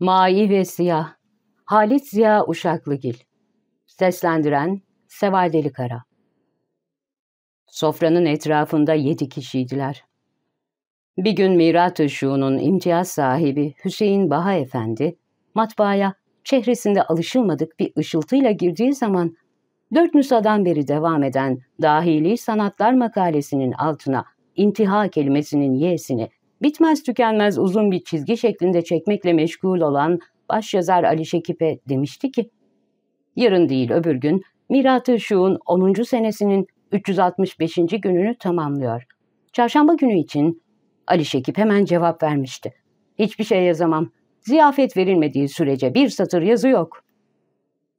Mai ve Siyah Halit Ziya Uşaklıgil Seslendiren Seval Delikara Sofranın etrafında yedi kişiydiler. Bir gün Mirat Işık'ın imtiyaz sahibi Hüseyin Baha Efendi matbaaya çehresinde alışılmadık bir ışıltıyla girdiği zaman dört nüsadan beri devam eden dahili sanatlar makalesinin altına intiha kelimesinin y'sini Bitmez tükenmez uzun bir çizgi şeklinde çekmekle meşgul olan başyazar Ali Şekip'e demişti ki, yarın değil öbür gün Mirat-ı Şu'un 10. senesinin 365. gününü tamamlıyor. Çarşamba günü için Ali Şekip hemen cevap vermişti. Hiçbir şey yazamam. Ziyafet verilmediği sürece bir satır yazı yok.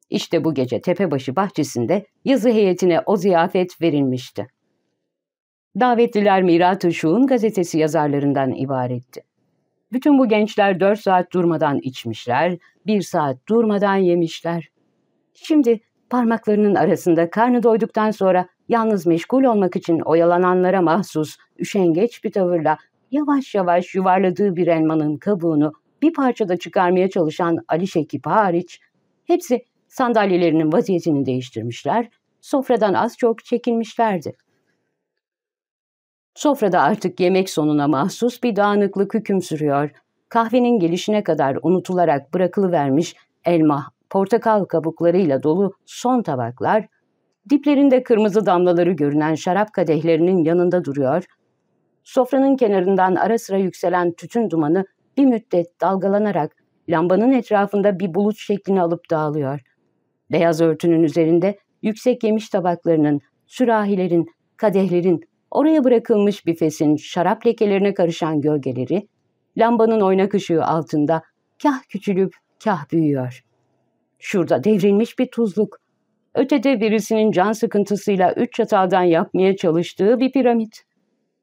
İşte bu gece Tepebaşı bahçesinde yazı heyetine o ziyafet verilmişti. Davetliler Mirat Işık'ın gazetesi yazarlarından ibaretti. Bütün bu gençler dört saat durmadan içmişler, bir saat durmadan yemişler. Şimdi parmaklarının arasında karnı doyduktan sonra yalnız meşgul olmak için oyalananlara mahsus üşengeç bir tavırla yavaş yavaş yuvarladığı bir elmanın kabuğunu bir parçada çıkarmaya çalışan Ali Şekip hariç hepsi sandalyelerinin vaziyetini değiştirmişler, sofradan az çok çekinmişlerdi. Sofrada artık yemek sonuna mahsus bir dağınıklık hüküm sürüyor. Kahvenin gelişine kadar unutularak bırakılıvermiş elma, portakal kabuklarıyla dolu son tabaklar, diplerinde kırmızı damlaları görünen şarap kadehlerinin yanında duruyor. Sofranın kenarından ara sıra yükselen tütün dumanı bir müddet dalgalanarak lambanın etrafında bir bulut şeklini alıp dağılıyor. Beyaz örtünün üzerinde yüksek yemiş tabaklarının, sürahilerin, kadehlerin, Oraya bırakılmış bifesin şarap lekelerine karışan gölgeleri, lambanın oynak ışığı altında kah küçülüp kah büyüyor. Şurada devrilmiş bir tuzluk, ötede birisinin can sıkıntısıyla üç çataldan yapmaya çalıştığı bir piramit.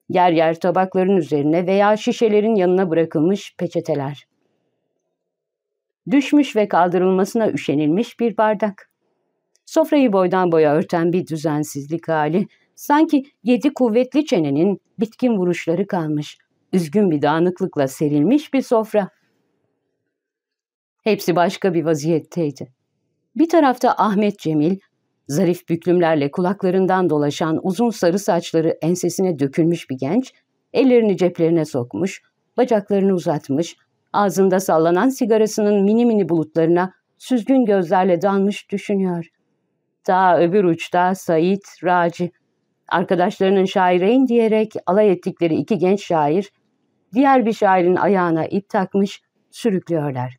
Yer yer tabakların üzerine veya şişelerin yanına bırakılmış peçeteler. Düşmüş ve kaldırılmasına üşenilmiş bir bardak. Sofrayı boydan boya örten bir düzensizlik hali, Sanki yedi kuvvetli çenenin bitkin vuruşları kalmış, üzgün bir dağınıklıkla serilmiş bir sofra. Hepsi başka bir vaziyetteydi. Bir tarafta Ahmet Cemil, zarif büklümlerle kulaklarından dolaşan uzun sarı saçları ensesine dökülmüş bir genç, ellerini ceplerine sokmuş, bacaklarını uzatmış, ağzında sallanan sigarasının mini mini bulutlarına süzgün gözlerle dalmış düşünüyor. Daha öbür uçta Sait, Raci, Arkadaşlarının şaireyn diyerek alay ettikleri iki genç şair, diğer bir şairin ayağına ip takmış sürüklüyorlar.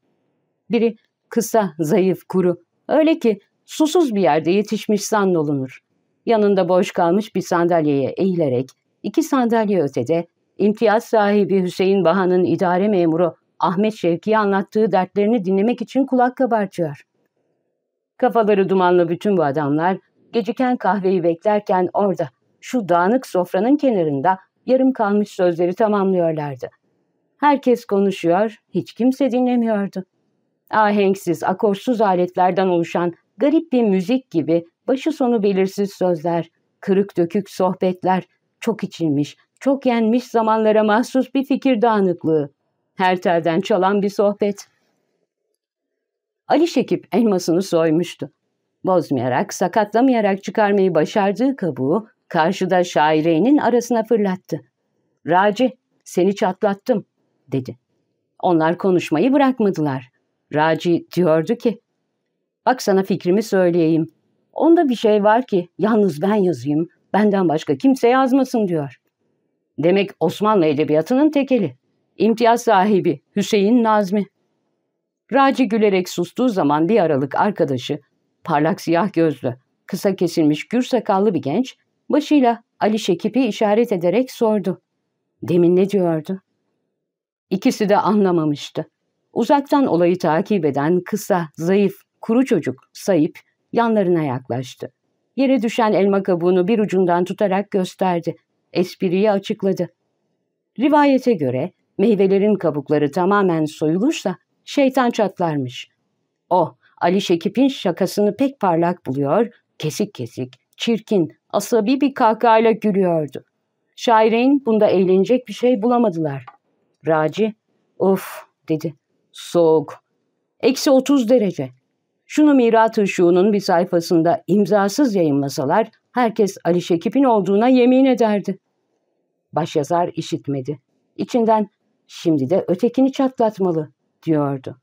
Biri kısa, zayıf, kuru, öyle ki susuz bir yerde yetişmiş sandolunur. Yanında boş kalmış bir sandalyeye eğilerek iki sandalye ötede imtiyaz sahibi Hüseyin Baha'nın idare memuru Ahmet Şevki'ye anlattığı dertlerini dinlemek için kulak kabartıyor. Kafaları dumanlı bütün bu adamlar geciken kahveyi beklerken orada şu dağınık sofranın kenarında yarım kalmış sözleri tamamlıyorlardı. Herkes konuşuyor, hiç kimse dinlemiyordu. Ahenksiz, akorsuz aletlerden oluşan garip bir müzik gibi başı sonu belirsiz sözler, kırık dökük sohbetler, çok içilmiş, çok yenmiş zamanlara mahsus bir fikir dağınıklığı. Her telden çalan bir sohbet. Ali Şekip elmasını soymuştu. Bozmayarak, sakatlamayarak çıkarmayı başardığı kabuğu Karşıda şairenin arasına fırlattı. Raci seni çatlattım dedi. Onlar konuşmayı bırakmadılar. Raci diyordu ki bak sana fikrimi söyleyeyim. Onda bir şey var ki yalnız ben yazayım benden başka kimse yazmasın diyor. Demek Osmanlı edebiyatının tekeli. İmtiyaz sahibi Hüseyin Nazmi. Raci gülerek sustuğu zaman bir aralık arkadaşı, parlak siyah gözlü, kısa kesilmiş gür sakallı bir genç, Başıyla Ali Şekip'i işaret ederek sordu. Demin ne diyordu? İkisi de anlamamıştı. Uzaktan olayı takip eden kısa, zayıf, kuru çocuk sayıp yanlarına yaklaştı. Yere düşen elma kabuğunu bir ucundan tutarak gösterdi. Espriyi açıkladı. Rivayete göre meyvelerin kabukları tamamen soyulursa şeytan çatlarmış. O, Ali Şekip'in şakasını pek parlak buluyor, kesik kesik, çirkin, asabi bir kahkahayla gülüyordu. Şairin bunda eğlenecek bir şey bulamadılar. Raci, of dedi. Soğuk. Eksi otuz derece. Şunu Mirat Işık'ın bir sayfasında imzasız yayınlasalar herkes Ali Şekip'in olduğuna yemin ederdi. Başyazar işitmedi. İçinden şimdi de ötekini çatlatmalı diyordu.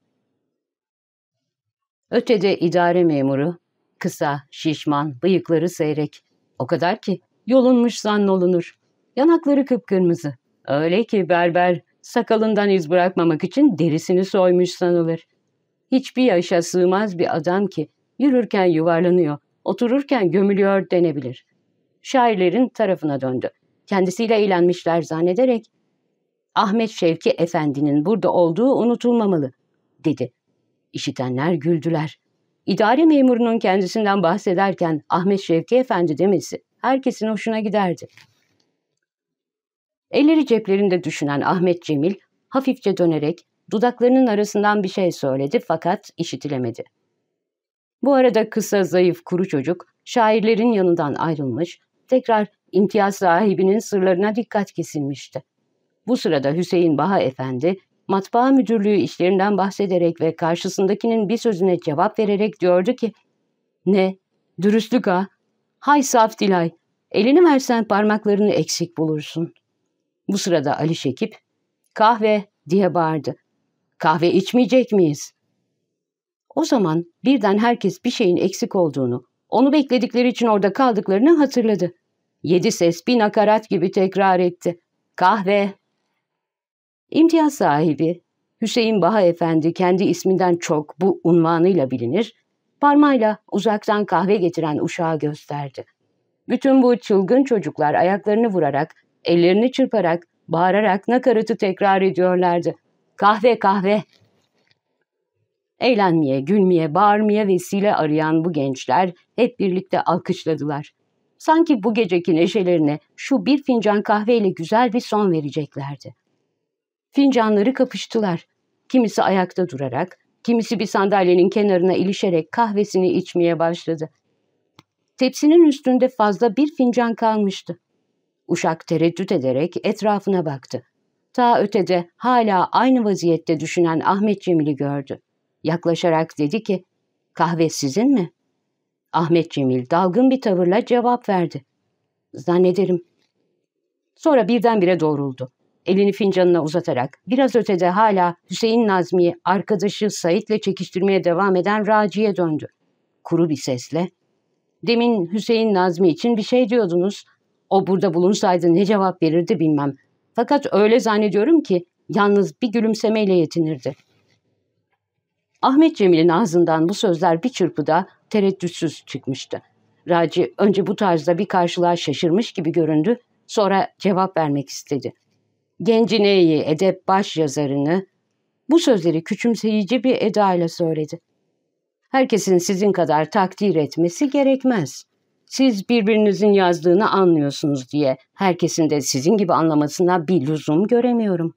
Ötede idare memuru, kısa, şişman, bıyıkları seyrek, o kadar ki yolunmuş zannolunur. Yanakları kıpkırmızı. Öyle ki berber sakalından iz bırakmamak için derisini soymuş sanılır. Hiçbir yaşa sığmaz bir adam ki yürürken yuvarlanıyor, otururken gömülüyor denebilir. Şairlerin tarafına döndü. Kendisiyle eğlenmişler zannederek Ahmet Şevki Efendi'nin burada olduğu unutulmamalı dedi. İşitenler güldüler. İdare memurunun kendisinden bahsederken Ahmet Şevki Efendi demesi herkesin hoşuna giderdi. Elleri ceplerinde düşünen Ahmet Cemil hafifçe dönerek dudaklarının arasından bir şey söyledi fakat işitilemedi. Bu arada kısa, zayıf, kuru çocuk şairlerin yanından ayrılmış, tekrar imtiyaz sahibinin sırlarına dikkat kesilmişti. Bu sırada Hüseyin Baha Efendi matbaa müdürlüğü işlerinden bahsederek ve karşısındakinin bir sözüne cevap vererek diyordu ki ''Ne? Dürüstlük ha? Hay saf Dilay, elini versen parmaklarını eksik bulursun.'' Bu sırada Ali çekip ''Kahve!'' diye bağırdı. ''Kahve içmeyecek miyiz?'' O zaman birden herkes bir şeyin eksik olduğunu, onu bekledikleri için orada kaldıklarını hatırladı. Yedi ses bir nakarat gibi tekrar etti. ''Kahve!'' İmtiyaz sahibi Hüseyin Baha Efendi kendi isminden çok bu unvanıyla bilinir, parmağıyla uzaktan kahve getiren uşağı gösterdi. Bütün bu çılgın çocuklar ayaklarını vurarak, ellerini çırparak, bağırarak nakaratı tekrar ediyorlardı. Kahve kahve! Eğlenmeye, gülmeye, bağırmaya vesile arayan bu gençler hep birlikte alkışladılar. Sanki bu geceki neşelerine şu bir fincan kahveyle güzel bir son vereceklerdi. Fincanları kapıştılar. Kimisi ayakta durarak, kimisi bir sandalyenin kenarına ilişerek kahvesini içmeye başladı. Tepsinin üstünde fazla bir fincan kalmıştı. Uşak tereddüt ederek etrafına baktı. Ta ötede hala aynı vaziyette düşünen Ahmet Cemil'i gördü. Yaklaşarak dedi ki, kahve sizin mi? Ahmet Cemil dalgın bir tavırla cevap verdi. Zannederim. Sonra birdenbire doğruldu elini fincanına uzatarak biraz ötede hala Hüseyin Nazmi'yi arkadaşı Sait'le çekiştirmeye devam eden Raci'ye döndü. Kuru bir sesle ''Demin Hüseyin Nazmi için bir şey diyordunuz. O burada bulunsaydı ne cevap verirdi bilmem. Fakat öyle zannediyorum ki yalnız bir gülümsemeyle yetinirdi.'' Ahmet Cemil'in ağzından bu sözler bir çırpıda tereddütsüz çıkmıştı. Raci önce bu tarzda bir karşılığa şaşırmış gibi göründü, sonra cevap vermek istedi. Gencineyi edep baş yazarını bu sözleri küçümseyici bir edayla söyledi. Herkesin sizin kadar takdir etmesi gerekmez. Siz birbirinizin yazdığını anlıyorsunuz diye herkesin de sizin gibi anlamasına bir lüzum göremiyorum.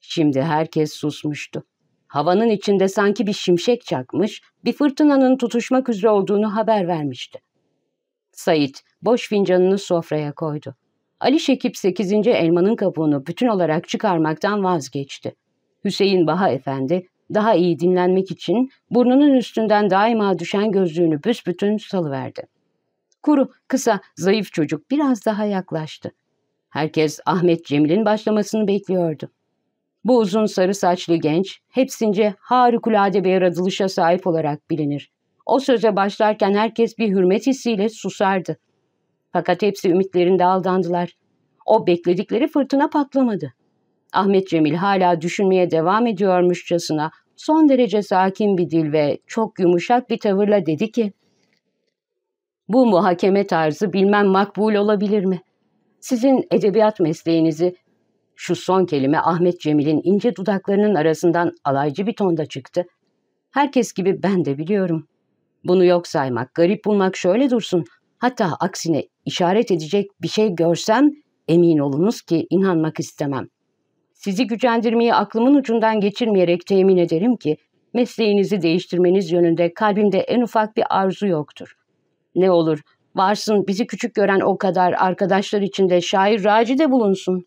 Şimdi herkes susmuştu. Havanın içinde sanki bir şimşek çakmış, bir fırtınanın tutuşmak üzere olduğunu haber vermişti. Sait boş fincanını sofraya koydu. Ali Şekip 8. elmanın kabuğunu bütün olarak çıkarmaktan vazgeçti. Hüseyin Baha Efendi daha iyi dinlenmek için burnunun üstünden daima düşen gözlüğünü büsbütün salıverdi. Kuru, kısa, zayıf çocuk biraz daha yaklaştı. Herkes Ahmet Cemil'in başlamasını bekliyordu. Bu uzun sarı saçlı genç hepsince harikulade bir yaratılışa sahip olarak bilinir. O söze başlarken herkes bir hürmet hissiyle susardı. Fakat hepsi ümitlerinde aldandılar. O bekledikleri fırtına patlamadı. Ahmet Cemil hala düşünmeye devam ediyormuşçasına son derece sakin bir dil ve çok yumuşak bir tavırla dedi ki ''Bu muhakeme tarzı bilmem makbul olabilir mi? Sizin edebiyat mesleğinizi...'' Şu son kelime Ahmet Cemil'in ince dudaklarının arasından alaycı bir tonda çıktı. Herkes gibi ben de biliyorum. Bunu yok saymak, garip bulmak şöyle dursun. Hatta aksine işaret edecek bir şey görsem emin olunuz ki inanmak istemem. Sizi gücendirmeyi aklımın ucundan geçirmeyerek temin ederim ki mesleğinizi değiştirmeniz yönünde kalbimde en ufak bir arzu yoktur. Ne olur varsın bizi küçük gören o kadar arkadaşlar içinde şair raci de bulunsun.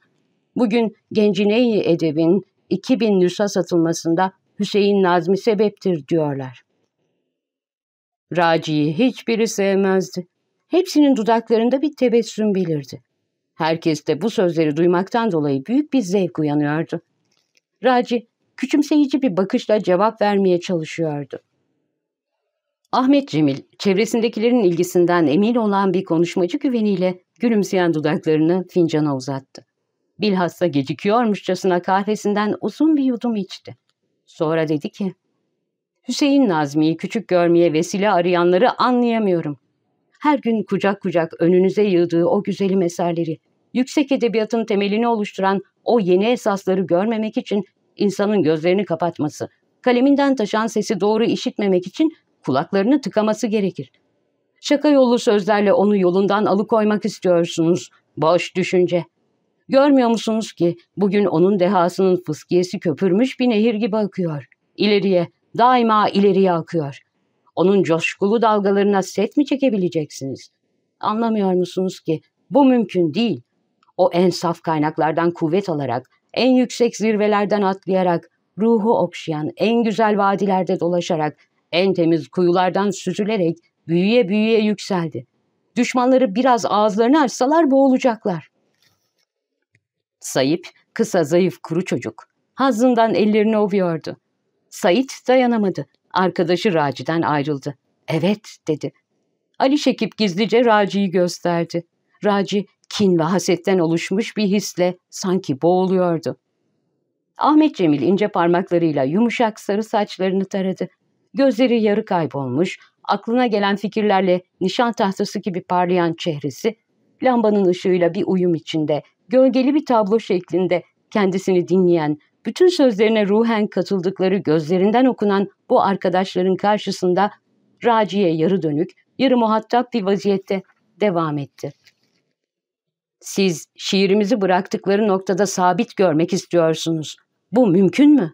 Bugün Gencine-i Edeb'in 2000 nüsa satılmasında Hüseyin Nazmi sebeptir diyorlar. Raci'yi hiçbiri sevmezdi. Hepsinin dudaklarında bir tebessüm belirdi. Herkes de bu sözleri duymaktan dolayı büyük bir zevk uyanıyordu. Raci küçümseyici bir bakışla cevap vermeye çalışıyordu. Ahmet Cemil, çevresindekilerin ilgisinden emin olan bir konuşmacı güveniyle gülümseyen dudaklarını fincana uzattı. Bilhassa gecikiyormuşçasına kahvesinden uzun bir yudum içti. Sonra dedi ki, Hüseyin Nazmi'yi küçük görmeye vesile arayanları anlayamıyorum her gün kucak kucak önünüze yığdığı o güzelim eserleri, yüksek edebiyatın temelini oluşturan o yeni esasları görmemek için insanın gözlerini kapatması, kaleminden taşan sesi doğru işitmemek için kulaklarını tıkaması gerekir. Şaka yolu sözlerle onu yolundan alıkoymak istiyorsunuz. Boş düşünce. Görmüyor musunuz ki bugün onun dehasının fıskiyesi köpürmüş bir nehir gibi akıyor. İleriye, daima ileriye akıyor. Onun coşkulu dalgalarına set mi çekebileceksiniz? Anlamıyor musunuz ki bu mümkün değil. O en saf kaynaklardan kuvvet alarak, en yüksek zirvelerden atlayarak, ruhu okşayan, en güzel vadilerde dolaşarak, en temiz kuyulardan süzülerek büyüye büyüye yükseldi. Düşmanları biraz ağızlarını açsalar boğulacaklar. Sayıp, kısa zayıf kuru çocuk. Hazından ellerini ovuyordu. Sait dayanamadı. Arkadaşı Raci'den ayrıldı. Evet dedi. Ali çekip gizlice Raci'yi gösterdi. Raci kin ve hasetten oluşmuş bir hisle sanki boğuluyordu. Ahmet Cemil ince parmaklarıyla yumuşak sarı saçlarını taradı. Gözleri yarı kaybolmuş, aklına gelen fikirlerle nişan tahtası gibi parlayan çehresi, lambanın ışığıyla bir uyum içinde, gölgeli bir tablo şeklinde kendisini dinleyen bütün sözlerine ruhen katıldıkları gözlerinden okunan bu arkadaşların karşısında Raciye yarı dönük, yarı muhatap bir vaziyette devam etti. Siz şiirimizi bıraktıkları noktada sabit görmek istiyorsunuz. Bu mümkün mü?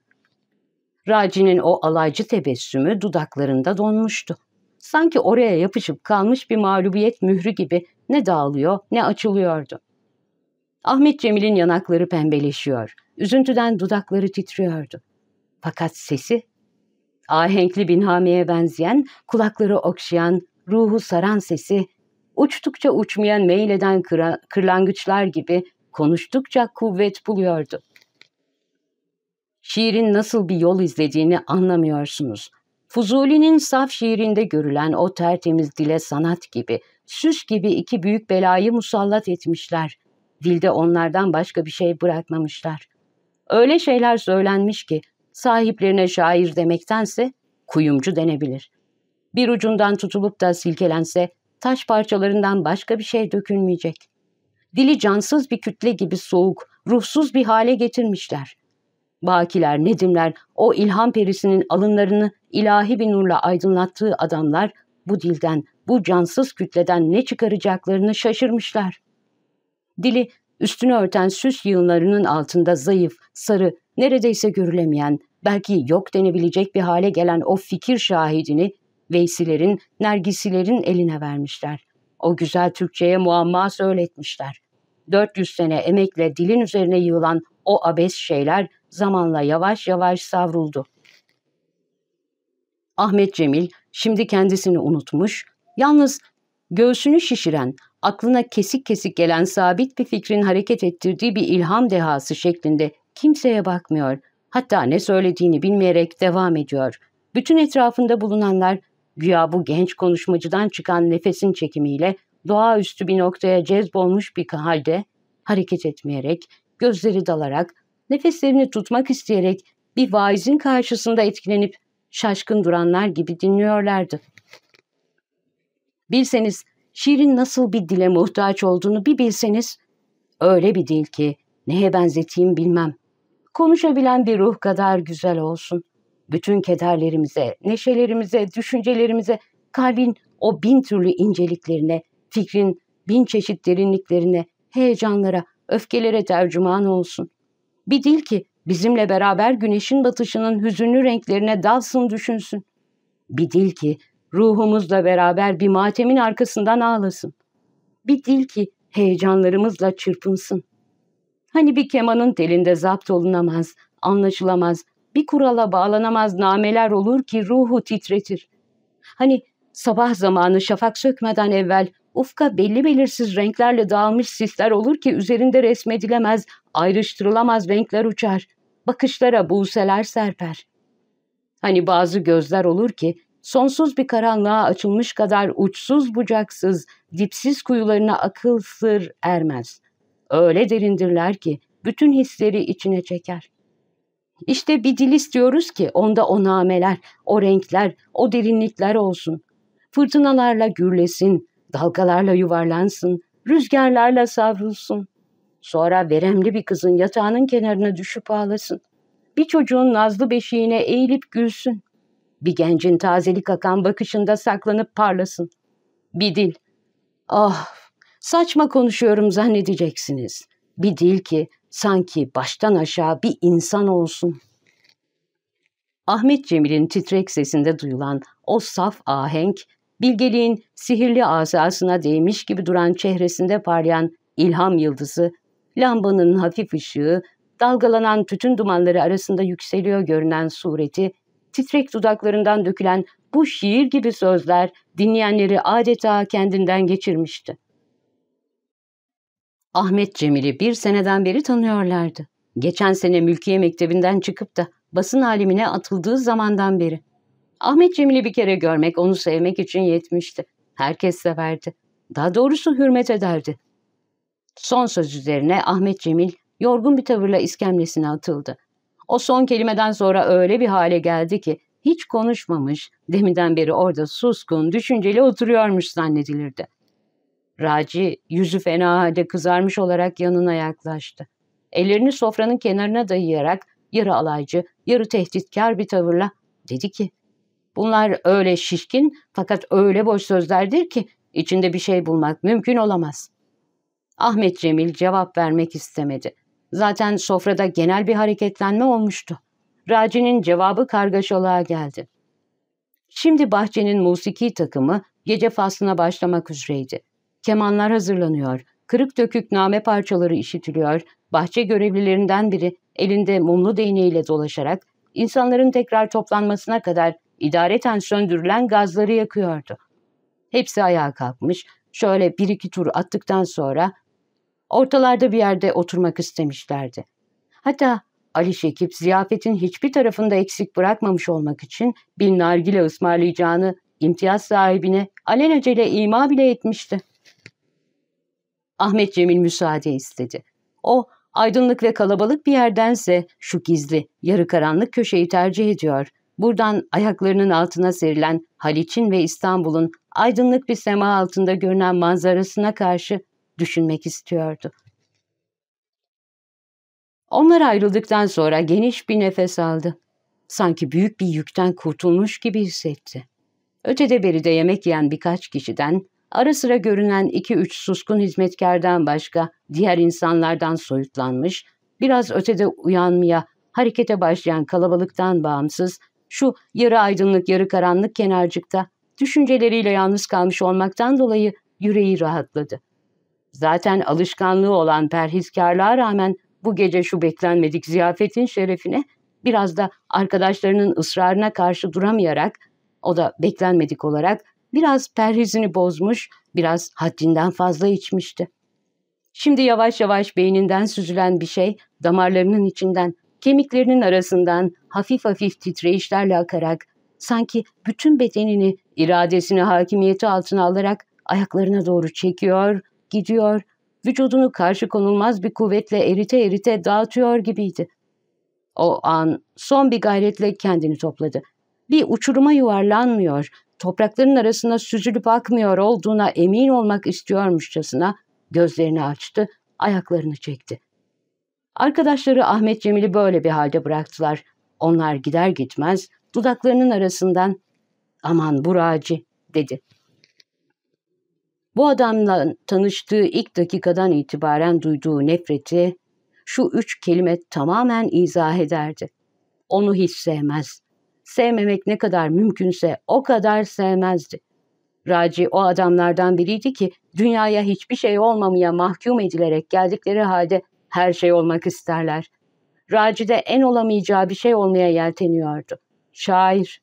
Raci'nin o alaycı tebessümü dudaklarında donmuştu. Sanki oraya yapışıp kalmış bir mağlubiyet mührü gibi ne dağılıyor ne açılıyordu. Ahmet Cemil'in yanakları pembeleşiyor. Üzüntüden dudakları titriyordu. Fakat sesi, ahenkli binhamiye benzeyen, kulakları okşayan, ruhu saran sesi, uçtukça uçmayan meyleden kıra, kırlangıçlar gibi konuştukça kuvvet buluyordu. Şiirin nasıl bir yol izlediğini anlamıyorsunuz. Fuzuli'nin saf şiirinde görülen o tertemiz dile sanat gibi, süs gibi iki büyük belayı musallat etmişler. Dilde onlardan başka bir şey bırakmamışlar. Öyle şeyler söylenmiş ki sahiplerine şair demektense kuyumcu denebilir. Bir ucundan tutulup da silkelense taş parçalarından başka bir şey dökülmeyecek. Dili cansız bir kütle gibi soğuk, ruhsuz bir hale getirmişler. Bakiler, Nedimler, o ilham perisinin alınlarını ilahi bir nurla aydınlattığı adamlar bu dilden, bu cansız kütleden ne çıkaracaklarını şaşırmışlar. Dili üstünü örten süs yığınlarının altında zayıf, sarı, neredeyse görülemeyen, belki yok denebilecek bir hale gelen o fikir şahidini Veysilerin, Nergisilerin eline vermişler. O güzel Türkçe'ye muamma söyletmişler. 400 sene emekle dilin üzerine yığılan o abes şeyler zamanla yavaş yavaş savruldu. Ahmet Cemil şimdi kendisini unutmuş, yalnız göğsünü şişiren, aklına kesik kesik gelen sabit bir fikrin hareket ettirdiği bir ilham dehası şeklinde Kimseye bakmıyor. Hatta ne söylediğini bilmeyerek devam ediyor. Bütün etrafında bulunanlar güya bu genç konuşmacıdan çıkan nefesin çekimiyle doğaüstü bir noktaya cezbolmuş bir halde hareket etmeyerek, gözleri dalarak, nefeslerini tutmak isteyerek bir vaizin karşısında etkilenip şaşkın duranlar gibi dinliyorlardı. Bilseniz şiirin nasıl bir dile muhtaç olduğunu bir bilseniz öyle bir dil ki neye benzeteyim bilmem.'' konuşabilen bir ruh kadar güzel olsun. Bütün kederlerimize, neşelerimize, düşüncelerimize, kalbin o bin türlü inceliklerine, fikrin bin çeşit derinliklerine, heyecanlara, öfkelere tercüman olsun. Bir dil ki bizimle beraber güneşin batışının hüzünlü renklerine dalsın düşünsün. Bir dil ki ruhumuzla beraber bir matemin arkasından ağlasın. Bir dil ki heyecanlarımızla çırpınsın. Hani bir kemanın telinde zapt olunamaz, anlaşılamaz, bir kurala bağlanamaz nameler olur ki ruhu titretir. Hani sabah zamanı şafak sökmeden evvel ufka belli belirsiz renklerle dağılmış sisler olur ki üzerinde resmedilemez, ayrıştırılamaz renkler uçar. Bakışlara buğseler serper. Hani bazı gözler olur ki sonsuz bir karanlığa açılmış kadar uçsuz bucaksız, dipsiz kuyularına akıl sır ermez. Öyle derindirler ki bütün hisleri içine çeker. İşte bir dil istiyoruz ki onda o nameler, o renkler, o derinlikler olsun. Fırtınalarla gürlesin, dalgalarla yuvarlansın, rüzgarlarla savrulsun. Sonra veremli bir kızın yatağının kenarına düşüp ağlasın. Bir çocuğun nazlı beşiğine eğilip gülsün. Bir gencin tazelik akan bakışında saklanıp parlasın. Bir dil. Ah Saçma konuşuyorum zannedeceksiniz. Bir dil ki sanki baştan aşağı bir insan olsun. Ahmet Cemil'in titrek sesinde duyulan o saf ahenk, bilgeliğin sihirli asasına değmiş gibi duran çehresinde parlayan ilham yıldızı, lambanın hafif ışığı, dalgalanan tütün dumanları arasında yükseliyor görünen sureti, titrek dudaklarından dökülen bu şiir gibi sözler dinleyenleri adeta kendinden geçirmişti. Ahmet Cemil'i bir seneden beri tanıyorlardı. Geçen sene Mülkiye Mektebi'nden çıkıp da basın alimine atıldığı zamandan beri. Ahmet Cemil'i bir kere görmek, onu sevmek için yetmişti. Herkes severdi. Daha doğrusu hürmet ederdi. Son söz üzerine Ahmet Cemil yorgun bir tavırla iskemlesine atıldı. O son kelimeden sonra öyle bir hale geldi ki hiç konuşmamış, deminden beri orada suskun, düşünceli oturuyormuş zannedilirdi. Raci yüzü fena halde kızarmış olarak yanına yaklaştı. Ellerini sofranın kenarına dayayarak yarı alaycı, yarı tehditkar bir tavırla dedi ki ''Bunlar öyle şişkin fakat öyle boş sözlerdir ki içinde bir şey bulmak mümkün olamaz.'' Ahmet Cemil cevap vermek istemedi. Zaten sofrada genel bir hareketlenme olmuştu. Raci'nin cevabı kargaşalığa geldi. Şimdi bahçenin musiki takımı gece faslına başlamak üzereydi. Kemanlar hazırlanıyor, kırık dökük name parçaları işitiliyor, bahçe görevlilerinden biri elinde mumlu değneğiyle dolaşarak insanların tekrar toplanmasına kadar idareten söndürülen gazları yakıyordu. Hepsi ayağa kalkmış, şöyle bir iki tur attıktan sonra ortalarda bir yerde oturmak istemişlerdi. Hatta Ali Şekip ziyafetin hiçbir tarafında eksik bırakmamış olmak için bin nargile ısmarlayacağını imtiyaz sahibine alelacele ima bile etmişti. Ahmet Cemil müsaade istedi. O aydınlık ve kalabalık bir yerdense şu gizli, yarı karanlık köşeyi tercih ediyor. Buradan ayaklarının altına serilen Haliç'in ve İstanbul'un aydınlık bir sema altında görünen manzarasına karşı düşünmek istiyordu. Onlar ayrıldıktan sonra geniş bir nefes aldı. Sanki büyük bir yükten kurtulmuş gibi hissetti. Ötede beride yemek yiyen birkaç kişiden Ara sıra görünen iki üç suskun hizmetkardan başka diğer insanlardan soyutlanmış, biraz ötede uyanmaya, harekete başlayan kalabalıktan bağımsız, şu yarı aydınlık yarı karanlık kenarcıkta düşünceleriyle yalnız kalmış olmaktan dolayı yüreği rahatladı. Zaten alışkanlığı olan perhizkarlığa rağmen bu gece şu beklenmedik ziyafetin şerefine biraz da arkadaşlarının ısrarına karşı duramayarak, o da beklenmedik olarak Biraz perhizini bozmuş, biraz haddinden fazla içmişti. Şimdi yavaş yavaş beyninden süzülen bir şey damarlarının içinden, kemiklerinin arasından hafif hafif titreyişlerle akarak sanki bütün bedenini, iradesini hakimiyeti altına alarak ayaklarına doğru çekiyor, gidiyor, vücudunu karşı konulmaz bir kuvvetle erite erite dağıtıyor gibiydi. O an son bir gayretle kendini topladı. Bir uçuruma yuvarlanmıyor, toprakların arasına süzülüp akmıyor olduğuna emin olmak istiyormuşçasına gözlerini açtı, ayaklarını çekti. Arkadaşları Ahmet Cemil'i böyle bir halde bıraktılar. Onlar gider gitmez dudaklarının arasından ''Aman Buracı'' dedi. Bu adamla tanıştığı ilk dakikadan itibaren duyduğu nefreti şu üç kelime tamamen izah ederdi. Onu hiç sevmez sevmemek ne kadar mümkünse o kadar sevmezdi. Raci o adamlardan biriydi ki dünyaya hiçbir şey olmamaya mahkum edilerek geldikleri halde her şey olmak isterler. Raci'de en olamayacağı bir şey olmaya yelteniyordu. Şair.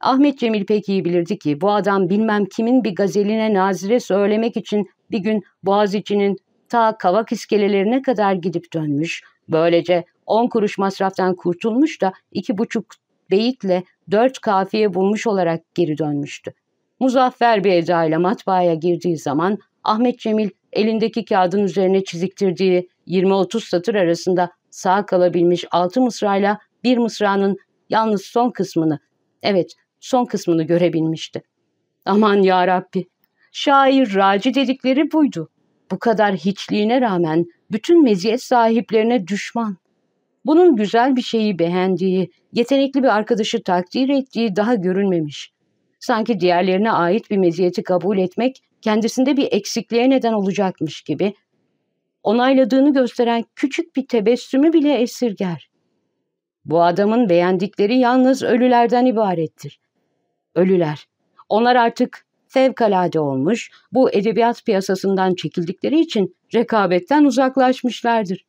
Ahmet Cemil pek iyi bilirdi ki bu adam bilmem kimin bir gazeline nazire söylemek için bir gün Boğaziçi'nin ta kavak iskelelerine kadar gidip dönmüş, böylece on kuruş masraftan kurtulmuş da iki buçuk beyitle dört kafiye bulmuş olarak geri dönmüştü. Muzaffer bir edayla matbaaya girdiği zaman Ahmet Cemil elindeki kağıdın üzerine çiziktirdiği 20-30 satır arasında sağ kalabilmiş altı mısrayla bir mısranın yalnız son kısmını, evet son kısmını görebilmişti. Aman ya Rabbi, şair raci dedikleri buydu. Bu kadar hiçliğine rağmen bütün meziyet sahiplerine düşman. Bunun güzel bir şeyi beğendiği, yetenekli bir arkadaşı takdir ettiği daha görünmemiş. Sanki diğerlerine ait bir meziyeti kabul etmek kendisinde bir eksikliğe neden olacakmış gibi onayladığını gösteren küçük bir tebessümü bile esirger. Bu adamın beğendikleri yalnız ölülerden ibarettir. Ölüler. Onlar artık fevkalade olmuş, bu edebiyat piyasasından çekildikleri için rekabetten uzaklaşmışlardır.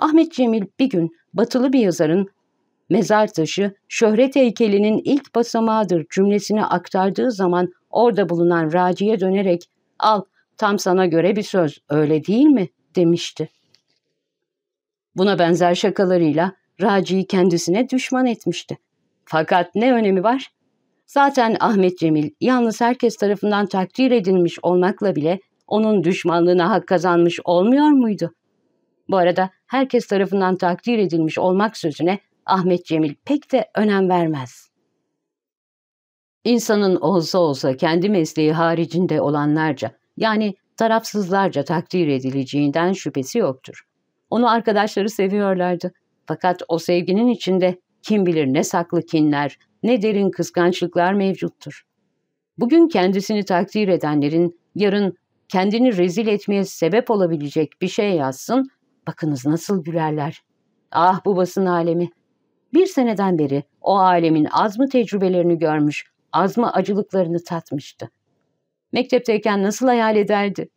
Ahmet Cemil bir gün batılı bir yazarın mezar taşı şöhret heykelinin ilk basamağıdır cümlesini aktardığı zaman orada bulunan Raci'ye dönerek al tam sana göre bir söz öyle değil mi demişti. Buna benzer şakalarıyla Raci'yi kendisine düşman etmişti. Fakat ne önemi var? Zaten Ahmet Cemil yalnız herkes tarafından takdir edilmiş olmakla bile onun düşmanlığına hak kazanmış olmuyor muydu? Bu arada herkes tarafından takdir edilmiş olmak sözüne Ahmet Cemil pek de önem vermez. İnsanın olsa olsa kendi mesleği haricinde olanlarca yani tarafsızlarca takdir edileceğinden şüphesi yoktur. Onu arkadaşları seviyorlardı. Fakat o sevginin içinde kim bilir ne saklı kinler, ne derin kıskançlıklar mevcuttur. Bugün kendisini takdir edenlerin yarın kendini rezil etmeye sebep olabilecek bir şey yazsın, Bakınız nasıl gülerler. Ah bu basın alemi. Bir seneden beri o alemin az mı tecrübelerini görmüş, az mı acılıklarını tatmıştı. Mektepteyken nasıl hayal ederdi?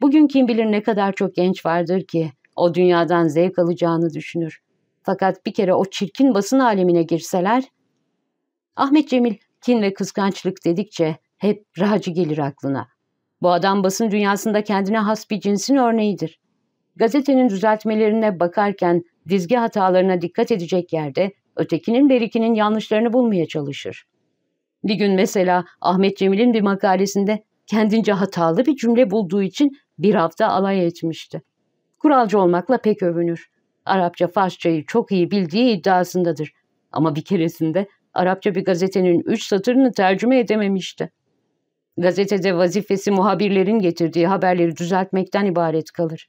Bugün kim bilir ne kadar çok genç vardır ki o dünyadan zevk alacağını düşünür. Fakat bir kere o çirkin basın alemine girseler... Ahmet Cemil kin ve kıskançlık dedikçe hep Raci gelir aklına. Bu adam basın dünyasında kendine has bir cinsin örneğidir. Gazetenin düzeltmelerine bakarken dizgi hatalarına dikkat edecek yerde ötekinin berikinin yanlışlarını bulmaya çalışır. Bir gün mesela Ahmet Cemil'in bir makalesinde kendince hatalı bir cümle bulduğu için bir hafta alay etmişti. Kuralcı olmakla pek övünür. Arapça Farsçayı çok iyi bildiği iddiasındadır. Ama bir keresinde Arapça bir gazetenin üç satırını tercüme edememişti. Gazetede vazifesi muhabirlerin getirdiği haberleri düzeltmekten ibaret kalır.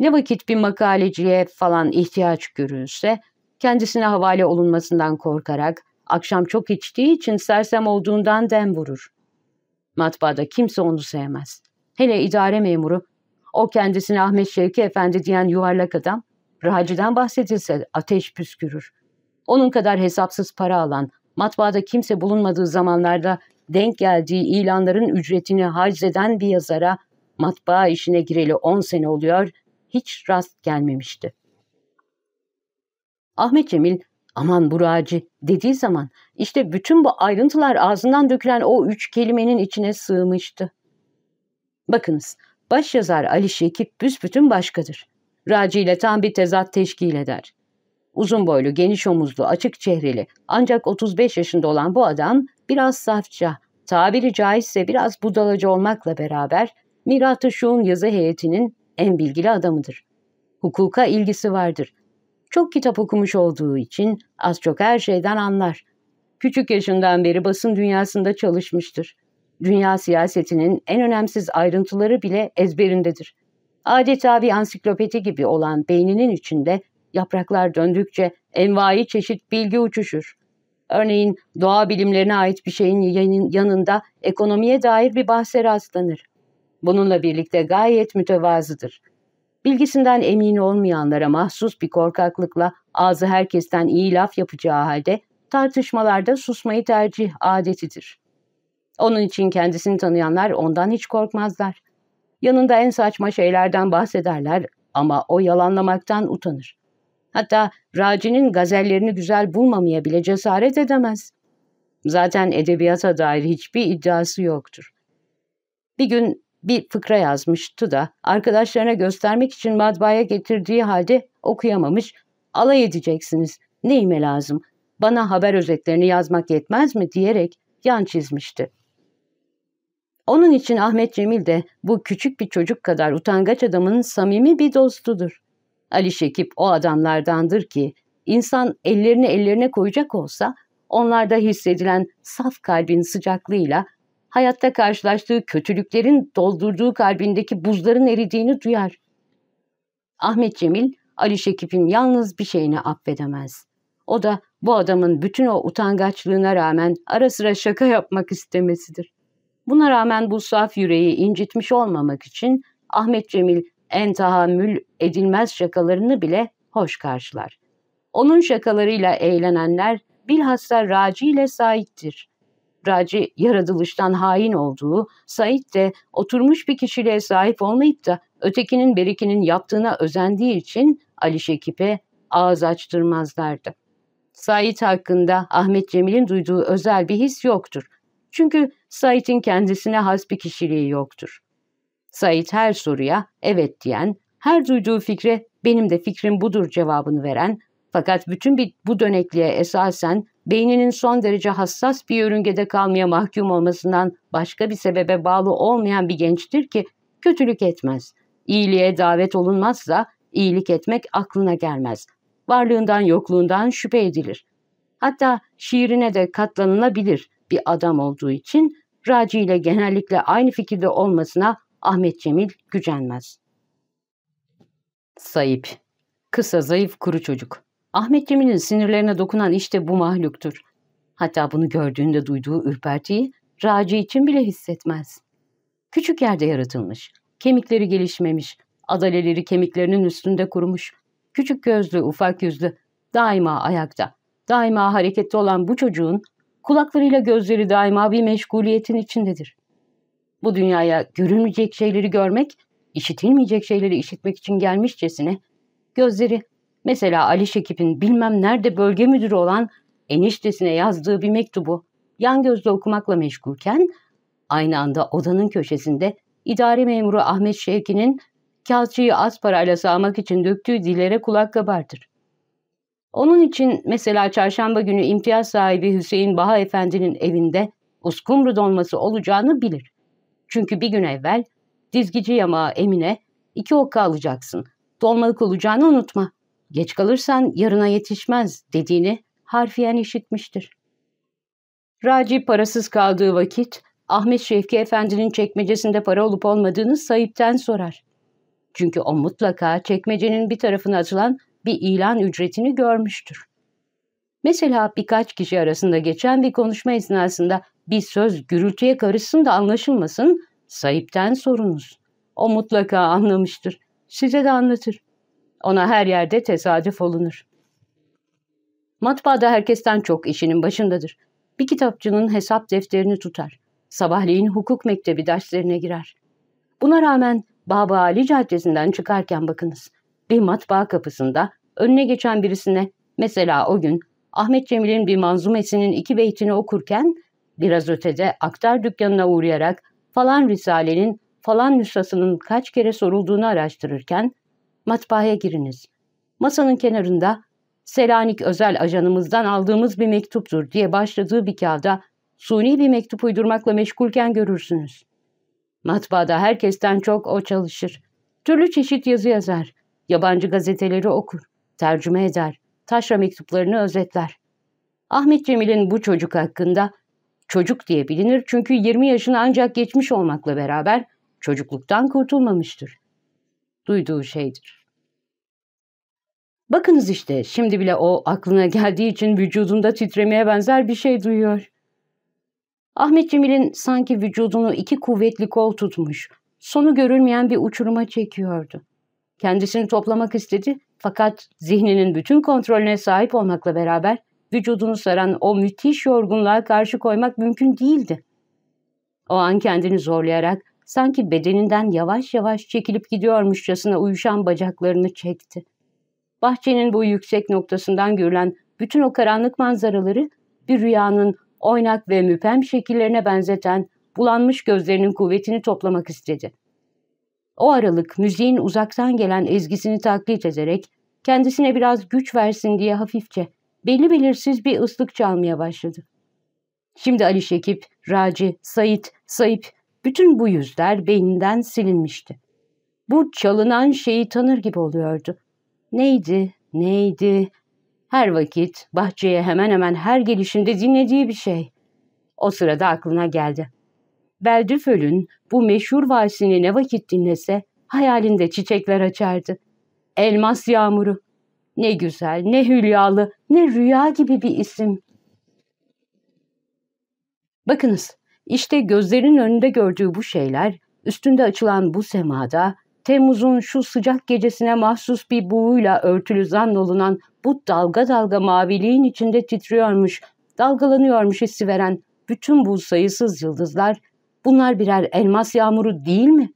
Ne vakit bir makaleciye falan ihtiyaç görülse kendisine havale olunmasından korkarak akşam çok içtiği için sersem olduğundan dem vurur. Matbaada kimse onu sevmez. Hele idare memuru, o kendisine Ahmet Şevki Efendi diyen yuvarlak adam, rahacıdan bahsedilse ateş püskürür. Onun kadar hesapsız para alan, matbaada kimse bulunmadığı zamanlarda denk geldiği ilanların ücretini harceden bir yazara matbaa işine gireli 10 sene oluyor hiç rast gelmemişti. Ahmet Cemil aman Buracı dediği zaman işte bütün bu ayrıntılar ağzından dökülen o üç kelimenin içine sığmıştı. Bakınız başyazar Ali Şekip büsbütün başkadır. Raci ile tam bir tezat teşkil eder. Uzun boylu, geniş omuzlu, açık çehreli ancak 35 yaşında olan bu adam biraz safça, tabiri caizse biraz budalacı olmakla beraber Mirat-ı Şu'un yazı heyetinin en bilgili adamıdır. Hukuka ilgisi vardır. Çok kitap okumuş olduğu için az çok her şeyden anlar. Küçük yaşından beri basın dünyasında çalışmıştır. Dünya siyasetinin en önemsiz ayrıntıları bile ezberindedir. Adeta bir ansiklopedi gibi olan beyninin içinde yapraklar döndükçe envai çeşit bilgi uçuşur. Örneğin doğa bilimlerine ait bir şeyin yanında ekonomiye dair bir bahse rastlanır. Bununla birlikte gayet mütevazıdır. Bilgisinden emin olmayanlara mahsus bir korkaklıkla ağzı herkesten iyi laf yapacağı halde tartışmalarda susmayı tercih adetidir. Onun için kendisini tanıyanlar ondan hiç korkmazlar. Yanında en saçma şeylerden bahsederler ama o yalanlamaktan utanır. Hatta Raci'nin gazellerini güzel bulmamaya bile cesaret edemez. Zaten edebiyata dair hiçbir iddiası yoktur. Bir gün bir fıkra yazmıştı da arkadaşlarına göstermek için matbaaya getirdiği halde okuyamamış. Alay edeceksiniz. Neyime lazım? Bana haber özetlerini yazmak yetmez mi diyerek yan çizmişti. Onun için Ahmet Cemil de bu küçük bir çocuk kadar utangaç adamın samimi bir dostudur. Ali Şekip o adamlardandır ki insan ellerini ellerine koyacak olsa onlarda hissedilen saf kalbin sıcaklığıyla hayatta karşılaştığı kötülüklerin doldurduğu kalbindeki buzların eridiğini duyar. Ahmet Cemil, Ali Şekip'in yalnız bir şeyini affedemez. O da bu adamın bütün o utangaçlığına rağmen ara sıra şaka yapmak istemesidir. Buna rağmen bu saf yüreği incitmiş olmamak için Ahmet Cemil en tahammül edilmez şakalarını bile hoş karşılar. Onun şakalarıyla eğlenenler bilhassa Raci ile Said'dir. Raci yaratılıştan hain olduğu, Said de oturmuş bir kişiliğe sahip olmayıp da ötekinin berikinin yaptığına özendiği için Ali Şekip'e ağız açtırmazlardı. Said hakkında Ahmet Cemil'in duyduğu özel bir his yoktur. Çünkü Said'in kendisine has bir kişiliği yoktur. Said her soruya evet diyen, her duyduğu fikre benim de fikrim budur cevabını veren fakat bütün bir bu dönekliğe esasen beyninin son derece hassas bir yörüngede kalmaya mahkum olmasından başka bir sebebe bağlı olmayan bir gençtir ki kötülük etmez. İyiliğe davet olunmazsa iyilik etmek aklına gelmez. Varlığından yokluğundan şüphe edilir. Hatta şiirine de katlanılabilir bir adam olduğu için Raci ile genellikle aynı fikirde olmasına Ahmet Cemil gücenmez. Sayıp, kısa zayıf kuru çocuk. Ahmet Cemil'in sinirlerine dokunan işte bu mahluktur. Hatta bunu gördüğünde duyduğu ürpertiyi Raci için bile hissetmez. Küçük yerde yaratılmış, kemikleri gelişmemiş, adaleleri kemiklerinin üstünde kurumuş, küçük gözlü, ufak yüzlü, daima ayakta, daima harekette olan bu çocuğun kulaklarıyla gözleri daima bir meşguliyetin içindedir. Bu dünyaya görülmeyecek şeyleri görmek, işitilmeyecek şeyleri işitmek için gelmişçesine gözleri Mesela Ali Şekip'in bilmem nerede bölge müdürü olan eniştesine yazdığı bir mektubu yan gözle okumakla meşgulken aynı anda odanın köşesinde idare memuru Ahmet Şevki'nin kağıtçıyı az parayla sağmak için döktüğü dilere kulak kabartır. Onun için mesela çarşamba günü imtiyaz sahibi Hüseyin Baha Efendi'nin evinde uskumru dolması olacağını bilir. Çünkü bir gün evvel dizgici yamağı Emine iki okka alacaksın. Dolmalık olacağını unutma geç kalırsan yarına yetişmez dediğini harfiyen işitmiştir. Raci parasız kaldığı vakit Ahmet Şevki Efendi'nin çekmecesinde para olup olmadığını sahipten sorar. Çünkü o mutlaka çekmecenin bir tarafına atılan bir ilan ücretini görmüştür. Mesela birkaç kişi arasında geçen bir konuşma esnasında bir söz gürültüye karışsın da anlaşılmasın, sahipten sorunuz. O mutlaka anlamıştır. Size de anlatır. Ona her yerde tesadüf olunur. Matbaada herkesten çok işinin başındadır. Bir kitapçının hesap defterini tutar. Sabahleyin hukuk mektebi derslerine girer. Buna rağmen Baba Ali Caddesi'nden çıkarken bakınız. Bir matbaa kapısında önüne geçen birisine mesela o gün Ahmet Cemil'in bir manzumesinin iki beytini okurken biraz ötede aktar dükkanına uğrayarak falan risalenin falan nüshasının kaç kere sorulduğunu araştırırken Matbaaya giriniz. Masanın kenarında Selanik özel ajanımızdan aldığımız bir mektuptur diye başladığı bir kağıda suni bir mektup uydurmakla meşgulken görürsünüz. Matbaada herkesten çok o çalışır. Türlü çeşit yazı yazar. Yabancı gazeteleri okur. Tercüme eder. Taşra mektuplarını özetler. Ahmet Cemil'in bu çocuk hakkında çocuk diye bilinir çünkü 20 yaşını ancak geçmiş olmakla beraber çocukluktan kurtulmamıştır duyduğu şeydir. Bakınız işte şimdi bile o aklına geldiği için vücudunda titremeye benzer bir şey duyuyor. Ahmet Cemil'in sanki vücudunu iki kuvvetli kol tutmuş, sonu görülmeyen bir uçuruma çekiyordu. Kendisini toplamak istedi fakat zihninin bütün kontrolüne sahip olmakla beraber vücudunu saran o müthiş yorgunluğa karşı koymak mümkün değildi. O an kendini zorlayarak sanki bedeninden yavaş yavaş çekilip gidiyormuşçasına uyuşan bacaklarını çekti. Bahçenin bu yüksek noktasından görülen bütün o karanlık manzaraları bir rüyanın oynak ve müpem şekillerine benzeten bulanmış gözlerinin kuvvetini toplamak istedi. O aralık müziğin uzaktan gelen ezgisini taklit ederek kendisine biraz güç versin diye hafifçe belli belirsiz bir ıslık çalmaya başladı. Şimdi Ali Şekip, Raci, Sait, Sayıp bütün bu yüzler beyninden silinmişti. Bu çalınan şeyi tanır gibi oluyordu. Neydi, neydi? Her vakit bahçeye hemen hemen her gelişinde dinlediği bir şey. O sırada aklına geldi. Beldüföl'ün bu meşhur valsini ne vakit dinlese hayalinde çiçekler açardı. Elmas yağmuru. Ne güzel, ne hülyalı, ne rüya gibi bir isim. Bakınız, işte gözlerinin önünde gördüğü bu şeyler, üstünde açılan bu semada, Temmuz'un şu sıcak gecesine mahsus bir buğuyla örtülü zannolunan bu dalga dalga maviliğin içinde titriyormuş, dalgalanıyormuş hissi veren bütün bu sayısız yıldızlar, bunlar birer elmas yağmuru değil mi?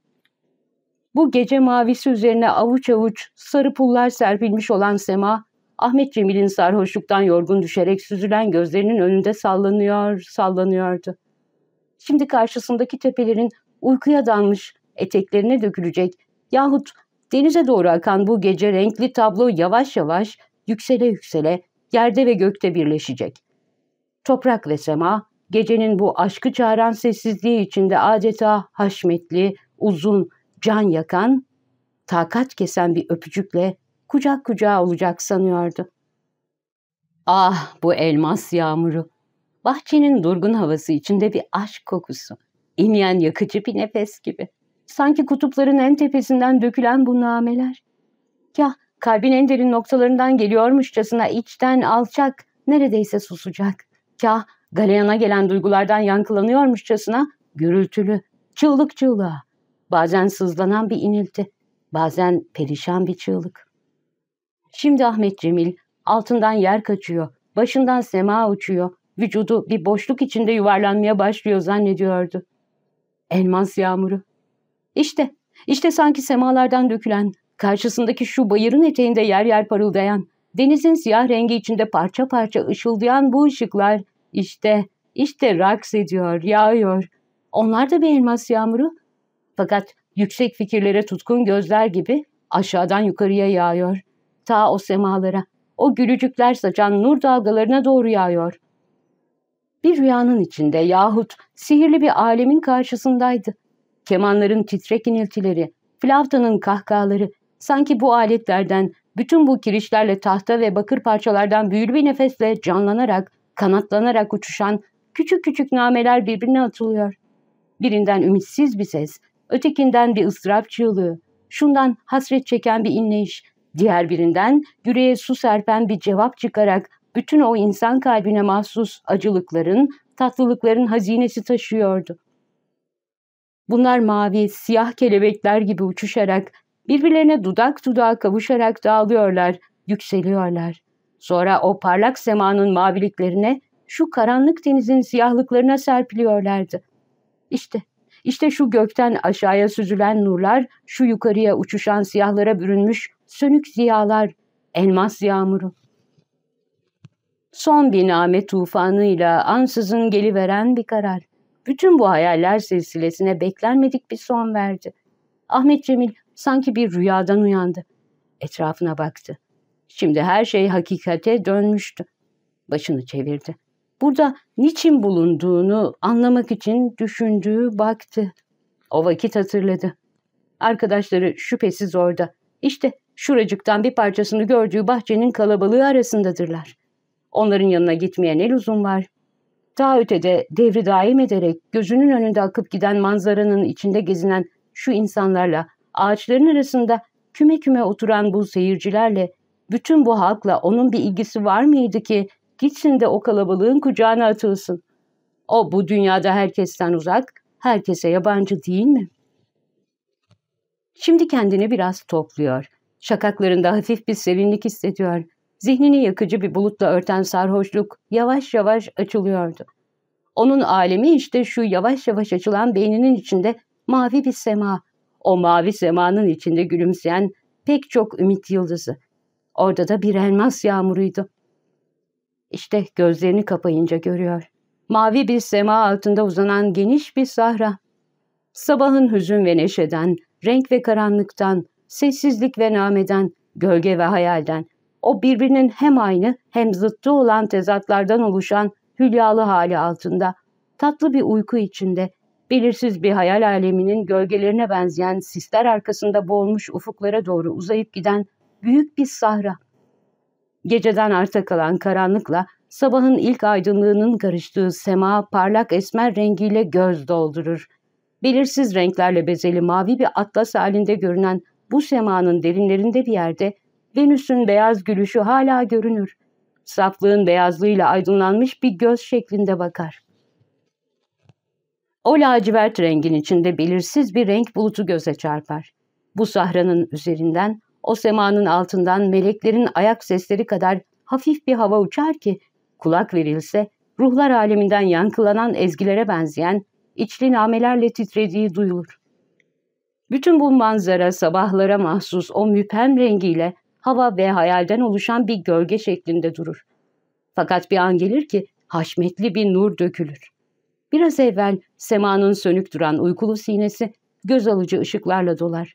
Bu gece mavisi üzerine avuç avuç sarı pullar serpilmiş olan sema, Ahmet Cemil'in sarhoşluktan yorgun düşerek süzülen gözlerinin önünde sallanıyor, sallanıyordu. Şimdi karşısındaki tepelerin uykuya dalmış eteklerine dökülecek yahut denize doğru akan bu gece renkli tablo yavaş yavaş yüksele yüksele yerde ve gökte birleşecek. Toprak ve sema gecenin bu aşkı çağıran sessizliği içinde adeta haşmetli, uzun, can yakan, takat kesen bir öpücükle kucak kucağa olacak sanıyordu. Ah bu elmas yağmuru! Bahçenin durgun havası içinde bir aşk kokusu. İnleyen yakıcı bir nefes gibi. Sanki kutupların en tepesinden dökülen bu nameler. ya kalbin en derin noktalarından geliyormuşçasına içten alçak, neredeyse susacak. Ya galeyana gelen duygulardan yankılanıyormuşçasına gürültülü, çığlık çığlığa. Bazen sızlanan bir inilti, bazen perişan bir çığlık. Şimdi Ahmet Cemil altından yer kaçıyor, başından sema uçuyor, Vücudu bir boşluk içinde yuvarlanmaya başlıyor zannediyordu. Elmas yağmuru. İşte, işte sanki semalardan dökülen, karşısındaki şu bayırın eteğinde yer yer parıldayan, denizin siyah rengi içinde parça parça ışıldayan bu ışıklar, işte, işte raks ediyor, yağıyor. Onlar da bir elmas yağmuru. Fakat yüksek fikirlere tutkun gözler gibi aşağıdan yukarıya yağıyor. Ta o semalara, o gülücükler saçan nur dalgalarına doğru yağıyor bir rüyanın içinde yahut sihirli bir alemin karşısındaydı. Kemanların titrek iniltileri, flavtanın kahkahaları, sanki bu aletlerden, bütün bu kirişlerle tahta ve bakır parçalardan büyülü bir nefesle canlanarak, kanatlanarak uçuşan küçük küçük nameler birbirine atılıyor. Birinden ümitsiz bir ses, ötekinden bir ıstırap çığlığı, şundan hasret çeken bir inleyiş, diğer birinden yüreğe su serpen bir cevap çıkarak bütün o insan kalbine mahsus acılıkların, tatlılıkların hazinesi taşıyordu. Bunlar mavi, siyah kelebekler gibi uçuşarak, birbirlerine dudak dudağa kavuşarak dağılıyorlar, yükseliyorlar. Sonra o parlak semanın maviliklerine, şu karanlık denizin siyahlıklarına serpiliyorlardı. İşte, işte şu gökten aşağıya süzülen nurlar, şu yukarıya uçuşan siyahlara bürünmüş sönük ziyalar, elmas yağmuru. Son bir name tufanıyla ansızın geliveren bir karar. Bütün bu hayaller silsilesine beklenmedik bir son verdi. Ahmet Cemil sanki bir rüyadan uyandı. Etrafına baktı. Şimdi her şey hakikate dönmüştü. Başını çevirdi. Burada niçin bulunduğunu anlamak için düşündüğü baktı. O vakit hatırladı. Arkadaşları şüphesiz orada. İşte şuracıktan bir parçasını gördüğü bahçenin kalabalığı arasındadırlar. Onların yanına gitmeye ne lüzum var? Ta ötede devri daim ederek gözünün önünde akıp giden manzaranın içinde gezinen şu insanlarla, ağaçların arasında küme küme oturan bu seyircilerle, bütün bu halkla onun bir ilgisi var mıydı ki gitsin de o kalabalığın kucağına atılsın? O bu dünyada herkesten uzak, herkese yabancı değil mi? Şimdi kendini biraz topluyor. Şakaklarında hafif bir sevinlik hissediyor zihnini yakıcı bir bulutla örten sarhoşluk yavaş yavaş açılıyordu. Onun alemi işte şu yavaş yavaş açılan beyninin içinde mavi bir sema. O mavi semanın içinde gülümseyen pek çok ümit yıldızı. Orada da bir elmas yağmuruydu. İşte gözlerini kapayınca görüyor. Mavi bir sema altında uzanan geniş bir sahra. Sabahın hüzün ve neşeden, renk ve karanlıktan, sessizlik ve nameden, gölge ve hayalden, o birbirinin hem aynı hem zıttı olan tezatlardan oluşan hülyalı hali altında, tatlı bir uyku içinde, belirsiz bir hayal aleminin gölgelerine benzeyen sisler arkasında boğulmuş ufuklara doğru uzayıp giden büyük bir sahra. Geceden arta kalan karanlıkla sabahın ilk aydınlığının karıştığı sema parlak esmer rengiyle göz doldurur. Belirsiz renklerle bezeli mavi bir atlas halinde görünen bu semanın derinlerinde bir yerde Venüs'ün beyaz gülüşü hala görünür. Saflığın beyazlığıyla aydınlanmış bir göz şeklinde bakar. O lacivert rengin içinde belirsiz bir renk bulutu göze çarpar. Bu sahranın üzerinden, o semanın altından meleklerin ayak sesleri kadar hafif bir hava uçar ki, kulak verilse ruhlar aleminden yankılanan ezgilere benzeyen, içli namelerle titrediği duyulur. Bütün bu manzara sabahlara mahsus o müphem rengiyle hava ve hayalden oluşan bir gölge şeklinde durur. Fakat bir an gelir ki haşmetli bir nur dökülür. Biraz evvel semanın sönük duran uykulu sinesi göz alıcı ışıklarla dolar.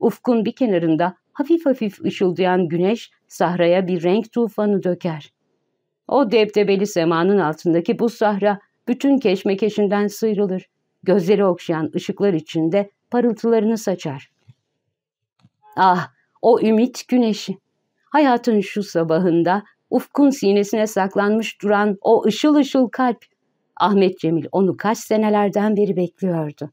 Ufkun bir kenarında hafif hafif ışıldayan güneş sahraya bir renk tufanı döker. O deptebeli semanın altındaki bu sahra bütün keşmekeşinden sıyrılır. Gözleri okşayan ışıklar içinde parıltılarını saçar. Ah o ümit güneşi. Hayatın şu sabahında ufkun sinesine saklanmış duran o ışıl ışıl kalp. Ahmet Cemil onu kaç senelerden beri bekliyordu.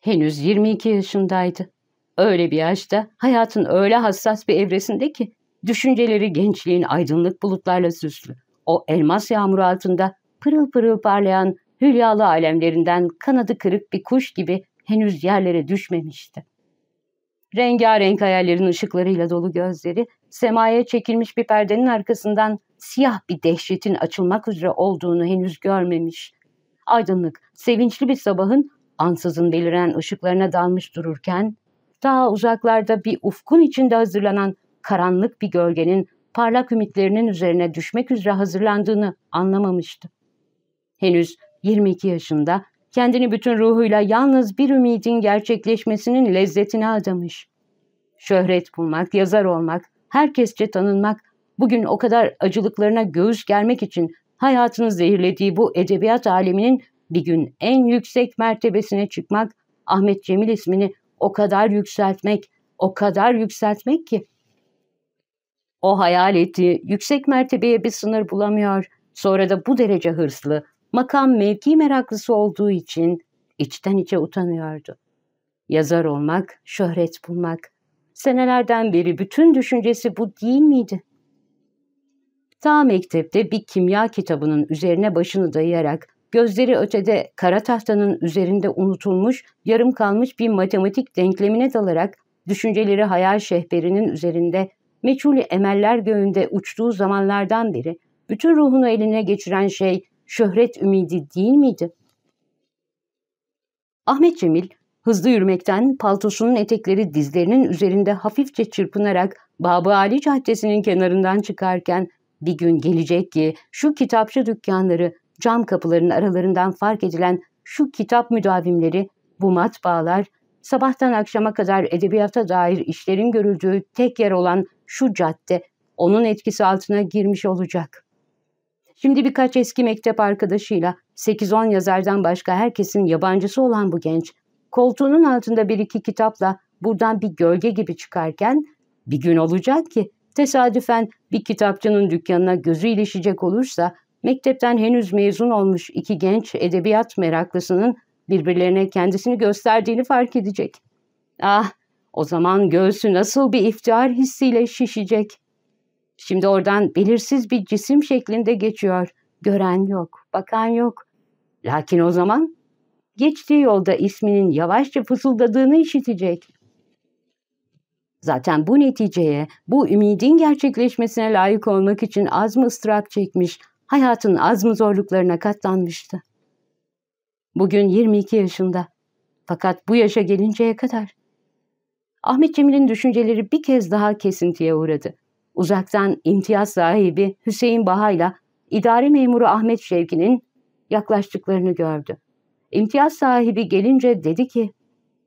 Henüz 22 yaşındaydı. Öyle bir yaşta hayatın öyle hassas bir evresinde ki düşünceleri gençliğin aydınlık bulutlarla süslü. O elmas yağmuru altında pırıl pırıl parlayan hülyalı alemlerinden kanadı kırık bir kuş gibi henüz yerlere düşmemişti. Rengarenk hayallerin ışıklarıyla dolu gözleri, semaya çekilmiş bir perdenin arkasından siyah bir dehşetin açılmak üzere olduğunu henüz görmemiş. Aydınlık, sevinçli bir sabahın ansızın beliren ışıklarına dalmış dururken, daha uzaklarda bir ufkun içinde hazırlanan karanlık bir gölgenin parlak ümitlerinin üzerine düşmek üzere hazırlandığını anlamamıştı. Henüz 22 yaşında kendini bütün ruhuyla yalnız bir ümidin gerçekleşmesinin lezzetine adamış. Şöhret bulmak, yazar olmak, herkesçe tanınmak, bugün o kadar acılıklarına göğüs germek için hayatını zehirlediği bu edebiyat aleminin bir gün en yüksek mertebesine çıkmak, Ahmet Cemil ismini o kadar yükseltmek, o kadar yükseltmek ki. O hayal ettiği yüksek mertebeye bir sınır bulamıyor. Sonra da bu derece hırslı, makam mevki meraklısı olduğu için içten içe utanıyordu. Yazar olmak, şöhret bulmak. Senelerden beri bütün düşüncesi bu değil miydi? Ta mektepte bir kimya kitabının üzerine başını dayayarak gözleri ötede kara tahtanın üzerinde unutulmuş, yarım kalmış bir matematik denklemine dalarak düşünceleri hayal şehberinin üzerinde meçhul emeller göğünde uçtuğu zamanlardan beri bütün ruhunu eline geçiren şey şöhret ümidi değil miydi? Ahmet Cemil hızlı yürümekten paltosunun etekleri dizlerinin üzerinde hafifçe çırpınarak Babı Ali Caddesi'nin kenarından çıkarken bir gün gelecek ki şu kitapçı dükkanları cam kapılarının aralarından fark edilen şu kitap müdavimleri, bu matbaalar, sabahtan akşama kadar edebiyata dair işlerin görüldüğü tek yer olan şu cadde onun etkisi altına girmiş olacak. Şimdi birkaç eski mektep arkadaşıyla 8-10 yazardan başka herkesin yabancısı olan bu genç, koltuğunun altında bir iki kitapla buradan bir gölge gibi çıkarken bir gün olacak ki tesadüfen bir kitapçının dükkanına gözü ilişecek olursa mektepten henüz mezun olmuş iki genç edebiyat meraklısının birbirlerine kendisini gösterdiğini fark edecek. Ah o zaman göğsü nasıl bir iftihar hissiyle şişecek. Şimdi oradan belirsiz bir cisim şeklinde geçiyor. Gören yok, bakan yok. Lakin o zaman geçtiği yolda isminin yavaşça fısıldadığını işitecek. Zaten bu neticeye, bu ümidin gerçekleşmesine layık olmak için az mı ıstırap çekmiş, hayatın az mı zorluklarına katlanmıştı. Bugün 22 yaşında. Fakat bu yaşa gelinceye kadar. Ahmet Cemil'in düşünceleri bir kez daha kesintiye uğradı uzaktan imtiyaz sahibi Hüseyin Baha'yla idari memuru Ahmet Şevki'nin yaklaştıklarını gördü. İmtiyaz sahibi gelince dedi ki,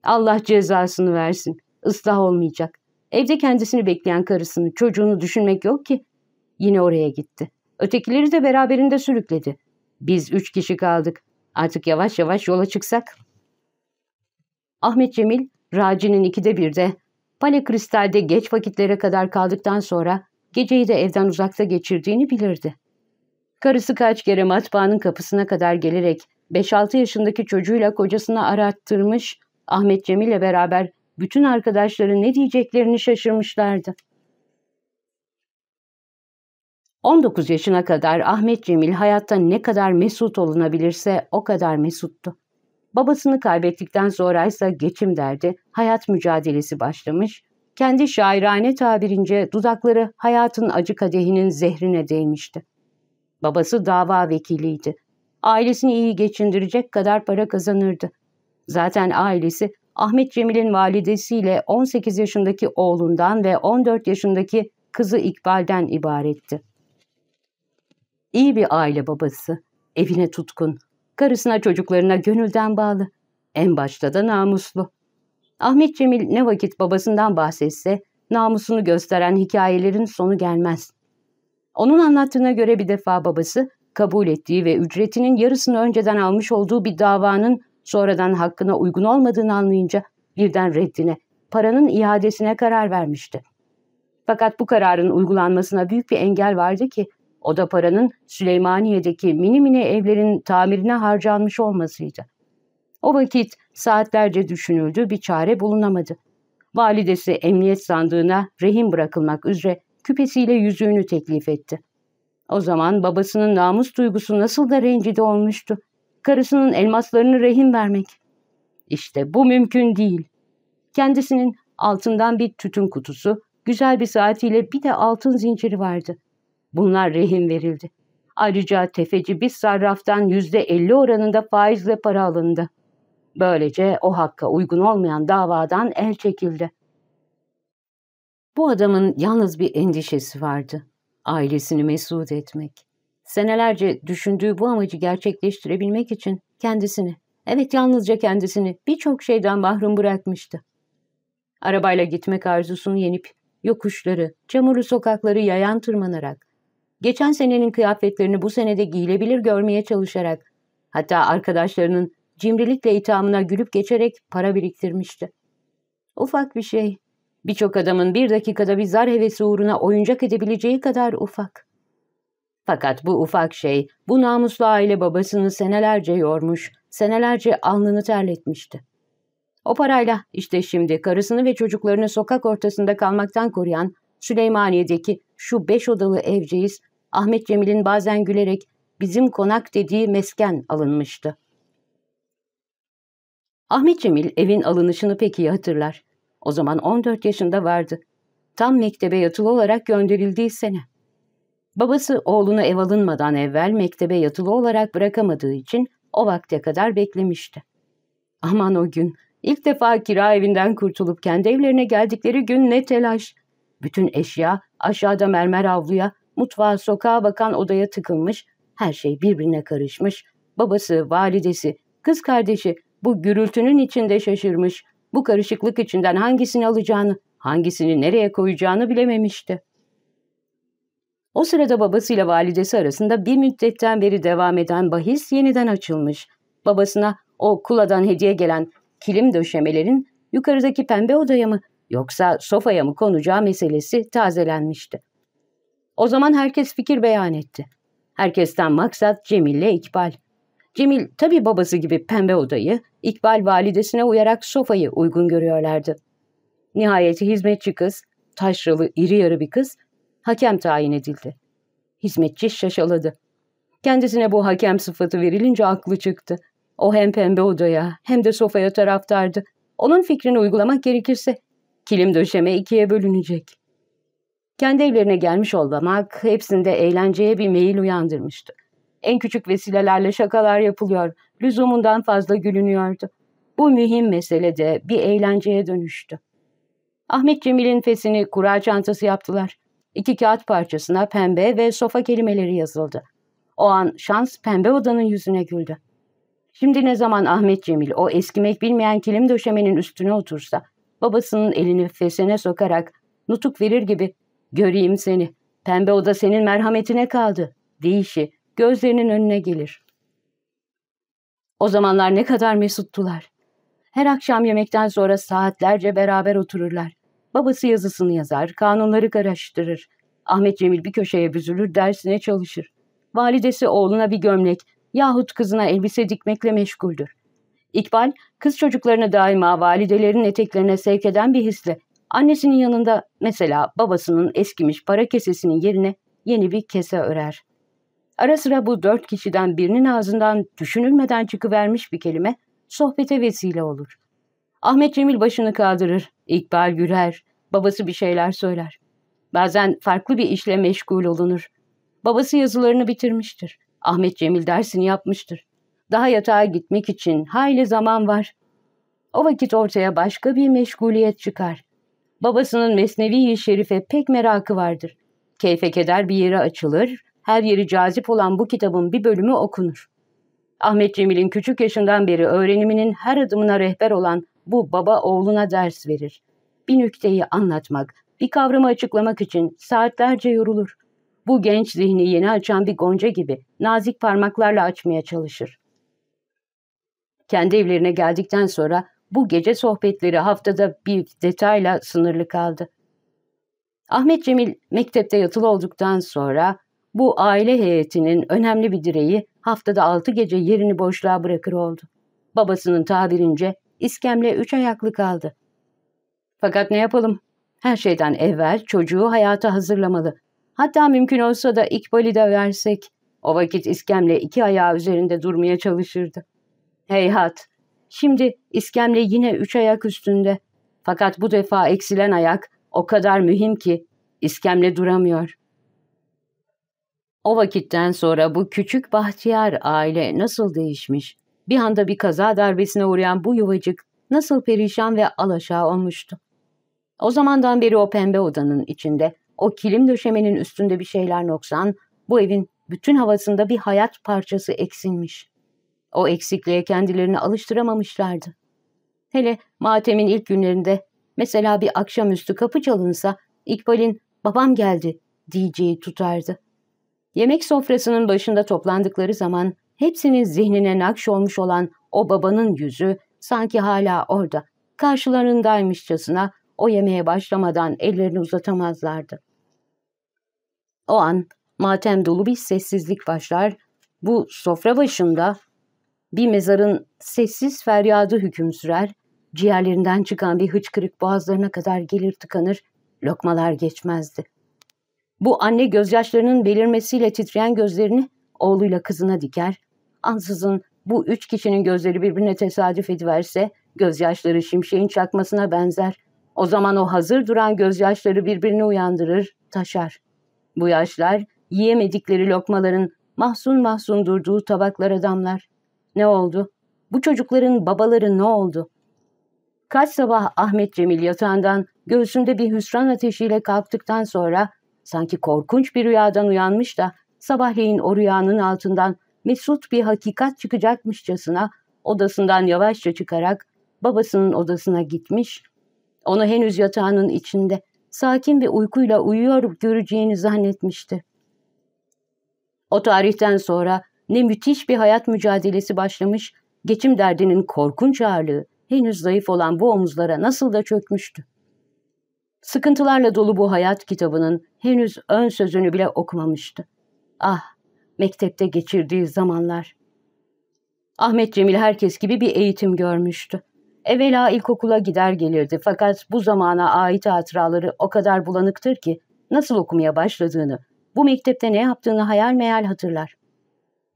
Allah cezasını versin, ıslah olmayacak. Evde kendisini bekleyen karısını, çocuğunu düşünmek yok ki. Yine oraya gitti. Ötekileri de beraberinde sürükledi. Biz üç kişi kaldık. Artık yavaş yavaş yola çıksak. Ahmet Cemil, Raci'nin ikide de. Pale Kristal'de geç vakitlere kadar kaldıktan sonra geceyi de evden uzakta geçirdiğini bilirdi. Karısı kaç kere matbaanın kapısına kadar gelerek 5-6 yaşındaki çocuğuyla kocasını arattırmış, Ahmet Cemil'le beraber bütün arkadaşları ne diyeceklerini şaşırmışlardı. 19 yaşına kadar Ahmet Cemil hayatta ne kadar mesut olunabilirse o kadar mesuttu. Babasını kaybettikten sonra ise geçim derdi, hayat mücadelesi başlamış, kendi şairane tabirince dudakları hayatın acı kadehinin zehrine değmişti. Babası dava vekiliydi. Ailesini iyi geçindirecek kadar para kazanırdı. Zaten ailesi Ahmet Cemil'in validesiyle 18 yaşındaki oğlundan ve 14 yaşındaki kızı İkbal'den ibaretti. İyi bir aile babası, evine tutkun, Karısına çocuklarına gönülden bağlı. En başta da namuslu. Ahmet Cemil ne vakit babasından bahsetse namusunu gösteren hikayelerin sonu gelmez. Onun anlattığına göre bir defa babası kabul ettiği ve ücretinin yarısını önceden almış olduğu bir davanın sonradan hakkına uygun olmadığını anlayınca birden reddine, paranın iadesine karar vermişti. Fakat bu kararın uygulanmasına büyük bir engel vardı ki o da paranın Süleymaniye'deki mini mini evlerin tamirine harcanmış olmasıydı. O vakit saatlerce düşünüldü bir çare bulunamadı. Validesi emniyet sandığına rehin bırakılmak üzere küpesiyle yüzüğünü teklif etti. O zaman babasının namus duygusu nasıl da rencide olmuştu. Karısının elmaslarını rehin vermek. İşte bu mümkün değil. Kendisinin altından bir tütün kutusu, güzel bir saatiyle bir de altın zinciri vardı. Bunlar rehin verildi. Ayrıca tefeci bir sarraftan yüzde elli oranında faizle para alındı. Böylece o hakka uygun olmayan davadan el çekildi. Bu adamın yalnız bir endişesi vardı. Ailesini mesut etmek. Senelerce düşündüğü bu amacı gerçekleştirebilmek için kendisini, evet yalnızca kendisini birçok şeyden mahrum bırakmıştı. Arabayla gitmek arzusunu yenip yokuşları, çamurlu sokakları yayan tırmanarak, geçen senenin kıyafetlerini bu senede giyilebilir görmeye çalışarak, hatta arkadaşlarının cimrilikle ithamına gülüp geçerek para biriktirmişti. Ufak bir şey. Birçok adamın bir dakikada bir zar hevesi uğruna oyuncak edebileceği kadar ufak. Fakat bu ufak şey, bu namuslu aile babasını senelerce yormuş, senelerce alnını terletmişti. O parayla işte şimdi karısını ve çocuklarını sokak ortasında kalmaktan koruyan Süleymaniye'deki şu beş odalı evceğiz Ahmet Cemil'in bazen gülerek bizim konak dediği mesken alınmıştı. Ahmet Cemil evin alınışını pek iyi hatırlar. O zaman 14 yaşında vardı. Tam mektebe yatılı olarak gönderildiği sene. Babası oğlunu ev alınmadan evvel mektebe yatılı olarak bırakamadığı için o vakte kadar beklemişti. Aman o gün, ilk defa kira evinden kurtulup kendi evlerine geldikleri gün ne telaş. Bütün eşya Aşağıda mermer avluya, mutfağa sokağa bakan odaya tıkılmış, her şey birbirine karışmış. Babası, validesi, kız kardeşi bu gürültünün içinde şaşırmış. Bu karışıklık içinden hangisini alacağını, hangisini nereye koyacağını bilememişti. O sırada babasıyla validesi arasında bir müddetten beri devam eden bahis yeniden açılmış. Babasına o kuladan hediye gelen kilim döşemelerin yukarıdaki pembe odaya mı yoksa sofaya mı konacağı meselesi tazelenmişti. O zaman herkes fikir beyan etti. Herkesten maksat Cemil ile İkbal. Cemil tabi babası gibi pembe odayı, İkbal validesine uyarak sofayı uygun görüyorlardı. Nihayet hizmetçi kız, taşralı iri yarı bir kız, hakem tayin edildi. Hizmetçi şaşaladı. Kendisine bu hakem sıfatı verilince aklı çıktı. O hem pembe odaya hem de sofaya taraftardı. Onun fikrini uygulamak gerekirse Kilim döşeme ikiye bölünecek. Kendi evlerine gelmiş olmamak hepsinde eğlenceye bir meyil uyandırmıştı. En küçük vesilelerle şakalar yapılıyor, lüzumundan fazla gülünüyordu. Bu mühim mesele de bir eğlenceye dönüştü. Ahmet Cemil'in fesini kura çantası yaptılar. İki kağıt parçasına pembe ve sofa kelimeleri yazıldı. O an şans pembe odanın yüzüne güldü. Şimdi ne zaman Ahmet Cemil o eskimek bilmeyen kilim döşemenin üstüne otursa, Babasının elini fesene sokarak nutuk verir gibi ''Göreyim seni, pembe oda senin merhametine kaldı.'' deyişi gözlerinin önüne gelir. O zamanlar ne kadar mesuttular. Her akşam yemekten sonra saatlerce beraber otururlar. Babası yazısını yazar, kanunları karıştırır. Ahmet Cemil bir köşeye büzülür, dersine çalışır. Validesi oğluna bir gömlek yahut kızına elbise dikmekle meşguldür. İkbal, kız çocuklarını daima validelerin eteklerine sevk eden bir hisle annesinin yanında mesela babasının eskimiş para kesesinin yerine yeni bir kese örer. Ara sıra bu dört kişiden birinin ağzından düşünülmeden çıkıvermiş bir kelime sohbete vesile olur. Ahmet Cemil başını kaldırır, İkbal güler, babası bir şeyler söyler. Bazen farklı bir işle meşgul olunur. Babası yazılarını bitirmiştir. Ahmet Cemil dersini yapmıştır. Daha yatağa gitmek için hayli zaman var. O vakit ortaya başka bir meşguliyet çıkar. Babasının mesnevi Şerif'e pek merakı vardır. Keyfe keder bir yere açılır, her yeri cazip olan bu kitabın bir bölümü okunur. Ahmet Cemil'in küçük yaşından beri öğreniminin her adımına rehber olan bu baba oğluna ders verir. Bir nükteyi anlatmak, bir kavramı açıklamak için saatlerce yorulur. Bu genç zihni yeni açan bir gonca gibi nazik parmaklarla açmaya çalışır kendi evlerine geldikten sonra bu gece sohbetleri haftada bir detayla sınırlı kaldı. Ahmet Cemil mektepte yatılı olduktan sonra bu aile heyetinin önemli bir direği haftada altı gece yerini boşluğa bırakır oldu. Babasının tabirince iskemle üç ayaklı kaldı. Fakat ne yapalım? Her şeyden evvel çocuğu hayata hazırlamalı. Hatta mümkün olsa da İkbal'i de versek. O vakit iskemle iki ayağı üzerinde durmaya çalışırdı. Heyhat. Şimdi iskemle yine üç ayak üstünde. Fakat bu defa eksilen ayak o kadar mühim ki iskemle duramıyor. O vakitten sonra bu küçük bahtiyar aile nasıl değişmiş? Bir anda bir kaza darbesine uğrayan bu yuvacık nasıl perişan ve alaşağı olmuştu. O zamandan beri o pembe odanın içinde, o kilim döşemenin üstünde bir şeyler noksan, bu evin bütün havasında bir hayat parçası eksilmiş. O eksikliğe kendilerini alıştıramamışlardı. Hele matemin ilk günlerinde mesela bir akşamüstü kapı çalınsa İkbal'in babam geldi diyeceği tutardı. Yemek sofrasının başında toplandıkları zaman hepsinin zihnine nakş olmuş olan o babanın yüzü sanki hala orada, karşılarındaymışçasına o yemeğe başlamadan ellerini uzatamazlardı. O an matem dolu bir sessizlik başlar, bu sofra başında bir mezarın sessiz feryadı hüküm sürer, ciğerlerinden çıkan bir hıçkırık boğazlarına kadar gelir tıkanır, lokmalar geçmezdi. Bu anne gözyaşlarının belirmesiyle titreyen gözlerini oğluyla kızına diker, ansızın bu üç kişinin gözleri birbirine tesadüf ediverse gözyaşları şimşeğin çakmasına benzer. O zaman o hazır duran gözyaşları birbirini uyandırır, taşar. Bu yaşlar yiyemedikleri lokmaların mahzun mahzun durduğu tabaklara damlar ne oldu? Bu çocukların babaları ne oldu? Kaç sabah Ahmet Cemil yatağından göğsünde bir hüsran ateşiyle kalktıktan sonra sanki korkunç bir rüyadan uyanmış da sabahleyin o rüyanın altından mesut bir hakikat çıkacakmışçasına odasından yavaşça çıkarak babasının odasına gitmiş, onu henüz yatağının içinde sakin bir uykuyla uyuyor göreceğini zannetmişti. O tarihten sonra ne müthiş bir hayat mücadelesi başlamış, geçim derdinin korkunç ağırlığı henüz zayıf olan bu omuzlara nasıl da çökmüştü. Sıkıntılarla dolu bu hayat kitabının henüz ön sözünü bile okumamıştı. Ah, mektepte geçirdiği zamanlar. Ahmet Cemil herkes gibi bir eğitim görmüştü. Evvela ilkokula gider gelirdi fakat bu zamana ait hatıraları o kadar bulanıktır ki nasıl okumaya başladığını, bu mektepte ne yaptığını hayal meyal hatırlar.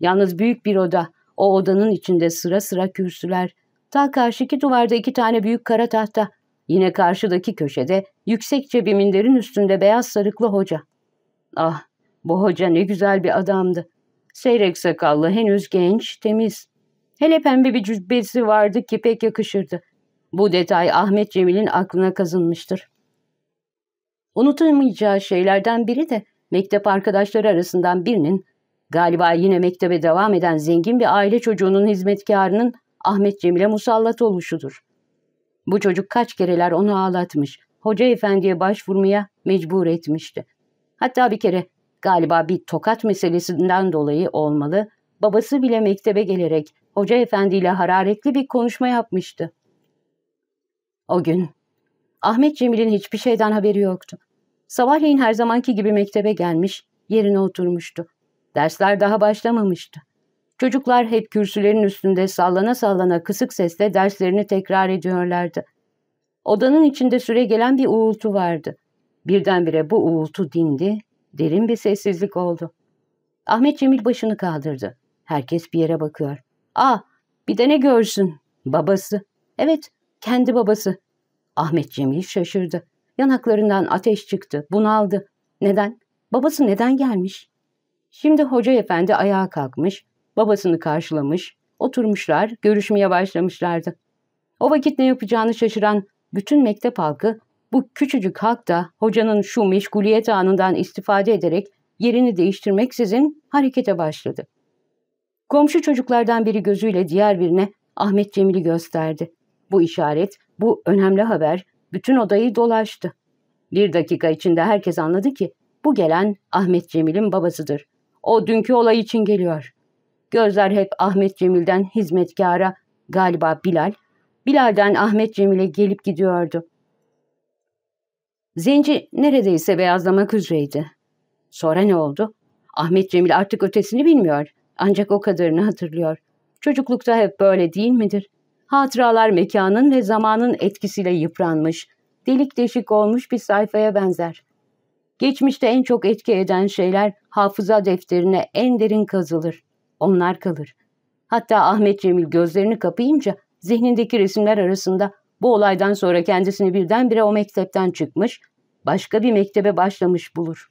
Yalnız büyük bir oda. O odanın içinde sıra sıra kürsüler. Ta karşıki duvarda iki tane büyük kara tahta. Yine karşıdaki köşede yüksekçe bir minderin üstünde beyaz sarıklı hoca. Ah bu hoca ne güzel bir adamdı. Seyrek sakallı, henüz genç, temiz. Hele pembe bir cübbesi vardı ki pek yakışırdı. Bu detay Ahmet Cemil'in aklına kazınmıştır. Unutulmayacağı şeylerden biri de mektep arkadaşları arasından birinin Galiba yine mektebe devam eden zengin bir aile çocuğunun hizmetkarının Ahmet Cemil'e musallat oluşudur. Bu çocuk kaç kereler onu ağlatmış, hoca efendiye başvurmaya mecbur etmişti. Hatta bir kere galiba bir tokat meselesinden dolayı olmalı, babası bile mektebe gelerek hoca efendiyle hararetli bir konuşma yapmıştı. O gün Ahmet Cemil'in hiçbir şeyden haberi yoktu. Sabahleyin her zamanki gibi mektebe gelmiş, yerine oturmuştu. Dersler daha başlamamıştı. Çocuklar hep kürsülerin üstünde sallana sallana kısık sesle derslerini tekrar ediyorlardı. Odanın içinde süre gelen bir uğultu vardı. Birdenbire bu uğultu dindi, derin bir sessizlik oldu. Ahmet Cemil başını kaldırdı. Herkes bir yere bakıyor. Ah, bir de ne görsün? Babası. Evet, kendi babası. Ahmet Cemil şaşırdı. Yanaklarından ateş çıktı, bunaldı. Neden? Babası neden gelmiş? Şimdi hoca efendi ayağa kalkmış, babasını karşılamış, oturmuşlar, görüşmeye başlamışlardı. O vakit ne yapacağını şaşıran bütün mektep halkı bu küçücük halk da hocanın şu meşguliyet anından istifade ederek yerini değiştirmeksizin harekete başladı. Komşu çocuklardan biri gözüyle diğer birine Ahmet Cemil'i gösterdi. Bu işaret, bu önemli haber bütün odayı dolaştı. Bir dakika içinde herkes anladı ki bu gelen Ahmet Cemil'in babasıdır. O dünkü olay için geliyor. Gözler hep Ahmet Cemil'den hizmetkara, galiba Bilal, Bilal'den Ahmet Cemil'e gelip gidiyordu. Zenci neredeyse beyazlamak üzereydi. Sonra ne oldu? Ahmet Cemil artık ötesini bilmiyor. Ancak o kadarını hatırlıyor. Çocuklukta hep böyle değil midir? Hatıralar mekanın ve zamanın etkisiyle yıpranmış, delik deşik olmuş bir sayfaya benzer. Geçmişte en çok etki eden şeyler hafıza defterine en derin kazılır. Onlar kalır. Hatta Ahmet Cemil gözlerini kapayınca zihnindeki resimler arasında bu olaydan sonra kendisini birdenbire o mektepten çıkmış, başka bir mektebe başlamış bulur.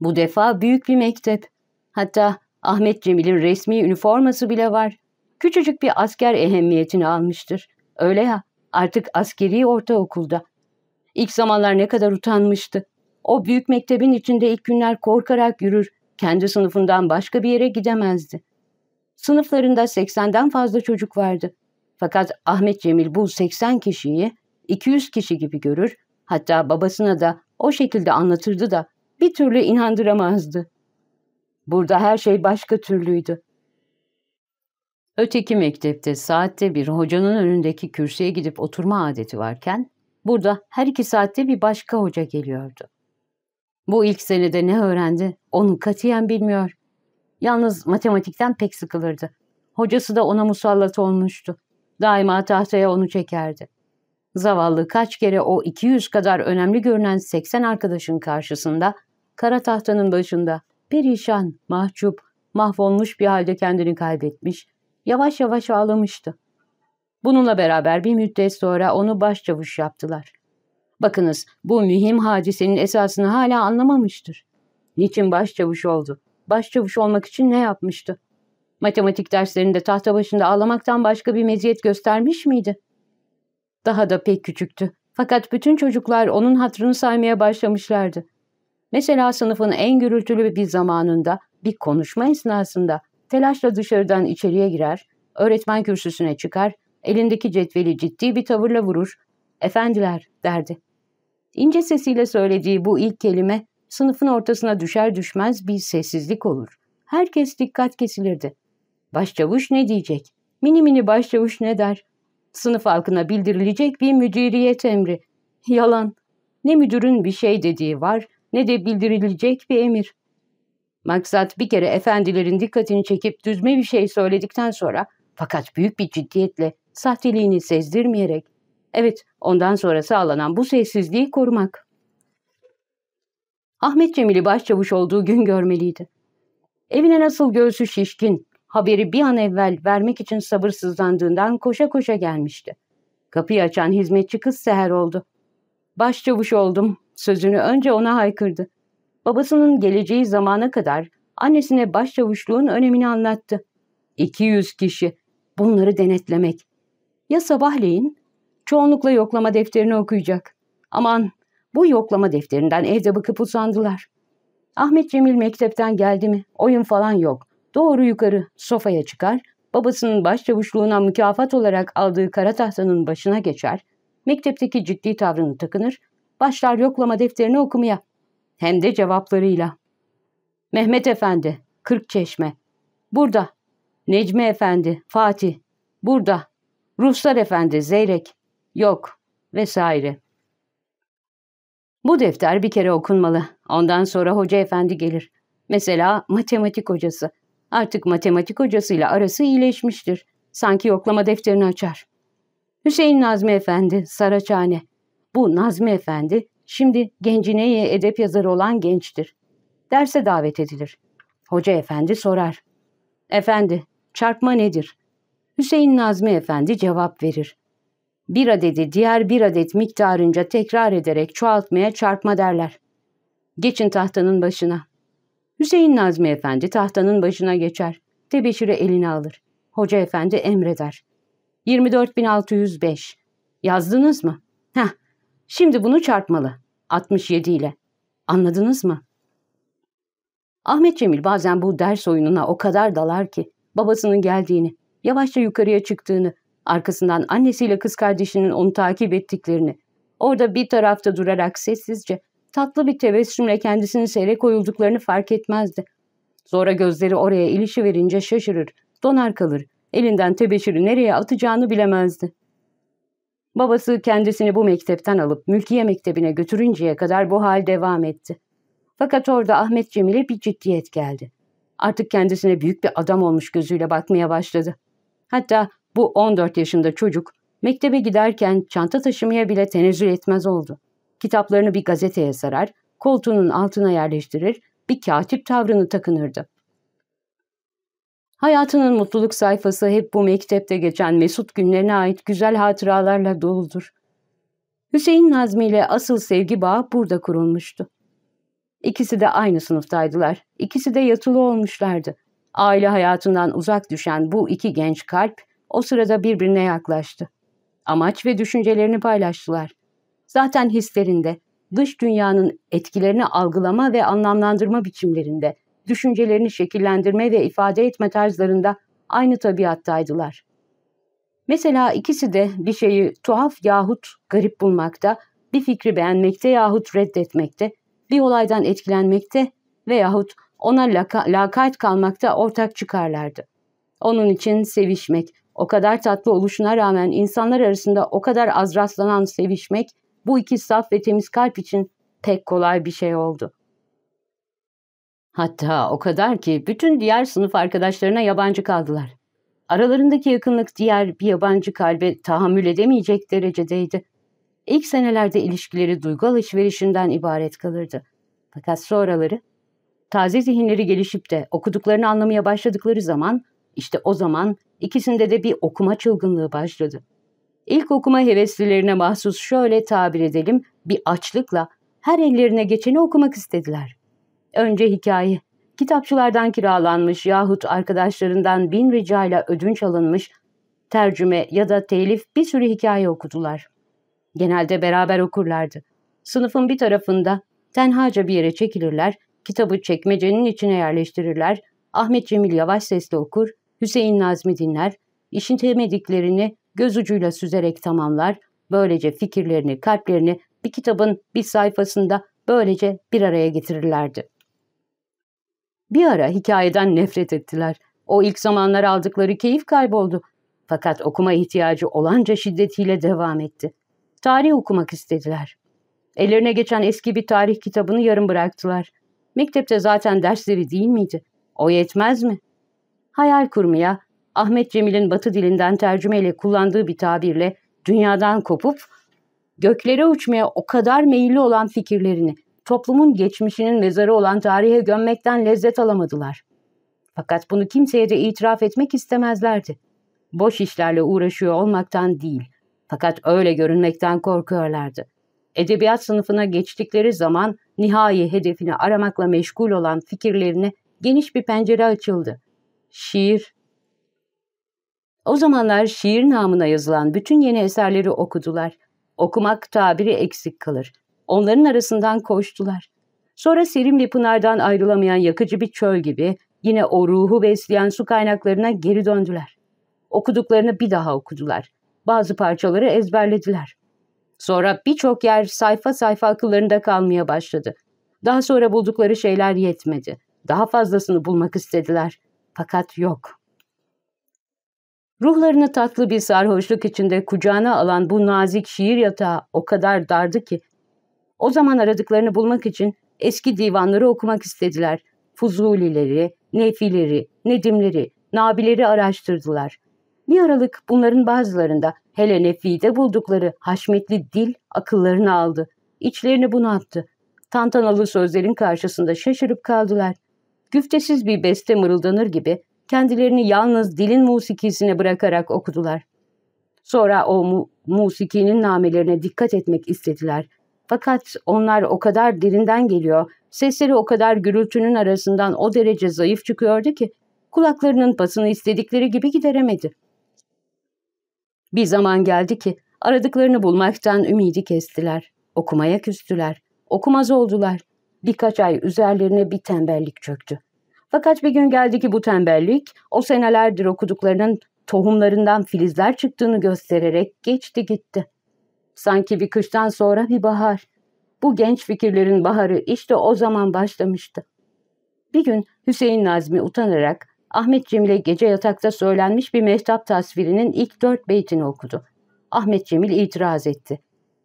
Bu defa büyük bir mektep. Hatta Ahmet Cemil'in resmi üniforması bile var. Küçücük bir asker ehemmiyetini almıştır. Öyle ya, artık askeri ortaokulda. İlk zamanlar ne kadar utanmıştı. O büyük mektebin içinde ilk günler korkarak yürür, kendi sınıfından başka bir yere gidemezdi. Sınıflarında 80'den fazla çocuk vardı. Fakat Ahmet Cemil bu 80 kişiyi 200 kişi gibi görür, hatta babasına da o şekilde anlatırdı da bir türlü inandıramazdı. Burada her şey başka türlüydü. Öteki mektepte saatte bir hocanın önündeki kürsüye gidip oturma adeti varken burada her iki saatte bir başka hoca geliyordu. Bu ilk senede ne öğrendi onu katiyen bilmiyor. Yalnız matematikten pek sıkılırdı. Hocası da ona musallat olmuştu. Daima tahtaya onu çekerdi. Zavallı kaç kere o 200 kadar önemli görünen 80 arkadaşın karşısında, kara tahtanın başında perişan, mahcup, mahvolmuş bir halde kendini kaybetmiş, yavaş yavaş ağlamıştı. Bununla beraber bir müddet sonra onu başçavuş yaptılar. Bakınız bu mühim hadisenin esasını hala anlamamıştır. Niçin başçavuş oldu? Başçavuş olmak için ne yapmıştı? Matematik derslerinde tahta başında ağlamaktan başka bir meziyet göstermiş miydi? Daha da pek küçüktü. Fakat bütün çocuklar onun hatrını saymaya başlamışlardı. Mesela sınıfın en gürültülü bir zamanında, bir konuşma esnasında telaşla dışarıdan içeriye girer, öğretmen kürsüsüne çıkar, elindeki cetveli ciddi bir tavırla vurur, ''Efendiler'' derdi. İnce sesiyle söylediği bu ilk kelime sınıfın ortasına düşer düşmez bir sessizlik olur. Herkes dikkat kesilirdi. Başçavuş ne diyecek? Mini mini başçavuş ne der? Sınıf halkına bildirilecek bir müdüriyet emri. Yalan. Ne müdürün bir şey dediği var ne de bildirilecek bir emir. Maksat bir kere efendilerin dikkatini çekip düzme bir şey söyledikten sonra fakat büyük bir ciddiyetle sahteliğini sezdirmeyerek Evet, ondan sonra sağlanan bu sessizliği korumak. Ahmet Cemil'i başçavuş olduğu gün görmeliydi. Evine nasıl göğsü şişkin, haberi bir an evvel vermek için sabırsızlandığından koşa koşa gelmişti. Kapıyı açan hizmetçi kız seher oldu. Başçavuş oldum, sözünü önce ona haykırdı. Babasının geleceği zamana kadar annesine başçavuşluğun önemini anlattı. 200 kişi, bunları denetlemek. Ya sabahleyin Çoğunlukla yoklama defterini okuyacak. Aman bu yoklama defterinden evde bakıp usandılar. Ahmet Cemil mektepten geldi mi oyun falan yok. Doğru yukarı sofaya çıkar, babasının başçavuşluğuna mükafat olarak aldığı kara tahtanın başına geçer, mektepteki ciddi tavrını takınır, başlar yoklama defterini okumaya. Hem de cevaplarıyla. Mehmet Efendi, Kırk Çeşme. Burada. Necmi Efendi, Fatih. Burada. Ruhsar Efendi, Zeyrek yok vesaire. Bu defter bir kere okunmalı. Ondan sonra hoca efendi gelir. Mesela matematik hocası. Artık matematik hocasıyla arası iyileşmiştir. Sanki yoklama defterini açar. Hüseyin Nazmi Efendi, Saraçhane. Bu Nazmi Efendi şimdi Gencineye edep yazarı olan gençtir. Derse davet edilir. Hoca efendi sorar. Efendi, çarpma nedir? Hüseyin Nazmi Efendi cevap verir bir adedi diğer bir adet miktarınca tekrar ederek çoğaltmaya çarpma derler. Geçin tahtanın başına. Hüseyin Nazmi Efendi tahtanın başına geçer. Tebeşiri elini alır. Hoca Efendi emreder. 24.605. Yazdınız mı? Heh, şimdi bunu çarpmalı. 67 ile. Anladınız mı? Ahmet Cemil bazen bu ders oyununa o kadar dalar ki babasının geldiğini, yavaşça yukarıya çıktığını, Arkasından annesiyle kız kardeşinin onu takip ettiklerini, orada bir tarafta durarak sessizce tatlı bir tebessümle kendisini seyre koyulduklarını fark etmezdi. Sonra gözleri oraya verince şaşırır, donar kalır, elinden tebeşiri nereye atacağını bilemezdi. Babası kendisini bu mektepten alıp Mülkiye Mektebi'ne götürünceye kadar bu hal devam etti. Fakat orada Ahmet Cemil'e bir ciddiyet geldi. Artık kendisine büyük bir adam olmuş gözüyle bakmaya başladı. Hatta bu 14 yaşında çocuk mektebe giderken çanta taşımaya bile tenezzül etmez oldu. Kitaplarını bir gazeteye sarar, koltuğunun altına yerleştirir, bir katip tavrını takınırdı. Hayatının mutluluk sayfası hep bu mektepte geçen mesut günlerine ait güzel hatıralarla doludur. Hüseyin Nazmi ile asıl sevgi bağı burada kurulmuştu. İkisi de aynı sınıftaydılar. İkisi de yatılı olmuşlardı. Aile hayatından uzak düşen bu iki genç kalp o sırada birbirine yaklaştı. Amaç ve düşüncelerini paylaştılar. Zaten hislerinde, dış dünyanın etkilerini algılama ve anlamlandırma biçimlerinde, düşüncelerini şekillendirme ve ifade etme tarzlarında aynı tabiattaydılar. Mesela ikisi de bir şeyi tuhaf yahut garip bulmakta, bir fikri beğenmekte yahut reddetmekte, bir olaydan etkilenmekte veyahut ona laka, lakayt kalmakta ortak çıkarlardı. Onun için sevişmek, o kadar tatlı oluşuna rağmen insanlar arasında o kadar az rastlanan sevişmek bu iki saf ve temiz kalp için pek kolay bir şey oldu. Hatta o kadar ki bütün diğer sınıf arkadaşlarına yabancı kaldılar. Aralarındaki yakınlık diğer bir yabancı kalbe tahammül edemeyecek derecedeydi. İlk senelerde ilişkileri duygu alışverişinden ibaret kalırdı. Fakat sonraları, taze zihinleri gelişip de okuduklarını anlamaya başladıkları zaman işte o zaman ikisinde de bir okuma çılgınlığı başladı. İlk okuma heveslilerine mahsus şöyle tabir edelim, bir açlıkla her ellerine geçeni okumak istediler. Önce hikaye, kitapçılardan kiralanmış yahut arkadaşlarından bin ricayla ödünç alınmış, tercüme ya da telif bir sürü hikaye okudular. Genelde beraber okurlardı. Sınıfın bir tarafında tenhaca bir yere çekilirler, kitabı çekmecenin içine yerleştirirler, Ahmet Cemil yavaş sesle okur, Hüseyin Nazmi dinler, işitemediklerini göz ucuyla süzerek tamamlar, böylece fikirlerini, kalplerini bir kitabın bir sayfasında böylece bir araya getirirlerdi. Bir ara hikayeden nefret ettiler. O ilk zamanlar aldıkları keyif kayboldu. Fakat okuma ihtiyacı olanca şiddetiyle devam etti. Tarih okumak istediler. Ellerine geçen eski bir tarih kitabını yarım bıraktılar. Mektepte zaten dersleri değil miydi? O yetmez mi? hayal kurmaya, Ahmet Cemil'in batı dilinden tercümeyle kullandığı bir tabirle dünyadan kopup göklere uçmaya o kadar meyilli olan fikirlerini toplumun geçmişinin mezarı olan tarihe gömmekten lezzet alamadılar. Fakat bunu kimseye de itiraf etmek istemezlerdi. Boş işlerle uğraşıyor olmaktan değil, fakat öyle görünmekten korkuyorlardı. Edebiyat sınıfına geçtikleri zaman nihai hedefini aramakla meşgul olan fikirlerine geniş bir pencere açıldı şiir. O zamanlar şiir namına yazılan bütün yeni eserleri okudular. Okumak tabiri eksik kalır. Onların arasından koştular. Sonra serin bir pınardan ayrılamayan yakıcı bir çöl gibi yine o ruhu besleyen su kaynaklarına geri döndüler. Okuduklarını bir daha okudular. Bazı parçaları ezberlediler. Sonra birçok yer sayfa sayfa akıllarında kalmaya başladı. Daha sonra buldukları şeyler yetmedi. Daha fazlasını bulmak istediler. Fakat yok. Ruhlarını tatlı bir sarhoşluk içinde kucağına alan bu nazik şiir yatağı o kadar dardı ki, o zaman aradıklarını bulmak için eski divanları okumak istediler. Fuzulileri, Nefileri, Nedimleri, Nabileri araştırdılar. Bir aralık bunların bazılarında hele Nefi'de buldukları haşmetli dil akıllarını aldı. İçlerini bunu attı. Tantanalı sözlerin karşısında şaşırıp kaldılar güftesiz bir beste mırıldanır gibi kendilerini yalnız dilin musikisine bırakarak okudular. Sonra o mu musikinin namelerine dikkat etmek istediler. Fakat onlar o kadar derinden geliyor, sesleri o kadar gürültünün arasından o derece zayıf çıkıyordu ki kulaklarının pasını istedikleri gibi gideremedi. Bir zaman geldi ki aradıklarını bulmaktan ümidi kestiler. Okumaya küstüler. Okumaz oldular. Birkaç ay üzerlerine bir tembellik çöktü. Fakat bir gün geldi ki bu tembellik o senelerdir okuduklarının tohumlarından filizler çıktığını göstererek geçti gitti. Sanki bir kıştan sonra bir bahar. Bu genç fikirlerin baharı işte o zaman başlamıştı. Bir gün Hüseyin Nazmi utanarak Ahmet Cemil'e gece yatakta söylenmiş bir mehtap tasvirinin ilk dört beytini okudu. Ahmet Cemil itiraz etti.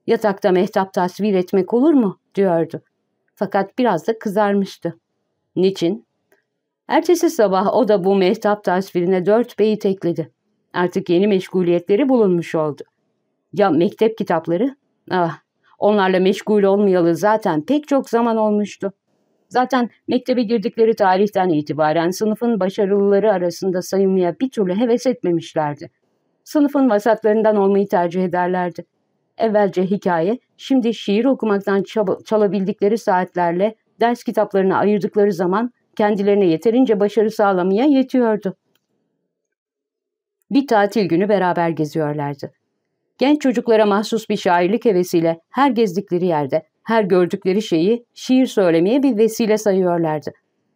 Yatakta mehtap tasvir etmek olur mu? diyordu. Fakat biraz da kızarmıştı. Niçin? Ertesi sabah o da bu mehtap tasvirine dört beyit ekledi. Artık yeni meşguliyetleri bulunmuş oldu. Ya mektep kitapları? Ah, onlarla meşgul olmayalı zaten pek çok zaman olmuştu. Zaten mektebe girdikleri tarihten itibaren sınıfın başarılıları arasında sayılmaya bir türlü heves etmemişlerdi. Sınıfın vasatlarından olmayı tercih ederlerdi. Evvelce hikaye, şimdi şiir okumaktan çalabildikleri saatlerle ders kitaplarını ayırdıkları zaman kendilerine yeterince başarı sağlamaya yetiyordu. Bir tatil günü beraber geziyorlardı. Genç çocuklara mahsus bir şairlik hevesiyle her gezdikleri yerde, her gördükleri şeyi şiir söylemeye bir vesile sayıyorlardı.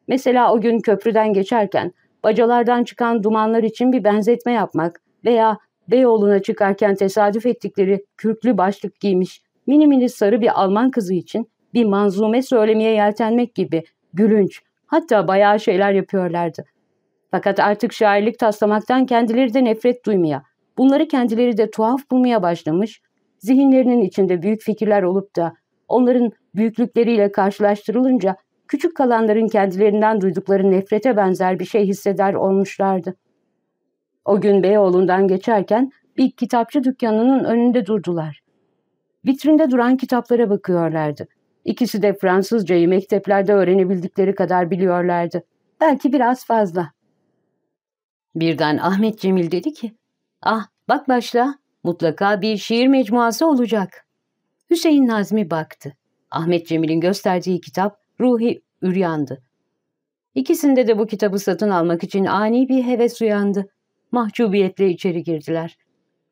Mesela o gün köprüden geçerken bacalardan çıkan dumanlar için bir benzetme yapmak veya Beyoğlu'na çıkarken tesadüf ettikleri kürklü başlık giymiş, mini mini sarı bir Alman kızı için bir manzume söylemeye yeltenmek gibi gülünç, hatta bayağı şeyler yapıyorlardı. Fakat artık şairlik taslamaktan kendileri de nefret duymaya, bunları kendileri de tuhaf bulmaya başlamış, zihinlerinin içinde büyük fikirler olup da onların büyüklükleriyle karşılaştırılınca küçük kalanların kendilerinden duydukları nefrete benzer bir şey hisseder olmuşlardı. O gün Beyoğlu'ndan geçerken bir kitapçı dükkanının önünde durdular. Vitrinde duran kitaplara bakıyorlardı. İkisi de Fransızcayı mekteplerde öğrenebildikleri kadar biliyorlardı. Belki biraz fazla. Birden Ahmet Cemil dedi ki, ''Ah bak başla, mutlaka bir şiir mecmuası olacak.'' Hüseyin Nazmi baktı. Ahmet Cemil'in gösterdiği kitap Ruhi Üryan'dı. İkisinde de bu kitabı satın almak için ani bir heves uyandı mahcubiyetle içeri girdiler.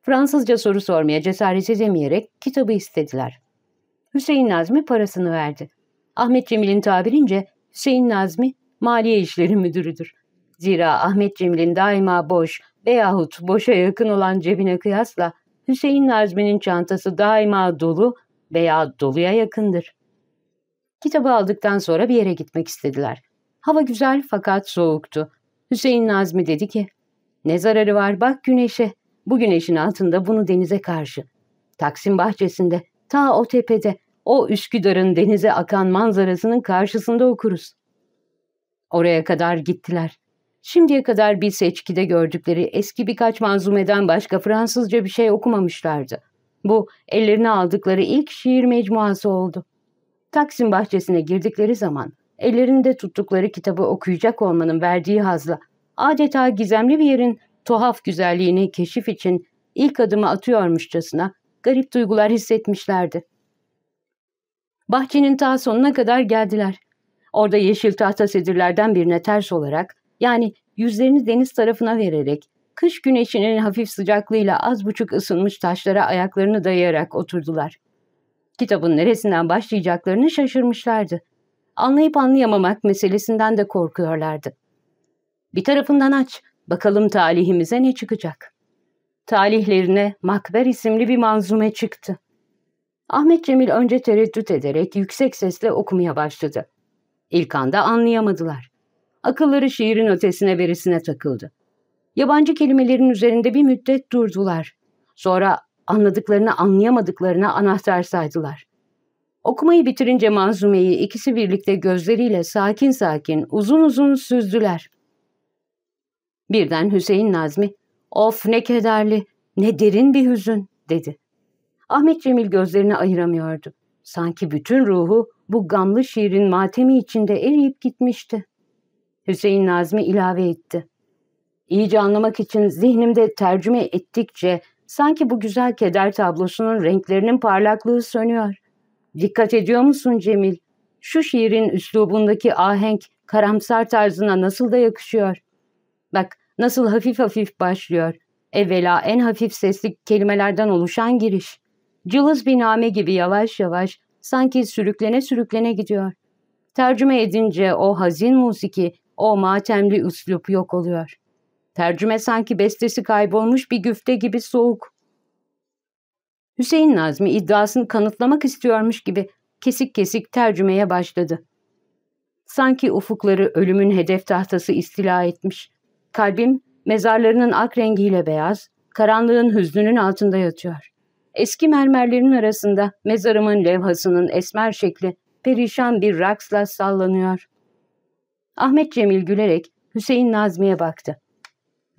Fransızca soru sormaya cesaret edemeyerek kitabı istediler. Hüseyin Nazmi parasını verdi. Ahmet Cemil'in tabirince Hüseyin Nazmi maliye işleri müdürüdür. Zira Ahmet Cemil'in daima boş veyahut boşa yakın olan cebine kıyasla Hüseyin Nazmi'nin çantası daima dolu veya doluya yakındır. Kitabı aldıktan sonra bir yere gitmek istediler. Hava güzel fakat soğuktu. Hüseyin Nazmi dedi ki, ne zararı var bak güneşe. Bu güneşin altında bunu denize karşı. Taksim bahçesinde, ta o tepede, o Üsküdar'ın denize akan manzarasının karşısında okuruz. Oraya kadar gittiler. Şimdiye kadar bir seçkide gördükleri eski birkaç manzumeden başka Fransızca bir şey okumamışlardı. Bu ellerine aldıkları ilk şiir mecmuası oldu. Taksim bahçesine girdikleri zaman ellerinde tuttukları kitabı okuyacak olmanın verdiği hazla adeta gizemli bir yerin tuhaf güzelliğini keşif için ilk adımı atıyormuşçasına garip duygular hissetmişlerdi. Bahçenin ta sonuna kadar geldiler. Orada yeşil tahta sedirlerden birine ters olarak yani yüzlerini deniz tarafına vererek kış güneşinin hafif sıcaklığıyla az buçuk ısınmış taşlara ayaklarını dayayarak oturdular. Kitabın neresinden başlayacaklarını şaşırmışlardı. Anlayıp anlayamamak meselesinden de korkuyorlardı. Bir tarafından aç, bakalım talihimize ne çıkacak. Talihlerine Makber isimli bir manzume çıktı. Ahmet Cemil önce tereddüt ederek yüksek sesle okumaya başladı. İlk anda anlayamadılar. Akılları şiirin ötesine verisine takıldı. Yabancı kelimelerin üzerinde bir müddet durdular. Sonra anladıklarını anlayamadıklarına anahtar saydılar. Okumayı bitirince manzumeyi ikisi birlikte gözleriyle sakin sakin uzun uzun süzdüler. Birden Hüseyin Nazmi, ''Of ne kederli, ne derin bir hüzün.'' dedi. Ahmet Cemil gözlerini ayıramıyordu. Sanki bütün ruhu bu gamlı şiirin matemi içinde eriyip gitmişti. Hüseyin Nazmi ilave etti. İyice anlamak için zihnimde tercüme ettikçe sanki bu güzel keder tablosunun renklerinin parlaklığı sönüyor. Dikkat ediyor musun Cemil? Şu şiirin üslubundaki ahenk karamsar tarzına nasıl da yakışıyor. Bak nasıl hafif hafif başlıyor. Evvela en hafif sesli kelimelerden oluşan giriş. Cılız bir name gibi yavaş yavaş, sanki sürüklene sürüklene gidiyor. Tercüme edince o hazin musiki, o matemli üslup yok oluyor. Tercüme sanki bestesi kaybolmuş bir güfte gibi soğuk. Hüseyin Nazmi iddiasını kanıtlamak istiyormuş gibi kesik kesik tercümeye başladı. Sanki ufukları ölümün hedef tahtası istila etmiş. Kalbim mezarlarının ak rengiyle beyaz, karanlığın hüznünün altında yatıyor. Eski mermerlerin arasında mezarımın levhasının esmer şekli perişan bir raksla sallanıyor. Ahmet Cemil gülerek Hüseyin Nazmi'ye baktı.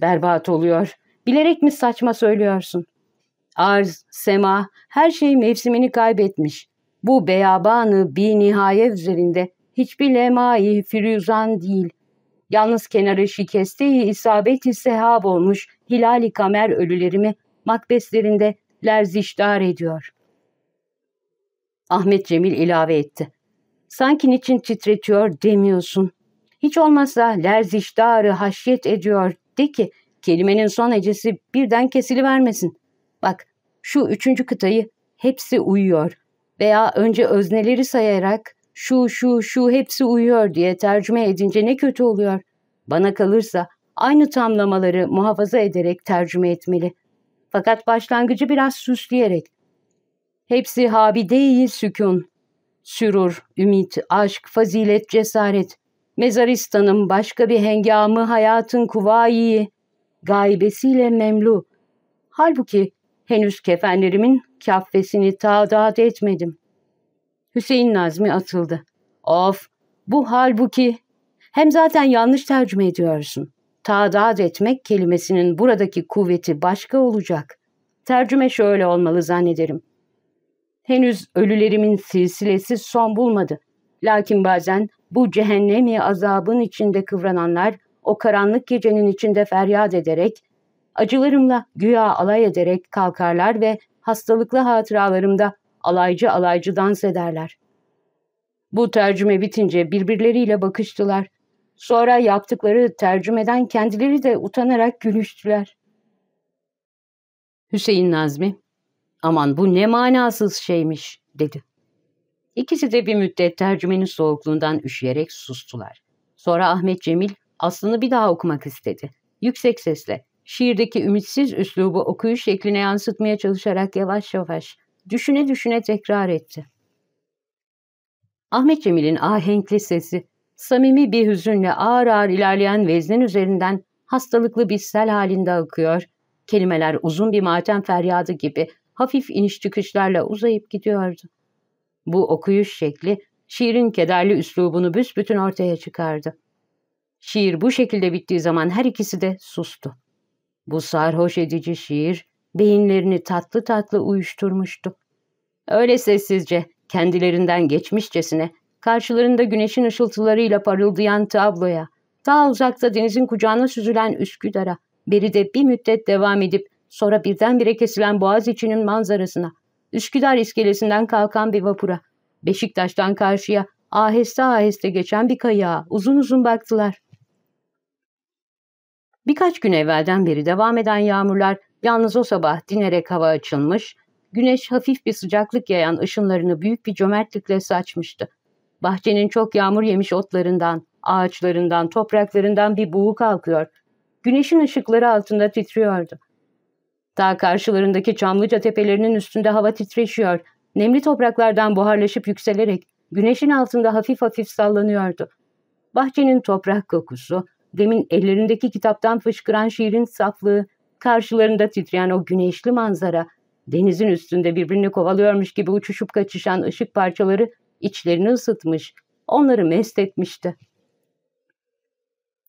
Berbat oluyor. Bilerek mi saçma söylüyorsun? Arz, sema, her şey mevsimini kaybetmiş. Bu beyabanı bir nihaye üzerinde hiçbir lemai firuzan değil. Yalnız kenarı şikesti isabet-i sehab olmuş Hilali kamer ölülerimi makbeslerinde lerzişdar ediyor. Ahmet Cemil ilave etti. Sanki niçin titretiyor demiyorsun. Hiç olmazsa lerzişdarı haşyet ediyor de ki kelimenin son hecesi birden kesilivermesin. Bak şu üçüncü kıtayı hepsi uyuyor veya önce özneleri sayarak şu şu şu hepsi uyuyor diye tercüme edince ne kötü oluyor. Bana kalırsa aynı tamlamaları muhafaza ederek tercüme etmeli. Fakat başlangıcı biraz süsleyerek. Hepsi habide-i sükun. Sürur, ümit, aşk, fazilet, cesaret. Mezaristan'ın başka bir hengamı hayatın kuvayi, gaybesiyle memlu. Halbuki henüz kefenlerimin kaffesini taadat etmedim. Hüseyin Nazmi atıldı. Of bu halbuki. Hem zaten yanlış tercüme ediyorsun. Tadat etmek kelimesinin buradaki kuvveti başka olacak. Tercüme şöyle olmalı zannederim. Henüz ölülerimin silsilesi son bulmadı. Lakin bazen bu cehennemi azabın içinde kıvrananlar o karanlık gecenin içinde feryat ederek, acılarımla güya alay ederek kalkarlar ve hastalıklı hatıralarımda alaycı alaycı dans ederler. Bu tercüme bitince birbirleriyle bakıştılar. Sonra yaptıkları tercümeden kendileri de utanarak gülüştüler. Hüseyin Nazmi, aman bu ne manasız şeymiş dedi. İkisi de bir müddet tercümenin soğukluğundan üşüyerek sustular. Sonra Ahmet Cemil aslını bir daha okumak istedi. Yüksek sesle, şiirdeki ümitsiz üslubu okuyuş şekline yansıtmaya çalışarak yavaş yavaş düşüne düşüne tekrar etti. Ahmet Cemil'in ahenkli sesi, samimi bir hüzünle ağır ağır ilerleyen veznin üzerinden hastalıklı bir sel halinde akıyor. Kelimeler uzun bir matem feryadı gibi hafif iniş çıkışlarla uzayıp gidiyordu. Bu okuyuş şekli şiirin kederli üslubunu büsbütün ortaya çıkardı. Şiir bu şekilde bittiği zaman her ikisi de sustu. Bu sarhoş edici şiir beyinlerini tatlı tatlı uyuşturmuştu. Öyle sessizce, kendilerinden geçmişçesine, karşılarında güneşin ışıltılarıyla parıldayan tabloya, daha uzakta denizin kucağına süzülen Üsküdar'a, beride bir müddet devam edip sonra birdenbire kesilen boğaz içinin manzarasına, Üsküdar iskelesinden kalkan bir vapura, Beşiktaş'tan karşıya aheste aheste geçen bir kayağa uzun uzun baktılar. Birkaç gün evvelden beri devam eden yağmurlar Yalnız o sabah dinerek hava açılmış, güneş hafif bir sıcaklık yayan ışınlarını büyük bir cömertlikle saçmıştı. Bahçenin çok yağmur yemiş otlarından, ağaçlarından, topraklarından bir buğu kalkıyor. Güneşin ışıkları altında titriyordu. Ta karşılarındaki Çamlıca tepelerinin üstünde hava titreşiyor. Nemli topraklardan buharlaşıp yükselerek güneşin altında hafif hafif sallanıyordu. Bahçenin toprak kokusu, demin ellerindeki kitaptan fışkıran şiirin saflığı Karşılarında titreyen o güneşli manzara, denizin üstünde birbirini kovalıyormuş gibi uçuşup kaçışan ışık parçaları içlerini ısıtmış, onları mest etmişti.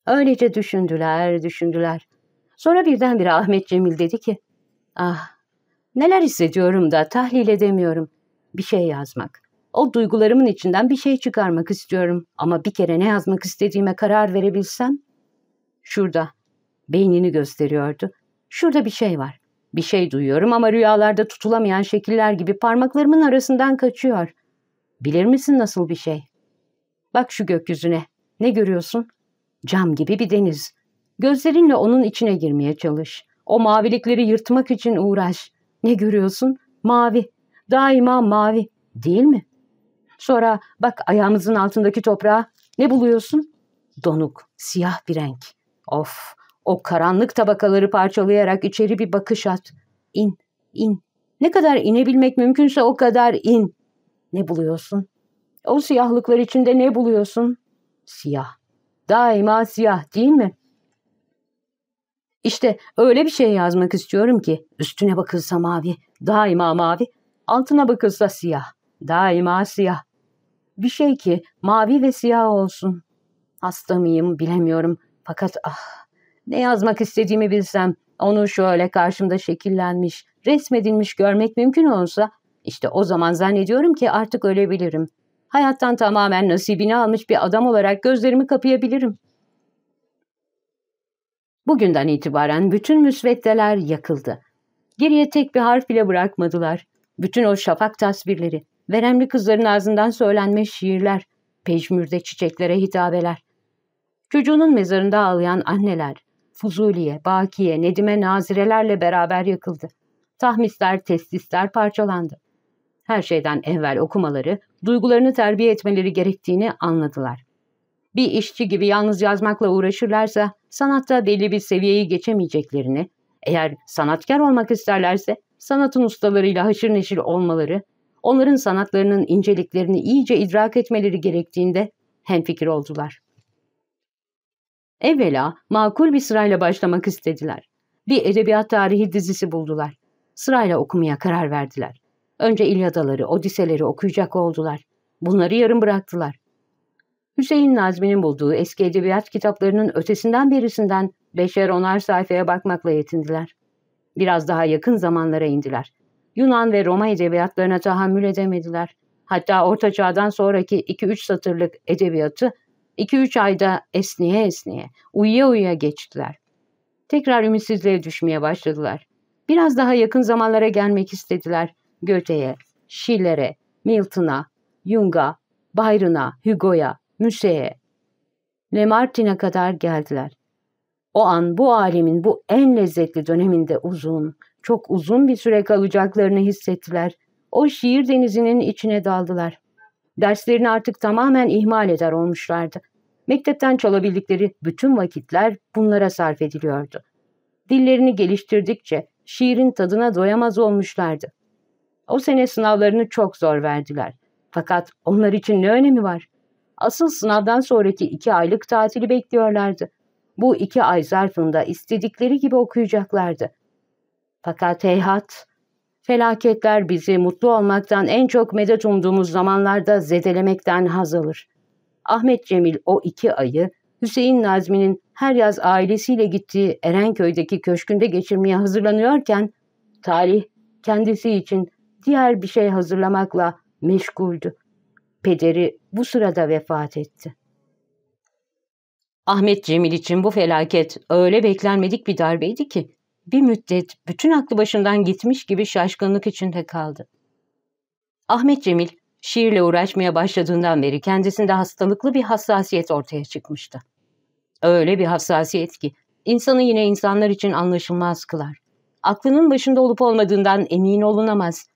Öylece düşündüler, düşündüler. Sonra birdenbire Ahmet Cemil dedi ki, ''Ah, neler hissediyorum da tahlil edemiyorum. Bir şey yazmak. O duygularımın içinden bir şey çıkarmak istiyorum. Ama bir kere ne yazmak istediğime karar verebilsem?'' Şurada, beynini gösteriyordu. Şurada bir şey var. Bir şey duyuyorum ama rüyalarda tutulamayan şekiller gibi parmaklarımın arasından kaçıyor. Bilir misin nasıl bir şey? Bak şu gökyüzüne. Ne görüyorsun? Cam gibi bir deniz. Gözlerinle onun içine girmeye çalış. O mavilikleri yırtmak için uğraş. Ne görüyorsun? Mavi. Daima mavi. Değil mi? Sonra bak ayağımızın altındaki toprağa. Ne buluyorsun? Donuk, siyah bir renk. Of, o karanlık tabakaları parçalayarak içeri bir bakış at. İn, in. Ne kadar inebilmek mümkünse o kadar in. Ne buluyorsun? O siyahlıklar içinde ne buluyorsun? Siyah. Daima siyah değil mi? İşte öyle bir şey yazmak istiyorum ki üstüne bakılsa mavi, daima mavi, altına bakılsa siyah, daima siyah. Bir şey ki mavi ve siyah olsun. Hasta mıyım bilemiyorum fakat ah ne yazmak istediğimi bilsem, onu şöyle karşımda şekillenmiş, resmedilmiş görmek mümkün olsa, işte o zaman zannediyorum ki artık ölebilirim. Hayattan tamamen nasibini almış bir adam olarak gözlerimi kapayabilirim. Bugünden itibaren bütün müsveddeler yakıldı. Geriye tek bir harf bile bırakmadılar. Bütün o şafak tasvirleri, veremli kızların ağzından söylenmiş şiirler, pejmürde çiçeklere hitabeler. Çocuğunun mezarında ağlayan anneler, Fuzuli'ye, Baki'ye, Nedim'e nazirelerle beraber yakıldı. Tahmisler, testisler parçalandı. Her şeyden evvel okumaları, duygularını terbiye etmeleri gerektiğini anladılar. Bir işçi gibi yalnız yazmakla uğraşırlarsa sanatta belli bir seviyeyi geçemeyeceklerini, eğer sanatkar olmak isterlerse sanatın ustalarıyla haşır neşir olmaları, onların sanatlarının inceliklerini iyice idrak etmeleri gerektiğinde hemfikir oldular. Evvela makul bir sırayla başlamak istediler. Bir edebiyat tarihi dizisi buldular. Sırayla okumaya karar verdiler. Önce İlyadaları, Odiseleri okuyacak oldular. Bunları yarım bıraktılar. Hüseyin Nazmi'nin bulduğu eski edebiyat kitaplarının ötesinden birisinden beşer onar sayfaya bakmakla yetindiler. Biraz daha yakın zamanlara indiler. Yunan ve Roma edebiyatlarına tahammül edemediler. Hatta Orta Çağ'dan sonraki 2-3 satırlık edebiyatı 2-3 ayda esniye esniye, uyuya uyuya geçtiler. Tekrar ümitsizliğe düşmeye başladılar. Biraz daha yakın zamanlara gelmek istediler. Göte'ye, Schiller'e, Milton'a, Jung'a, Byron'a, Hugo'ya, Müse'ye. Lamartine'e kadar geldiler. O an bu alemin bu en lezzetli döneminde uzun, çok uzun bir süre kalacaklarını hissettiler. O şiir denizinin içine daldılar derslerini artık tamamen ihmal eder olmuşlardı. Mektepten çalabildikleri bütün vakitler bunlara sarf ediliyordu. Dillerini geliştirdikçe şiirin tadına doyamaz olmuşlardı. O sene sınavlarını çok zor verdiler. Fakat onlar için ne önemi var? Asıl sınavdan sonraki iki aylık tatili bekliyorlardı. Bu iki ay zarfında istedikleri gibi okuyacaklardı. Fakat heyhat, Felaketler bizi mutlu olmaktan en çok medet umduğumuz zamanlarda zedelemekten haz alır. Ahmet Cemil o iki ayı Hüseyin Nazmi'nin her yaz ailesiyle gittiği Erenköy'deki köşkünde geçirmeye hazırlanıyorken talih kendisi için diğer bir şey hazırlamakla meşguldü. Pederi bu sırada vefat etti. Ahmet Cemil için bu felaket öyle beklenmedik bir darbeydi ki bir müddet bütün aklı başından gitmiş gibi şaşkınlık içinde kaldı. Ahmet Cemil şiirle uğraşmaya başladığından beri kendisinde hastalıklı bir hassasiyet ortaya çıkmıştı. Öyle bir hassasiyet ki insanı yine insanlar için anlaşılmaz kılar. Aklının başında olup olmadığından emin olunamaz.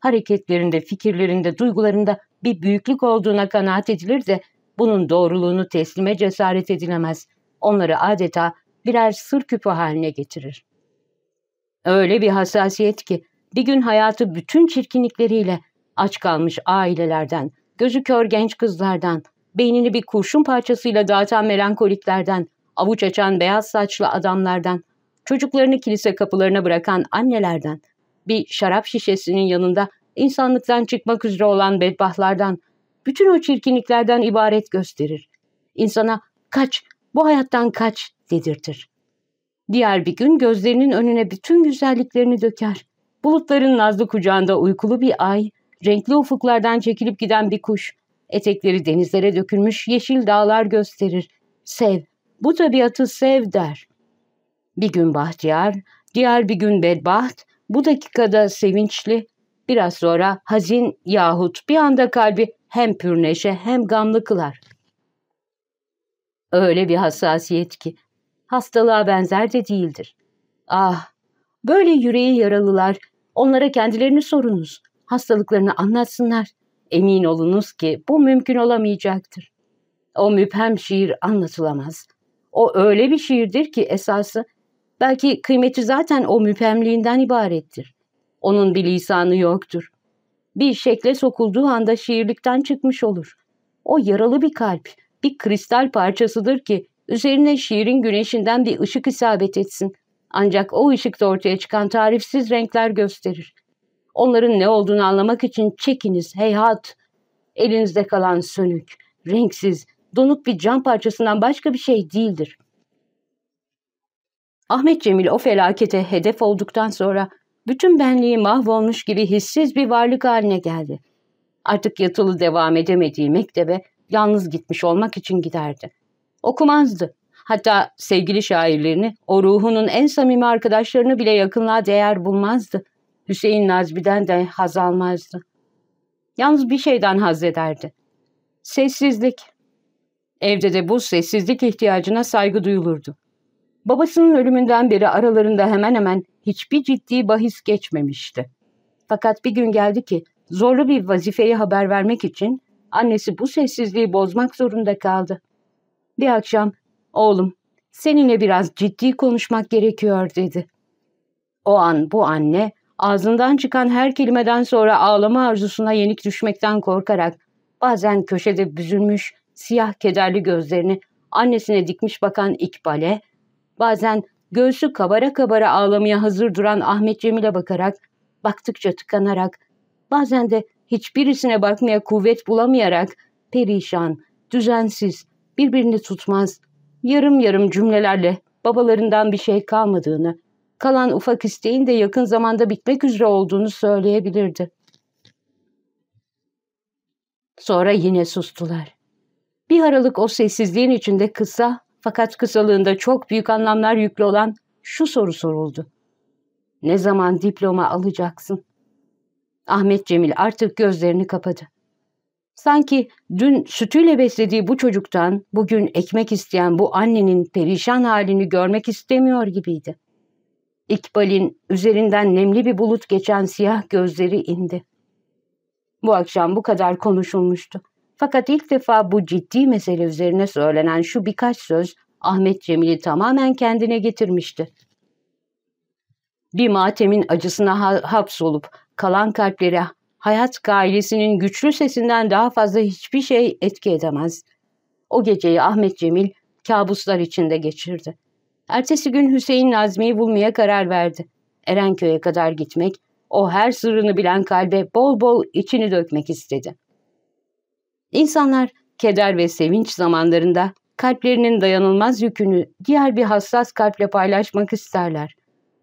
Hareketlerinde, fikirlerinde, duygularında bir büyüklük olduğuna kanaat edilir de bunun doğruluğunu teslime cesaret edilemez. Onları adeta birer sır küpü haline getirir. Öyle bir hassasiyet ki bir gün hayatı bütün çirkinlikleriyle aç kalmış ailelerden, gözü kör genç kızlardan, beynini bir kurşun parçasıyla dağıtan melankoliklerden, avuç açan beyaz saçlı adamlardan, çocuklarını kilise kapılarına bırakan annelerden, bir şarap şişesinin yanında insanlıktan çıkmak üzere olan bedbahlardan, bütün o çirkinliklerden ibaret gösterir. İnsana kaç, bu hayattan kaç dedirtir. Diğer bir gün gözlerinin önüne bütün güzelliklerini döker. Bulutların nazlı kucağında uykulu bir ay, renkli ufuklardan çekilip giden bir kuş, etekleri denizlere dökülmüş yeşil dağlar gösterir. Sev, bu tabiatı sev der. Bir gün bahtiyar, diğer bir gün bedbaht, bu dakikada sevinçli, biraz sonra hazin yahut bir anda kalbi hem pürneşe hem gamlı kılar. Öyle bir hassasiyet ki hastalığa benzer de değildir. Ah, böyle yüreği yaralılar, onlara kendilerini sorunuz, hastalıklarını anlatsınlar. Emin olunuz ki bu mümkün olamayacaktır. O müphem şiir anlatılamaz. O öyle bir şiirdir ki esası, belki kıymeti zaten o müphemliğinden ibarettir. Onun bir lisanı yoktur. Bir şekle sokulduğu anda şiirlikten çıkmış olur. O yaralı bir kalp, bir kristal parçasıdır ki üzerine şiirin güneşinden bir ışık isabet etsin. Ancak o ışıkta ortaya çıkan tarifsiz renkler gösterir. Onların ne olduğunu anlamak için çekiniz, heyhat. Elinizde kalan sönük, renksiz, donuk bir cam parçasından başka bir şey değildir. Ahmet Cemil o felakete hedef olduktan sonra bütün benliği mahvolmuş gibi hissiz bir varlık haline geldi. Artık yatılı devam edemediği mektebe yalnız gitmiş olmak için giderdi. Okumazdı. Hatta sevgili şairlerini, o ruhunun en samimi arkadaşlarını bile yakınlığa değer bulmazdı. Hüseyin Nazbiden de haz almazdı. Yalnız bir şeyden haz ederdi. Sessizlik. Evde de bu sessizlik ihtiyacına saygı duyulurdu. Babasının ölümünden beri aralarında hemen hemen hiçbir ciddi bahis geçmemişti. Fakat bir gün geldi ki zorlu bir vazifeyi haber vermek için annesi bu sessizliği bozmak zorunda kaldı. Bir akşam oğlum seninle biraz ciddi konuşmak gerekiyor dedi. O an bu anne ağzından çıkan her kelimeden sonra ağlama arzusuna yenik düşmekten korkarak bazen köşede büzülmüş siyah kederli gözlerini annesine dikmiş bakan İkbal'e, bazen göğsü kabara kabara ağlamaya hazır duran Ahmet Cemil'e bakarak, baktıkça tıkanarak, bazen de hiçbirisine bakmaya kuvvet bulamayarak perişan, düzensiz, birbirini tutmaz, yarım yarım cümlelerle babalarından bir şey kalmadığını, kalan ufak isteğin de yakın zamanda bitmek üzere olduğunu söyleyebilirdi. Sonra yine sustular. Bir aralık o sessizliğin içinde kısa fakat kısalığında çok büyük anlamlar yüklü olan şu soru soruldu. Ne zaman diploma alacaksın? Ahmet Cemil artık gözlerini kapadı. Sanki dün sütüyle beslediği bu çocuktan bugün ekmek isteyen bu annenin perişan halini görmek istemiyor gibiydi. İkbal'in üzerinden nemli bir bulut geçen siyah gözleri indi. Bu akşam bu kadar konuşulmuştu. Fakat ilk defa bu ciddi mesele üzerine söylenen şu birkaç söz Ahmet Cemil'i tamamen kendine getirmişti. Bir matemin acısına hapsolup kalan kalplere hayat gailesinin güçlü sesinden daha fazla hiçbir şey etki edemez. O geceyi Ahmet Cemil kabuslar içinde geçirdi. Ertesi gün Hüseyin Nazmi'yi bulmaya karar verdi. Erenköy'e kadar gitmek, o her sırrını bilen kalbe bol bol içini dökmek istedi. İnsanlar keder ve sevinç zamanlarında kalplerinin dayanılmaz yükünü diğer bir hassas kalple paylaşmak isterler.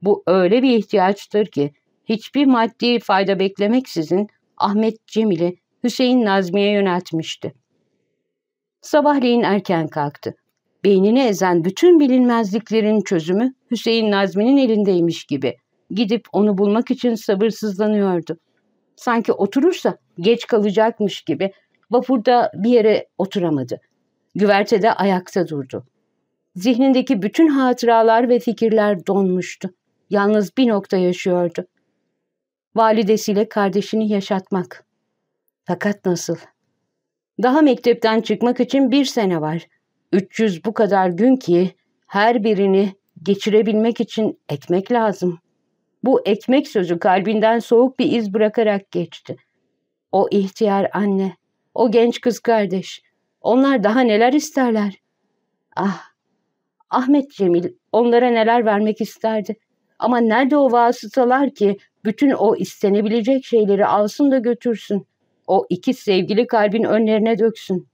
Bu öyle bir ihtiyaçtır ki hiçbir maddi fayda beklemeksizin Ahmet Cemil'i Hüseyin Nazmi'ye yöneltmişti. Sabahleyin erken kalktı. Beynini ezen bütün bilinmezliklerin çözümü Hüseyin Nazmi'nin elindeymiş gibi. Gidip onu bulmak için sabırsızlanıyordu. Sanki oturursa geç kalacakmış gibi vapurda bir yere oturamadı. Güvertede ayakta durdu. Zihnindeki bütün hatıralar ve fikirler donmuştu. Yalnız bir nokta yaşıyordu validesiyle kardeşini yaşatmak. Fakat nasıl? Daha mektepten çıkmak için bir sene var. 300 bu kadar gün ki her birini geçirebilmek için ekmek lazım. Bu ekmek sözü kalbinden soğuk bir iz bırakarak geçti. O ihtiyar anne, o genç kız kardeş, onlar daha neler isterler? Ah, Ahmet Cemil onlara neler vermek isterdi. Ama nerede o vasıtalar ki bütün o istenebilecek şeyleri alsın da götürsün. O iki sevgili kalbin önlerine döksün.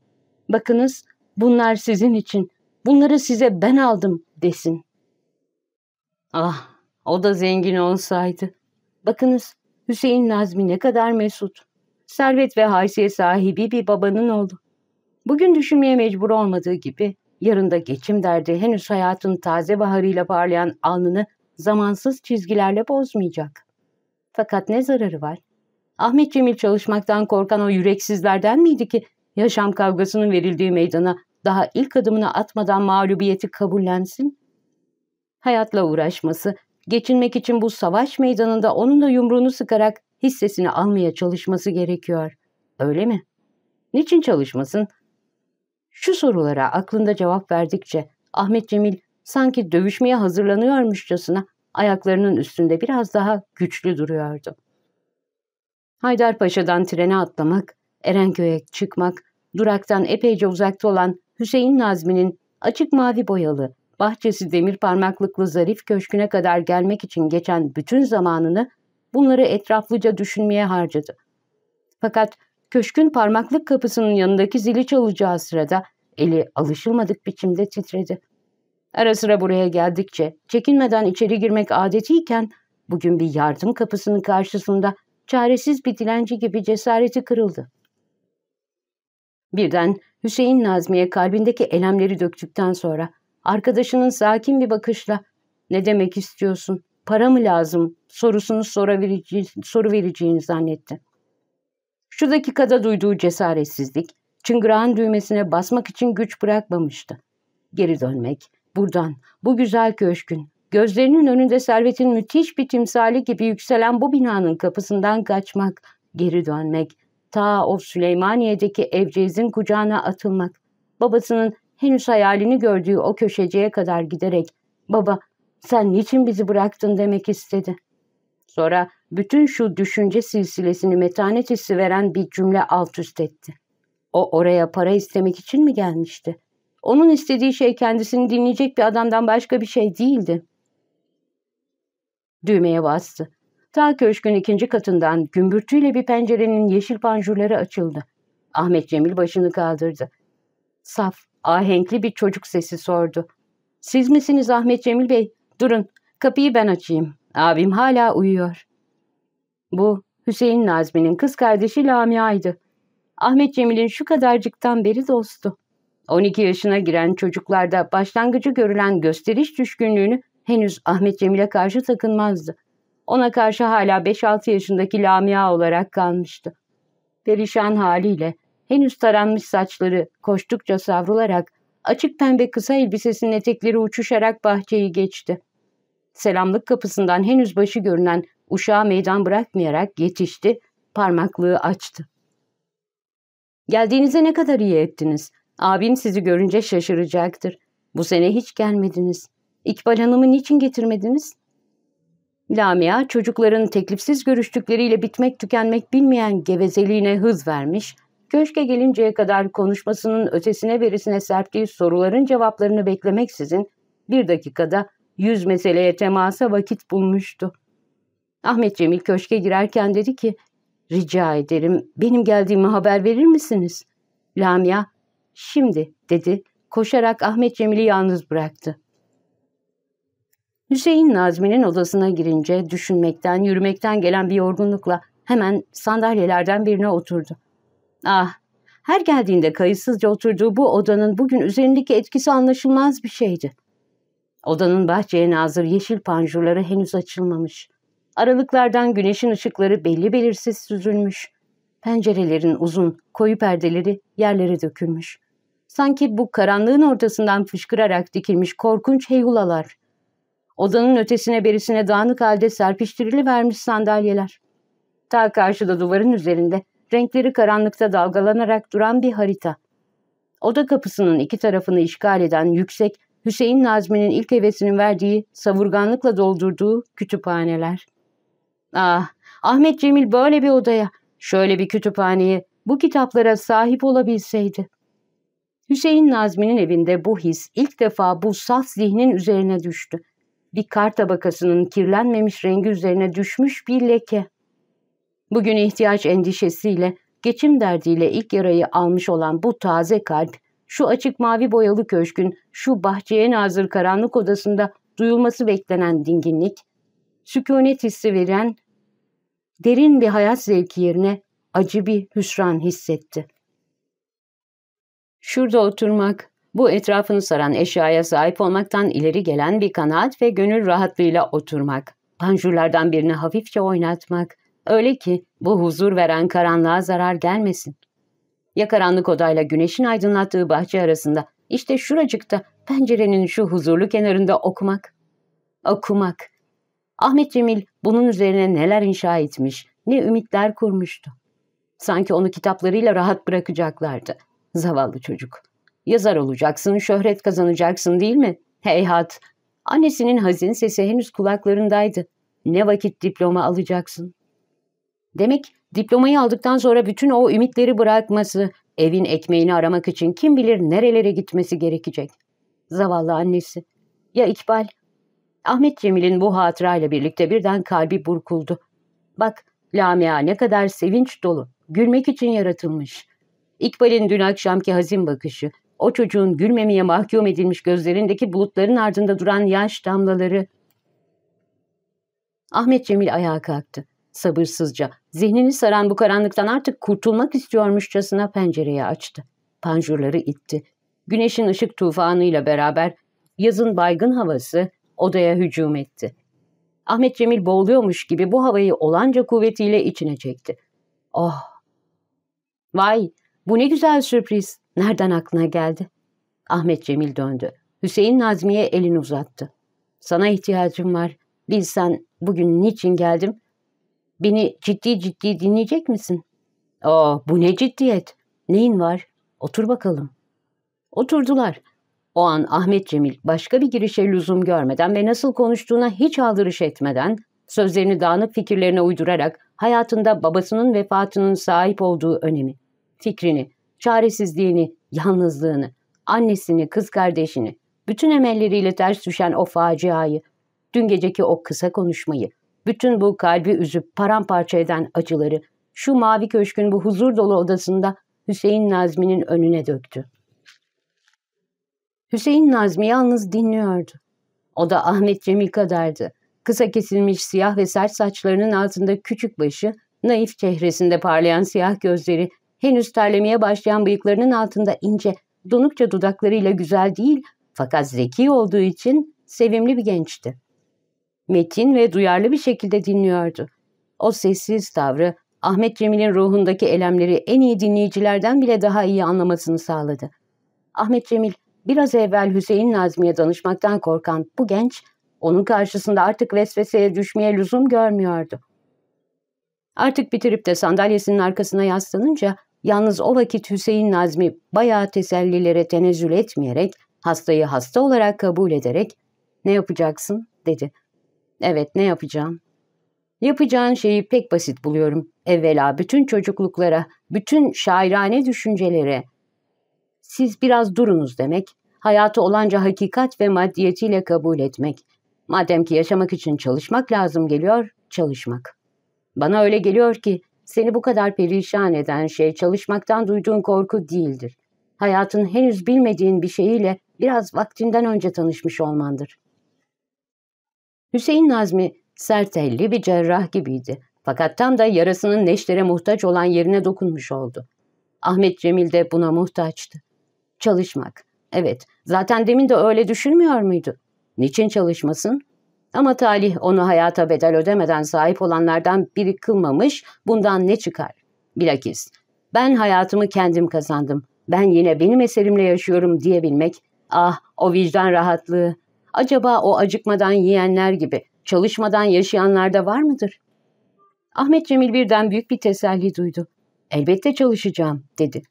Bakınız bunlar sizin için. Bunları size ben aldım desin. Ah o da zengin olsaydı. Bakınız Hüseyin Nazmi ne kadar mesut. Servet ve haysiyet sahibi bir babanın oğlu. Bugün düşünmeye mecbur olmadığı gibi yarın da geçim derdi henüz hayatın taze baharıyla parlayan alnını zamansız çizgilerle bozmayacak. Fakat ne zararı var? Ahmet Cemil çalışmaktan korkan o yüreksizlerden miydi ki yaşam kavgasının verildiği meydana daha ilk adımını atmadan mağlubiyeti kabullensin? Hayatla uğraşması, geçinmek için bu savaş meydanında onun da yumruğunu sıkarak hissesini almaya çalışması gerekiyor. Öyle mi? Niçin çalışmasın? Şu sorulara aklında cevap verdikçe Ahmet Cemil sanki dövüşmeye hazırlanıyormuşçasına ayaklarının üstünde biraz daha güçlü duruyordu. Haydar Paşa'dan trene atlamak, Erenköy'e çıkmak, duraktan epeyce uzakta olan Hüseyin Nazmi'nin açık mavi boyalı, bahçesi demir parmaklıklı zarif köşküne kadar gelmek için geçen bütün zamanını bunları etraflıca düşünmeye harcadı. Fakat köşkün parmaklık kapısının yanındaki zili çalacağı sırada eli alışılmadık biçimde titredi. Ara sıra buraya geldikçe çekinmeden içeri girmek adetiyken bugün bir yardım kapısının karşısında çaresiz bir dilenci gibi cesareti kırıldı. Birden Hüseyin Nazmi'ye kalbindeki elemleri döktükten sonra arkadaşının sakin bir bakışla ''Ne demek istiyorsun? Para mı lazım?'' sorusunu soru vereceğini zannetti. Şu dakikada duyduğu cesaretsizlik, çıngırağın düğmesine basmak için güç bırakmamıştı. Geri dönmek, buradan, bu güzel köşkün, gözlerinin önünde servetin müthiş bir timsali gibi yükselen bu binanın kapısından kaçmak, geri dönmek, ta o Süleymaniye'deki Evcez'in kucağına atılmak, babasının henüz hayalini gördüğü o köşeciye kadar giderek, ''Baba, sen niçin bizi bıraktın?'' demek istedi. Sonra bütün şu düşünce silsilesini metanet hissi veren bir cümle alt üst etti. O oraya para istemek için mi gelmişti? Onun istediği şey kendisini dinleyecek bir adamdan başka bir şey değildi. Düğmeye bastı. Ta köşkün ikinci katından gümbürtüyle bir pencerenin yeşil panjurları açıldı. Ahmet Cemil başını kaldırdı. Saf, ahenkli bir çocuk sesi sordu. ''Siz misiniz Ahmet Cemil Bey? Durun, kapıyı ben açayım. Abim hala uyuyor.'' Bu, Hüseyin Nazmi'nin kız kardeşi Lamia'ydı. Ahmet Cemil'in şu kadarcıktan beri dostu. 12 yaşına giren çocuklarda başlangıcı görülen gösteriş düşkünlüğünü henüz Ahmet Cemil'e karşı takınmazdı. Ona karşı hala 5-6 yaşındaki Lamia olarak kalmıştı. Perişan haliyle henüz taranmış saçları koştukça savrularak açık pembe kısa elbisesinin etekleri uçuşarak bahçeyi geçti. Selamlık kapısından henüz başı görünen uşağa meydan bırakmayarak yetişti, parmaklığı açtı. Geldiğinize ne kadar iyi ettiniz. Abim sizi görünce şaşıracaktır. Bu sene hiç gelmediniz. İkbal Hanım'ı niçin getirmediniz? Lamia çocukların teklifsiz görüştükleriyle bitmek tükenmek bilmeyen gevezeliğine hız vermiş, köşke gelinceye kadar konuşmasının ötesine verisine serptiği soruların cevaplarını beklemeksizin bir dakikada yüz meseleye temasa vakit bulmuştu. Ahmet Cemil köşke girerken dedi ki, ''Rica ederim benim geldiğimi haber verir misiniz?'' Lamia Şimdi dedi koşarak Ahmet Cemil'i yalnız bıraktı. Hüseyin Nazmi'nin odasına girince düşünmekten, yürümekten gelen bir yorgunlukla hemen sandalyelerden birine oturdu. Ah, her geldiğinde kayıtsızca oturduğu bu odanın bugün üzerindeki etkisi anlaşılmaz bir şeydi. Odanın bahçeye nazır yeşil panjurları henüz açılmamış. Aralıklardan güneşin ışıkları belli belirsiz süzülmüş. Pencerelerin uzun, koyu perdeleri yerlere dökülmüş. Sanki bu karanlığın ortasından fışkırarak dikilmiş korkunç heyulalar. Odanın ötesine berisine dağınık halde serpiştirili vermiş sandalyeler. Ta karşıda duvarın üzerinde renkleri karanlıkta dalgalanarak duran bir harita. Oda kapısının iki tarafını işgal eden yüksek, Hüseyin Nazmi'nin ilk hevesinin verdiği, savurganlıkla doldurduğu kütüphaneler. Ah, Ahmet Cemil böyle bir odaya, Şöyle bir kütüphaneye bu kitaplara sahip olabilseydi. Hüseyin Nazmi'nin evinde bu his ilk defa bu saf zihnin üzerine düştü. Bir kar tabakasının kirlenmemiş rengi üzerine düşmüş bir leke. Bugün ihtiyaç endişesiyle, geçim derdiyle ilk yarayı almış olan bu taze kalp, şu açık mavi boyalı köşkün, şu bahçeye nazır karanlık odasında duyulması beklenen dinginlik, sükunet hissi veren derin bir hayat zevki yerine acı bir hüsran hissetti. Şurada oturmak, bu etrafını saran eşyaya sahip olmaktan ileri gelen bir kanaat ve gönül rahatlığıyla oturmak, panjurlardan birini hafifçe oynatmak, öyle ki bu huzur veren karanlığa zarar gelmesin. Ya karanlık odayla güneşin aydınlattığı bahçe arasında, işte şuracıkta pencerenin şu huzurlu kenarında okumak. Okumak. Ahmet Cemil bunun üzerine neler inşa etmiş, ne ümitler kurmuştu. Sanki onu kitaplarıyla rahat bırakacaklardı. Zavallı çocuk. Yazar olacaksın, şöhret kazanacaksın değil mi? Heyhat. Annesinin hazin sesi henüz kulaklarındaydı. Ne vakit diploma alacaksın? Demek diplomayı aldıktan sonra bütün o ümitleri bırakması, evin ekmeğini aramak için kim bilir nerelere gitmesi gerekecek. Zavallı annesi. Ya İkbal Ahmet Cemil'in bu hatırayla birlikte birden kalbi burkuldu. Bak Lamia ne kadar sevinç dolu, gülmek için yaratılmış. İkbal'in dün akşamki hazin bakışı, o çocuğun gülmemeye mahkum edilmiş gözlerindeki bulutların ardında duran yaş damlaları. Ahmet Cemil ayağa kalktı. Sabırsızca, zihnini saran bu karanlıktan artık kurtulmak istiyormuşçasına pencereyi açtı. Panjurları itti. Güneşin ışık tufanıyla beraber yazın baygın havası odaya hücum etti. Ahmet Cemil boğuluyormuş gibi bu havayı olanca kuvvetiyle içine çekti. Oh! Vay! Bu ne güzel sürpriz. Nereden aklına geldi? Ahmet Cemil döndü. Hüseyin Nazmi'ye elini uzattı. Sana ihtiyacım var. Bilsen bugün niçin geldim? Beni ciddi ciddi dinleyecek misin? Oh, bu ne ciddiyet. Neyin var? Otur bakalım. Oturdular. O an Ahmet Cemil başka bir girişe lüzum görmeden ve nasıl konuştuğuna hiç aldırış etmeden, sözlerini dağınık fikirlerine uydurarak hayatında babasının vefatının sahip olduğu önemi, fikrini, çaresizliğini, yalnızlığını, annesini, kız kardeşini, bütün emelleriyle ters düşen o faciayı, dün geceki o kısa konuşmayı, bütün bu kalbi üzüp paramparça eden acıları, şu mavi köşkün bu huzur dolu odasında Hüseyin Nazmi'nin önüne döktü. Hüseyin Nazmi yalnız dinliyordu. O da Ahmet Cemil kadardı. Kısa kesilmiş siyah ve sert saçlarının altında küçük başı, naif çehresinde parlayan siyah gözleri, henüz terlemeye başlayan bıyıklarının altında ince, donukça dudaklarıyla güzel değil fakat zeki olduğu için sevimli bir gençti. Metin ve duyarlı bir şekilde dinliyordu. O sessiz tavrı Ahmet Cemil'in ruhundaki elemleri en iyi dinleyicilerden bile daha iyi anlamasını sağladı. Ahmet Cemil Biraz evvel Hüseyin Nazmi'ye danışmaktan korkan bu genç, onun karşısında artık vesveseye düşmeye lüzum görmüyordu. Artık bitirip de sandalyesinin arkasına yaslanınca, yalnız o vakit Hüseyin Nazmi bayağı tesellilere tenezzül etmeyerek, hastayı hasta olarak kabul ederek, ''Ne yapacaksın?'' dedi. ''Evet, ne yapacağım?'' Yapacağın şeyi pek basit buluyorum. Evvela bütün çocukluklara, bütün şairane düşüncelere, siz biraz durunuz demek, hayatı olanca hakikat ve maddiyetiyle kabul etmek. Madem ki yaşamak için çalışmak lazım geliyor, çalışmak. Bana öyle geliyor ki seni bu kadar perişan eden şey çalışmaktan duyduğun korku değildir. Hayatın henüz bilmediğin bir şeyiyle biraz vaktinden önce tanışmış olmandır. Hüseyin Nazmi sertelli bir cerrah gibiydi. Fakat tam da yarasının neştere muhtaç olan yerine dokunmuş oldu. Ahmet Cemil de buna muhtaçtı. Çalışmak. Evet, zaten demin de öyle düşünmüyor muydu? Niçin çalışmasın? Ama talih onu hayata bedel ödemeden sahip olanlardan biri kılmamış, bundan ne çıkar? Bilakis, ben hayatımı kendim kazandım, ben yine benim eserimle yaşıyorum diyebilmek, ah o vicdan rahatlığı, acaba o acıkmadan yiyenler gibi çalışmadan yaşayanlar da var mıdır? Ahmet Cemil birden büyük bir teselli duydu. Elbette çalışacağım, dedi.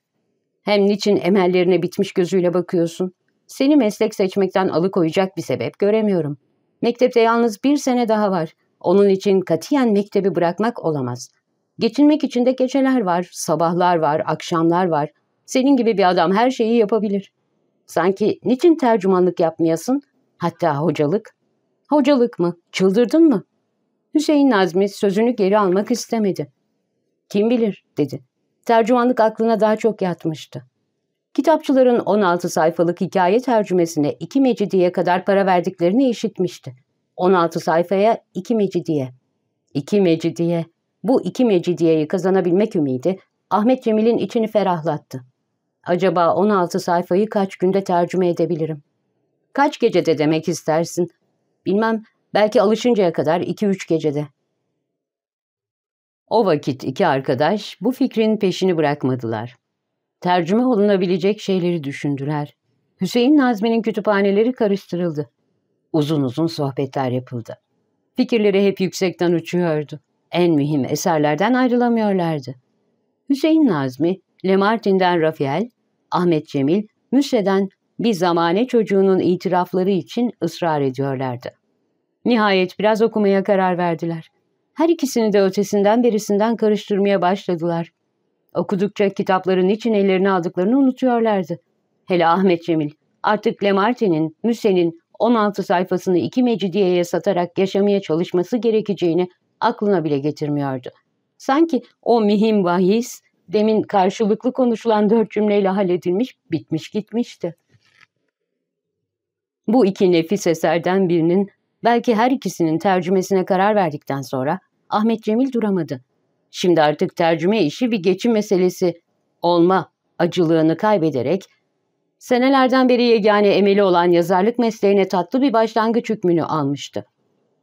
Hem niçin emellerine bitmiş gözüyle bakıyorsun? Seni meslek seçmekten alıkoyacak bir sebep göremiyorum. Mektepte yalnız bir sene daha var. Onun için katiyen mektebi bırakmak olamaz. Geçinmek için de geceler var, sabahlar var, akşamlar var. Senin gibi bir adam her şeyi yapabilir. Sanki niçin tercümanlık yapmayasın? Hatta hocalık. Hocalık mı? Çıldırdın mı? Hüseyin Nazmi sözünü geri almak istemedi. Kim bilir dedi tercümanlık aklına daha çok yatmıştı. Kitapçıların 16 sayfalık hikaye tercümesine iki mecidiye kadar para verdiklerini işitmişti. 16 sayfaya iki mecidiye. İki mecidiye. Bu iki mecidiyeyi kazanabilmek ümidi Ahmet Cemil'in içini ferahlattı. Acaba 16 sayfayı kaç günde tercüme edebilirim? Kaç gecede demek istersin? Bilmem, belki alışıncaya kadar 2-3 gecede. O vakit iki arkadaş bu fikrin peşini bırakmadılar. Tercüme olunabilecek şeyleri düşündüler. Hüseyin Nazmi'nin kütüphaneleri karıştırıldı. Uzun uzun sohbetler yapıldı. Fikirleri hep yüksekten uçuyordu. En mühim eserlerden ayrılamıyorlardı. Hüseyin Nazmi, Lemartin'den Rafael, Ahmet Cemil, Müsse'den bir zamane çocuğunun itirafları için ısrar ediyorlardı. Nihayet biraz okumaya karar verdiler. Her ikisini de ötesinden birisinden karıştırmaya başladılar. Okudukça kitapların için ellerini aldıklarını unutuyorlardı. Hele Ahmet Cemil, artık Lemartin'in, Müse'nin 16 sayfasını iki mecidiyeye satarak yaşamaya çalışması gerekeceğini aklına bile getirmiyordu. Sanki o mühim bahis, demin karşılıklı konuşulan dört cümleyle halledilmiş, bitmiş gitmişti. Bu iki nefis eserden birinin, belki her ikisinin tercümesine karar verdikten sonra Ahmet Cemil duramadı. Şimdi artık tercüme işi bir geçim meselesi. Olma acılığını kaybederek senelerden beri yegane emeli olan yazarlık mesleğine tatlı bir başlangıç hükmünü almıştı.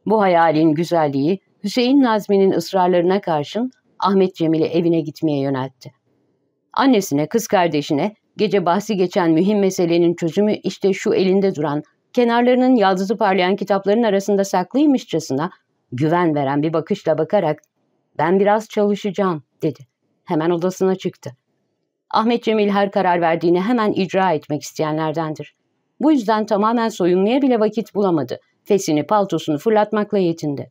Bu hayalin güzelliği Hüseyin Nazmi'nin ısrarlarına karşın Ahmet Cemil'i evine gitmeye yöneltti. Annesine, kız kardeşine gece bahsi geçen mühim meselenin çözümü işte şu elinde duran, kenarlarının yaldızı parlayan kitapların arasında saklıymışçasına güven veren bir bakışla bakarak ben biraz çalışacağım dedi. Hemen odasına çıktı. Ahmet Cemil her karar verdiğini hemen icra etmek isteyenlerdendir. Bu yüzden tamamen soyunmaya bile vakit bulamadı. Fesini, paltosunu fırlatmakla yetindi.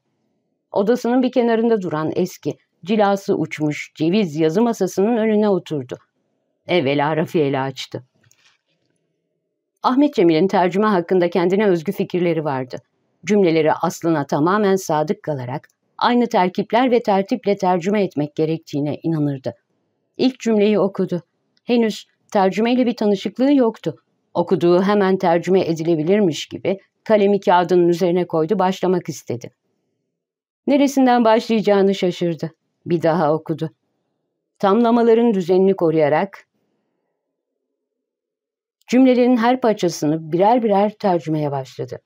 Odasının bir kenarında duran eski, cilası uçmuş ceviz yazı masasının önüne oturdu. Evvela rafiyeli açtı. Ahmet Cemil'in tercüme hakkında kendine özgü fikirleri vardı. Cümleleri aslına tamamen sadık kalarak aynı terkipler ve tertiple tercüme etmek gerektiğine inanırdı. İlk cümleyi okudu. Henüz tercümeyle bir tanışıklığı yoktu. Okuduğu hemen tercüme edilebilirmiş gibi kalemi kağıdının üzerine koydu başlamak istedi. Neresinden başlayacağını şaşırdı. Bir daha okudu. Tamlamaların düzenini koruyarak cümlelerin her parçasını birer birer tercümeye başladı.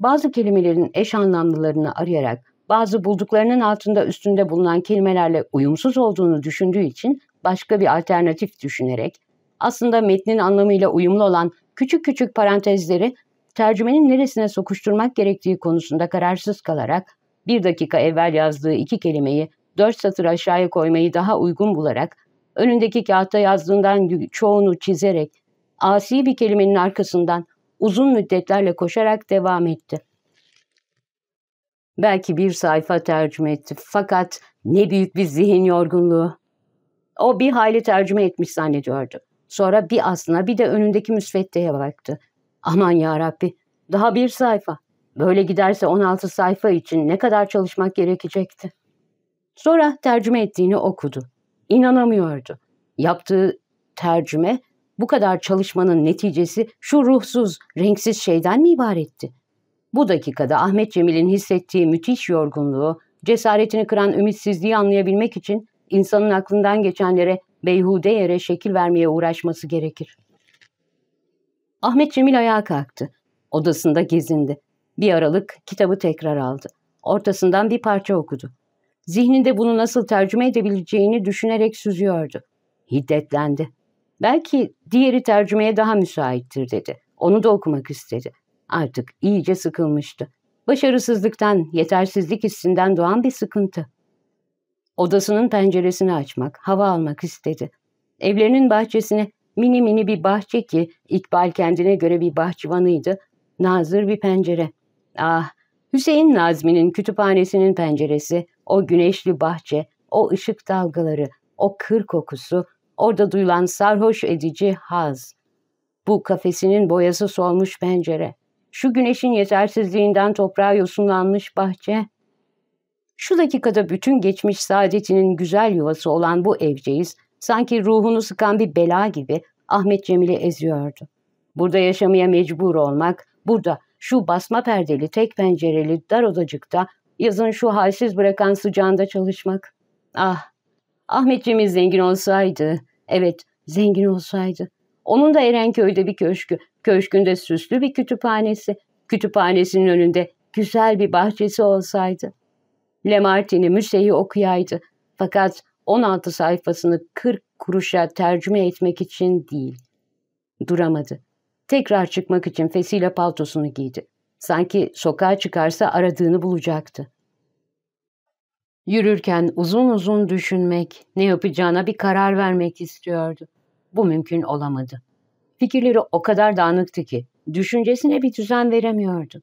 Bazı kelimelerin eş anlamlılarını arayarak bazı bulduklarının altında üstünde bulunan kelimelerle uyumsuz olduğunu düşündüğü için başka bir alternatif düşünerek aslında metnin anlamıyla uyumlu olan küçük küçük parantezleri tercümenin neresine sokuşturmak gerektiği konusunda kararsız kalarak bir dakika evvel yazdığı iki kelimeyi dört satır aşağıya koymayı daha uygun bularak önündeki kağıtta yazdığından çoğunu çizerek asi bir kelimenin arkasından uzun müddetlerle koşarak devam etti. Belki bir sayfa tercüme etti fakat ne büyük bir zihin yorgunluğu. O bir hayli tercüme etmiş zannediyordu. Sonra bir aslına bir de önündeki müsveddeye baktı. Aman ya Rabbi, daha bir sayfa. Böyle giderse 16 sayfa için ne kadar çalışmak gerekecekti. Sonra tercüme ettiğini okudu. İnanamıyordu. Yaptığı tercüme bu kadar çalışmanın neticesi şu ruhsuz, renksiz şeyden mi ibaretti? Bu dakikada Ahmet Cemil'in hissettiği müthiş yorgunluğu, cesaretini kıran ümitsizliği anlayabilmek için insanın aklından geçenlere beyhude yere şekil vermeye uğraşması gerekir. Ahmet Cemil ayağa kalktı. Odasında gezindi. Bir aralık kitabı tekrar aldı. Ortasından bir parça okudu. Zihninde bunu nasıl tercüme edebileceğini düşünerek süzüyordu. Hiddetlendi. Belki diğeri tercümeye daha müsaittir dedi. Onu da okumak istedi. Artık iyice sıkılmıştı. Başarısızlıktan, yetersizlik hissinden doğan bir sıkıntı. Odasının penceresini açmak, hava almak istedi. Evlerinin bahçesine mini mini bir bahçe ki İkbal kendine göre bir bahçıvanıydı. Nazır bir pencere. Ah, Hüseyin Nazmi'nin kütüphanesinin penceresi, o güneşli bahçe, o ışık dalgaları, o kır kokusu, Orada duyulan sarhoş edici haz. Bu kafesinin boyası solmuş pencere. Şu güneşin yetersizliğinden toprağa yosunlanmış bahçe. Şu dakikada bütün geçmiş saadetinin güzel yuvası olan bu evceğiz sanki ruhunu sıkan bir bela gibi Ahmet Cemil'i eziyordu. Burada yaşamaya mecbur olmak, burada şu basma perdeli, tek pencereli, dar odacıkta, yazın şu halsiz bırakan sıcağında çalışmak. Ah Ahmetciğimiz zengin olsaydı, evet zengin olsaydı. Onun da Erenköy'de bir köşkü, köşkünde süslü bir kütüphanesi, kütüphanesinin önünde güzel bir bahçesi olsaydı. Lamartini Müse'yi okuyaydı. Fakat 16 sayfasını 40 kuruşa tercüme etmek için değil. Duramadı. Tekrar çıkmak için fesile paltosunu giydi. Sanki sokağa çıkarsa aradığını bulacaktı. Yürürken uzun uzun düşünmek, ne yapacağına bir karar vermek istiyordu. Bu mümkün olamadı. Fikirleri o kadar dağınıktı ki düşüncesine bir düzen veremiyordu.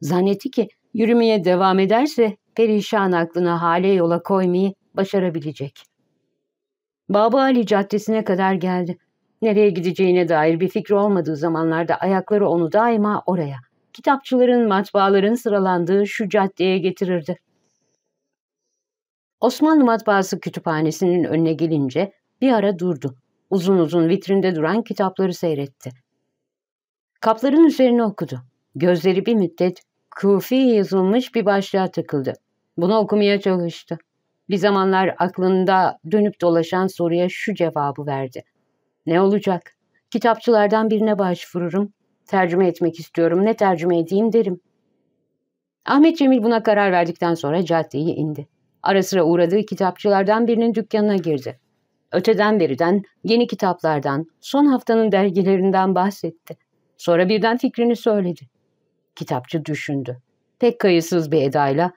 Zannetti ki yürümeye devam ederse perişan aklını hale yola koymayı başarabilecek. Baba Ali Caddesi'ne kadar geldi. Nereye gideceğine dair bir fikri olmadığı zamanlarda ayakları onu daima oraya, kitapçıların, matbaaların sıralandığı şu caddeye getirirdi. Osmanlı Matbaası kütüphanesinin önüne gelince bir ara durdu. Uzun uzun vitrinde duran kitapları seyretti. Kapların üzerine okudu. Gözleri bir müddet kufi yazılmış bir başlığa takıldı. Bunu okumaya çalıştı. Bir zamanlar aklında dönüp dolaşan soruya şu cevabı verdi. Ne olacak? Kitapçılardan birine başvururum. Tercüme etmek istiyorum. Ne tercüme edeyim derim. Ahmet Cemil buna karar verdikten sonra caddeyi indi. Ara sıra uğradığı kitapçılardan birinin dükkanına girdi. Öteden beriden, yeni kitaplardan, son haftanın dergilerinden bahsetti. Sonra birden fikrini söyledi. Kitapçı düşündü. Pek kayıtsız bir edayla,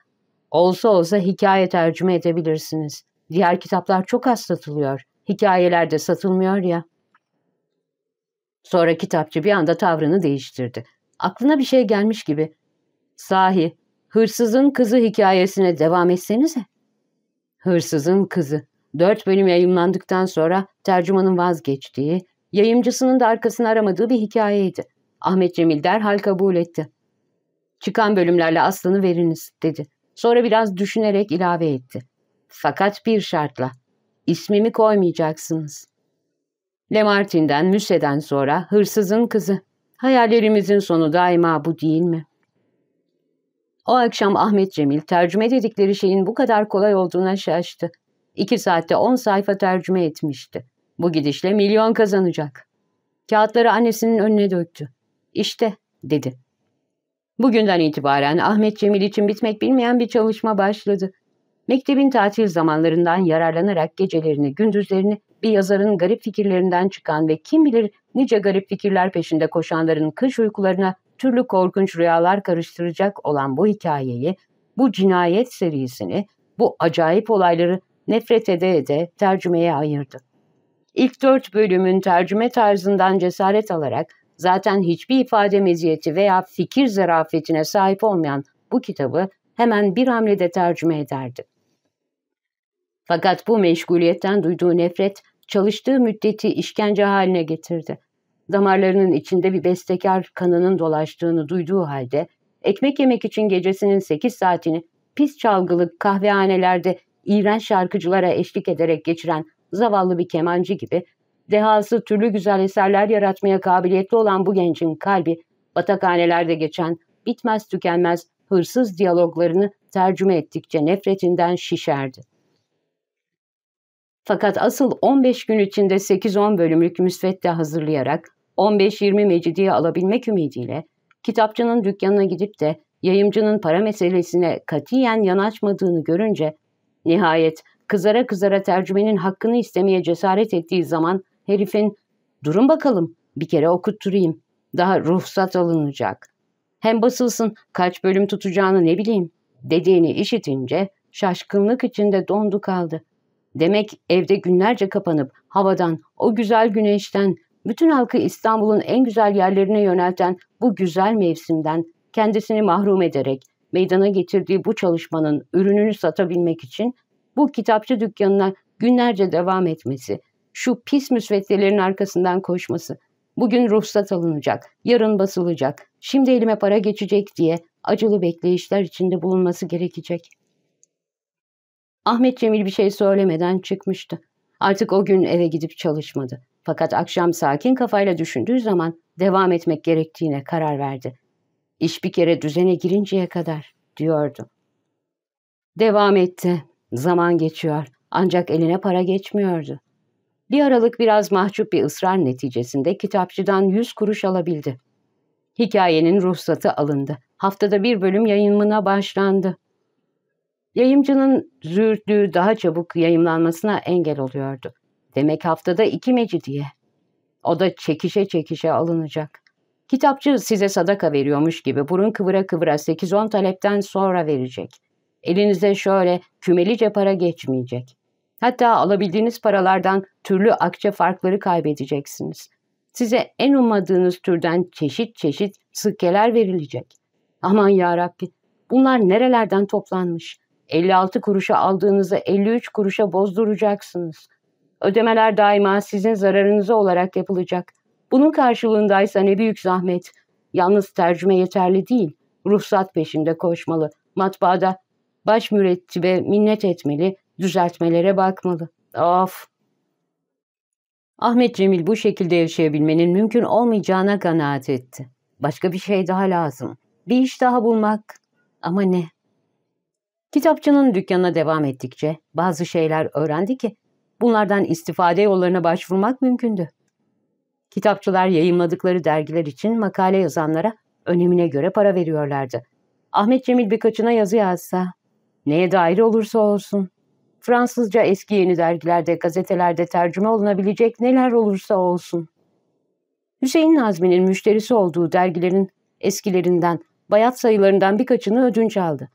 ''Olsa olsa hikaye tercüme edebilirsiniz. Diğer kitaplar çok az satılıyor. Hikayeler de satılmıyor ya.'' Sonra kitapçı bir anda tavrını değiştirdi. Aklına bir şey gelmiş gibi. ''Sahi, hırsızın kızı hikayesine devam etsenize.'' Hırsızın Kızı. Dört bölüm yayımlandıktan sonra tercümanın vazgeçtiği, yayımcısının da arkasını aramadığı bir hikayeydi. Ahmet Cemil derhal kabul etti. Çıkan bölümlerle aslanı veriniz dedi. Sonra biraz düşünerek ilave etti. Fakat bir şartla. İsmimi koymayacaksınız. Lemartin'den, Müse'den sonra hırsızın kızı. Hayallerimizin sonu daima bu değil mi?'' O akşam Ahmet Cemil tercüme dedikleri şeyin bu kadar kolay olduğuna şaştı. İki saatte on sayfa tercüme etmişti. Bu gidişle milyon kazanacak. Kağıtları annesinin önüne döktü. İşte dedi. Bugünden itibaren Ahmet Cemil için bitmek bilmeyen bir çalışma başladı. Mektebin tatil zamanlarından yararlanarak gecelerini, gündüzlerini bir yazarın garip fikirlerinden çıkan ve kim bilir nice garip fikirler peşinde koşanların kış uykularına türlü korkunç rüyalar karıştıracak olan bu hikayeyi, bu cinayet serisini, bu acayip olayları nefret ede ede tercümeye ayırdı. İlk dört bölümün tercüme tarzından cesaret alarak zaten hiçbir ifade meziyeti veya fikir zarafetine sahip olmayan bu kitabı hemen bir hamlede tercüme ederdi. Fakat bu meşguliyetten duyduğu nefret çalıştığı müddeti işkence haline getirdi damarlarının içinde bir bestekar kanının dolaştığını duyduğu halde ekmek yemek için gecesinin 8 saatini pis çalgılı kahvehanelerde iğrenç şarkıcılara eşlik ederek geçiren zavallı bir kemancı gibi dehası türlü güzel eserler yaratmaya kabiliyetli olan bu gencin kalbi batakhanelerde geçen bitmez tükenmez hırsız diyaloglarını tercüme ettikçe nefretinden şişerdi. Fakat asıl 15 gün içinde 8-10 bölümlük müsvedde hazırlayarak 15-20 mecidiye alabilmek ümidiyle kitapçının dükkanına gidip de yayımcının para meselesine katiyen yanaşmadığını görünce nihayet kızara kızara tercümenin hakkını istemeye cesaret ettiği zaman herifin durun bakalım bir kere okutturayım daha ruhsat alınacak. Hem basılsın kaç bölüm tutacağını ne bileyim dediğini işitince şaşkınlık içinde dondu kaldı. Demek evde günlerce kapanıp havadan, o güzel güneşten, bütün halkı İstanbul'un en güzel yerlerine yönelten bu güzel mevsimden kendisini mahrum ederek meydana getirdiği bu çalışmanın ürününü satabilmek için bu kitapçı dükkanına günlerce devam etmesi, şu pis müsveddelerin arkasından koşması, bugün ruhsat alınacak, yarın basılacak, şimdi elime para geçecek diye acılı bekleyişler içinde bulunması gerekecek. Ahmet Cemil bir şey söylemeden çıkmıştı. Artık o gün eve gidip çalışmadı. Fakat akşam sakin kafayla düşündüğü zaman devam etmek gerektiğine karar verdi. İş bir kere düzene girinceye kadar diyordu. Devam etti. Zaman geçiyor. Ancak eline para geçmiyordu. Bir aralık biraz mahcup bir ısrar neticesinde kitapçıdan yüz kuruş alabildi. Hikayenin ruhsatı alındı. Haftada bir bölüm yayınına başlandı. Yayımcının züğürtlüğü daha çabuk yayımlanmasına engel oluyordu. Demek haftada iki mecidiye. O da çekişe çekişe alınacak. Kitapçı size sadaka veriyormuş gibi burun kıvıra kıvıra 8-10 talepten sonra verecek. Elinize şöyle kümelice para geçmeyecek. Hatta alabildiğiniz paralardan türlü akçe farkları kaybedeceksiniz. Size en ummadığınız türden çeşit çeşit sıkkeler verilecek. Aman yarabbi bunlar nerelerden toplanmış? 56 kuruşa aldığınızı 53 kuruşa bozduracaksınız.'' Ödemeler daima sizin zararınıza olarak yapılacak. Bunun karşılığındaysa ne büyük zahmet. Yalnız tercüme yeterli değil. Ruhsat peşinde koşmalı. Matbaada baş mürettibe minnet etmeli, düzeltmelere bakmalı. Of! Ahmet Cemil bu şekilde yaşayabilmenin mümkün olmayacağına kanaat etti. Başka bir şey daha lazım. Bir iş daha bulmak. Ama ne? Kitapçının dükkana devam ettikçe bazı şeyler öğrendi ki Bunlardan istifade yollarına başvurmak mümkündü. Kitapçılar yayımladıkları dergiler için makale yazanlara önemine göre para veriyorlardı. Ahmet Cemil birkaçına yazı yazsa, neye dair olursa olsun, Fransızca eski yeni dergilerde, gazetelerde tercüme olunabilecek neler olursa olsun. Hüseyin Nazmi'nin müşterisi olduğu dergilerin eskilerinden, bayat sayılarından birkaçını ödünç aldı.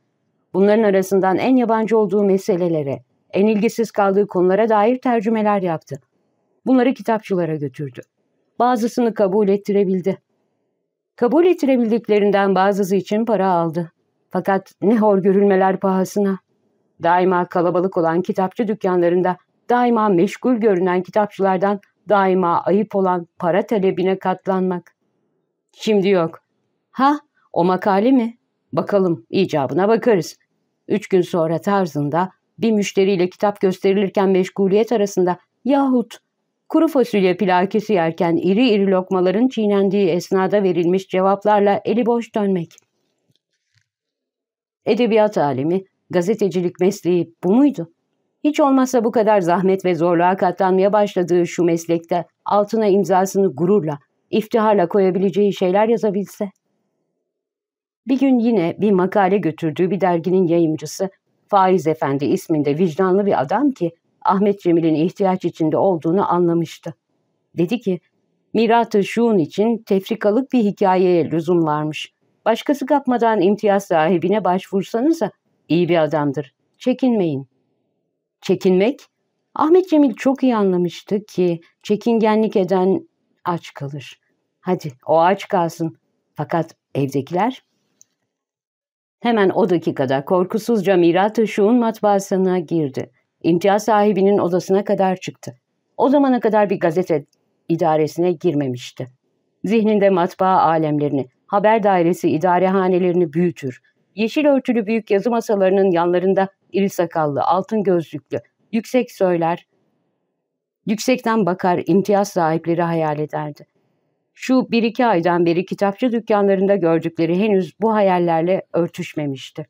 Bunların arasından en yabancı olduğu meselelere, en ilgisiz kaldığı konulara dair tercümeler yaptı. Bunları kitapçılara götürdü. Bazısını kabul ettirebildi. Kabul ettirebildiklerinden bazısı için para aldı. Fakat ne hor görülmeler pahasına. Daima kalabalık olan kitapçı dükkanlarında, daima meşgul görünen kitapçılardan daima ayıp olan para talebine katlanmak. Şimdi yok. Ha, o makale mi? Bakalım, icabına bakarız. Üç gün sonra tarzında bir müşteriyle kitap gösterilirken meşguliyet arasında yahut kuru fasulye plakesi yerken iri iri lokmaların çiğnendiği esnada verilmiş cevaplarla eli boş dönmek. Edebiyat alemi, gazetecilik mesleği bu muydu? Hiç olmazsa bu kadar zahmet ve zorluğa katlanmaya başladığı şu meslekte altına imzasını gururla, iftiharla koyabileceği şeyler yazabilse. Bir gün yine bir makale götürdüğü bir derginin yayımcısı Faiz Efendi isminde vicdanlı bir adam ki Ahmet Cemil'in ihtiyaç içinde olduğunu anlamıştı. Dedi ki, mirat-ı şuun için tefrikalık bir hikayeye lüzum varmış. Başkası kapmadan imtiyaz sahibine başvursanıza iyi bir adamdır. Çekinmeyin. Çekinmek? Ahmet Cemil çok iyi anlamıştı ki çekingenlik eden aç kalır. Hadi o aç kalsın. Fakat evdekiler Hemen o dakikada korkusuzca Mirat Işık'ın matbaasına girdi. İmtiyaz sahibinin odasına kadar çıktı. O zamana kadar bir gazete idaresine girmemişti. Zihninde matbaa alemlerini, haber dairesi idarehanelerini büyütür. Yeşil örtülü büyük yazı masalarının yanlarında iri sakallı, altın gözlüklü, yüksek söyler, yüksekten bakar imtiyaz sahipleri hayal ederdi şu bir iki aydan beri kitapçı dükkanlarında gördükleri henüz bu hayallerle örtüşmemişti.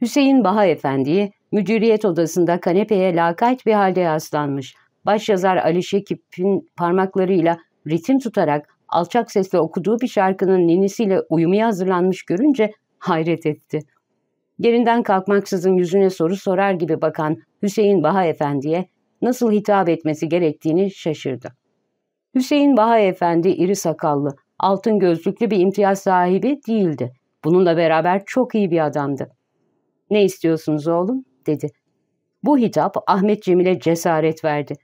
Hüseyin Baha Efendi'yi müdüriyet odasında kanepeye lakayt bir halde yaslanmış, başyazar Ali Şekip'in parmaklarıyla ritim tutarak alçak sesle okuduğu bir şarkının ninisiyle uyumaya hazırlanmış görünce hayret etti. Yerinden kalkmaksızın yüzüne soru sorar gibi bakan Hüseyin Baha Efendi'ye nasıl hitap etmesi gerektiğini şaşırdı. Hüseyin Bahay Efendi iri sakallı, altın gözlüklü bir imtiyaz sahibi değildi. Bununla beraber çok iyi bir adamdı. ''Ne istiyorsunuz oğlum?'' dedi. Bu hitap Ahmet Cemil'e cesaret verdi.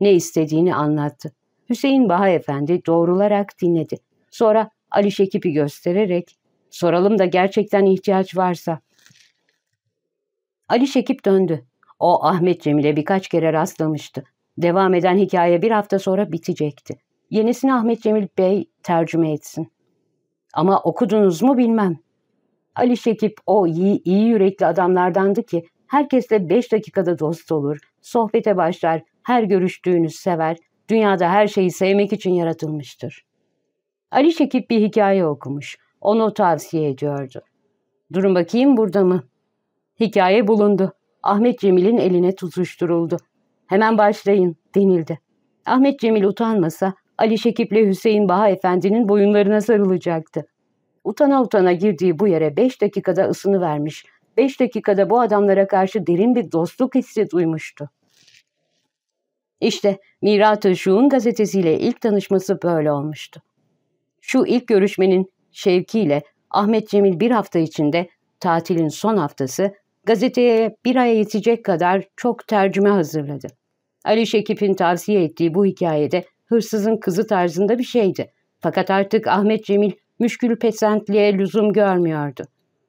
Ne istediğini anlattı. Hüseyin Baha Efendi doğrularak dinledi. Sonra Ali Şekip'i göstererek soralım da gerçekten ihtiyaç varsa. Ali Şekip döndü. O Ahmet Cemil'e birkaç kere rastlamıştı. Devam eden hikaye bir hafta sonra bitecekti. Yenisini Ahmet Cemil Bey tercüme etsin. Ama okudunuz mu bilmem. Ali Şekip o iyi, iyi yürekli adamlardandı ki herkesle beş dakikada dost olur, sohbete başlar, her görüştüğünü sever, dünyada her şeyi sevmek için yaratılmıştır. Ali Şekip bir hikaye okumuş, onu tavsiye ediyordu. Durun bakayım burada mı? Hikaye bulundu. Ahmet Cemil'in eline tutuşturuldu. Hemen başlayın denildi. Ahmet Cemil utanmasa Ali Şekip'le Hüseyin Baha Efendi'nin boyunlarına sarılacaktı. Utana utana girdiği bu yere beş dakikada ısını vermiş. Beş dakikada bu adamlara karşı derin bir dostluk hissi duymuştu. İşte Mirat-ı Şu'un gazetesiyle ilk tanışması böyle olmuştu. Şu ilk görüşmenin şevkiyle Ahmet Cemil bir hafta içinde tatilin son haftası gazeteye bir aya yetecek kadar çok tercüme hazırladı. Ali Şekip'in tavsiye ettiği bu hikayede hırsızın kızı tarzında bir şeydi. Fakat artık Ahmet Cemil müşkül pesentliğe lüzum görmüyordu.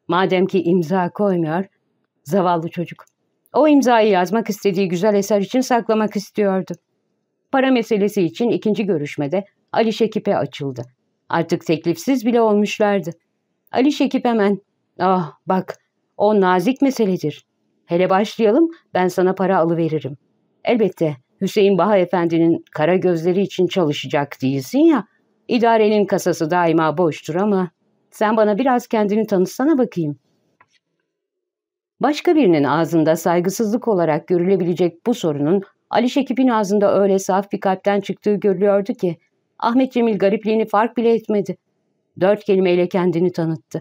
Madem ki imza koymuyor, zavallı çocuk. O imzayı yazmak istediği güzel eser için saklamak istiyordu. Para meselesi için ikinci görüşmede Ali Şekip'e açıldı. Artık teklifsiz bile olmuşlardı. Ali Şekip hemen, ah bak o nazik meseledir. Hele başlayalım ben sana para alıveririm.'' Elbette Hüseyin Baha Efendi'nin kara gözleri için çalışacak değilsin ya. İdarenin kasası daima boştur ama sen bana biraz kendini tanıtsana bakayım. Başka birinin ağzında saygısızlık olarak görülebilecek bu sorunun Ali Şekip'in ağzında öyle saf bir kalpten çıktığı görülüyordu ki Ahmet Cemil garipliğini fark bile etmedi. Dört kelimeyle kendini tanıttı.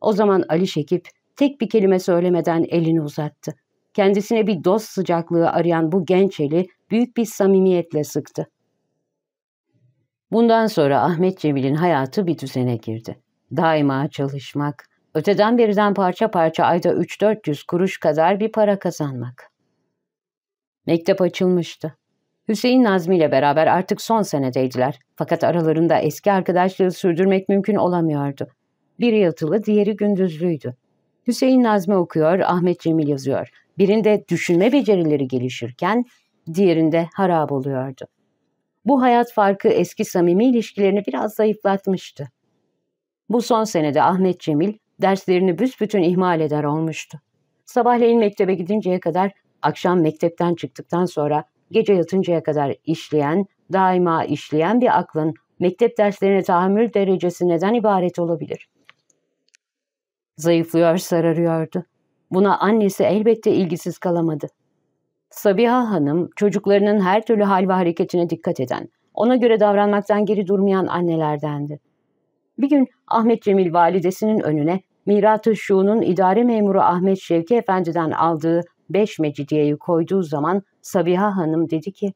O zaman Ali Şekip tek bir kelime söylemeden elini uzattı kendisine bir dost sıcaklığı arayan bu genç eli büyük bir samimiyetle sıktı. Bundan sonra Ahmet Cemil'in hayatı bir düzene girdi. Daima çalışmak, öteden birden parça parça ayda 3-400 kuruş kadar bir para kazanmak. Mektep açılmıştı. Hüseyin Nazmi ile beraber artık son senedeydiler. Fakat aralarında eski arkadaşlığı sürdürmek mümkün olamıyordu. Biri yatılı, diğeri gündüzlüydü. Hüseyin Nazmi okuyor, Ahmet Cemil yazıyor. Birinde düşünme becerileri gelişirken diğerinde harap oluyordu. Bu hayat farkı eski samimi ilişkilerini biraz zayıflatmıştı. Bu son senede Ahmet Cemil derslerini büsbütün ihmal eder olmuştu. Sabahleyin mektebe gidinceye kadar, akşam mektepten çıktıktan sonra gece yatıncaya kadar işleyen, daima işleyen bir aklın mektep derslerine tahammül derecesi neden ibaret olabilir? Zayıflıyor sararıyordu. Buna annesi elbette ilgisiz kalamadı. Sabiha Hanım çocuklarının her türlü hal ve hareketine dikkat eden, ona göre davranmaktan geri durmayan annelerdendi. Bir gün Ahmet Cemil validesinin önüne Mirat-ı Şu'nun idare memuru Ahmet Şevki Efendi'den aldığı beş mecidiyeyi koyduğu zaman Sabiha Hanım dedi ki,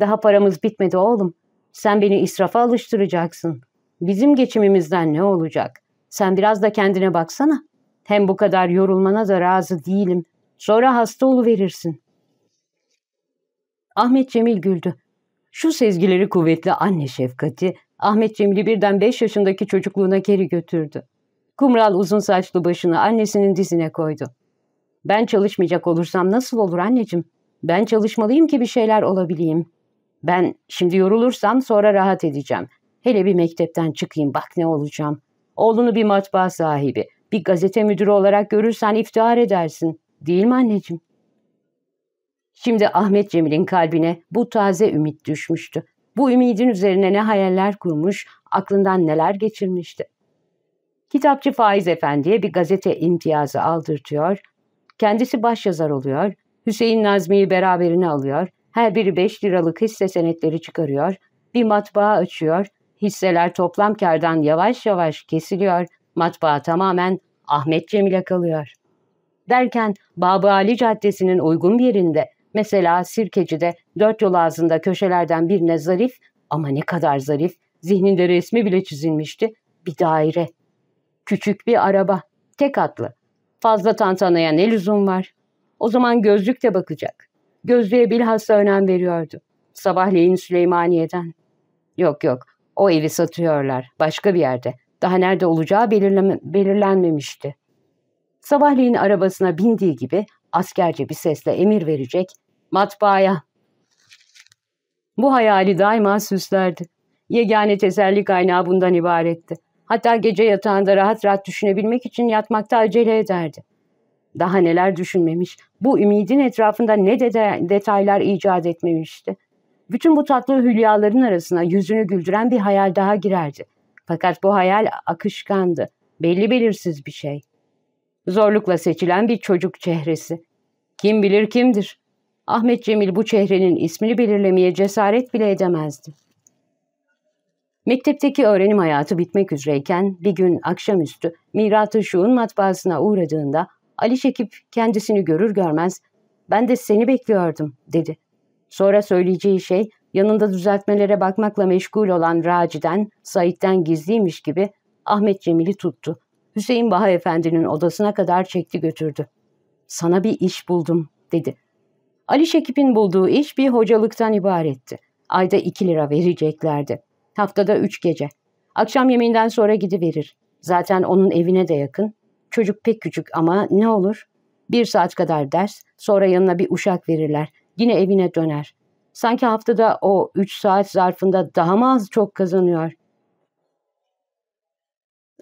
''Daha paramız bitmedi oğlum. Sen beni israfa alıştıracaksın. Bizim geçimimizden ne olacak? Sen biraz da kendine baksana.'' Hem bu kadar yorulmana da razı değilim. Sonra hasta verirsin. Ahmet Cemil güldü. Şu sezgileri kuvvetli anne şefkati Ahmet Cemil'i birden beş yaşındaki çocukluğuna geri götürdü. Kumral uzun saçlı başını annesinin dizine koydu. Ben çalışmayacak olursam nasıl olur anneciğim? Ben çalışmalıyım ki bir şeyler olabileyim. Ben şimdi yorulursam sonra rahat edeceğim. Hele bir mektepten çıkayım bak ne olacağım. Oğlunu bir matbaa sahibi, bir gazete müdürü olarak görürsen iftihar edersin. Değil mi anneciğim? Şimdi Ahmet Cemil'in kalbine bu taze ümit düşmüştü. Bu ümidin üzerine ne hayaller kurmuş, aklından neler geçirmişti. Kitapçı Faiz Efendi'ye bir gazete imtiyazı aldırtıyor, kendisi başyazar oluyor, Hüseyin Nazmi'yi beraberine alıyor, her biri 5 liralık hisse senetleri çıkarıyor, bir matbaa açıyor, hisseler toplam kardan yavaş yavaş kesiliyor, matbaa tamamen Ahmet Cemil'e kalıyor. Derken Babı Ali Caddesi'nin uygun bir yerinde mesela Sirkeci'de dört yol ağzında köşelerden birine zarif ama ne kadar zarif zihninde resmi bile çizilmişti bir daire. Küçük bir araba tek atlı. Fazla tantanaya ne lüzum var? O zaman gözlük de bakacak. Gözlüğe bilhassa önem veriyordu. Sabahleyin Süleymaniye'den. Yok yok o evi satıyorlar başka bir yerde. Daha nerede olacağı belirlenmemişti. Sabahleyin arabasına bindiği gibi askerce bir sesle emir verecek, matbaaya. Bu hayali daima süslerdi. Yegane teselli kaynağı bundan ibaretti. Hatta gece yatağında rahat rahat düşünebilmek için yatmakta acele ederdi. Daha neler düşünmemiş, bu ümidin etrafında ne de detaylar icat etmemişti. Bütün bu tatlı hülyaların arasına yüzünü güldüren bir hayal daha girerdi. Fakat bu hayal akışkandı, belli belirsiz bir şey. Zorlukla seçilen bir çocuk çehresi. Kim bilir kimdir? Ahmet Cemil bu çehrenin ismini belirlemeye cesaret bile edemezdi. Mektepteki öğrenim hayatı bitmek üzereyken bir gün akşamüstü Mirat-ı Şu'un matbaasına uğradığında Ali Şekip kendisini görür görmez ''Ben de seni bekliyordum'' dedi. Sonra söyleyeceği şey yanında düzeltmelere bakmakla meşgul olan Raci'den, Said'den gizliymiş gibi Ahmet Cemil'i tuttu. Hüseyin Baha Efendi'nin odasına kadar çekti götürdü. ''Sana bir iş buldum.'' dedi. Ali Şekip'in bulduğu iş bir hocalıktan ibaretti. Ayda iki lira vereceklerdi. Haftada üç gece. Akşam yemeğinden sonra gidiverir. Zaten onun evine de yakın. Çocuk pek küçük ama ne olur? Bir saat kadar ders, sonra yanına bir uşak verirler. Yine evine döner. Sanki haftada o üç saat zarfında daha mı az çok kazanıyor?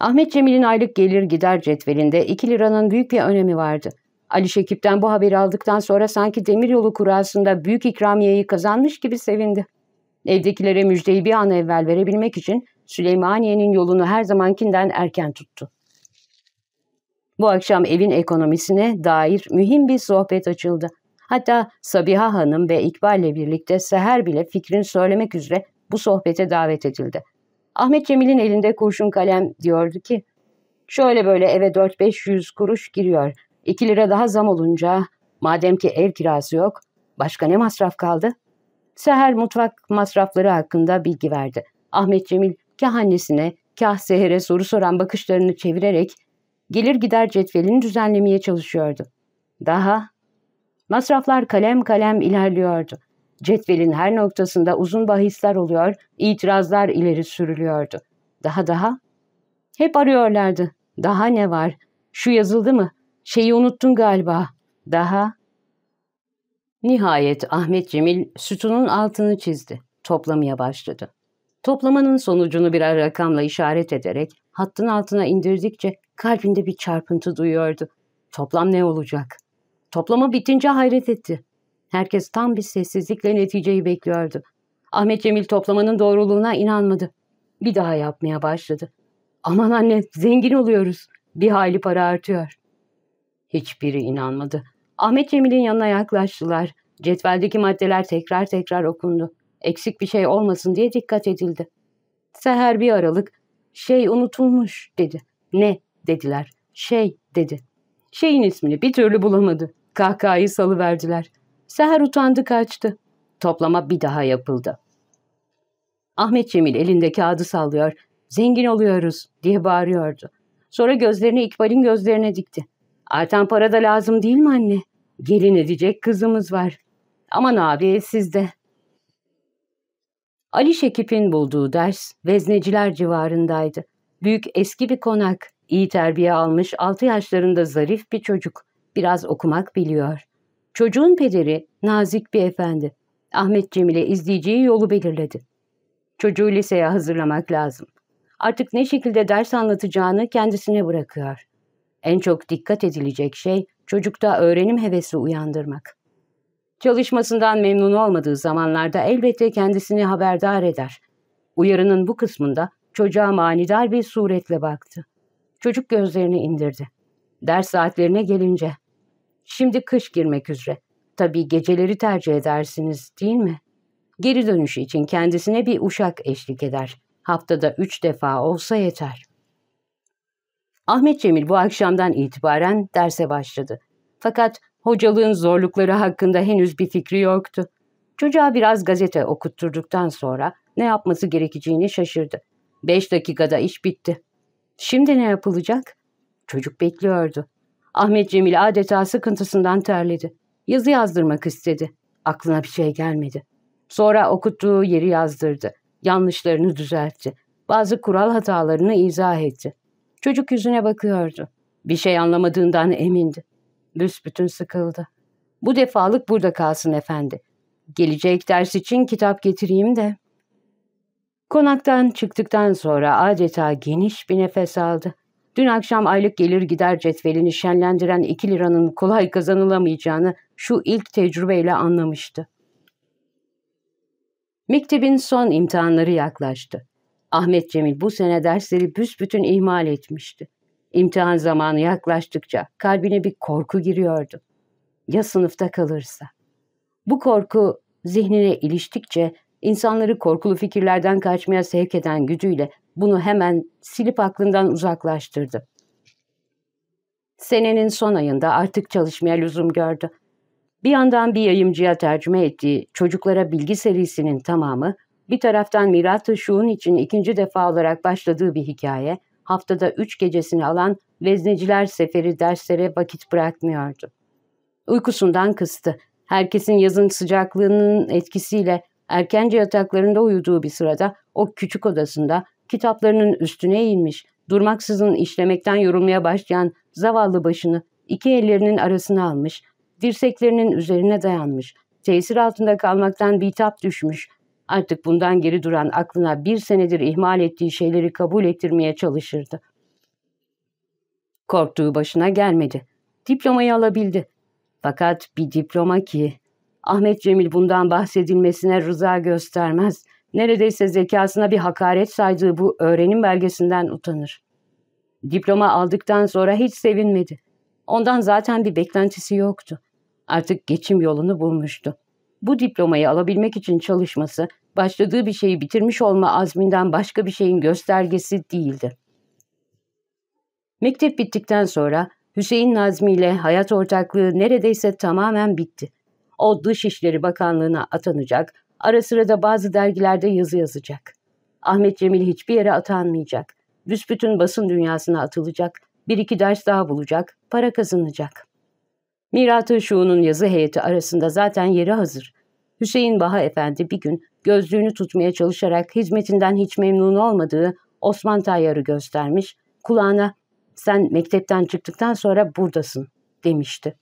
Ahmet Cemil'in aylık gelir gider cetvelinde 2 liranın büyük bir önemi vardı. Ali Şekip'ten bu haberi aldıktan sonra sanki demiryolu kurasında büyük ikramiyeyi kazanmış gibi sevindi. Evdekilere müjdeyi bir an evvel verebilmek için Süleymaniye'nin yolunu her zamankinden erken tuttu. Bu akşam evin ekonomisine dair mühim bir sohbet açıldı. Hatta Sabiha Hanım ve İkbal'le birlikte Seher bile fikrin söylemek üzere bu sohbete davet edildi. Ahmet Cemil'in elinde kurşun kalem diyordu ki, şöyle böyle eve 4-500 kuruş giriyor. 2 lira daha zam olunca, madem ki ev kirası yok, başka ne masraf kaldı? Seher mutfak masrafları hakkında bilgi verdi. Ahmet Cemil kah annesine, kah Seher'e soru soran bakışlarını çevirerek gelir gider cetvelini düzenlemeye çalışıyordu. Daha Masraflar kalem kalem ilerliyordu. Cetvelin her noktasında uzun bahisler oluyor, itirazlar ileri sürülüyordu. Daha daha? Hep arıyorlardı. Daha ne var? Şu yazıldı mı? Şeyi unuttun galiba. Daha? Nihayet Ahmet Cemil sütunun altını çizdi. Toplamaya başladı. Toplamanın sonucunu birer rakamla işaret ederek hattın altına indirdikçe kalbinde bir çarpıntı duyuyordu. Toplam ne olacak? Toplama bitince hayret etti. Herkes tam bir sessizlikle neticeyi bekliyordu. Ahmet Cemil toplamanın doğruluğuna inanmadı. Bir daha yapmaya başladı. Aman anne zengin oluyoruz. Bir hayli para artıyor. Hiçbiri inanmadı. Ahmet Cemil'in yanına yaklaştılar. Cetveldeki maddeler tekrar tekrar okundu. Eksik bir şey olmasın diye dikkat edildi. Seher bir aralık şey unutulmuş dedi. Ne dediler. Şey dedi. Şeyin ismini bir türlü bulamadı. Kahkahayı salıverdiler. Seher utandı kaçtı. Toplama bir daha yapıldı. Ahmet Cemil elinde kağıdı sallıyor. Zengin oluyoruz diye bağırıyordu. Sonra gözlerini İkbal'in gözlerine dikti. Artan para da lazım değil mi anne? Gelin edecek kızımız var. Aman abi sizde. Ali Şekip'in bulduğu ders vezneciler civarındaydı. Büyük eski bir konak, iyi terbiye almış Altı yaşlarında zarif bir çocuk biraz okumak biliyor. Çocuğun pederi nazik bir efendi. Ahmet Cemil'e izleyeceği yolu belirledi. Çocuğu liseye hazırlamak lazım. Artık ne şekilde ders anlatacağını kendisine bırakıyor. En çok dikkat edilecek şey çocukta öğrenim hevesi uyandırmak. Çalışmasından memnun olmadığı zamanlarda elbette kendisini haberdar eder. Uyarının bu kısmında çocuğa manidar bir suretle baktı. Çocuk gözlerini indirdi. Ders saatlerine gelince Şimdi kış girmek üzere. Tabii geceleri tercih edersiniz değil mi? Geri dönüşü için kendisine bir uşak eşlik eder. Haftada üç defa olsa yeter. Ahmet Cemil bu akşamdan itibaren derse başladı. Fakat hocalığın zorlukları hakkında henüz bir fikri yoktu. Çocuğa biraz gazete okutturduktan sonra ne yapması gerekeceğini şaşırdı. Beş dakikada iş bitti. Şimdi ne yapılacak? Çocuk bekliyordu. Ahmet Cemil adeta sıkıntısından terledi. Yazı yazdırmak istedi. Aklına bir şey gelmedi. Sonra okuttuğu yeri yazdırdı. Yanlışlarını düzeltti. Bazı kural hatalarını izah etti. Çocuk yüzüne bakıyordu. Bir şey anlamadığından emindi. Büsbütün sıkıldı. Bu defalık burada kalsın efendi. Gelecek ders için kitap getireyim de. Konaktan çıktıktan sonra adeta geniş bir nefes aldı. Dün akşam aylık gelir gider cetvelini şenlendiren 2 liranın kolay kazanılamayacağını şu ilk tecrübeyle anlamıştı. Mektebin son imtihanları yaklaştı. Ahmet Cemil bu sene dersleri büsbütün ihmal etmişti. İmtihan zamanı yaklaştıkça kalbine bir korku giriyordu. Ya sınıfta kalırsa? Bu korku zihnine iliştikçe insanları korkulu fikirlerden kaçmaya sevk eden gücüyle bunu hemen silip aklından uzaklaştırdı. Senenin son ayında artık çalışmaya lüzum gördü. Bir yandan bir yayımcıya tercüme ettiği Çocuklara Bilgi serisinin tamamı, bir taraftan Mirat Işık'ın için ikinci defa olarak başladığı bir hikaye, haftada üç gecesini alan Vezneciler Seferi derslere vakit bırakmıyordu. Uykusundan kıstı. Herkesin yazın sıcaklığının etkisiyle erkence yataklarında uyuduğu bir sırada o küçük odasında kitaplarının üstüne eğilmiş, durmaksızın işlemekten yorulmaya başlayan zavallı başını iki ellerinin arasına almış, dirseklerinin üzerine dayanmış, tesir altında kalmaktan bitap düşmüş, artık bundan geri duran aklına bir senedir ihmal ettiği şeyleri kabul ettirmeye çalışırdı. Korktuğu başına gelmedi. Diplomayı alabildi. Fakat bir diploma ki Ahmet Cemil bundan bahsedilmesine rıza göstermez. Neredeyse zekasına bir hakaret saydığı bu öğrenim belgesinden utanır. Diploma aldıktan sonra hiç sevinmedi. Ondan zaten bir beklentisi yoktu. Artık geçim yolunu bulmuştu. Bu diplomayı alabilmek için çalışması, başladığı bir şeyi bitirmiş olma azminden başka bir şeyin göstergesi değildi. Mektep bittikten sonra Hüseyin Nazmi ile hayat ortaklığı neredeyse tamamen bitti. O Dışişleri Bakanlığı'na atanacak, Ara sıra da bazı dergilerde yazı yazacak. Ahmet Cemil hiçbir yere atanmayacak. Büsbütün basın dünyasına atılacak. Bir iki ders daha bulacak. Para kazanacak. Mirat-ı yazı heyeti arasında zaten yeri hazır. Hüseyin Baha Efendi bir gün gözlüğünü tutmaya çalışarak hizmetinden hiç memnun olmadığı Osman Tayyar'ı göstermiş, kulağına sen mektepten çıktıktan sonra buradasın demişti.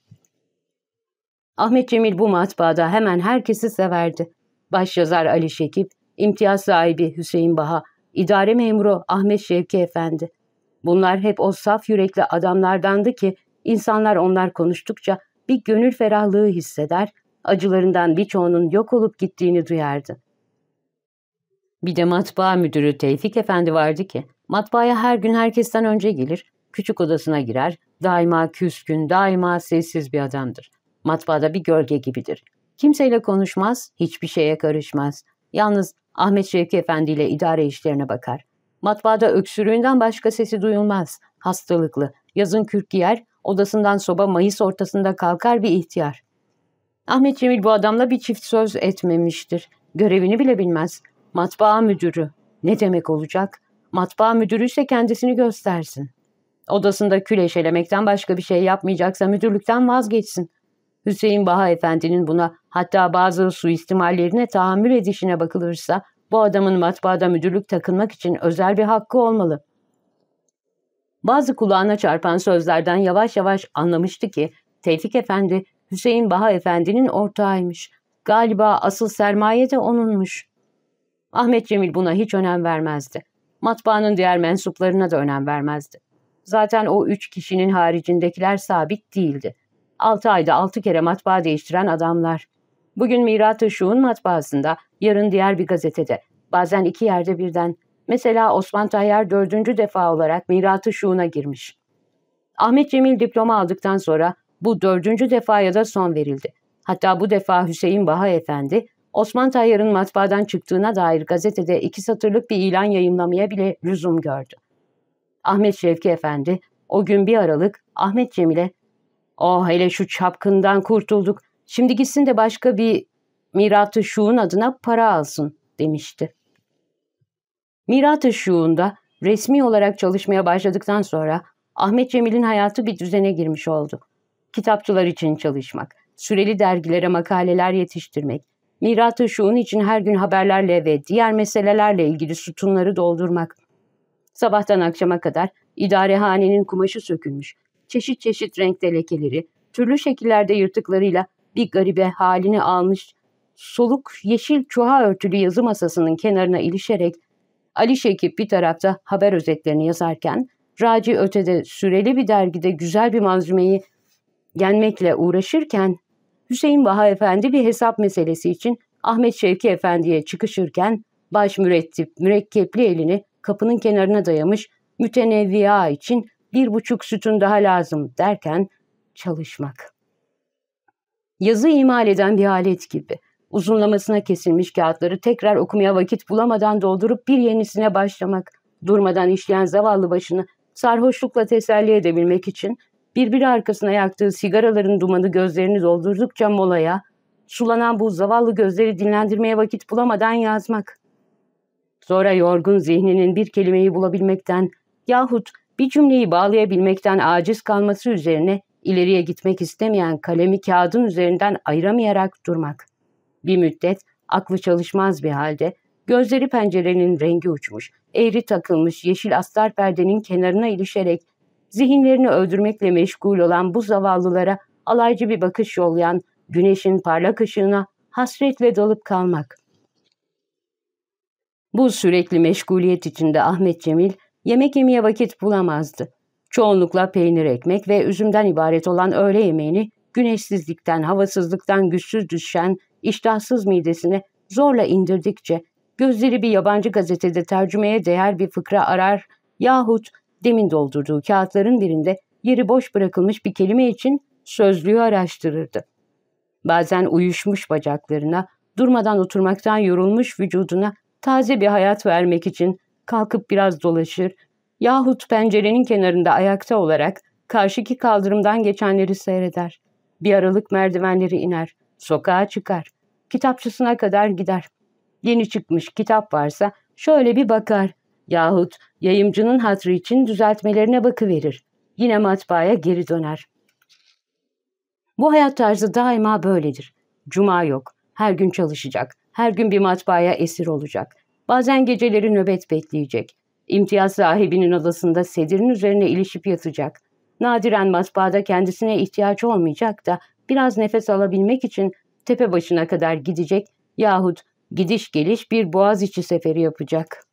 Ahmet Cemil bu matbaada hemen herkesi severdi başyazar Ali Şekip, imtiyaz sahibi Hüseyin Baha, idare memuru Ahmet Şevki Efendi. Bunlar hep o saf yürekli adamlardandı ki insanlar onlar konuştukça bir gönül ferahlığı hisseder, acılarından birçoğunun yok olup gittiğini duyardı. Bir de matbaa müdürü Tevfik Efendi vardı ki, matbaaya her gün herkesten önce gelir, küçük odasına girer, daima küskün, daima sessiz bir adamdır. Matbaada bir gölge gibidir. Kimseyle konuşmaz, hiçbir şeye karışmaz. Yalnız Ahmet Şevki Efendi ile idare işlerine bakar. Matbaada öksürüğünden başka sesi duyulmaz. Hastalıklı, yazın kürk giyer, odasından soba Mayıs ortasında kalkar bir ihtiyar. Ahmet Cemil bu adamla bir çift söz etmemiştir. Görevini bile bilmez. Matbaa müdürü. Ne demek olacak? Matbaa müdürü ise kendisini göstersin. Odasında küleşelemekten başka bir şey yapmayacaksa müdürlükten vazgeçsin. Hüseyin Baha Efendi'nin buna hatta bazı suistimallerine tahammül edişine bakılırsa bu adamın matbaada müdürlük takılmak için özel bir hakkı olmalı. Bazı kulağına çarpan sözlerden yavaş yavaş anlamıştı ki Tevfik Efendi Hüseyin Baha Efendi'nin ortağıymış. Galiba asıl sermaye de onunmuş. Ahmet Cemil buna hiç önem vermezdi. Matbaanın diğer mensuplarına da önem vermezdi. Zaten o üç kişinin haricindekiler sabit değildi. 6 ayda 6 kere matbaa değiştiren adamlar. Bugün Mirat Işık'ın matbaasında, yarın diğer bir gazetede, bazen iki yerde birden. Mesela Osman Tayyar dördüncü defa olarak Mirat Işık'una girmiş. Ahmet Cemil diploma aldıktan sonra bu dördüncü defaya da son verildi. Hatta bu defa Hüseyin Baha Efendi, Osman Tayyar'ın matbaadan çıktığına dair gazetede iki satırlık bir ilan yayımlamaya bile lüzum gördü. Ahmet Şevki Efendi, o gün bir aralık Ahmet Cemil'e Oh hele şu çapkından kurtulduk. Şimdi gitsin de başka bir Mirat-ı Şu'un adına para alsın demişti. Mirat-ı Şu'unda resmi olarak çalışmaya başladıktan sonra Ahmet Cemil'in hayatı bir düzene girmiş oldu. Kitapçılar için çalışmak, süreli dergilere makaleler yetiştirmek, Mirat-ı Şu'un için her gün haberlerle ve diğer meselelerle ilgili sütunları doldurmak. Sabahtan akşama kadar idarehanenin kumaşı sökülmüş, çeşit çeşit renkte lekeleri, türlü şekillerde yırtıklarıyla bir garibe halini almış, soluk yeşil çuha örtülü yazı masasının kenarına ilişerek Ali Şekip bir tarafta haber özetlerini yazarken Raci ötede süreli bir dergide güzel bir manzumeyi yenmekle uğraşırken Hüseyin Baha Efendi bir hesap meselesi için Ahmet Şevki Efendi'ye çıkışırken baş mürettip mürekkepli elini kapının kenarına dayamış mütenevvia için bir buçuk sütun daha lazım derken çalışmak. Yazı imal eden bir alet gibi. Uzunlamasına kesilmiş kağıtları tekrar okumaya vakit bulamadan doldurup bir yenisine başlamak, durmadan işleyen zavallı başını sarhoşlukla teselli edebilmek için birbiri arkasına yaktığı sigaraların dumanı gözlerini doldurdukça molaya, sulanan bu zavallı gözleri dinlendirmeye vakit bulamadan yazmak. Sonra yorgun zihninin bir kelimeyi bulabilmekten yahut bir cümleyi bağlayabilmekten aciz kalması üzerine ileriye gitmek istemeyen kalemi kağıdın üzerinden ayıramayarak durmak. Bir müddet aklı çalışmaz bir halde gözleri pencerenin rengi uçmuş, eğri takılmış yeşil astar perdenin kenarına ilişerek zihinlerini öldürmekle meşgul olan bu zavallılara alaycı bir bakış yollayan güneşin parlak ışığına hasretle dalıp kalmak. Bu sürekli meşguliyet içinde Ahmet Cemil Yemek yemeye vakit bulamazdı. Çoğunlukla peynir ekmek ve üzümden ibaret olan öğle yemeğini güneşsizlikten, havasızlıktan güçsüz düşen, iştahsız midesine zorla indirdikçe gözleri bir yabancı gazetede tercümeye değer bir fıkra arar yahut demin doldurduğu kağıtların birinde yeri boş bırakılmış bir kelime için sözlüğü araştırırdı. Bazen uyuşmuş bacaklarına, durmadan oturmaktan yorulmuş vücuduna taze bir hayat vermek için kalkıp biraz dolaşır yahut pencerenin kenarında ayakta olarak karşıki kaldırımdan geçenleri seyreder. Bir aralık merdivenleri iner, sokağa çıkar, kitapçısına kadar gider. Yeni çıkmış kitap varsa şöyle bir bakar yahut yayımcının hatrı için düzeltmelerine bakıverir. Yine matbaaya geri döner. Bu hayat tarzı daima böyledir. Cuma yok, her gün çalışacak, her gün bir matbaaya esir olacak. Bazen geceleri nöbet bekleyecek. İmtiyaz sahibinin odasında sedirin üzerine ilişip yatacak. Nadiren matbaada kendisine ihtiyaç olmayacak da biraz nefes alabilmek için tepe başına kadar gidecek yahut gidiş geliş bir boğaz içi seferi yapacak.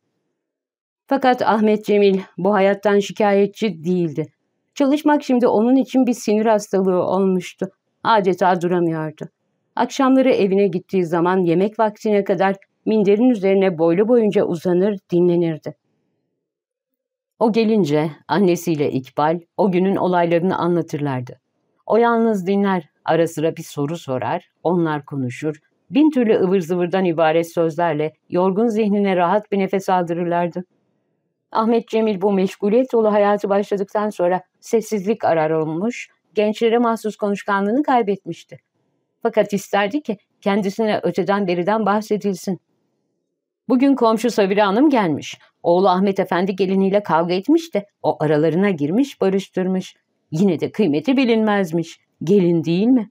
Fakat Ahmet Cemil bu hayattan şikayetçi değildi. Çalışmak şimdi onun için bir sinir hastalığı olmuştu. Adeta duramıyordu. Akşamları evine gittiği zaman yemek vaktine kadar minderin üzerine boylu boyunca uzanır, dinlenirdi. O gelince annesiyle İkbal o günün olaylarını anlatırlardı. O yalnız dinler, ara sıra bir soru sorar, onlar konuşur, bin türlü ıvır zıvırdan ibaret sözlerle yorgun zihnine rahat bir nefes aldırırlardı. Ahmet Cemil bu meşguliyet dolu hayatı başladıktan sonra sessizlik arar olmuş, gençlere mahsus konuşkanlığını kaybetmişti. Fakat isterdi ki kendisine öteden beriden bahsedilsin. Bugün komşu Sabire Hanım gelmiş. Oğlu Ahmet Efendi geliniyle kavga etmiş de o aralarına girmiş barıştırmış. Yine de kıymeti bilinmezmiş. Gelin değil mi?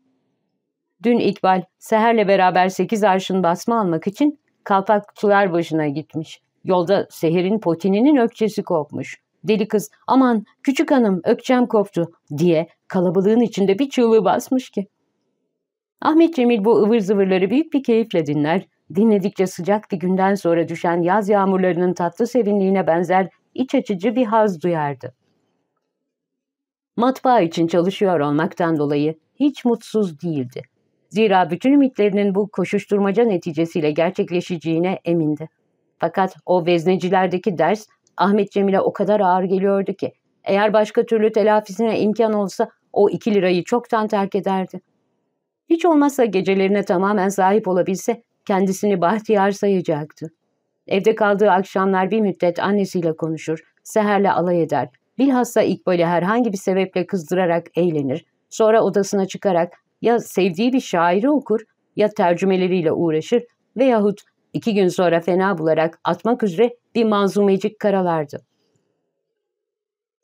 Dün İkbal Seher'le beraber sekiz arşın basma almak için kalpak Kalpakçılar başına gitmiş. Yolda Seher'in potininin ökçesi kopmuş. Deli kız aman küçük hanım ökçem koptu diye kalabalığın içinde bir çığlığı basmış ki. Ahmet Cemil bu ıvır zıvırları büyük bir keyifle dinler. Dinledikçe sıcak bir günden sonra düşen yaz yağmurlarının tatlı sevinliğine benzer iç açıcı bir haz duyardı. Matbaa için çalışıyor olmaktan dolayı hiç mutsuz değildi. Zira bütün ümitlerinin bu koşuşturmaca neticesiyle gerçekleşeceğine emindi. Fakat o veznecilerdeki ders Ahmet Cemil'e o kadar ağır geliyordu ki eğer başka türlü telafisine imkan olsa o iki lirayı çoktan terk ederdi. Hiç olmazsa gecelerine tamamen sahip olabilse kendisini bahtiyar sayacaktı. Evde kaldığı akşamlar bir müddet annesiyle konuşur, Seher'le alay eder. Bilhassa İkbal'i herhangi bir sebeple kızdırarak eğlenir. Sonra odasına çıkarak ya sevdiği bir şairi okur ya tercümeleriyle uğraşır veyahut iki gün sonra fena bularak atmak üzere bir manzumecik karalardı.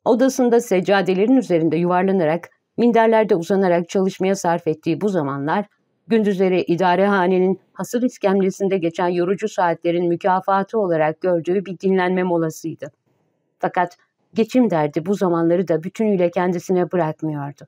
Odasında seccadelerin üzerinde yuvarlanarak, minderlerde uzanarak çalışmaya sarf ettiği bu zamanlar Gündüzleri idarehanenin hasıl iskemlesinde geçen yorucu saatlerin mükafatı olarak gördüğü bir dinlenme molasıydı. Fakat geçim derdi bu zamanları da bütünüyle kendisine bırakmıyordu.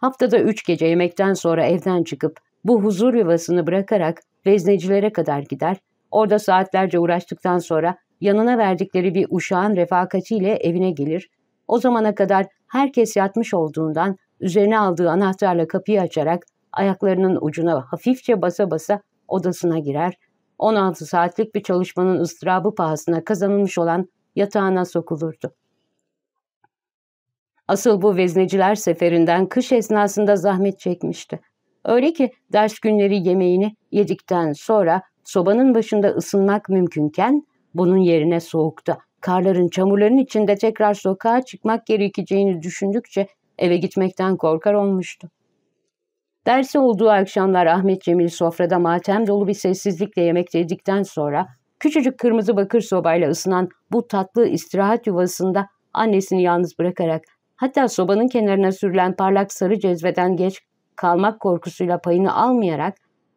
Haftada üç gece yemekten sonra evden çıkıp bu huzur yuvasını bırakarak veznecilere kadar gider, orada saatlerce uğraştıktan sonra yanına verdikleri bir uşağın refakatiyle evine gelir, o zamana kadar herkes yatmış olduğundan üzerine aldığı anahtarla kapıyı açarak ayaklarının ucuna hafifçe basa basa odasına girer, 16 saatlik bir çalışmanın ıstırabı pahasına kazanılmış olan yatağına sokulurdu. Asıl bu vezneciler seferinden kış esnasında zahmet çekmişti. Öyle ki ders günleri yemeğini yedikten sonra sobanın başında ısınmak mümkünken bunun yerine soğukta, karların çamurların içinde tekrar sokağa çıkmak gerekeceğini düşündükçe eve gitmekten korkar olmuştu. Dersi olduğu akşamlar Ahmet Cemil sofrada matem dolu bir sessizlikle yemek yedikten sonra küçücük kırmızı bakır sobayla ısınan bu tatlı istirahat yuvasında annesini yalnız bırakarak hatta sobanın kenarına sürülen parlak sarı cezveden geç kalmak korkusuyla payını almayarak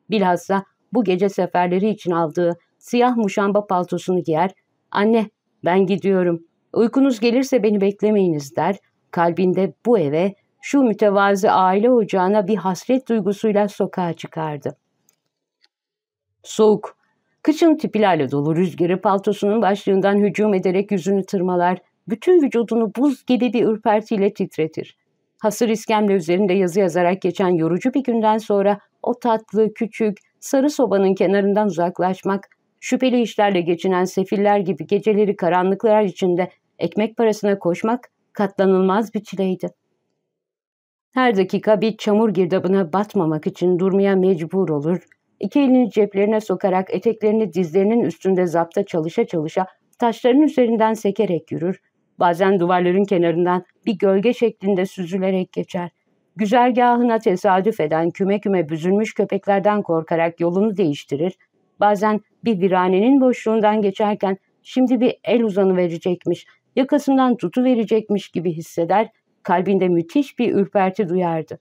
bilhassa bu gece seferleri için aldığı siyah muşamba paltosunu giyer, anne ben gidiyorum, uykunuz gelirse beni beklemeyiniz der, kalbinde bu eve şu mütevazi aile ocağına bir hasret duygusuyla sokağa çıkardı. Soğuk, kışın tipilerle dolu rüzgarı paltosunun başlığından hücum ederek yüzünü tırmalar, bütün vücudunu buz gibi bir ürpertiyle titretir. Hasır iskemle üzerinde yazı yazarak geçen yorucu bir günden sonra o tatlı, küçük, sarı sobanın kenarından uzaklaşmak, şüpheli işlerle geçinen sefiller gibi geceleri karanlıklar içinde ekmek parasına koşmak katlanılmaz bir çileydi. Her dakika bir çamur girdabına batmamak için durmaya mecbur olur. İki elini ceplerine sokarak eteklerini dizlerinin üstünde zapta çalışa çalışa taşların üzerinden sekerek yürür. Bazen duvarların kenarından bir gölge şeklinde süzülerek geçer. Güzergahına tesadüf eden küme küme büzülmüş köpeklerden korkarak yolunu değiştirir. Bazen bir viranenin boşluğundan geçerken şimdi bir el uzanı verecekmiş, yakasından tutu verecekmiş gibi hisseder kalbinde müthiş bir ürperti duyardı.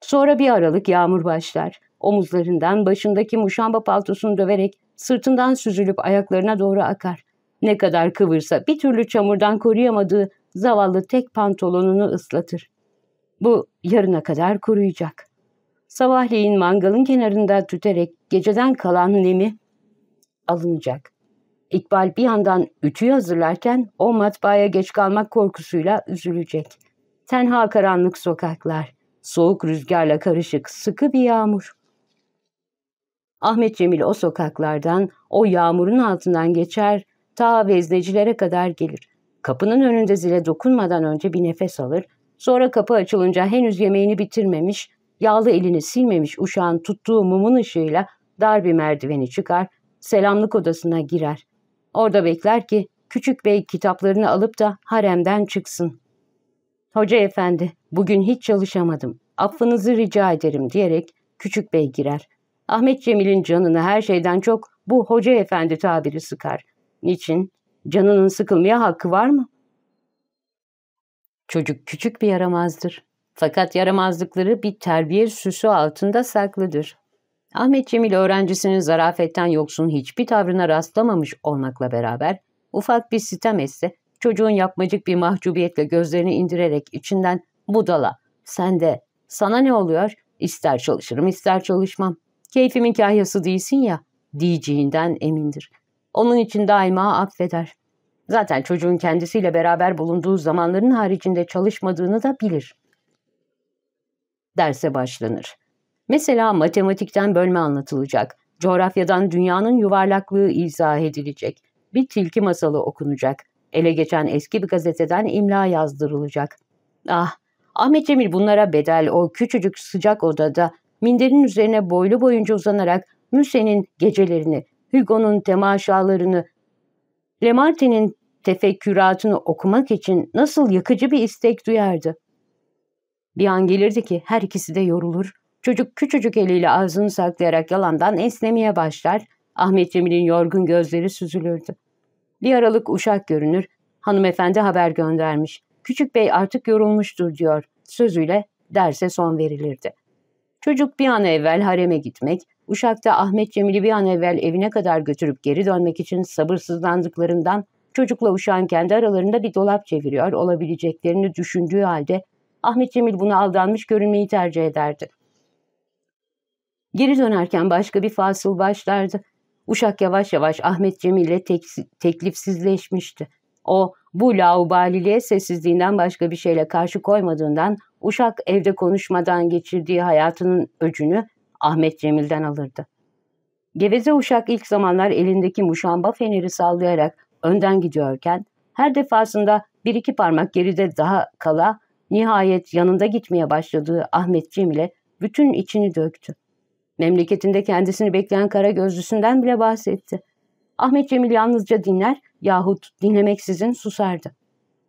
Sonra bir aralık yağmur başlar. Omuzlarından başındaki muşamba paltosunu döverek sırtından süzülüp ayaklarına doğru akar. Ne kadar kıvırsa bir türlü çamurdan koruyamadığı zavallı tek pantolonunu ıslatır. Bu yarına kadar kuruyacak. Sabahleyin mangalın kenarında tüterek geceden kalan nemi alınacak. İkbal bir yandan ütüyü hazırlarken o matbaaya geç kalmak korkusuyla üzülecek. Tenha karanlık sokaklar, soğuk rüzgarla karışık sıkı bir yağmur. Ahmet Cemil o sokaklardan, o yağmurun altından geçer, ta veznecilere kadar gelir. Kapının önünde zile dokunmadan önce bir nefes alır, sonra kapı açılınca henüz yemeğini bitirmemiş, yağlı elini silmemiş uşağın tuttuğu mumun ışığıyla dar bir merdiveni çıkar, selamlık odasına girer. Orada bekler ki küçük bey kitaplarını alıp da haremden çıksın. Hoca efendi bugün hiç çalışamadım. Affınızı rica ederim diyerek küçük bey girer. Ahmet Cemil'in canını her şeyden çok bu hoca efendi tabiri sıkar. Niçin? Canının sıkılmaya hakkı var mı? Çocuk küçük bir yaramazdır. Fakat yaramazlıkları bir terbiye süsü altında saklıdır. Ahmet Cemil öğrencisinin zarafetten yoksun hiçbir tavrına rastlamamış olmakla beraber ufak bir sitem etse çocuğun yapmacık bir mahcubiyetle gözlerini indirerek içinden budala sen de sana ne oluyor ister çalışırım ister çalışmam keyfimin kahyası değilsin ya diyeceğinden emindir. Onun için daima affeder. Zaten çocuğun kendisiyle beraber bulunduğu zamanların haricinde çalışmadığını da bilir. Derse başlanır. Mesela matematikten bölme anlatılacak, coğrafyadan dünyanın yuvarlaklığı izah edilecek, bir tilki masalı okunacak, ele geçen eski bir gazeteden imla yazdırılacak. Ah, Ahmet Cemil bunlara bedel o küçücük sıcak odada minderin üzerine boylu boyunca uzanarak Müse'nin gecelerini, Hugo'nun temaşalarını, Lamartin'in tefekküratını okumak için nasıl yakıcı bir istek duyardı. Bir an gelirdi ki her ikisi de yorulur, Çocuk küçücük eliyle ağzını saklayarak yalandan esnemeye başlar. Ahmet Cemil'in yorgun gözleri süzülürdü. Bir aralık uşak görünür. Hanımefendi haber göndermiş. Küçük bey artık yorulmuştur diyor. Sözüyle derse son verilirdi. Çocuk bir an evvel hareme gitmek, Uşak'ta Ahmet Cemil'i bir an evvel evine kadar götürüp geri dönmek için sabırsızlandıklarından çocukla uşağın kendi aralarında bir dolap çeviriyor olabileceklerini düşündüğü halde Ahmet Cemil buna aldanmış görünmeyi tercih ederdi. Geri dönerken başka bir fasıl başlardı. Uşak yavaş yavaş Ahmet Cemil'le tek, teklifsizleşmişti. O bu laubaliliğe sessizliğinden başka bir şeyle karşı koymadığından Uşak evde konuşmadan geçirdiği hayatının öcünü Ahmet Cemil'den alırdı. Geveze Uşak ilk zamanlar elindeki muşamba feneri sallayarak önden gidiyorken her defasında bir iki parmak geride daha kala nihayet yanında gitmeye başladığı Ahmet Cemil'e bütün içini döktü. Memleketinde kendisini bekleyen kara gözlüsünden bile bahsetti. Ahmet Cemil yalnızca dinler yahut dinlemeksizin susardı.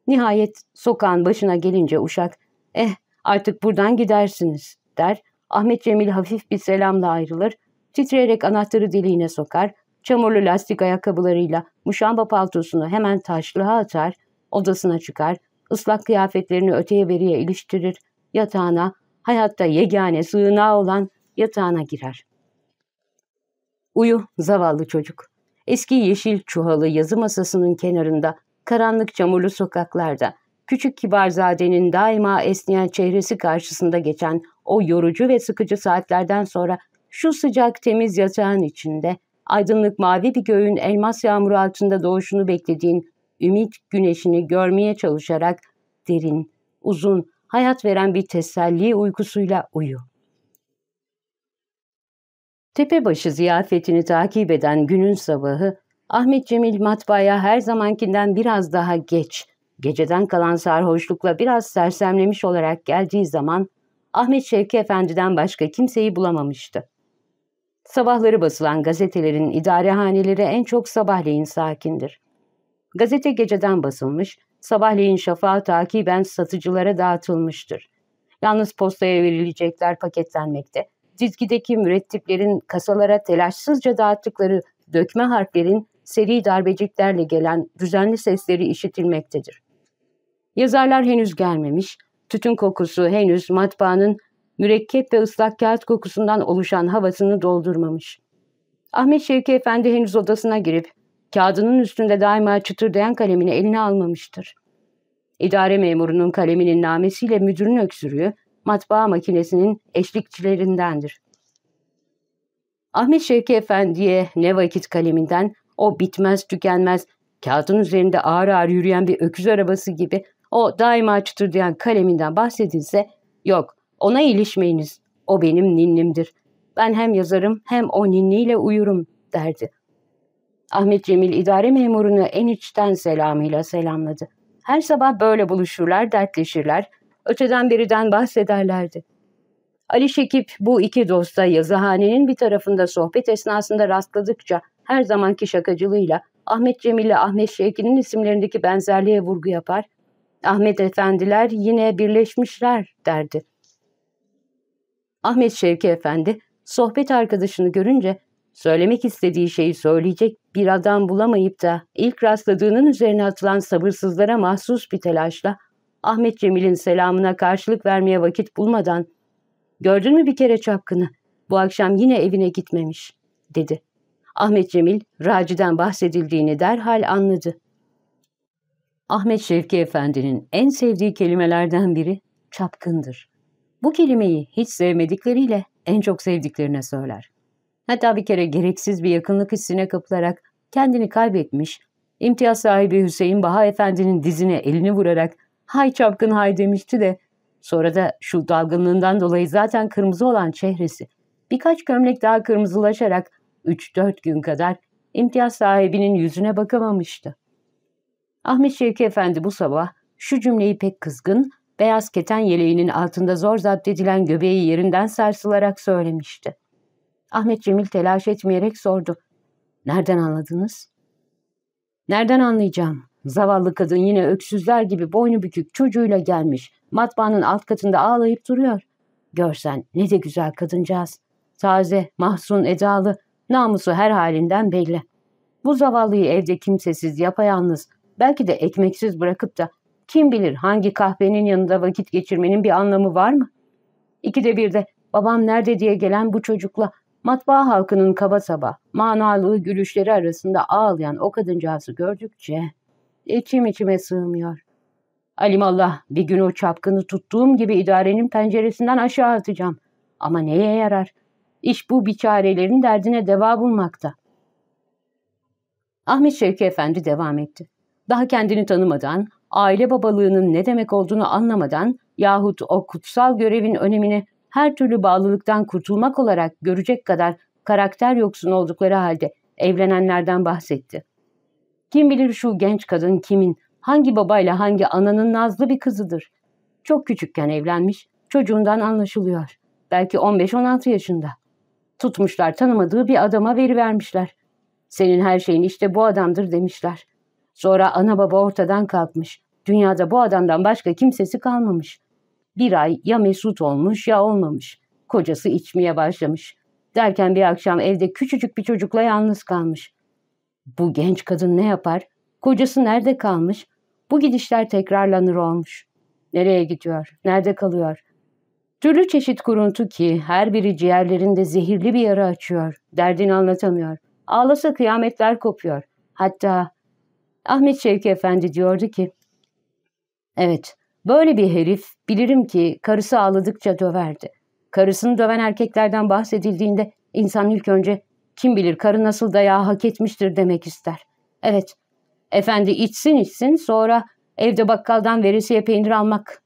Nihayet sokağın başına gelince uşak, eh artık buradan gidersiniz der. Ahmet Cemil hafif bir selamla ayrılır, titreyerek anahtarı diliğine sokar, çamurlu lastik ayakkabılarıyla muşamba paltosunu hemen taşlığa atar, odasına çıkar, ıslak kıyafetlerini öteye veriye iliştirir, yatağına, hayatta yegane sığınağı olan yatağına girer. Uyu zavallı çocuk. Eski yeşil çuhalı yazı masasının kenarında, karanlık çamurlu sokaklarda, küçük kibarzadenin daima esneyen çehresi karşısında geçen o yorucu ve sıkıcı saatlerden sonra şu sıcak temiz yatağın içinde, aydınlık mavi bir göğün elmas yağmuru altında doğuşunu beklediğin ümit güneşini görmeye çalışarak derin, uzun, hayat veren bir teselli uykusuyla uyu. Tepebaşı ziyafetini takip eden günün sabahı Ahmet Cemil matbaaya her zamankinden biraz daha geç, geceden kalan sarhoşlukla biraz sersemlemiş olarak geldiği zaman Ahmet Şevki Efendi'den başka kimseyi bulamamıştı. Sabahları basılan gazetelerin idarehaneleri en çok sabahleyin sakindir. Gazete geceden basılmış, sabahleyin şafağı takiben satıcılara dağıtılmıştır. Yalnız postaya verilecekler paketlenmekte, Çizgideki mürettiplerin kasalara telaşsızca dağıttıkları dökme harflerin seri darbeciklerle gelen düzenli sesleri işitilmektedir. Yazarlar henüz gelmemiş, tütün kokusu henüz matbaanın mürekkep ve ıslak kağıt kokusundan oluşan havasını doldurmamış. Ahmet Şevki Efendi henüz odasına girip kağıdının üstünde daima çıtırdayan kalemini eline almamıştır. İdare memurunun kaleminin namesiyle müdürün öksürüğü matbaa makinesinin eşlikçilerindendir. Ahmet Şevki Efendi'ye ne vakit kaleminden o bitmez tükenmez kağıdın üzerinde ağır ağır yürüyen bir öküz arabası gibi o daima çıtırdayan kaleminden bahsedilse yok ona ilişmeyiniz o benim ninnimdir ben hem yazarım hem o ninniyle uyurum derdi. Ahmet Cemil idare memurunu en içten selamıyla selamladı. Her sabah böyle buluşurlar, dertleşirler, öteden beriden bahsederlerdi. Ali Şekip bu iki dosta yazıhanenin bir tarafında sohbet esnasında rastladıkça her zamanki şakacılığıyla Ahmet Cemil ile Ahmet Şevki'nin isimlerindeki benzerliğe vurgu yapar, Ahmet efendiler yine birleşmişler derdi. Ahmet Şevki Efendi sohbet arkadaşını görünce söylemek istediği şeyi söyleyecek bir adam bulamayıp da ilk rastladığının üzerine atılan sabırsızlara mahsus bir telaşla Ahmet Cemil'in selamına karşılık vermeye vakit bulmadan ''Gördün mü bir kere çapkını? Bu akşam yine evine gitmemiş.'' dedi. Ahmet Cemil Raci'den bahsedildiğini derhal anladı. Ahmet Şevki Efendi'nin en sevdiği kelimelerden biri çapkındır. Bu kelimeyi hiç sevmedikleriyle en çok sevdiklerine söyler. Hatta bir kere gereksiz bir yakınlık hissine kapılarak kendini kaybetmiş, imtiyaz sahibi Hüseyin Baha Efendi'nin dizine elini vurarak hay çapkın hay demişti de sonra da şu dalgınlığından dolayı zaten kırmızı olan çehresi birkaç gömlek daha kırmızılaşarak 3-4 gün kadar imtiyaz sahibinin yüzüne bakamamıştı. Ahmet Şevki Efendi bu sabah şu cümleyi pek kızgın, beyaz keten yeleğinin altında zor zapt edilen göbeği yerinden sarsılarak söylemişti. Ahmet Cemil telaş etmeyerek sordu. Nereden anladınız? Nereden anlayacağım? Zavallı kadın yine öksüzler gibi boynu bükük çocuğuyla gelmiş. Matbaanın alt katında ağlayıp duruyor. Görsen ne de güzel kadıncağız. Taze, mahzun, edalı, namusu her halinden belli. Bu zavallıyı evde kimsesiz, yapayalnız, belki de ekmeksiz bırakıp da kim bilir hangi kahvenin yanında vakit geçirmenin bir anlamı var mı? İkide bir de babam nerede diye gelen bu çocukla matbaa halkının kaba saba, manalı gülüşleri arasında ağlayan o kadıncağızı gördükçe içim içime sığmıyor. Alimallah bir gün o çapkını tuttuğum gibi idarenin penceresinden aşağı atacağım. Ama neye yarar? İş bu biçarelerin derdine deva bulmakta. Ahmet Şevki Efendi devam etti. Daha kendini tanımadan, aile babalığının ne demek olduğunu anlamadan yahut o kutsal görevin önemini her türlü bağlılıktan kurtulmak olarak görecek kadar karakter yoksun oldukları halde evlenenlerden bahsetti. Kim bilir şu genç kadın kimin, hangi babayla hangi ananın nazlı bir kızıdır. Çok küçükken evlenmiş, çocuğundan anlaşılıyor. Belki 15-16 yaşında. Tutmuşlar tanımadığı bir adama veri vermişler. Senin her şeyin işte bu adamdır demişler. Sonra ana baba ortadan kalkmış. Dünyada bu adamdan başka kimsesi kalmamış. Bir ay ya mesut olmuş ya olmamış. Kocası içmeye başlamış. Derken bir akşam evde küçücük bir çocukla yalnız kalmış. Bu genç kadın ne yapar? Kocası nerede kalmış? Bu gidişler tekrarlanır olmuş. Nereye gidiyor? Nerede kalıyor? Türlü çeşit kuruntu ki her biri ciğerlerinde zehirli bir yara açıyor. Derdini anlatamıyor. Ağlasa kıyametler kopuyor. Hatta Ahmet Şevki Efendi diyordu ki Evet, böyle bir herif bilirim ki karısı ağladıkça döverdi. Karısını döven erkeklerden bahsedildiğinde insan ilk önce kim bilir karı nasıl dayağı hak etmiştir demek ister. Evet, efendi içsin içsin sonra evde bakkaldan verisiye peynir almak.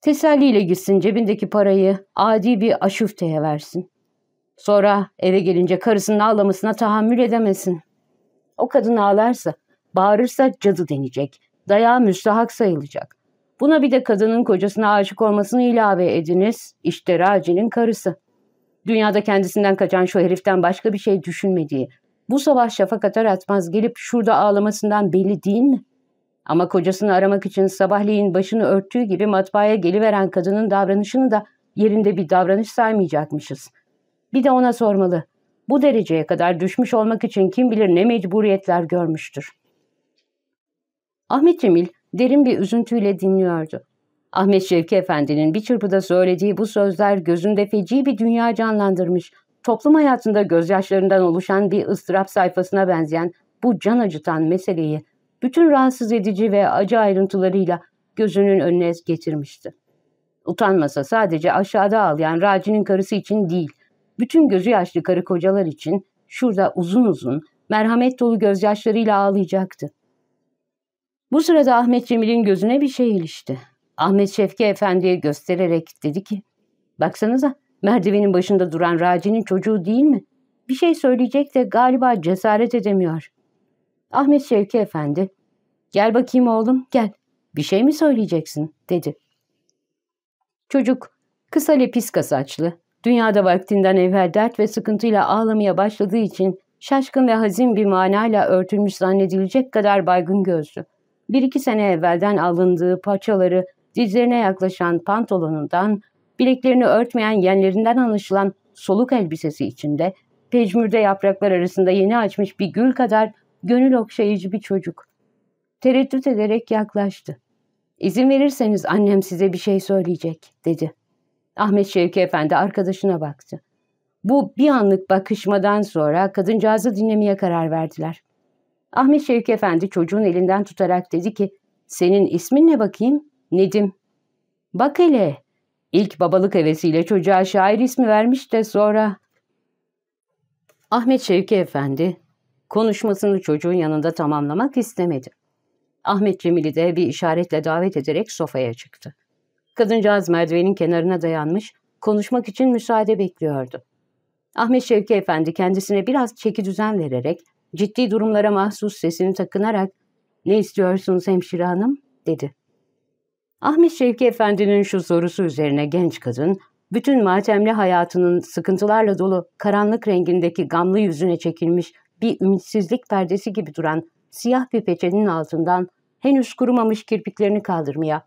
Teselliyle gitsin cebindeki parayı adi bir aşufteye versin. Sonra eve gelince karısının ağlamasına tahammül edemesin. O kadın ağlarsa, bağırırsa cadı denecek. Dayağı müstahak sayılacak. Buna bir de kadının kocasına aşık olmasını ilave ediniz. İşte racinin karısı. Dünyada kendisinden kaçan şu heriften başka bir şey düşünmediği, bu sabah şafak atar atmaz gelip şurada ağlamasından belli değil mi? Ama kocasını aramak için sabahleyin başını örttüğü gibi matbaaya geliveren kadının davranışını da yerinde bir davranış saymayacakmışız. Bir de ona sormalı. Bu dereceye kadar düşmüş olmak için kim bilir ne mecburiyetler görmüştür. Ahmet Cemil derin bir üzüntüyle dinliyordu. Ahmet Şevki Efendi'nin bir çırpıda söylediği bu sözler gözünde feci bir dünya canlandırmış. Toplum hayatında gözyaşlarından oluşan bir ıstırap sayfasına benzeyen bu can acıtan meseleyi bütün rahatsız edici ve acı ayrıntılarıyla gözünün önüne getirmişti. Utanmasa sadece aşağıda ağlayan Raci'nin karısı için değil, bütün gözü yaşlı karı kocalar için şurada uzun uzun merhamet dolu gözyaşlarıyla ağlayacaktı. Bu sırada Ahmet Cemil'in gözüne bir şey ilişti. Ahmet Şevki Efendi'ye göstererek dedi ki ''Baksanıza merdivenin başında duran Raci'nin çocuğu değil mi? Bir şey söyleyecek de galiba cesaret edemiyor.'' Ahmet Şevki Efendi ''Gel bakayım oğlum gel bir şey mi söyleyeceksin?'' dedi. Çocuk kısa lepiska saçlı, dünyada vaktinden evvel dert ve sıkıntıyla ağlamaya başladığı için şaşkın ve hazin bir manayla örtülmüş zannedilecek kadar baygın gözlü. Bir iki sene evvelden alındığı parçaları dizlerine yaklaşan pantolonundan, bileklerini örtmeyen yenlerinden anlaşılan soluk elbisesi içinde, pecmürde yapraklar arasında yeni açmış bir gül kadar gönül okşayıcı bir çocuk. Tereddüt ederek yaklaştı. İzin verirseniz annem size bir şey söyleyecek, dedi. Ahmet Şevki Efendi arkadaşına baktı. Bu bir anlık bakışmadan sonra kadıncağızı dinlemeye karar verdiler. Ahmet Şevki Efendi çocuğun elinden tutarak dedi ki, senin ismin ne bakayım? Nedim, bak hele. İlk babalık hevesiyle çocuğa şair ismi vermiş de sonra... Ahmet Şevki Efendi konuşmasını çocuğun yanında tamamlamak istemedi. Ahmet Cemil'i de bir işaretle davet ederek sofaya çıktı. Kadıncağız merdivenin kenarına dayanmış, konuşmak için müsaade bekliyordu. Ahmet Şevki Efendi kendisine biraz çeki düzen vererek, ciddi durumlara mahsus sesini takınarak ''Ne istiyorsunuz hemşire hanım?'' dedi. Ahmet Şevki Efendi'nin şu sorusu üzerine genç kadın, bütün matemli hayatının sıkıntılarla dolu karanlık rengindeki gamlı yüzüne çekilmiş bir ümitsizlik perdesi gibi duran siyah bir peçenin altından henüz kurumamış kirpiklerini kaldırmaya,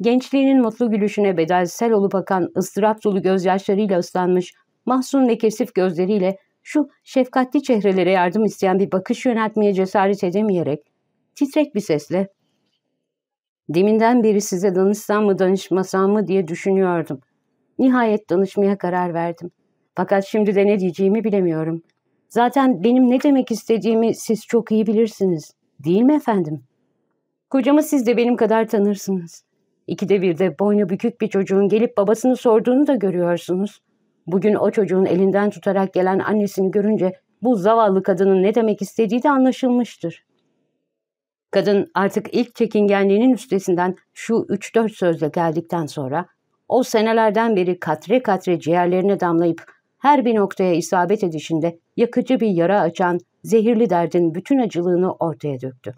gençliğinin mutlu gülüşüne bedelsel olup akan ıstırap dolu gözyaşlarıyla ıslanmış, mahzun ve kesif gözleriyle şu şefkatli çehrelere yardım isteyen bir bakış yöneltmeye cesaret edemeyerek, titrek bir sesle Deminden beri size danışsam mı danışmasam mı diye düşünüyordum. Nihayet danışmaya karar verdim. Fakat şimdi de ne diyeceğimi bilemiyorum. Zaten benim ne demek istediğimi siz çok iyi bilirsiniz. Değil mi efendim? Kocamı siz de benim kadar tanırsınız. İkide bir de boynu bükük bir çocuğun gelip babasını sorduğunu da görüyorsunuz. Bugün o çocuğun elinden tutarak gelen annesini görünce bu zavallı kadının ne demek istediği de anlaşılmıştır. Kadın artık ilk çekingenliğinin üstesinden şu 3-4 sözle geldikten sonra o senelerden beri katre katre ciğerlerine damlayıp her bir noktaya isabet edişinde yakıcı bir yara açan zehirli derdin bütün acılığını ortaya döktü.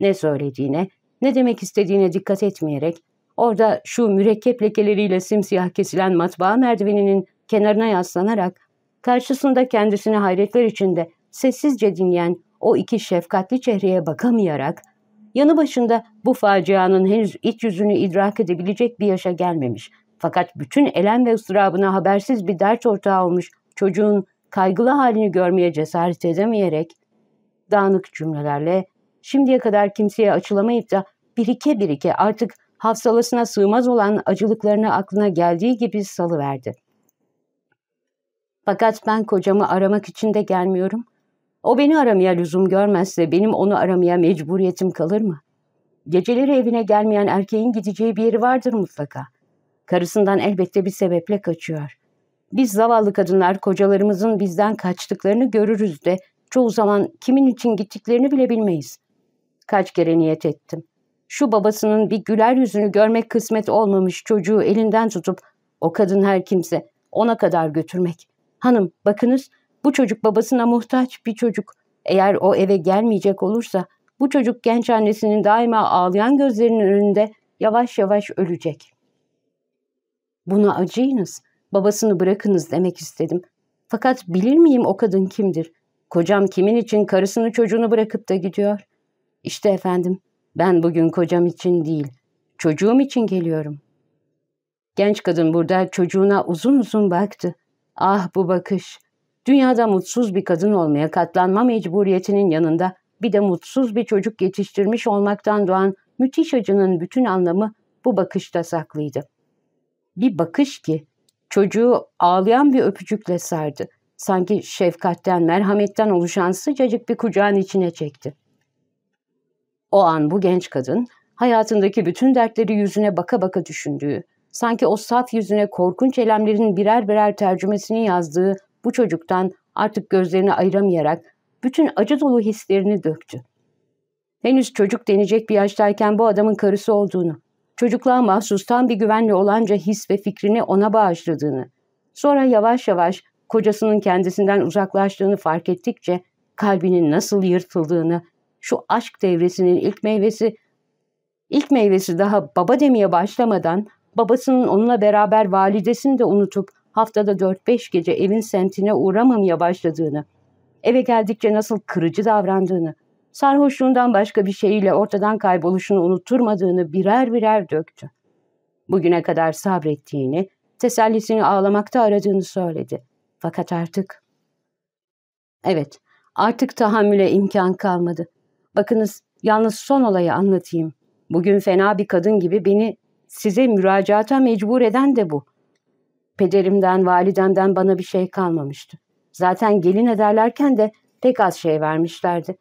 Ne söylediğine, ne demek istediğine dikkat etmeyerek orada şu mürekkep lekeleriyle simsiyah kesilen matbaa merdiveninin kenarına yaslanarak karşısında kendisini hayretler içinde sessizce dinleyen o iki şefkatli çehreye bakamayarak, yanı başında bu facianın henüz iç yüzünü idrak edebilecek bir yaşa gelmemiş, fakat bütün elem ve ıstırabına habersiz bir dert ortağı olmuş çocuğun kaygılı halini görmeye cesaret edemeyerek, dağınık cümlelerle, şimdiye kadar kimseye açılamayıp da birike birike artık hafsalasına sığmaz olan acılıklarını aklına geldiği gibi salıverdi. Fakat ben kocamı aramak için de gelmiyorum. O beni aramaya lüzum görmezse benim onu aramaya mecburiyetim kalır mı? Geceleri evine gelmeyen erkeğin gideceği bir yeri vardır mutlaka. Karısından elbette bir sebeple kaçıyor. Biz zavallı kadınlar kocalarımızın bizden kaçtıklarını görürüz de çoğu zaman kimin için gittiklerini bile bilmeyiz. Kaç kere niyet ettim. Şu babasının bir güler yüzünü görmek kısmet olmamış çocuğu elinden tutup o kadın her kimse ona kadar götürmek. Hanım bakınız bu çocuk babasına muhtaç bir çocuk. Eğer o eve gelmeyecek olursa bu çocuk genç annesinin daima ağlayan gözlerinin önünde yavaş yavaş ölecek. Buna acıyınız, babasını bırakınız demek istedim. Fakat bilir miyim o kadın kimdir? Kocam kimin için karısını çocuğunu bırakıp da gidiyor? İşte efendim, ben bugün kocam için değil, çocuğum için geliyorum. Genç kadın burada çocuğuna uzun uzun baktı. Ah bu bakış, Dünyada mutsuz bir kadın olmaya katlanma mecburiyetinin yanında bir de mutsuz bir çocuk yetiştirmiş olmaktan doğan müthiş acının bütün anlamı bu bakışta saklıydı. Bir bakış ki çocuğu ağlayan bir öpücükle sardı. Sanki şefkatten, merhametten oluşan sıcacık bir kucağın içine çekti. O an bu genç kadın hayatındaki bütün dertleri yüzüne baka baka düşündüğü, sanki o saf yüzüne korkunç elemlerin birer birer tercümesini yazdığı bu çocuktan artık gözlerini ayıramayarak bütün acı dolu hislerini döktü. Henüz çocuk denecek bir yaştayken bu adamın karısı olduğunu, çocukluğa mahsus tam bir güvenle olanca his ve fikrini ona bağışladığını, sonra yavaş yavaş kocasının kendisinden uzaklaştığını fark ettikçe kalbinin nasıl yırtıldığını, şu aşk devresinin ilk meyvesi, ilk meyvesi daha baba demeye başlamadan babasının onunla beraber validesini de unutup haftada 4-5 gece evin sentine uğramamaya başladığını, eve geldikçe nasıl kırıcı davrandığını, sarhoşluğundan başka bir şeyle ortadan kayboluşunu unutturmadığını birer birer döktü. Bugüne kadar sabrettiğini, tesellisini ağlamakta aradığını söyledi. Fakat artık... Evet, artık tahammüle imkan kalmadı. Bakınız, yalnız son olayı anlatayım. Bugün fena bir kadın gibi beni size müracaata mecbur eden de bu. Pederimden, validemden bana bir şey kalmamıştı. Zaten gelin ederlerken de pek az şey vermişlerdi.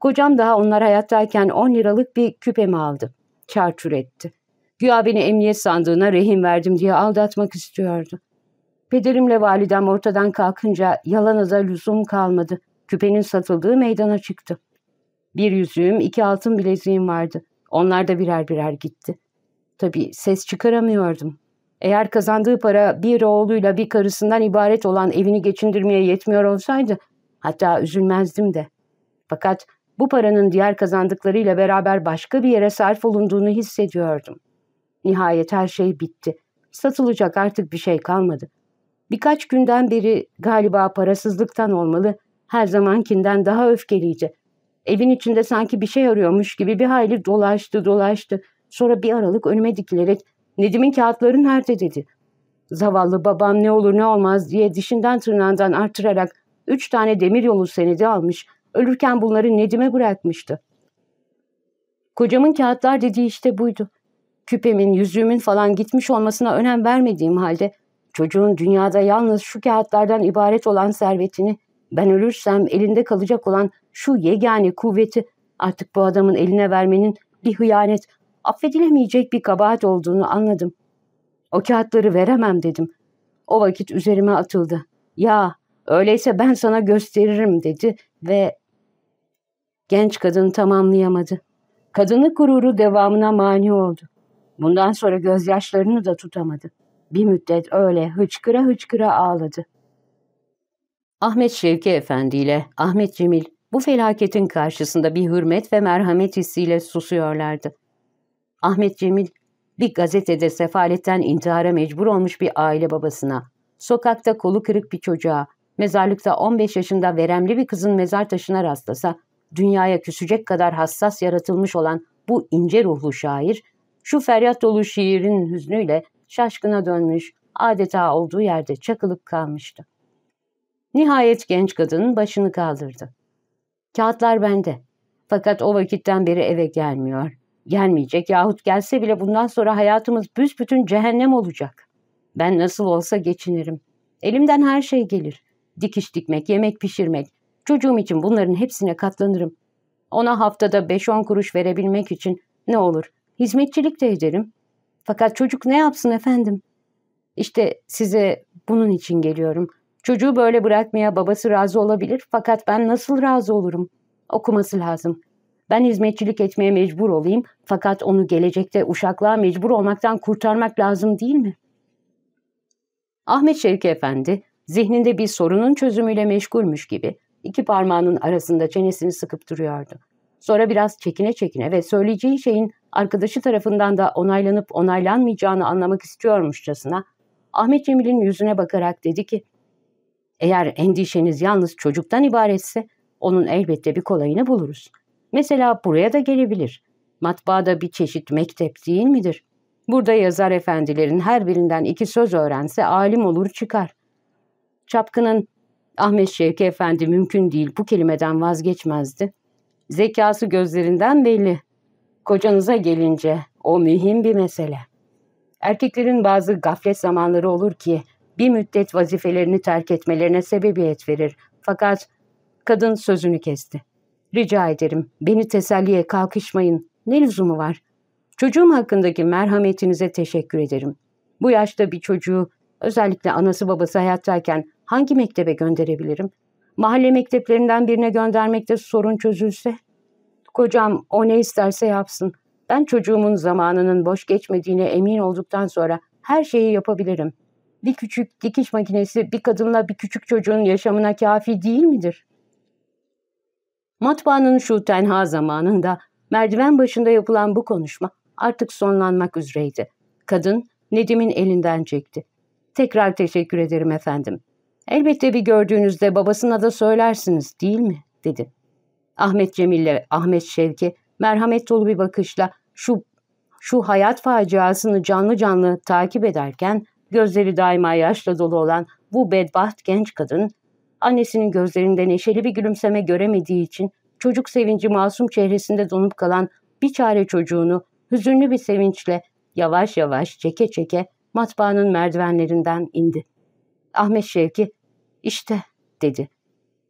Kocam daha onlar hayattayken 10 liralık bir küpemi aldı. Çarçur etti. Güya beni emniyet sandığına rehin verdim diye aldatmak istiyordu. Pederimle validem ortadan kalkınca yalana da lüzum kalmadı. Küpenin satıldığı meydana çıktı. Bir yüzüğüm, iki altın bileziğim vardı. Onlar da birer birer gitti. Tabii ses çıkaramıyordum. Eğer kazandığı para bir oğluyla bir karısından ibaret olan evini geçindirmeye yetmiyor olsaydı hatta üzülmezdim de. Fakat bu paranın diğer kazandıklarıyla beraber başka bir yere sarf olunduğunu hissediyordum. Nihayet her şey bitti. Satılacak artık bir şey kalmadı. Birkaç günden beri galiba parasızlıktan olmalı, her zamankinden daha öfkeliydi. Evin içinde sanki bir şey arıyormuş gibi bir hayli dolaştı dolaştı. Sonra bir aralık önüme dikilerek Nedim'in kağıtları nerede dedi. Zavallı babam ne olur ne olmaz diye dişinden tırnağından artırarak üç tane demir demiryolu senedi almış, ölürken bunları Nedim'e bırakmıştı. Kocamın kağıtlar dediği işte buydu. Küpemin, yüzüğümün falan gitmiş olmasına önem vermediğim halde çocuğun dünyada yalnız şu kağıtlardan ibaret olan servetini, ben ölürsem elinde kalacak olan şu yegane kuvveti artık bu adamın eline vermenin bir hıyanet, affedilemeyecek bir kabahat olduğunu anladım. O kağıtları veremem dedim. O vakit üzerime atıldı. Ya öyleyse ben sana gösteririm dedi ve genç kadın tamamlayamadı. Kadınlık gururu devamına mani oldu. Bundan sonra gözyaşlarını da tutamadı. Bir müddet öyle hıçkıra hıçkıra ağladı. Ahmet Şevki Efendi ile Ahmet Cemil bu felaketin karşısında bir hürmet ve merhamet hissiyle susuyorlardı. Ahmet Cemil bir gazetede sefaletten intihara mecbur olmuş bir aile babasına, sokakta kolu kırık bir çocuğa, mezarlıkta 15 yaşında veremli bir kızın mezar taşına rastlasa, dünyaya küsecek kadar hassas yaratılmış olan bu ince ruhlu şair, şu feryat dolu şiirin hüznüyle şaşkına dönmüş, adeta olduğu yerde çakılıp kalmıştı. Nihayet genç kadının başını kaldırdı. Kağıtlar bende. Fakat o vakitten beri eve gelmiyor gelmeyecek yahut gelse bile bundan sonra hayatımız büsbütün cehennem olacak. Ben nasıl olsa geçinirim. Elimden her şey gelir. Dikiş dikmek, yemek pişirmek. Çocuğum için bunların hepsine katlanırım. Ona haftada beş on kuruş verebilmek için ne olur hizmetçilik de ederim. Fakat çocuk ne yapsın efendim? İşte size bunun için geliyorum. Çocuğu böyle bırakmaya babası razı olabilir fakat ben nasıl razı olurum? Okuması lazım. Ben hizmetçilik etmeye mecbur olayım fakat onu gelecekte uşaklığa mecbur olmaktan kurtarmak lazım değil mi? Ahmet Şevki Efendi zihninde bir sorunun çözümüyle meşgulmüş gibi iki parmağının arasında çenesini sıkıp duruyordu. Sonra biraz çekine çekine ve söyleyeceği şeyin arkadaşı tarafından da onaylanıp onaylanmayacağını anlamak istiyormuşçasına Ahmet Cemil'in yüzüne bakarak dedi ki eğer endişeniz yalnız çocuktan ibaretse onun elbette bir kolayını buluruz. Mesela buraya da gelebilir. Matbaada bir çeşit mektep değil midir? Burada yazar efendilerin her birinden iki söz öğrense alim olur çıkar. Çapkının Ahmet Şevki Efendi mümkün değil bu kelimeden vazgeçmezdi. Zekası gözlerinden belli. Kocanıza gelince o mühim bir mesele. Erkeklerin bazı gaflet zamanları olur ki bir müddet vazifelerini terk etmelerine sebebiyet verir. Fakat kadın sözünü kesti. Rica ederim beni teselliye kalkışmayın. Ne lüzumu var? Çocuğum hakkındaki merhametinize teşekkür ederim. Bu yaşta bir çocuğu özellikle anası babası hayattayken hangi mektebe gönderebilirim? Mahalle mekteplerinden birine göndermekte sorun çözülse? Kocam o ne isterse yapsın. Ben çocuğumun zamanının boş geçmediğine emin olduktan sonra her şeyi yapabilirim. Bir küçük dikiş makinesi bir kadınla bir küçük çocuğun yaşamına kafi değil midir? Matbaanın şu tenha zamanında merdiven başında yapılan bu konuşma artık sonlanmak üzereydi. Kadın Nedim'in elinden çekti. Tekrar teşekkür ederim efendim. Elbette bir gördüğünüzde babasına da söylersiniz değil mi? dedi. Ahmet Cemil'le Ahmet Şevki merhamet dolu bir bakışla şu şu hayat faciasını canlı canlı takip ederken gözleri daima yaşla dolu olan bu bedbaht genç kadın Annesinin gözlerinde neşeli bir gülümseme göremediği için çocuk sevinci masum çehresinde donup kalan bir çare çocuğunu hüzünlü bir sevinçle yavaş yavaş çeke çeke matbaanın merdivenlerinden indi. Ahmet Şevki, işte dedi.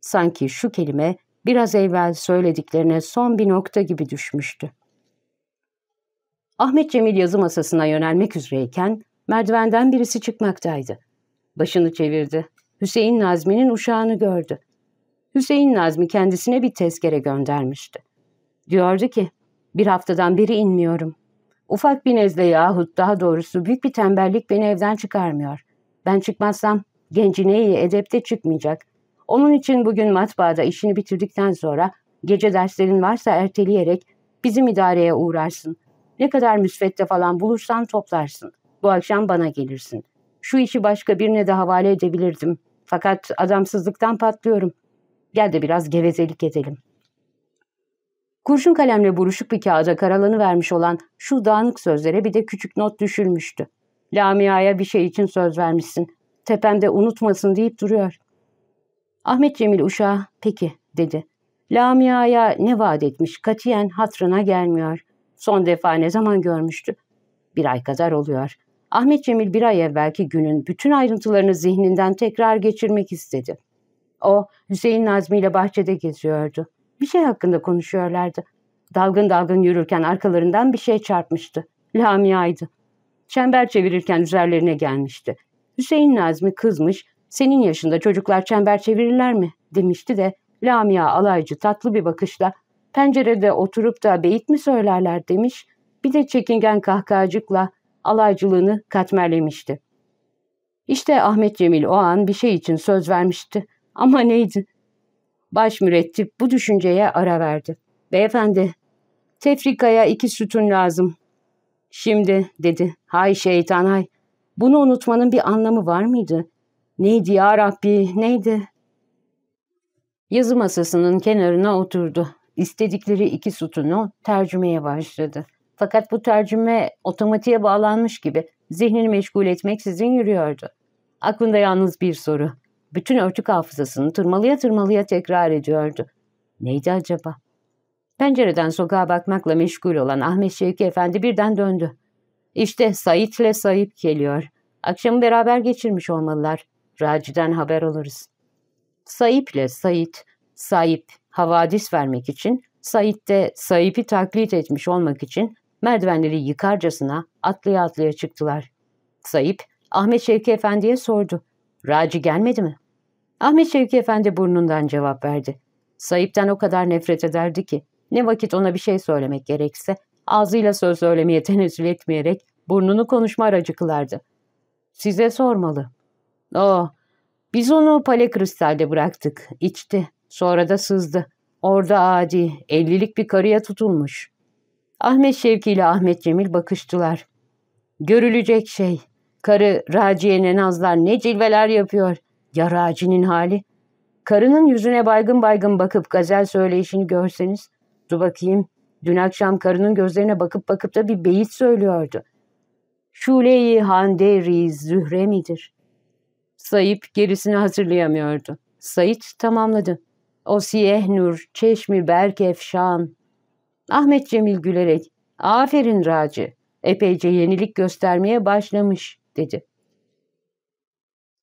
Sanki şu kelime biraz evvel söylediklerine son bir nokta gibi düşmüştü. Ahmet Cemil yazı masasına yönelmek üzereyken merdivenden birisi çıkmaktaydı. Başını çevirdi. Hüseyin Nazmi'nin uşağını gördü. Hüseyin Nazmi kendisine bir tezkere göndermişti. Diyordu ki, bir haftadan beri inmiyorum. Ufak bir nezle yahut daha doğrusu büyük bir tembellik beni evden çıkarmıyor. Ben çıkmazsam gencineyi edepte çıkmayacak. Onun için bugün matbaada işini bitirdikten sonra gece derslerin varsa erteleyerek bizim idareye uğrarsın. Ne kadar müsvedde falan bulursan toplarsın. Bu akşam bana gelirsin. Şu işi başka birine de havale edebilirdim. Fakat adamsızlıktan patlıyorum. Gel de biraz gevezelik edelim. Kurşun kalemle buruşuk bir kağıda karalanı vermiş olan şu dağınık sözlere bir de küçük not düşülmüştü. Lamia'ya bir şey için söz vermişsin. Tepemde unutmasın deyip duruyor. Ahmet Cemil uşağı peki dedi. Lamia'ya ne vaat etmiş katiyen hatrına gelmiyor. Son defa ne zaman görmüştü? Bir ay kadar oluyor. Ahmet Cemil bir ay evvelki günün bütün ayrıntılarını zihninden tekrar geçirmek istedi. O Hüseyin Nazmi ile bahçede geziyordu. Bir şey hakkında konuşuyorlardı. Dalgın dalgın yürürken arkalarından bir şey çarpmıştı. Lamia'ydı. Çember çevirirken üzerlerine gelmişti. Hüseyin Nazmi kızmış, senin yaşında çocuklar çember çevirirler mi? demişti de Lamia alaycı tatlı bir bakışla pencerede oturup da beyit mi söylerler demiş. Bir de çekingen kahkahacıkla alaycılığını katmerlemişti. İşte Ahmet Cemil o an bir şey için söz vermişti. Ama neydi? Baş mürettip bu düşünceye ara verdi. Beyefendi, tefrikaya iki sütun lazım. Şimdi dedi, hay şeytan hay. Bunu unutmanın bir anlamı var mıydı? Neydi ya Rabbi, neydi? Yazı masasının kenarına oturdu. İstedikleri iki sütunu tercümeye başladı. Fakat bu tercüme otomatiğe bağlanmış gibi zihnini meşgul etmek sizin yürüyordu. Aklında yalnız bir soru. Bütün örtük hafızasını tırmalıya tırmalıya tekrar ediyordu. Neydi acaba? Pencereden sokağa bakmakla meşgul olan Ahmet Şevki Efendi birden döndü. İşte ile Sayıp geliyor. Akşamı beraber geçirmiş olmalılar. Raci'den haber alırız. ile Sait, Sayip havadis vermek için, Sait de Sayip'i taklit etmiş olmak için merdivenleri yıkarcasına atlaya atlaya çıktılar. Sayıp Ahmet Şevki Efendi'ye sordu. Raci gelmedi mi? Ahmet Şevki Efendi burnundan cevap verdi. Sayıp'tan o kadar nefret ederdi ki ne vakit ona bir şey söylemek gerekse ağzıyla söz söylemeye tenezzül etmeyerek burnunu konuşma aracı kılardı. Size sormalı. O, oh, biz onu pale kristalde bıraktık. İçti. Sonra da sızdı. Orada adi, ellilik bir karıya tutulmuş. Ahmet Şevki ile Ahmet Cemil bakıştılar. Görülecek şey. Karı Raciye'nin nazlar ne cilveler yapıyor. Ya Raci'nin hali. Karının yüzüne baygın baygın bakıp gazel söyleyişini görseniz. Dur bakayım. Dün akşam karının gözlerine bakıp bakıp da bir beyit söylüyordu. Şule-i Handeri Zühre midir? Sayıp gerisini hazırlayamıyordu. Sayit tamamladı. O siyeh nur, çeşmi berk efşan, Ahmet Cemil gülerek ''Aferin Raci, epeyce yenilik göstermeye başlamış.'' dedi.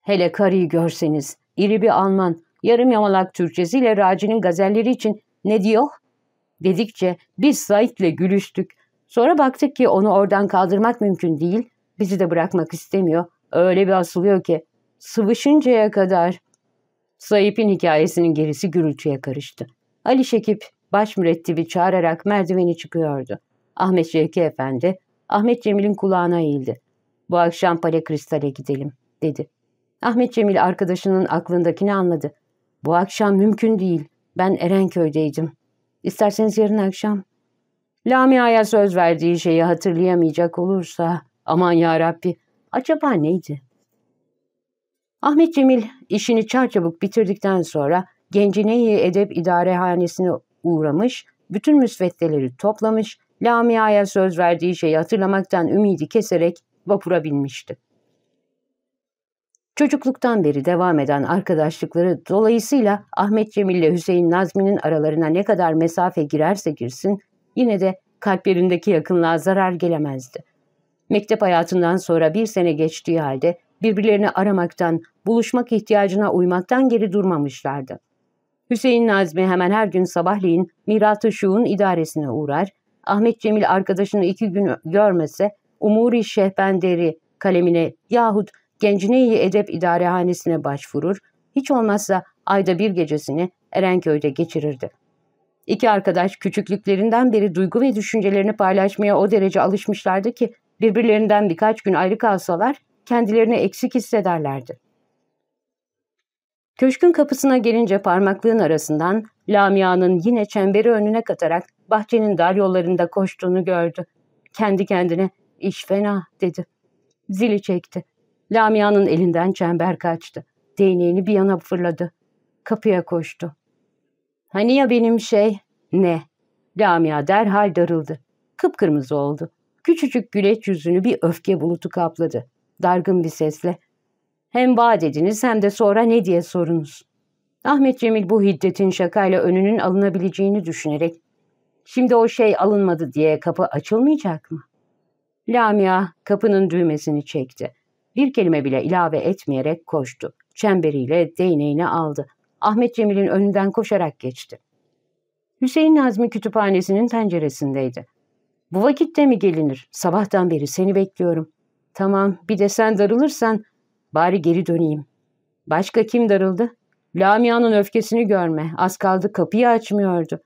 Hele karıyı görseniz, iri bir Alman, yarım yamalak Türkçesiyle Raci'nin gazelleri için ne diyor? Dedikçe biz Sait'le gülüştük. Sonra baktık ki onu oradan kaldırmak mümkün değil, bizi de bırakmak istemiyor. Öyle bir asılıyor ki, sıvışıncaya kadar. Saip'in hikayesinin gerisi gürültüye karıştı. Ali Şekip baş mürettibi çağırarak merdiveni çıkıyordu. Ahmet Şevki Efendi, Ahmet Cemil'in kulağına eğildi. Bu akşam Pale Kristal'e gidelim, dedi. Ahmet Cemil arkadaşının aklındakini anladı. Bu akşam mümkün değil, ben Erenköy'deydim. İsterseniz yarın akşam. Lamia'ya söz verdiği şeyi hatırlayamayacak olursa, aman ya Rabbi, acaba neydi? Ahmet Cemil işini çarçabuk bitirdikten sonra Genci Genceneyi Edep İdarehanesi'ni uğramış, bütün müsveddeleri toplamış, Lamia'ya söz verdiği şeyi hatırlamaktan ümidi keserek vapura binmişti. Çocukluktan beri devam eden arkadaşlıkları dolayısıyla Ahmet Cemil ile Hüseyin Nazmi'nin aralarına ne kadar mesafe girerse girsin yine de kalplerindeki yakınlığa zarar gelemezdi. Mektep hayatından sonra bir sene geçtiği halde birbirlerini aramaktan, buluşmak ihtiyacına uymaktan geri durmamışlardı. Hüseyin Nazmi hemen her gün sabahleyin Mirat-ı Şu'un idaresine uğrar, Ahmet Cemil arkadaşını iki gün görmese Umuri Şehbenderi kalemine yahut Gencine-i Edep İdarehanesi'ne başvurur, hiç olmazsa ayda bir gecesini Erenköy'de geçirirdi. İki arkadaş küçüklüklerinden beri duygu ve düşüncelerini paylaşmaya o derece alışmışlardı ki birbirlerinden birkaç gün ayrı kalsalar kendilerini eksik hissederlerdi. Köşkün kapısına gelince parmaklığın arasından Lamia'nın yine çemberi önüne katarak bahçenin dar yollarında koştuğunu gördü. Kendi kendine iş fena dedi. Zili çekti. Lamia'nın elinden çember kaçtı. Değneğini bir yana fırladı. Kapıya koştu. Hani ya benim şey? Ne? Lamia derhal darıldı. Kıpkırmızı oldu. Küçücük güleç yüzünü bir öfke bulutu kapladı. Dargın bir sesle hem vaat ediniz hem de sonra ne diye sorunuz. Ahmet Cemil bu hiddetin şakayla önünün alınabileceğini düşünerek şimdi o şey alınmadı diye kapı açılmayacak mı? Lamia kapının düğmesini çekti. Bir kelime bile ilave etmeyerek koştu. Çemberiyle değneğini aldı. Ahmet Cemil'in önünden koşarak geçti. Hüseyin Nazmi kütüphanesinin penceresindeydi. Bu vakitte mi gelinir? Sabahtan beri seni bekliyorum. Tamam bir de sen darılırsan Bari geri döneyim. Başka kim darıldı? Lamia'nın öfkesini görme. Az kaldı kapıyı açmıyordu.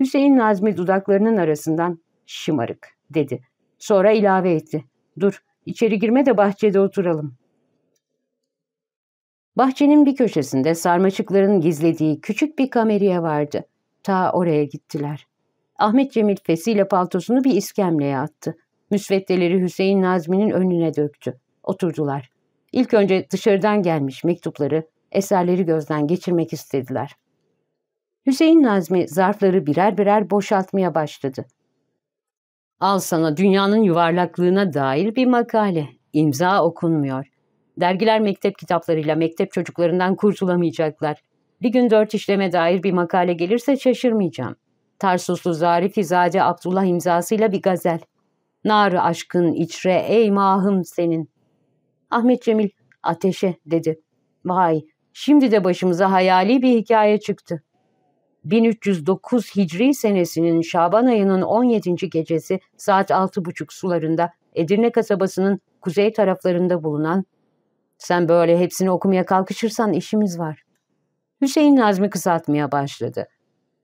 Hüseyin Nazmi dudaklarının arasından şımarık dedi. Sonra ilave etti. Dur içeri girme de bahçede oturalım. Bahçenin bir köşesinde sarmaçıkların gizlediği küçük bir kameriye vardı. Ta oraya gittiler. Ahmet Cemil fesiyle paltosunu bir iskemleye attı. Müsveddeleri Hüseyin Nazmi'nin önüne döktü. Oturdular. İlk önce dışarıdan gelmiş mektupları, eserleri gözden geçirmek istediler. Hüseyin Nazmi zarfları birer birer boşaltmaya başladı. Al sana dünyanın yuvarlaklığına dair bir makale. İmza okunmuyor. Dergiler mektep kitaplarıyla mektep çocuklarından kurtulamayacaklar. Bir gün dört işleme dair bir makale gelirse şaşırmayacağım. Tarsuslu Zarif İzade Abdullah imzasıyla bir gazel. Nar aşkın içre ey mahım senin. Ahmet Cemil ateşe dedi. Vay şimdi de başımıza hayali bir hikaye çıktı. 1309 Hicri senesinin Şaban ayının 17. gecesi saat 6.30 sularında Edirne kasabasının kuzey taraflarında bulunan ''Sen böyle hepsini okumaya kalkışırsan işimiz var.'' Hüseyin Nazmi kısaltmaya başladı.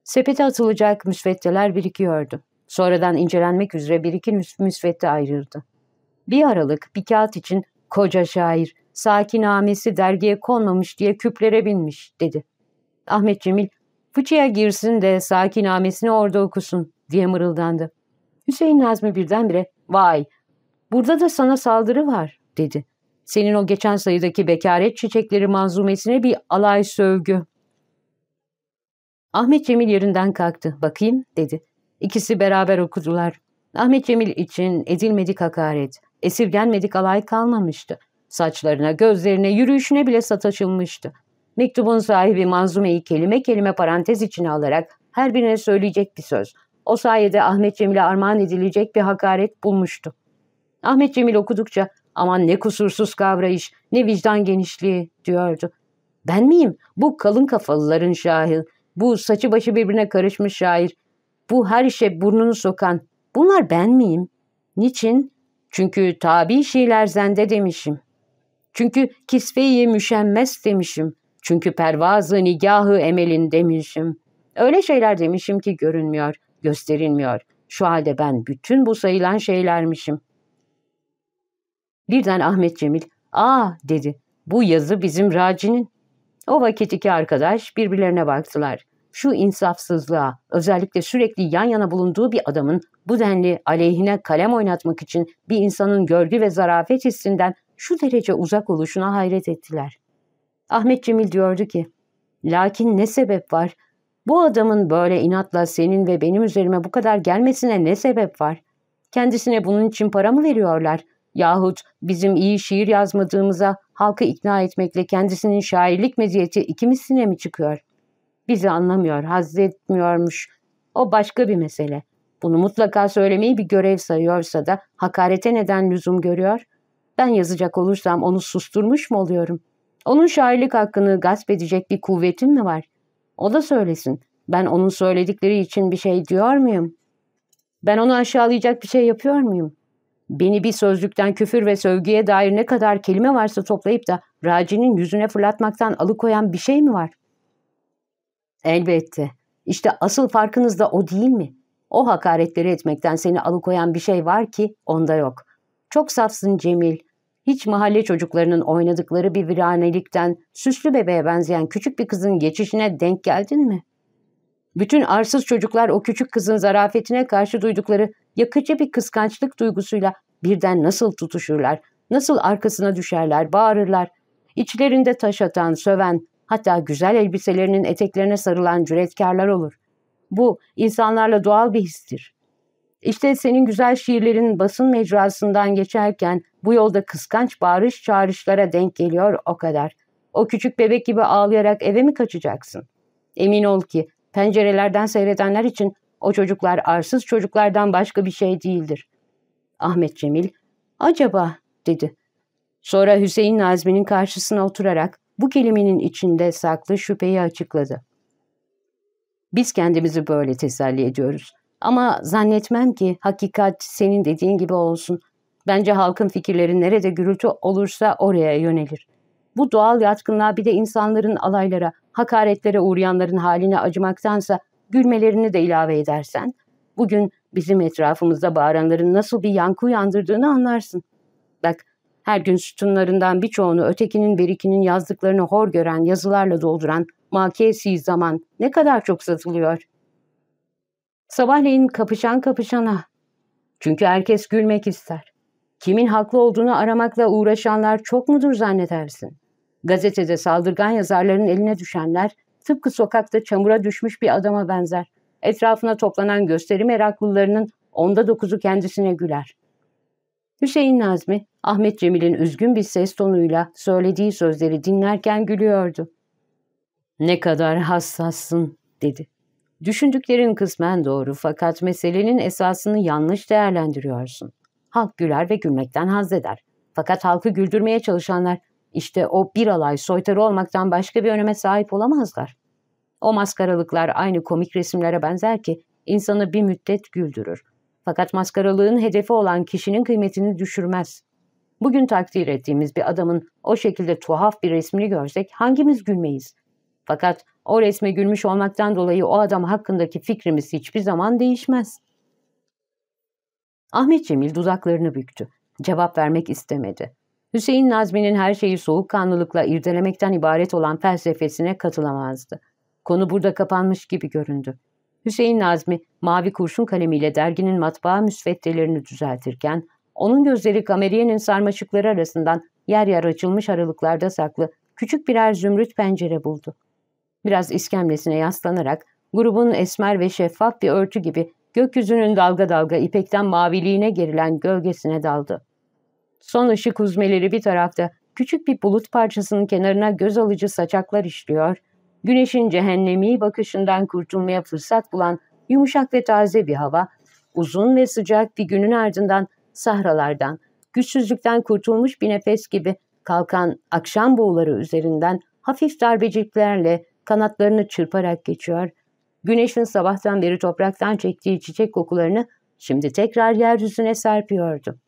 Sepete atılacak müsveddeler birikiyordu. Sonradan incelenmek üzere bir iki müsvedde ayrıldı. Bir aralık bir kağıt için Koca şair, sakin amesi dergiye konmamış diye küplere binmiş, dedi. Ahmet Cemil, fıçıya girsin de sakin amesini orada okusun, diye mırıldandı. Hüseyin Nazmi birdenbire, vay, burada da sana saldırı var, dedi. Senin o geçen sayıdaki bekaret çiçekleri manzumesine bir alay sövgü. Ahmet Cemil yerinden kalktı. Bakayım dedi. İkisi beraber okudular. Ahmet Cemil için edilmedik hakaret. Esirgenmedik alay kalmamıştı. Saçlarına, gözlerine, yürüyüşüne bile sataşılmıştı. Mektubun sahibi manzumeyi kelime kelime parantez içine alarak her birine söyleyecek bir söz. O sayede Ahmet Cemil'e armağan edilecek bir hakaret bulmuştu. Ahmet Cemil okudukça aman ne kusursuz kavrayış, ne vicdan genişliği diyordu. Ben miyim? Bu kalın kafalıların şair, bu saçı başı birbirine karışmış şair, bu her işe burnunu sokan, bunlar ben miyim? Niçin? Çünkü tabi şeyler zende demişim. Çünkü kisveyi müşemmes demişim. Çünkü pervazı nigahı emelin demişim. Öyle şeyler demişim ki görünmüyor, gösterilmiyor. Şu halde ben bütün bu sayılan şeylermişim. Birden Ahmet Cemil, ''Aa'' dedi, ''bu yazı bizim Raci'nin.'' O vakit iki arkadaş birbirlerine baktılar şu insafsızlığa, özellikle sürekli yan yana bulunduğu bir adamın bu denli aleyhine kalem oynatmak için bir insanın görgü ve zarafet hissinden şu derece uzak oluşuna hayret ettiler. Ahmet Cemil diyordu ki, ''Lakin ne sebep var? Bu adamın böyle inatla senin ve benim üzerime bu kadar gelmesine ne sebep var? Kendisine bunun için para mı veriyorlar? Yahut bizim iyi şiir yazmadığımıza halkı ikna etmekle kendisinin şairlik meziyeti ikimizsine mi çıkıyor?'' Bizi anlamıyor, hazretmiyormuş. O başka bir mesele. Bunu mutlaka söylemeyi bir görev sayıyorsa da hakarete neden lüzum görüyor? Ben yazacak olursam onu susturmuş mu oluyorum? Onun şairlik hakkını gasp edecek bir kuvvetim mi var? O da söylesin. Ben onun söyledikleri için bir şey diyor muyum? Ben onu aşağılayacak bir şey yapıyor muyum? Beni bir sözlükten küfür ve sövgüye dair ne kadar kelime varsa toplayıp da Raci'nin yüzüne fırlatmaktan alıkoyan bir şey mi var? Elbette. İşte asıl farkınız da o değil mi? O hakaretleri etmekten seni alıkoyan bir şey var ki onda yok. Çok safsın Cemil. Hiç mahalle çocuklarının oynadıkları bir viranelikten süslü bebeğe benzeyen küçük bir kızın geçişine denk geldin mi? Bütün arsız çocuklar o küçük kızın zarafetine karşı duydukları yakıcı bir kıskançlık duygusuyla birden nasıl tutuşurlar, nasıl arkasına düşerler, bağırırlar. İçlerinde taş atan, söven, hatta güzel elbiselerinin eteklerine sarılan cüretkarlar olur. Bu insanlarla doğal bir histir. İşte senin güzel şiirlerin basın mecrasından geçerken bu yolda kıskanç bağırış çağrışlara denk geliyor o kadar. O küçük bebek gibi ağlayarak eve mi kaçacaksın? Emin ol ki pencerelerden seyredenler için o çocuklar arsız çocuklardan başka bir şey değildir. Ahmet Cemil, acaba dedi. Sonra Hüseyin Nazmi'nin karşısına oturarak bu kelimenin içinde saklı şüpheyi açıkladı. Biz kendimizi böyle teselli ediyoruz. Ama zannetmem ki hakikat senin dediğin gibi olsun. Bence halkın fikirleri nerede gürültü olursa oraya yönelir. Bu doğal yatkınlığa bir de insanların alaylara, hakaretlere uğrayanların haline acımaktansa gülmelerini de ilave edersen, bugün bizim etrafımızda bağıranların nasıl bir yankı uyandırdığını anlarsın. Bak her gün sütunlarından birçoğunu ötekinin berikinin yazdıklarını hor gören yazılarla dolduran makiyesi zaman ne kadar çok satılıyor. Sabahleyin kapışan kapışana. Çünkü herkes gülmek ister. Kimin haklı olduğunu aramakla uğraşanlar çok mudur zannedersin? Gazetede saldırgan yazarların eline düşenler tıpkı sokakta çamura düşmüş bir adama benzer. Etrafına toplanan gösteri meraklılarının onda dokuzu kendisine güler. Hüseyin Nazmi, Ahmet Cemil'in üzgün bir ses tonuyla söylediği sözleri dinlerken gülüyordu. ''Ne kadar hassassın.'' dedi. Düşündüklerin kısmen doğru fakat meselenin esasını yanlış değerlendiriyorsun. Halk güler ve gülmekten haz eder. Fakat halkı güldürmeye çalışanlar işte o bir alay soytarı olmaktan başka bir öneme sahip olamazlar. O maskaralıklar aynı komik resimlere benzer ki insanı bir müddet güldürür. Fakat maskaralığın hedefi olan kişinin kıymetini düşürmez. Bugün takdir ettiğimiz bir adamın o şekilde tuhaf bir resmini görsek hangimiz gülmeyiz? Fakat o resme gülmüş olmaktan dolayı o adam hakkındaki fikrimiz hiçbir zaman değişmez. Ahmet Cemil dudaklarını büktü. Cevap vermek istemedi. Hüseyin Nazmi'nin her şeyi soğukkanlılıkla irdelemekten ibaret olan felsefesine katılamazdı. Konu burada kapanmış gibi göründü. Hüseyin Nazmi mavi kurşun kalemiyle derginin matbaa müsveddelerini düzeltirken onun gözleri kameriyenin sarmaşıkları arasından yer yer açılmış aralıklarda saklı küçük birer zümrüt pencere buldu. Biraz iskemlesine yaslanarak grubun esmer ve şeffaf bir örtü gibi gökyüzünün dalga dalga ipekten maviliğine gerilen gölgesine daldı. Son ışık uzmeleri bir tarafta küçük bir bulut parçasının kenarına göz alıcı saçaklar işliyor, güneşin cehennemi bakışından kurtulmaya fırsat bulan yumuşak ve taze bir hava, uzun ve sıcak bir günün ardından sahralardan, güçsüzlükten kurtulmuş bir nefes gibi kalkan akşam boğuları üzerinden hafif darbeciklerle kanatlarını çırparak geçiyor. Güneşin sabahtan beri topraktan çektiği çiçek kokularını şimdi tekrar yeryüzüne serpiyordu.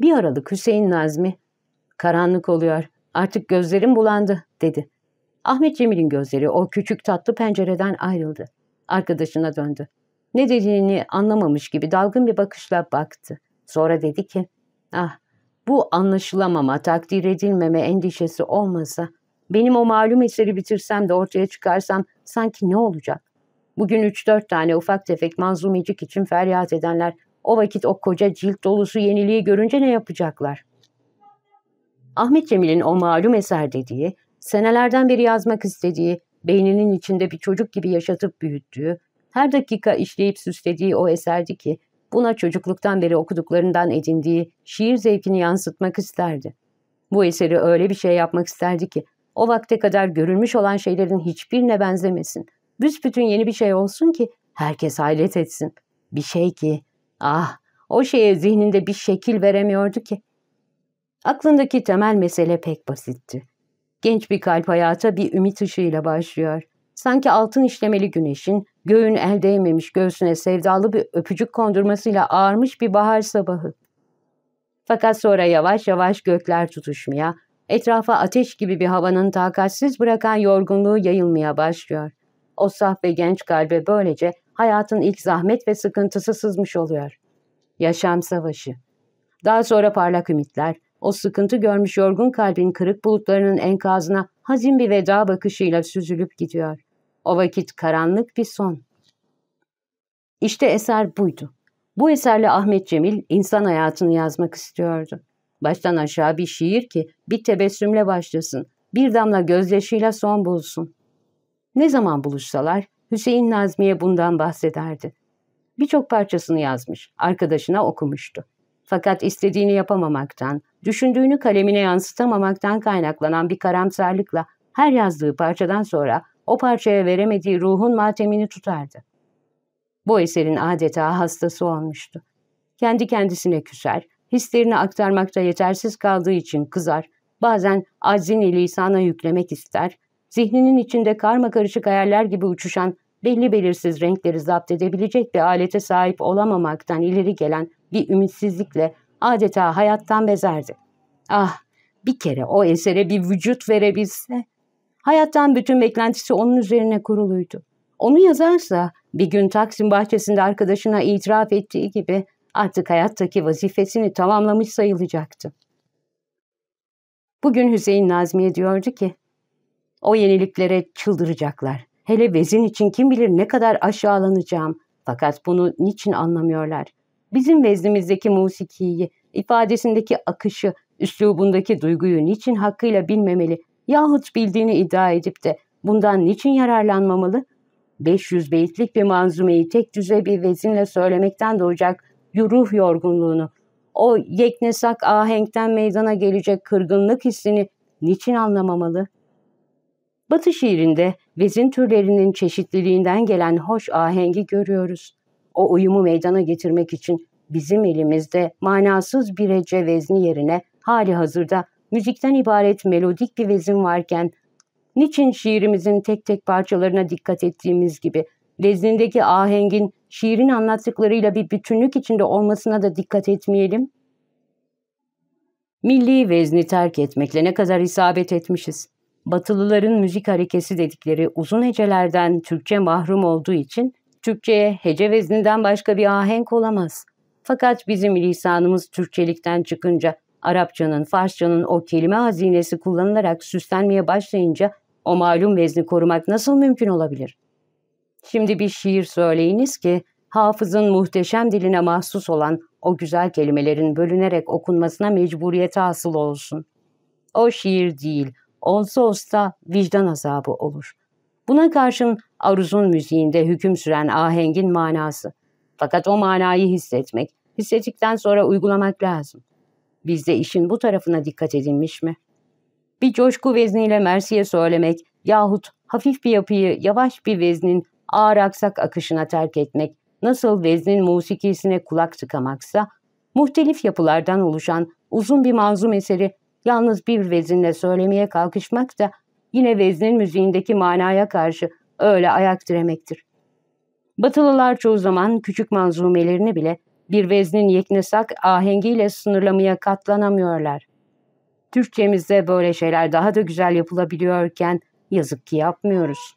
Bir aralık Hüseyin Nazmi, karanlık oluyor, artık gözlerim bulandı dedi. Ahmet Cemil'in gözleri o küçük tatlı pencereden ayrıldı. Arkadaşına döndü. Ne dediğini anlamamış gibi dalgın bir bakışla baktı. Sonra dedi ki, ah bu anlaşılamama, takdir edilmeme endişesi olmasa, benim o malum eseri bitirsem de ortaya çıkarsam sanki ne olacak? Bugün üç dört tane ufak tefek manzumecik için feryat edenler o vakit o koca cilt dolusu yeniliği görünce ne yapacaklar? Ahmet Cemil'in o malum eser dediği senelerden beri yazmak istediği, beyninin içinde bir çocuk gibi yaşatıp büyüttüğü, her dakika işleyip süslediği o eserdi ki buna çocukluktan beri okuduklarından edindiği şiir zevkini yansıtmak isterdi. Bu eseri öyle bir şey yapmak isterdi ki o vakte kadar görülmüş olan şeylerin hiçbirine benzemesin. Büsbütün yeni bir şey olsun ki herkes hayret etsin. Bir şey ki ah o şeye zihninde bir şekil veremiyordu ki. Aklındaki temel mesele pek basitti. Genç bir kalp hayata bir ümit ışığıyla başlıyor. Sanki altın işlemeli güneşin göğün el değmemiş göğsüne sevdalı bir öpücük kondurmasıyla ağarmış bir bahar sabahı. Fakat sonra yavaş yavaş gökler tutuşmaya, etrafa ateş gibi bir havanın takatsiz bırakan yorgunluğu yayılmaya başlıyor. O saf ve genç kalbe böylece hayatın ilk zahmet ve sıkıntısı sızmış oluyor. Yaşam savaşı. Daha sonra parlak ümitler, o sıkıntı görmüş yorgun kalbin kırık bulutlarının enkazına hazin bir veda bakışıyla süzülüp gidiyor. O vakit karanlık bir son. İşte eser buydu. Bu eserle Ahmet Cemil insan hayatını yazmak istiyordu. Baştan aşağı bir şiir ki bir tebessümle başlasın, bir damla gözyaşıyla son bulsun. Ne zaman buluşsalar Hüseyin Nazmi'ye bundan bahsederdi. Birçok parçasını yazmış, arkadaşına okumuştu. Fakat istediğini yapamamaktan, düşündüğünü kalemine yansıtamamaktan kaynaklanan bir karamsarlıkla her yazdığı parçadan sonra o parçaya veremediği ruhun matemini tutardı. Bu eserin adeta hastası olmuştu. Kendi kendisine küser, hislerini aktarmakta yetersiz kaldığı için kızar, bazen aczini lisana yüklemek ister, zihninin içinde karma karışık hayaller gibi uçuşan belli belirsiz renkleri zapt edebilecek bir alete sahip olamamaktan ileri gelen bir ümitsizlikle adeta hayattan bezerdi. Ah bir kere o esere bir vücut verebilse. Hayattan bütün beklentisi onun üzerine kuruluydu. Onu yazarsa bir gün Taksim bahçesinde arkadaşına itiraf ettiği gibi artık hayattaki vazifesini tamamlamış sayılacaktı. Bugün Hüseyin Nazmi'ye diyordu ki, o yeniliklere çıldıracaklar. Hele vezin için kim bilir ne kadar aşağılanacağım. Fakat bunu niçin anlamıyorlar? bizim veznimizdeki musikiyi, ifadesindeki akışı, üslubundaki duyguyu niçin hakkıyla bilmemeli yahut bildiğini iddia edip de bundan niçin yararlanmamalı? 500 beyitlik bir manzumeyi tek düze bir vezinle söylemekten doğacak yuruh yorgunluğunu, o yeknesak ahenkten meydana gelecek kırgınlık hissini niçin anlamamalı? Batı şiirinde vezin türlerinin çeşitliliğinden gelen hoş ahengi görüyoruz. O uyumu meydana getirmek için bizim elimizde manasız bir hece vezni yerine hali hazırda müzikten ibaret melodik bir vezin varken niçin şiirimizin tek tek parçalarına dikkat ettiğimiz gibi leznindeki ahengin şiirin anlattıklarıyla bir bütünlük içinde olmasına da dikkat etmeyelim? Milli vezni terk etmekle ne kadar isabet etmişiz. Batılıların müzik harekesi dedikleri uzun hecelerden Türkçe mahrum olduğu için Türkçe'ye hece vezninden başka bir ahenk olamaz. Fakat bizim lisanımız Türkçelikten çıkınca Arapçanın, Farsçanın o kelime hazinesi kullanılarak süslenmeye başlayınca o malum vezni korumak nasıl mümkün olabilir? Şimdi bir şiir söyleyiniz ki hafızın muhteşem diline mahsus olan o güzel kelimelerin bölünerek okunmasına mecburiyete asıl olsun. O şiir değil, olsa olsa vicdan azabı olur.'' Buna karşın aruzun müziğinde hüküm süren ahengin manası. Fakat o manayı hissetmek, hissettikten sonra uygulamak lazım. Bizde işin bu tarafına dikkat edilmiş mi? Bir coşku vezniyle mersiye söylemek yahut hafif bir yapıyı yavaş bir veznin ağır aksak akışına terk etmek, nasıl veznin musikisine kulak tıkamaksa, muhtelif yapılardan oluşan uzun bir manzum eseri yalnız bir vezinle söylemeye kalkışmak da yine veznin müziğindeki manaya karşı öyle ayak diremektir. Batılılar çoğu zaman küçük manzumelerini bile bir veznin yeknesak ahengiyle sınırlamaya katlanamıyorlar. Türkçemizde böyle şeyler daha da güzel yapılabiliyorken yazık ki yapmıyoruz.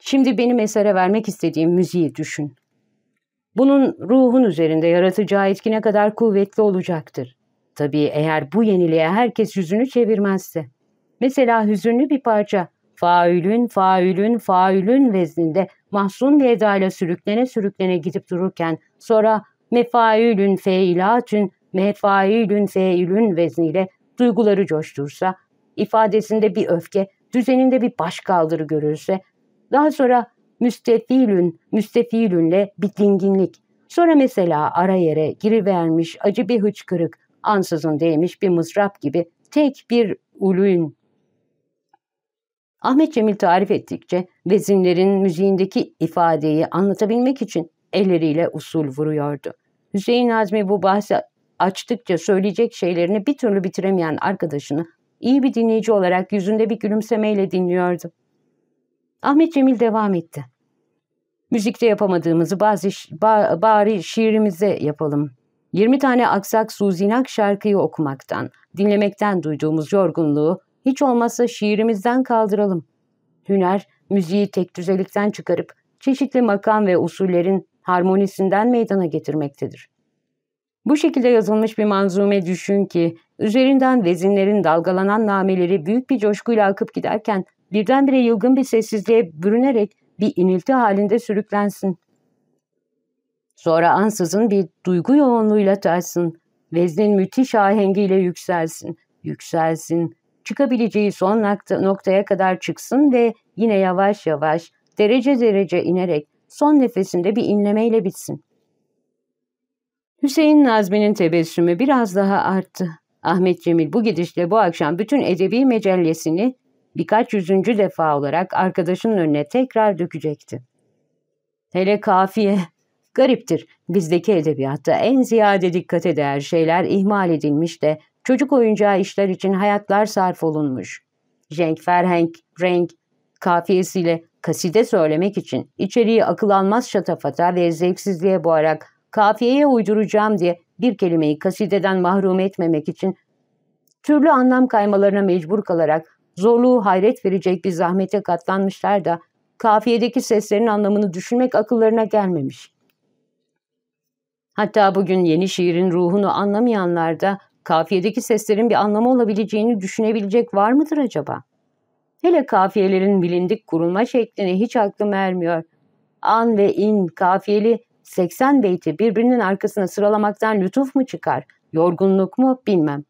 Şimdi benim esere vermek istediğim müziği düşün. Bunun ruhun üzerinde yaratacağı etkine kadar kuvvetli olacaktır. Tabii eğer bu yeniliğe herkes yüzünü çevirmezse. Mesela hüzünlü bir parça faülün, faülün, faülün vezninde mahzun bir edayla sürüklene sürüklene gidip dururken sonra mefaülün feilatün, mefaülün feilün vezniyle duyguları coştursa, ifadesinde bir öfke, düzeninde bir başkaldırı görürse, daha sonra müstefilün, müstefilünle bir dinginlik, sonra mesela ara yere girivermiş acı bir hıçkırık, ansızın değmiş bir mızrap gibi tek bir ulün Ahmet Cemil tarif ettikçe vezinlerin müziğindeki ifadeyi anlatabilmek için elleriyle usul vuruyordu. Hüseyin Azmi bu bahse açtıkça söyleyecek şeylerini bir türlü bitiremeyen arkadaşını iyi bir dinleyici olarak yüzünde bir gülümsemeyle dinliyordu. Ahmet Cemil devam etti. Müzikte yapamadığımızı bazı ba bari şiirimize yapalım. 20 tane aksak suzinak şarkıyı okumaktan, dinlemekten duyduğumuz yorgunluğu hiç olmazsa şiirimizden kaldıralım. Hüner, müziği tekdüzelikten çıkarıp çeşitli makam ve usullerin harmonisinden meydana getirmektedir. Bu şekilde yazılmış bir manzume düşün ki, üzerinden vezinlerin dalgalanan nameleri büyük bir coşkuyla akıp giderken, birdenbire yılgın bir sessizliğe bürünerek bir inilti halinde sürüklensin. Sonra ansızın bir duygu yoğunluğuyla tersin, veznin müthiş ahengiyle yükselsin, yükselsin, çıkabileceği son nokta, noktaya kadar çıksın ve yine yavaş yavaş derece derece inerek son nefesinde bir inlemeyle bitsin. Hüseyin Nazmi'nin tebessümü biraz daha arttı. Ahmet Cemil bu gidişle bu akşam bütün edebi mecellesini birkaç yüzüncü defa olarak arkadaşının önüne tekrar dökecekti. Hele kafiye. Gariptir, bizdeki edebiyatta en ziyade dikkat eder şeyler ihmal edilmiş de Çocuk oyuncağı işler için hayatlar sarf olunmuş. Cenk Ferhenk, Renk kafiyesiyle kaside söylemek için içeriği akıl almaz şatafata ve zevksizliğe boğarak kafiyeye uyduracağım diye bir kelimeyi kasideden mahrum etmemek için türlü anlam kaymalarına mecbur kalarak zorluğu hayret verecek bir zahmete katlanmışlar da kafiyedeki seslerin anlamını düşünmek akıllarına gelmemiş. Hatta bugün yeni şiirin ruhunu anlamayanlar da kafiyedeki seslerin bir anlamı olabileceğini düşünebilecek var mıdır acaba? Hele kafiyelerin bilindik kurulma şekline hiç aklım ermiyor. An ve in kafiyeli 80 beyti birbirinin arkasına sıralamaktan lütuf mu çıkar, yorgunluk mu bilmem.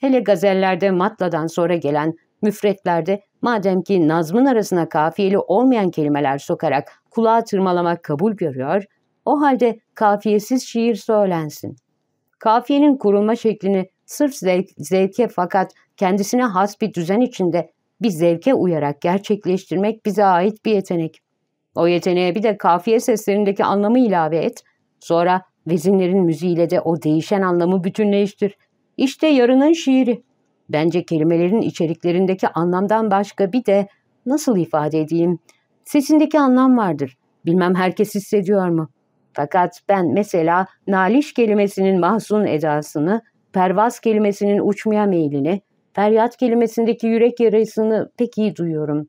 Hele gazellerde matladan sonra gelen müfretlerde madem ki nazmın arasına kafiyeli olmayan kelimeler sokarak kulağa tırmalamak kabul görüyor, o halde kafiyesiz şiir söylensin. Kafiyenin kurulma şeklini sırf zevk, zevke fakat kendisine has bir düzen içinde bir zevke uyarak gerçekleştirmek bize ait bir yetenek. O yeteneğe bir de kafiye seslerindeki anlamı ilave et. Sonra vezinlerin müziğiyle de o değişen anlamı bütünleştir. İşte yarının şiiri. Bence kelimelerin içeriklerindeki anlamdan başka bir de nasıl ifade edeyim? Sesindeki anlam vardır. Bilmem herkes hissediyor mu? Fakat ben mesela naliş kelimesinin mahzun edasını, pervaz kelimesinin uçmaya meylini, feryat kelimesindeki yürek yarasını pek iyi duyuyorum.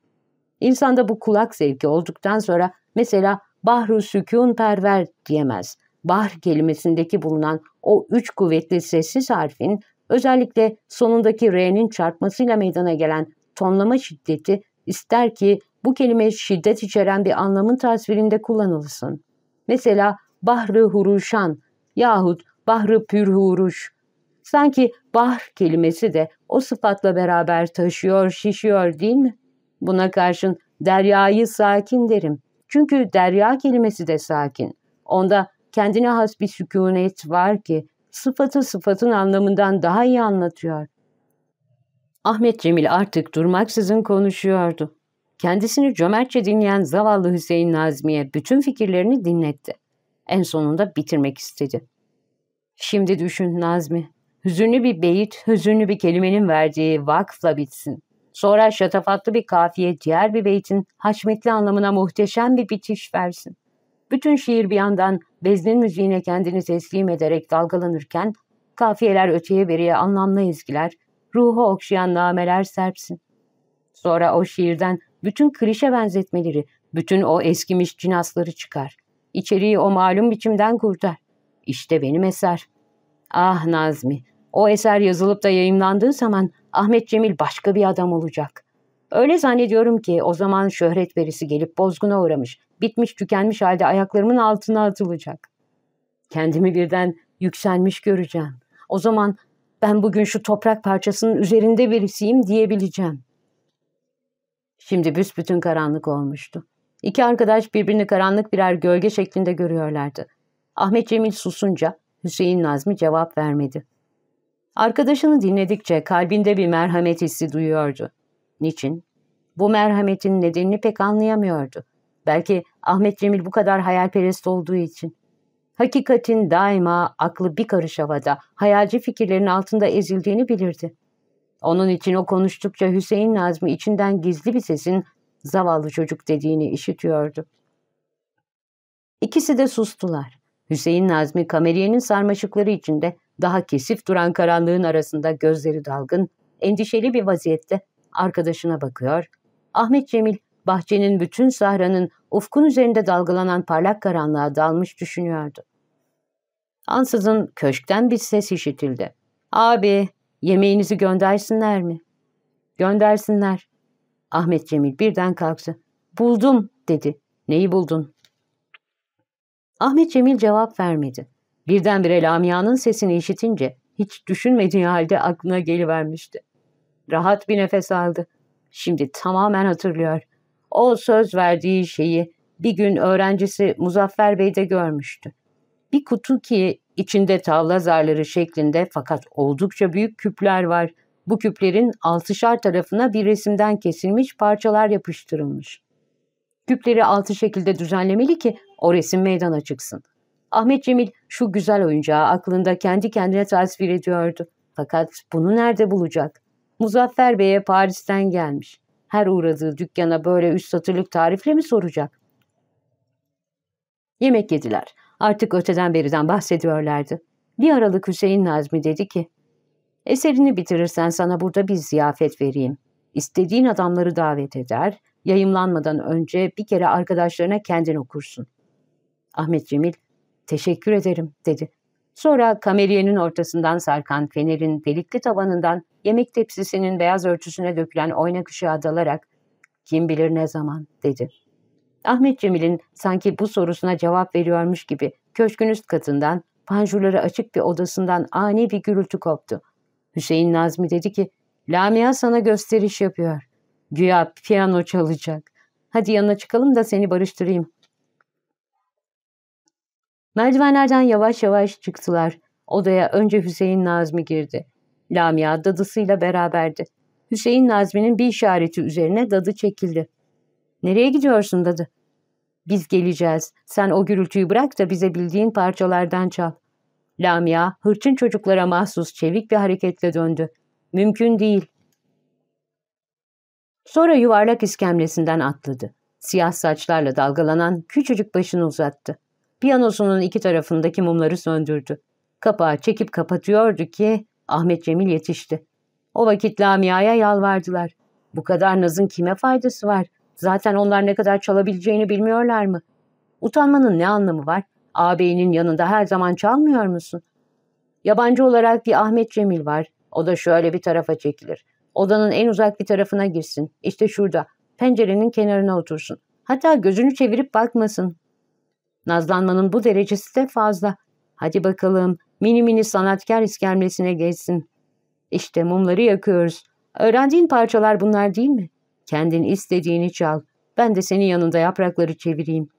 İnsanda bu kulak zevki olduktan sonra mesela bahru sükun perver diyemez. Bahr kelimesindeki bulunan o üç kuvvetli sessiz harfin özellikle sonundaki R'nin çarpmasıyla meydana gelen tonlama şiddeti ister ki bu kelime şiddet içeren bir anlamın tasvirinde kullanılsın. Mesela Bahrı Huruşan yahut Bahrı Pürhuruş. Sanki bahr kelimesi de o sıfatla beraber taşıyor, şişiyor değil mi? Buna karşın deryayı sakin derim. Çünkü derya kelimesi de sakin. Onda kendine has bir sükunet var ki sıfatı sıfatın anlamından daha iyi anlatıyor. Ahmet Cemil artık durmaksızın konuşuyordu. Kendisini cömertçe dinleyen zavallı Hüseyin Nazmi'ye bütün fikirlerini dinletti. En sonunda bitirmek istedi. Şimdi düşün Nazmi, hüzünlü bir beyit, hüzünlü bir kelimenin verdiği vakfla bitsin. Sonra şatafatlı bir kafiye diğer bir beytin haşmetli anlamına muhteşem bir bitiş versin. Bütün şiir bir yandan veznin müziğine kendini teslim ederek dalgalanırken, kafiyeler öteye beriye anlamlı ezgiler, ruhu okşayan nameler serpsin. Sonra o şiirden bütün klişe benzetmeleri, bütün o eskimiş cinasları çıkar. İçeriği o malum biçimden kurtar. İşte benim eser. Ah Nazmi, o eser yazılıp da yayınlandığı zaman Ahmet Cemil başka bir adam olacak. Öyle zannediyorum ki o zaman şöhret verisi gelip bozguna uğramış, bitmiş tükenmiş halde ayaklarımın altına atılacak. Kendimi birden yükselmiş göreceğim. O zaman ben bugün şu toprak parçasının üzerinde birisiyim diyebileceğim. Şimdi büsbütün karanlık olmuştu. İki arkadaş birbirini karanlık birer gölge şeklinde görüyorlardı. Ahmet Cemil susunca Hüseyin Nazmi cevap vermedi. Arkadaşını dinledikçe kalbinde bir merhamet hissi duyuyordu. Niçin? Bu merhametin nedenini pek anlayamıyordu. Belki Ahmet Cemil bu kadar hayalperest olduğu için. Hakikatin daima aklı bir karış havada, hayalci fikirlerin altında ezildiğini bilirdi. Onun için o konuştukça Hüseyin Nazmi içinden gizli bir sesin zavallı çocuk dediğini işitiyordu. İkisi de sustular. Hüseyin Nazmi kameriyenin sarmaşıkları içinde daha kesif duran karanlığın arasında gözleri dalgın, endişeli bir vaziyette arkadaşına bakıyor. Ahmet Cemil bahçenin bütün sahranın ufkun üzerinde dalgalanan parlak karanlığa dalmış düşünüyordu. Ansızın köşkten bir ses işitildi. ''Abi, Yemeğinizi göndersinler mi? Göndersinler. Ahmet Cemil birden kalktı. Buldum dedi. Neyi buldun? Ahmet Cemil cevap vermedi. Birdenbire Lamia'nın sesini işitince hiç düşünmediği halde aklına gelivermişti. Rahat bir nefes aldı. Şimdi tamamen hatırlıyor. O söz verdiği şeyi bir gün öğrencisi Muzaffer Bey'de görmüştü. Bir kutu ki İçinde tavla zarları şeklinde fakat oldukça büyük küpler var. Bu küplerin altışar tarafına bir resimden kesilmiş parçalar yapıştırılmış. Küpleri altı şekilde düzenlemeli ki o resim meydana çıksın. Ahmet Cemil şu güzel oyuncağı aklında kendi kendine tasvir ediyordu. Fakat bunu nerede bulacak? Muzaffer Bey'e Paris'ten gelmiş. Her uğradığı dükkana böyle üç satırlık tarifle mi soracak? Yemek yediler artık öteden beriden bahsediyorlardı. Bir aralık Hüseyin Nazmi dedi ki, ''Eserini bitirirsen sana burada bir ziyafet vereyim. İstediğin adamları davet eder, yayımlanmadan önce bir kere arkadaşlarına kendin okursun.'' Ahmet Cemil, ''Teşekkür ederim.'' dedi. Sonra kameriyenin ortasından sarkan fenerin delikli tavanından yemek tepsisinin beyaz örtüsüne dökülen oynak ışığa dalarak ''Kim bilir ne zaman?'' dedi. Ahmet Cemil'in sanki bu sorusuna cevap veriyormuş gibi köşkün üst katından, panjurları açık bir odasından ani bir gürültü koptu. Hüseyin Nazmi dedi ki, Lamia sana gösteriş yapıyor. Güya piyano çalacak. Hadi yanına çıkalım da seni barıştırayım. Merdivenlerden yavaş yavaş çıktılar. Odaya önce Hüseyin Nazmi girdi. Lamia dadısıyla beraberdi. Hüseyin Nazmi'nin bir işareti üzerine dadı çekildi. ''Nereye gidiyorsun dadı?'' Biz geleceğiz. Sen o gürültüyü bırak da bize bildiğin parçalardan çal. Lamia hırçın çocuklara mahsus çevik bir hareketle döndü. Mümkün değil. Sonra yuvarlak iskemlesinden atladı. Siyah saçlarla dalgalanan küçücük başını uzattı. Piyanosunun iki tarafındaki mumları söndürdü. Kapağı çekip kapatıyordu ki Ahmet Cemil yetişti. O vakit Lamia'ya yalvardılar. Bu kadar nazın kime faydası var? Zaten onlar ne kadar çalabileceğini bilmiyorlar mı? Utanmanın ne anlamı var? Ağabeyinin yanında her zaman çalmıyor musun? Yabancı olarak bir Ahmet Cemil var. O da şöyle bir tarafa çekilir. Odanın en uzak bir tarafına girsin. İşte şurada. Pencerenin kenarına otursun. Hatta gözünü çevirip bakmasın. Nazlanmanın bu derecesi de fazla. Hadi bakalım mini mini sanatkar iskemlesine geçsin. İşte mumları yakıyoruz. Öğrendiğin parçalar bunlar değil mi? Kendin istediğini çal. Ben de senin yanında yaprakları çevireyim.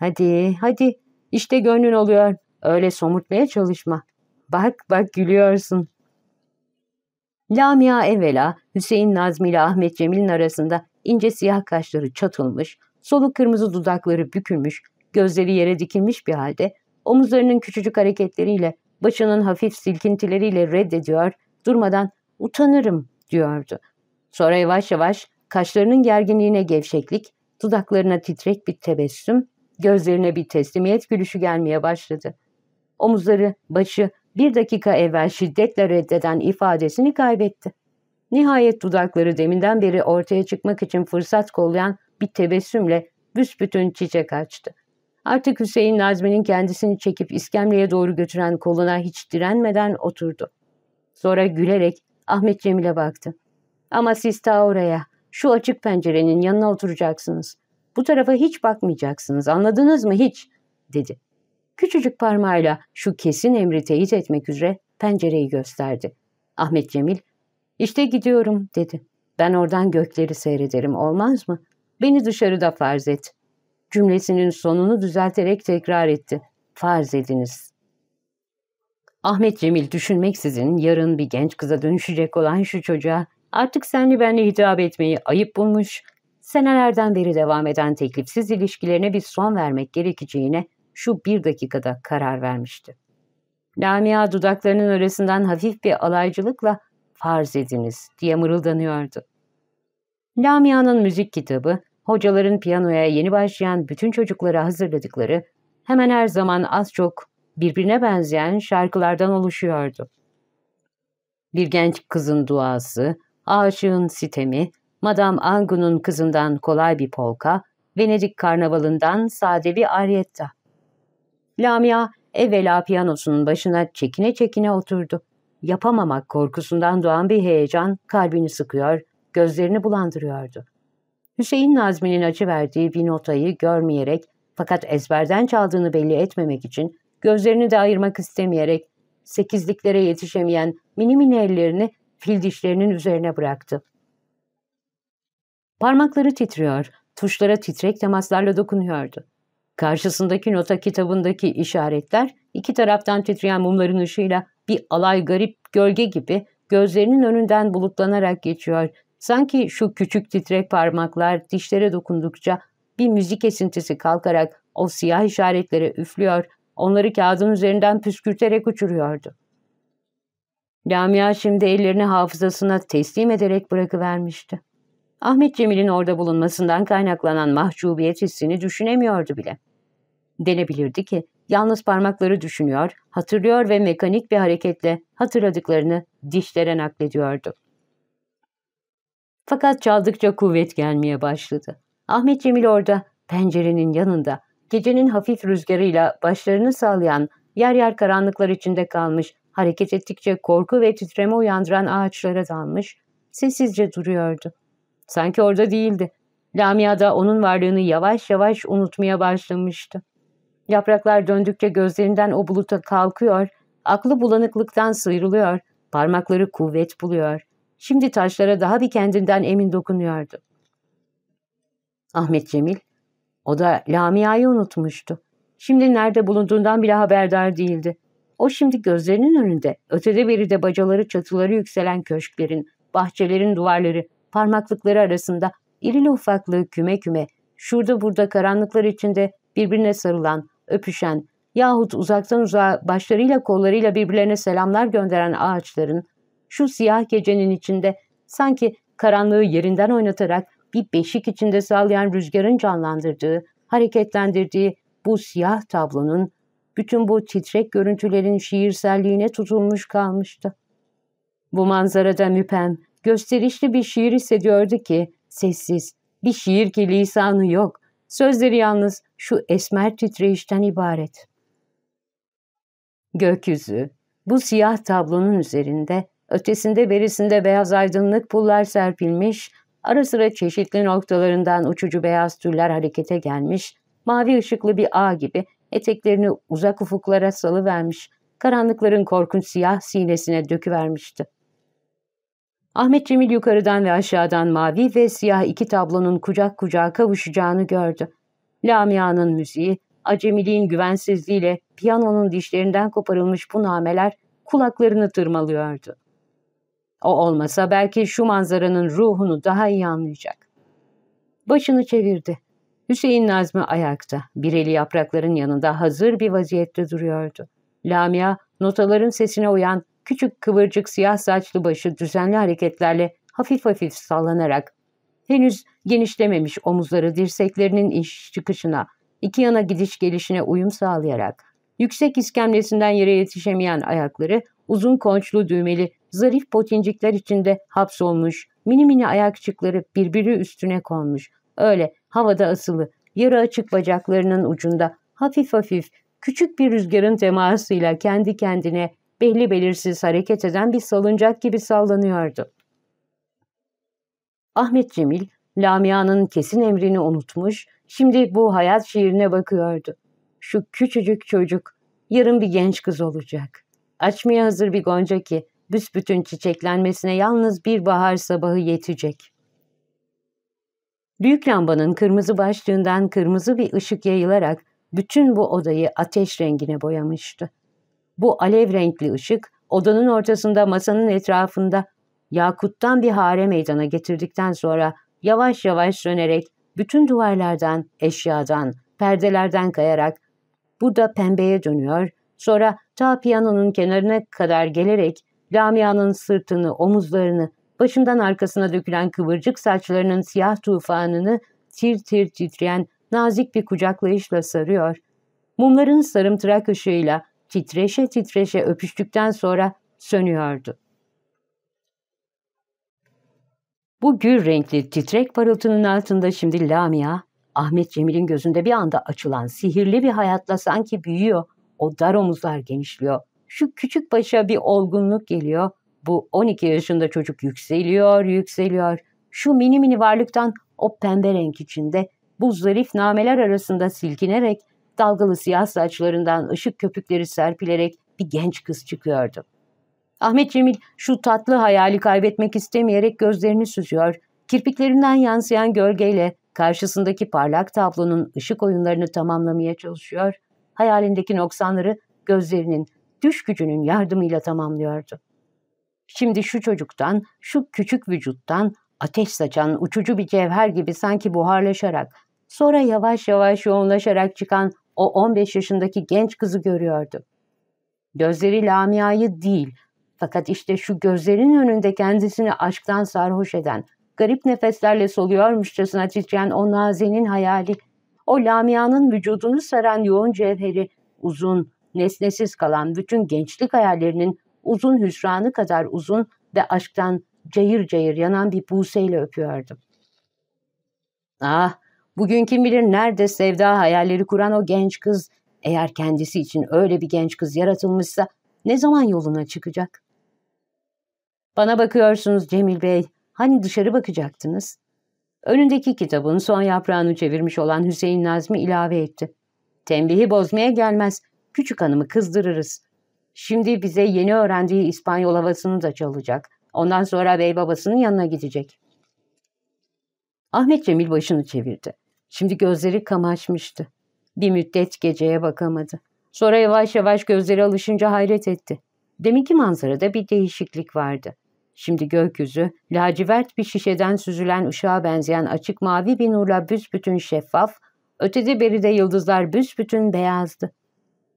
Hadi, hadi. İşte gönlün oluyor. Öyle somurtmaya çalışma. Bak, bak gülüyorsun. Lamia evvela Hüseyin Nazmi ile Ahmet Cemil'in arasında ince siyah kaşları çatılmış, soluk kırmızı dudakları bükülmüş, gözleri yere dikilmiş bir halde omuzlarının küçücük hareketleriyle, başının hafif silkintileriyle reddediyor, durmadan utanırım diyordu. Sonra yavaş yavaş Kaşlarının gerginliğine gevşeklik, dudaklarına titrek bir tebessüm, gözlerine bir teslimiyet gülüşü gelmeye başladı. Omuzları, başı bir dakika evvel şiddetle reddeden ifadesini kaybetti. Nihayet dudakları deminden beri ortaya çıkmak için fırsat kollayan bir tebessümle büsbütün çiçek açtı. Artık Hüseyin Nazmi'nin kendisini çekip iskemleye doğru götüren koluna hiç direnmeden oturdu. Sonra gülerek Ahmet Cemil'e baktı. Ama siz ta oraya, şu açık pencerenin yanına oturacaksınız. Bu tarafa hiç bakmayacaksınız anladınız mı hiç? dedi. Küçücük parmağıyla şu kesin emri teyit etmek üzere pencereyi gösterdi. Ahmet Cemil, işte gidiyorum dedi. Ben oradan gökleri seyrederim olmaz mı? Beni dışarıda farz et. Cümlesinin sonunu düzelterek tekrar etti. Farz ediniz. Ahmet Cemil düşünmeksizin yarın bir genç kıza dönüşecek olan şu çocuğa artık senli benle hitap etmeyi ayıp bulmuş, senelerden beri devam eden teklifsiz ilişkilerine bir son vermek gerekeceğine şu bir dakikada karar vermişti. Lamia dudaklarının arasından hafif bir alaycılıkla farz ediniz diye mırıldanıyordu. Lamia'nın müzik kitabı, hocaların piyanoya yeni başlayan bütün çocuklara hazırladıkları, hemen her zaman az çok birbirine benzeyen şarkılardan oluşuyordu. Bir genç kızın duası, aşığın sitemi, Madame Angu'nun kızından kolay bir polka, Venedik karnavalından sade bir arietta. Lamia evvela piyanosunun başına çekine çekine oturdu. Yapamamak korkusundan doğan bir heyecan kalbini sıkıyor, gözlerini bulandırıyordu. Hüseyin Nazmi'nin acı verdiği bir notayı görmeyerek fakat ezberden çaldığını belli etmemek için gözlerini de ayırmak istemeyerek sekizliklere yetişemeyen mini mini ellerini fil dişlerinin üzerine bıraktı. Parmakları titriyor, tuşlara titrek temaslarla dokunuyordu. Karşısındaki nota kitabındaki işaretler iki taraftan titreyen mumların ışığıyla bir alay garip gölge gibi gözlerinin önünden bulutlanarak geçiyor. Sanki şu küçük titrek parmaklar dişlere dokundukça bir müzik esintisi kalkarak o siyah işaretlere üflüyor, onları kağıdın üzerinden püskürterek uçuruyordu. Lamia şimdi ellerini hafızasına teslim ederek bırakıvermişti. Ahmet Cemil'in orada bulunmasından kaynaklanan mahcubiyet hissini düşünemiyordu bile. Denebilirdi ki yalnız parmakları düşünüyor, hatırlıyor ve mekanik bir hareketle hatırladıklarını dişlere naklediyordu. Fakat çaldıkça kuvvet gelmeye başladı. Ahmet Cemil orada, pencerenin yanında, gecenin hafif rüzgarıyla başlarını sağlayan yer yer karanlıklar içinde kalmış Hareket ettikçe korku ve titreme uyandıran ağaçlara dalmış, sessizce duruyordu. Sanki orada değildi. Lamia da onun varlığını yavaş yavaş unutmaya başlamıştı. Yapraklar döndükçe gözlerinden o buluta kalkıyor, aklı bulanıklıktan sıyrılıyor, parmakları kuvvet buluyor. Şimdi taşlara daha bir kendinden emin dokunuyordu. Ahmet Cemil, o da Lamia'yı unutmuştu. Şimdi nerede bulunduğundan bile haberdar değildi. O şimdi gözlerinin önünde, ötede beride bacaları çatıları yükselen köşklerin, bahçelerin duvarları, parmaklıkları arasında irili ufaklığı küme küme, şurada burada karanlıklar içinde birbirine sarılan, öpüşen yahut uzaktan uzağa başlarıyla kollarıyla birbirlerine selamlar gönderen ağaçların, şu siyah gecenin içinde sanki karanlığı yerinden oynatarak bir beşik içinde sallayan rüzgarın canlandırdığı, hareketlendirdiği bu siyah tablonun bütün bu titrek görüntülerin şiirselliğine tutulmuş kalmıştı. Bu manzarada müpem, gösterişli bir şiir hissediyordu ki, sessiz, bir şiir ki lisanı yok, sözleri yalnız şu esmer titreyişten ibaret. Gökyüzü, bu siyah tablonun üzerinde, ötesinde berisinde beyaz aydınlık pullar serpilmiş, ara sıra çeşitli noktalarından uçucu beyaz tüller harekete gelmiş, mavi ışıklı bir ağ gibi eteklerini uzak ufuklara salıvermiş, karanlıkların korkunç siyah sinesine döküvermişti. Ahmet Cemil yukarıdan ve aşağıdan mavi ve siyah iki tablonun kucak kucağa kavuşacağını gördü. Lamia'nın müziği, acemiliğin güvensizliğiyle piyanonun dişlerinden koparılmış bu nameler kulaklarını tırmalıyordu. O olmasa belki şu manzaranın ruhunu daha iyi anlayacak. Başını çevirdi. Hüseyin Nazmi ayakta, bir eli yaprakların yanında hazır bir vaziyette duruyordu. Lamia, notaların sesine uyan küçük kıvırcık siyah saçlı başı düzenli hareketlerle hafif hafif sallanarak, henüz genişlememiş omuzları dirseklerinin iş çıkışına, iki yana gidiş gelişine uyum sağlayarak, yüksek iskemlesinden yere yetişemeyen ayakları, uzun konçlu düğmeli, zarif potincikler içinde hapsolmuş, mini mini ayakçıkları birbiri üstüne konmuş, Öyle havada asılı, yarı açık bacaklarının ucunda hafif hafif küçük bir rüzgarın temasıyla kendi kendine belli belirsiz hareket eden bir salıncak gibi sallanıyordu. Ahmet Cemil, Lamia'nın kesin emrini unutmuş, şimdi bu hayat şiirine bakıyordu. Şu küçücük çocuk, yarın bir genç kız olacak. Açmaya hazır bir gonca ki, büsbütün çiçeklenmesine yalnız bir bahar sabahı yetecek. Büyük lambanın kırmızı başlığından kırmızı bir ışık yayılarak bütün bu odayı ateş rengine boyamıştı. Bu alev renkli ışık odanın ortasında masanın etrafında yakuttan bir hare meydana getirdikten sonra yavaş yavaş sönerek bütün duvarlardan, eşyadan, perdelerden kayarak burada pembeye dönüyor, sonra ta piyanonun kenarına kadar gelerek Lamia'nın sırtını, omuzlarını, Başından arkasına dökülen kıvırcık saçlarının siyah tufanını tir tir titreyen nazik bir kucaklayışla sarıyor. Mumların sarımtırak ışığıyla titreşe titreşe öpüştükten sonra sönüyordu. Bu gül renkli titrek parıltının altında şimdi Lamia, Ahmet Cemil'in gözünde bir anda açılan sihirli bir hayatla sanki büyüyor. O dar omuzlar genişliyor. Şu küçük başa bir olgunluk geliyor. Bu 12 yaşında çocuk yükseliyor, yükseliyor. Şu mini mini varlıktan o pembe renk içinde bu zarif nameler arasında silkinerek dalgalı siyah saçlarından ışık köpükleri serpilerek bir genç kız çıkıyordu. Ahmet Cemil şu tatlı hayali kaybetmek istemeyerek gözlerini süzüyor, kirpiklerinden yansıyan gölgeyle karşısındaki parlak tablonun ışık oyunlarını tamamlamaya çalışıyor, hayalindeki noksanları gözlerinin, düş gücünün yardımıyla tamamlıyordu. Şimdi şu çocuktan, şu küçük vücuttan ateş saçan uçucu bir cevher gibi sanki buharlaşarak, sonra yavaş yavaş yoğunlaşarak çıkan o 15 yaşındaki genç kızı görüyordu. Gözleri Lamia'yı değil, fakat işte şu gözlerin önünde kendisini aşktan sarhoş eden, garip nefeslerle soluyormuşçasına titreyen o nazenin hayali, o Lamia'nın vücudunu saran yoğun cevheri, uzun, nesnesiz kalan bütün gençlik hayallerinin uzun hüsranı kadar uzun ve aşktan cayır cayır yanan bir buseyle öpüyordum. Ah, bugün kim bilir nerede sevda hayalleri kuran o genç kız, eğer kendisi için öyle bir genç kız yaratılmışsa ne zaman yoluna çıkacak? Bana bakıyorsunuz Cemil Bey, hani dışarı bakacaktınız? Önündeki kitabın son yaprağını çevirmiş olan Hüseyin Nazmi ilave etti. Tembihi bozmaya gelmez, küçük hanımı kızdırırız. Şimdi bize yeni öğrendiği İspanyol havasını da çalacak. Ondan sonra bey babasının yanına gidecek. Ahmet Cemil başını çevirdi. Şimdi gözleri kamaşmıştı. Bir müddet geceye bakamadı. Sonra yavaş yavaş gözleri alışınca hayret etti. Deminki manzarada bir değişiklik vardı. Şimdi gökyüzü lacivert bir şişeden süzülen ışığa benzeyen açık mavi bir nurla büsbütün şeffaf, ötede beride yıldızlar büsbütün beyazdı.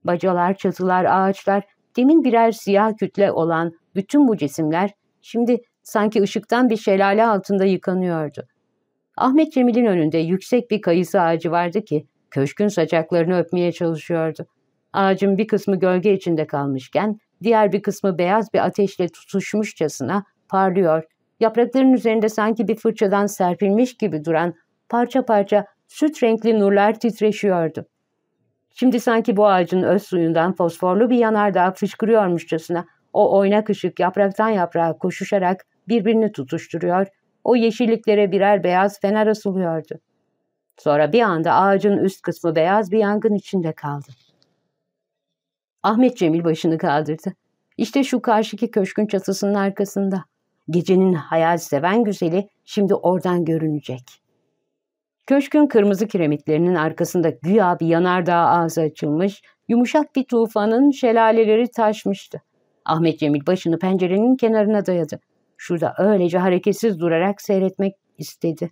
Bacalar, çatılar, ağaçlar demin birer siyah kütle olan bütün bu cisimler şimdi sanki ışıktan bir şelale altında yıkanıyordu. Ahmet Cemil'in önünde yüksek bir kayısı ağacı vardı ki köşkün saçaklarını öpmeye çalışıyordu. Ağacın bir kısmı gölge içinde kalmışken diğer bir kısmı beyaz bir ateşle tutuşmuşçasına parlıyor. Yaprakların üzerinde sanki bir fırçadan serpilmiş gibi duran parça parça süt renkli nurlar titreşiyordu. Şimdi sanki bu ağacın öz suyundan fosforlu bir yanardağ fışkırıyormuşçasına o oynak ışık yapraktan yaprağa koşuşarak birbirini tutuşturuyor, o yeşilliklere birer beyaz fener asılıyordu. Sonra bir anda ağacın üst kısmı beyaz bir yangın içinde kaldı. Ahmet Cemil başını kaldırdı. İşte şu karşıki köşkün çatısının arkasında. Gecenin hayal seven güzeli şimdi oradan görünecek.'' Köşkün kırmızı kiremitlerinin arkasında güya bir yanardağ ağzı açılmış, yumuşak bir tufanın şelaleleri taşmıştı. Ahmet Cemil başını pencerenin kenarına dayadı. Şurada öylece hareketsiz durarak seyretmek istedi.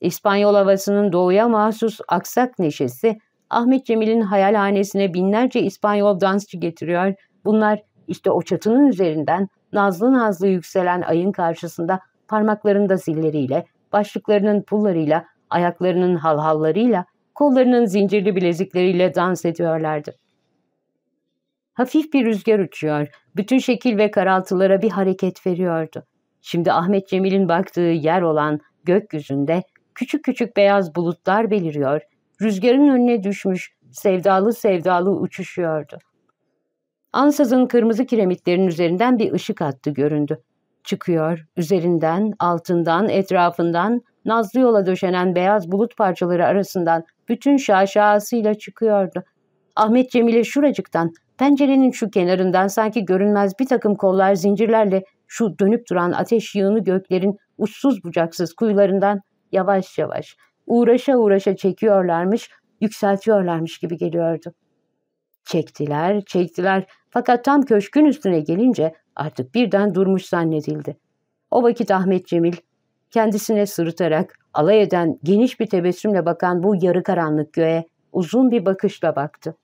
İspanyol havasının doğuya mahsus aksak neşesi Ahmet Cemil'in hayalhanesine binlerce İspanyol dansçı getiriyor. Bunlar işte o çatının üzerinden nazlı nazlı yükselen ayın karşısında parmaklarında zilleriyle, başlıklarının pullarıyla ayaklarının halhallarıyla, kollarının zincirli bilezikleriyle dans ediyorlardı. Hafif bir rüzgar uçuyor, bütün şekil ve karaltılara bir hareket veriyordu. Şimdi Ahmet Cemil'in baktığı yer olan gökyüzünde küçük küçük beyaz bulutlar beliriyor, rüzgarın önüne düşmüş, sevdalı sevdalı uçuşuyordu. Ansızın kırmızı kiremitlerin üzerinden bir ışık attı göründü. Çıkıyor, üzerinden, altından, etrafından, Nazlı yola döşenen beyaz bulut parçaları arasından bütün şaşasıyla çıkıyordu. Ahmet Cemil'e şuracıktan, pencerenin şu kenarından sanki görünmez bir takım kollar zincirlerle şu dönüp duran ateş yığını göklerin uçsuz bucaksız kuyularından yavaş yavaş, uğraşa uğraşa çekiyorlarmış, yükseltiyorlarmış gibi geliyordu. Çektiler, çektiler fakat tam köşkün üstüne gelince artık birden durmuş zannedildi. O vakit Ahmet Cemil kendisine sırıtarak alay eden geniş bir tebessümle bakan bu yarı karanlık göğe uzun bir bakışla baktı.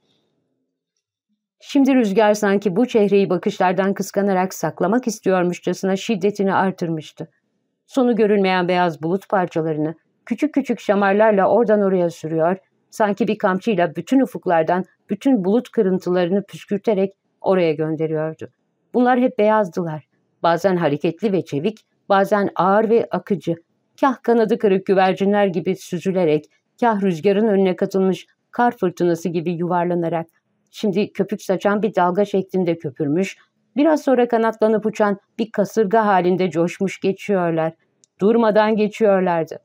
Şimdi rüzgar sanki bu çehreyi bakışlardan kıskanarak saklamak istiyormuşçasına şiddetini artırmıştı. Sonu görülmeyen beyaz bulut parçalarını küçük küçük şamarlarla oradan oraya sürüyor, sanki bir kamçıyla bütün ufuklardan bütün bulut kırıntılarını püskürterek oraya gönderiyordu. Bunlar hep beyazdılar, bazen hareketli ve çevik, Bazen ağır ve akıcı, kah kanadı kırık güvercinler gibi süzülerek, kah rüzgarın önüne katılmış kar fırtınası gibi yuvarlanarak, şimdi köpük saçan bir dalga şeklinde köpürmüş, biraz sonra kanatlanıp uçan bir kasırga halinde coşmuş geçiyorlar. Durmadan geçiyorlardı.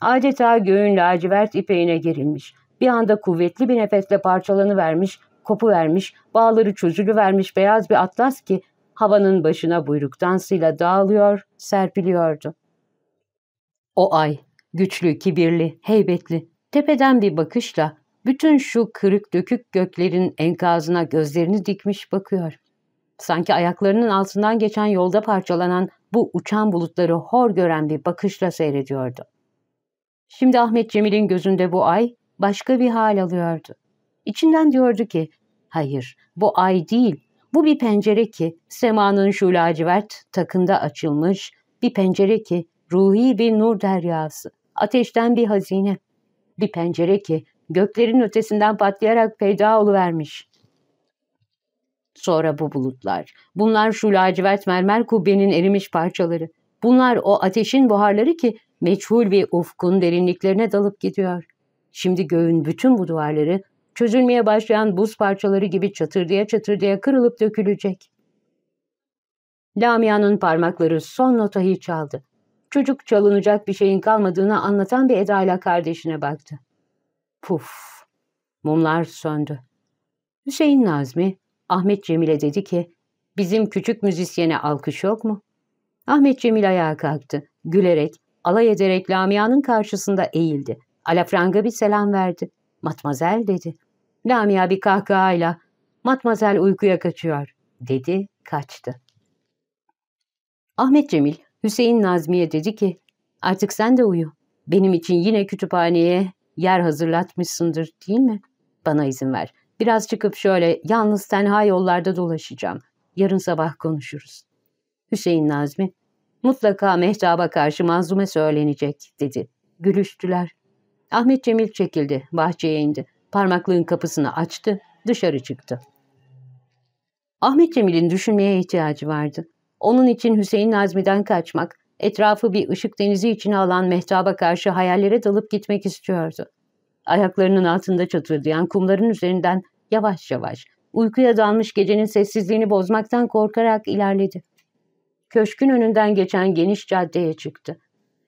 Adeta göğün lacivert ipeğine girilmiş, Bir anda kuvvetli bir nefesle parçalanıvermiş, kopuvermiş, bağları çözülüvermiş beyaz bir atlas ki havanın başına buyruk dansıyla dağılıyor, serpiliyordu. O ay, güçlü, kibirli, heybetli, tepeden bir bakışla bütün şu kırık dökük göklerin enkazına gözlerini dikmiş bakıyor. Sanki ayaklarının altından geçen yolda parçalanan bu uçan bulutları hor gören bir bakışla seyrediyordu. Şimdi Ahmet Cemil'in gözünde bu ay başka bir hal alıyordu. İçinden diyordu ki, hayır bu ay değil, bu bir pencere ki semanın şu lacivert takında açılmış, bir pencere ki ruhi bir nur deryası, ateşten bir hazine. Bir pencere ki göklerin ötesinden patlayarak peyda oluvermiş. Sonra bu bulutlar, bunlar şu lacivert mermer kubbenin erimiş parçaları. Bunlar o ateşin buharları ki meçhul bir ufkun derinliklerine dalıp gidiyor. Şimdi göğün bütün bu duvarları çözülmeye başlayan buz parçaları gibi çatırdaya çatırdaya kırılıp dökülecek. Lamia'nın parmakları son notayı çaldı. Çocuk çalınacak bir şeyin kalmadığını anlatan bir edayla kardeşine baktı. Puf! Mumlar söndü. Hüseyin Nazmi, Ahmet Cemil'e dedi ki, bizim küçük müzisyene alkış yok mu? Ahmet Cemil ayağa kalktı. Gülerek, alay ederek Lamia'nın karşısında eğildi. Alafranga bir selam verdi. Matmazel dedi. Lamia bir kahkahayla ''Matmazel uykuya kaçıyor.'' dedi, kaçtı. Ahmet Cemil, Hüseyin Nazmi'ye dedi ki ''Artık sen de uyu. Benim için yine kütüphaneye yer hazırlatmışsındır değil mi? Bana izin ver. Biraz çıkıp şöyle yalnız tenha yollarda dolaşacağım. Yarın sabah konuşuruz.'' Hüseyin Nazmi ''Mutlaka mehtaba karşı manzume söylenecek.'' dedi. Gülüştüler. Ahmet Cemil çekildi, bahçeye indi. Parmaklığın kapısını açtı, dışarı çıktı. Ahmet Cemil'in düşünmeye ihtiyacı vardı. Onun için Hüseyin Nazmi'den kaçmak, etrafı bir ışık denizi içine alan mehtaba karşı hayallere dalıp gitmek istiyordu. Ayaklarının altında çatırdayan kumların üzerinden yavaş yavaş, uykuya dalmış gecenin sessizliğini bozmaktan korkarak ilerledi. Köşkün önünden geçen geniş caddeye çıktı.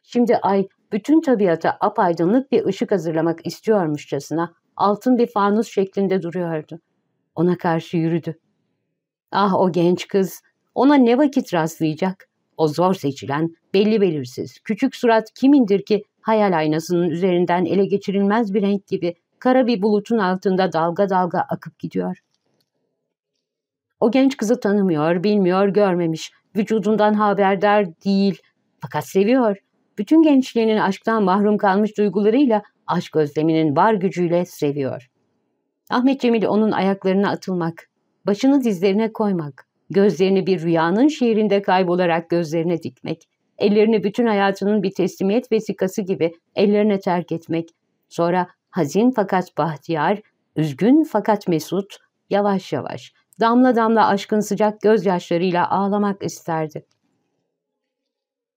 Şimdi ay bütün tabiata apaydınlık bir ışık hazırlamak istiyormuşçasına altın bir fanus şeklinde duruyordu. Ona karşı yürüdü. Ah o genç kız, ona ne vakit rastlayacak? O zor seçilen, belli belirsiz, küçük surat kimindir ki hayal aynasının üzerinden ele geçirilmez bir renk gibi kara bir bulutun altında dalga dalga akıp gidiyor. O genç kızı tanımıyor, bilmiyor, görmemiş. Vücudundan haberdar değil. Fakat seviyor. Bütün gençliğinin aşktan mahrum kalmış duygularıyla aşk özleminin var gücüyle seviyor. Ahmet Cemil onun ayaklarına atılmak, başını dizlerine koymak, gözlerini bir rüyanın şiirinde kaybolarak gözlerine dikmek, ellerini bütün hayatının bir teslimiyet vesikası gibi ellerine terk etmek, sonra hazin fakat bahtiyar, üzgün fakat mesut, yavaş yavaş, damla damla aşkın sıcak gözyaşlarıyla ağlamak isterdi.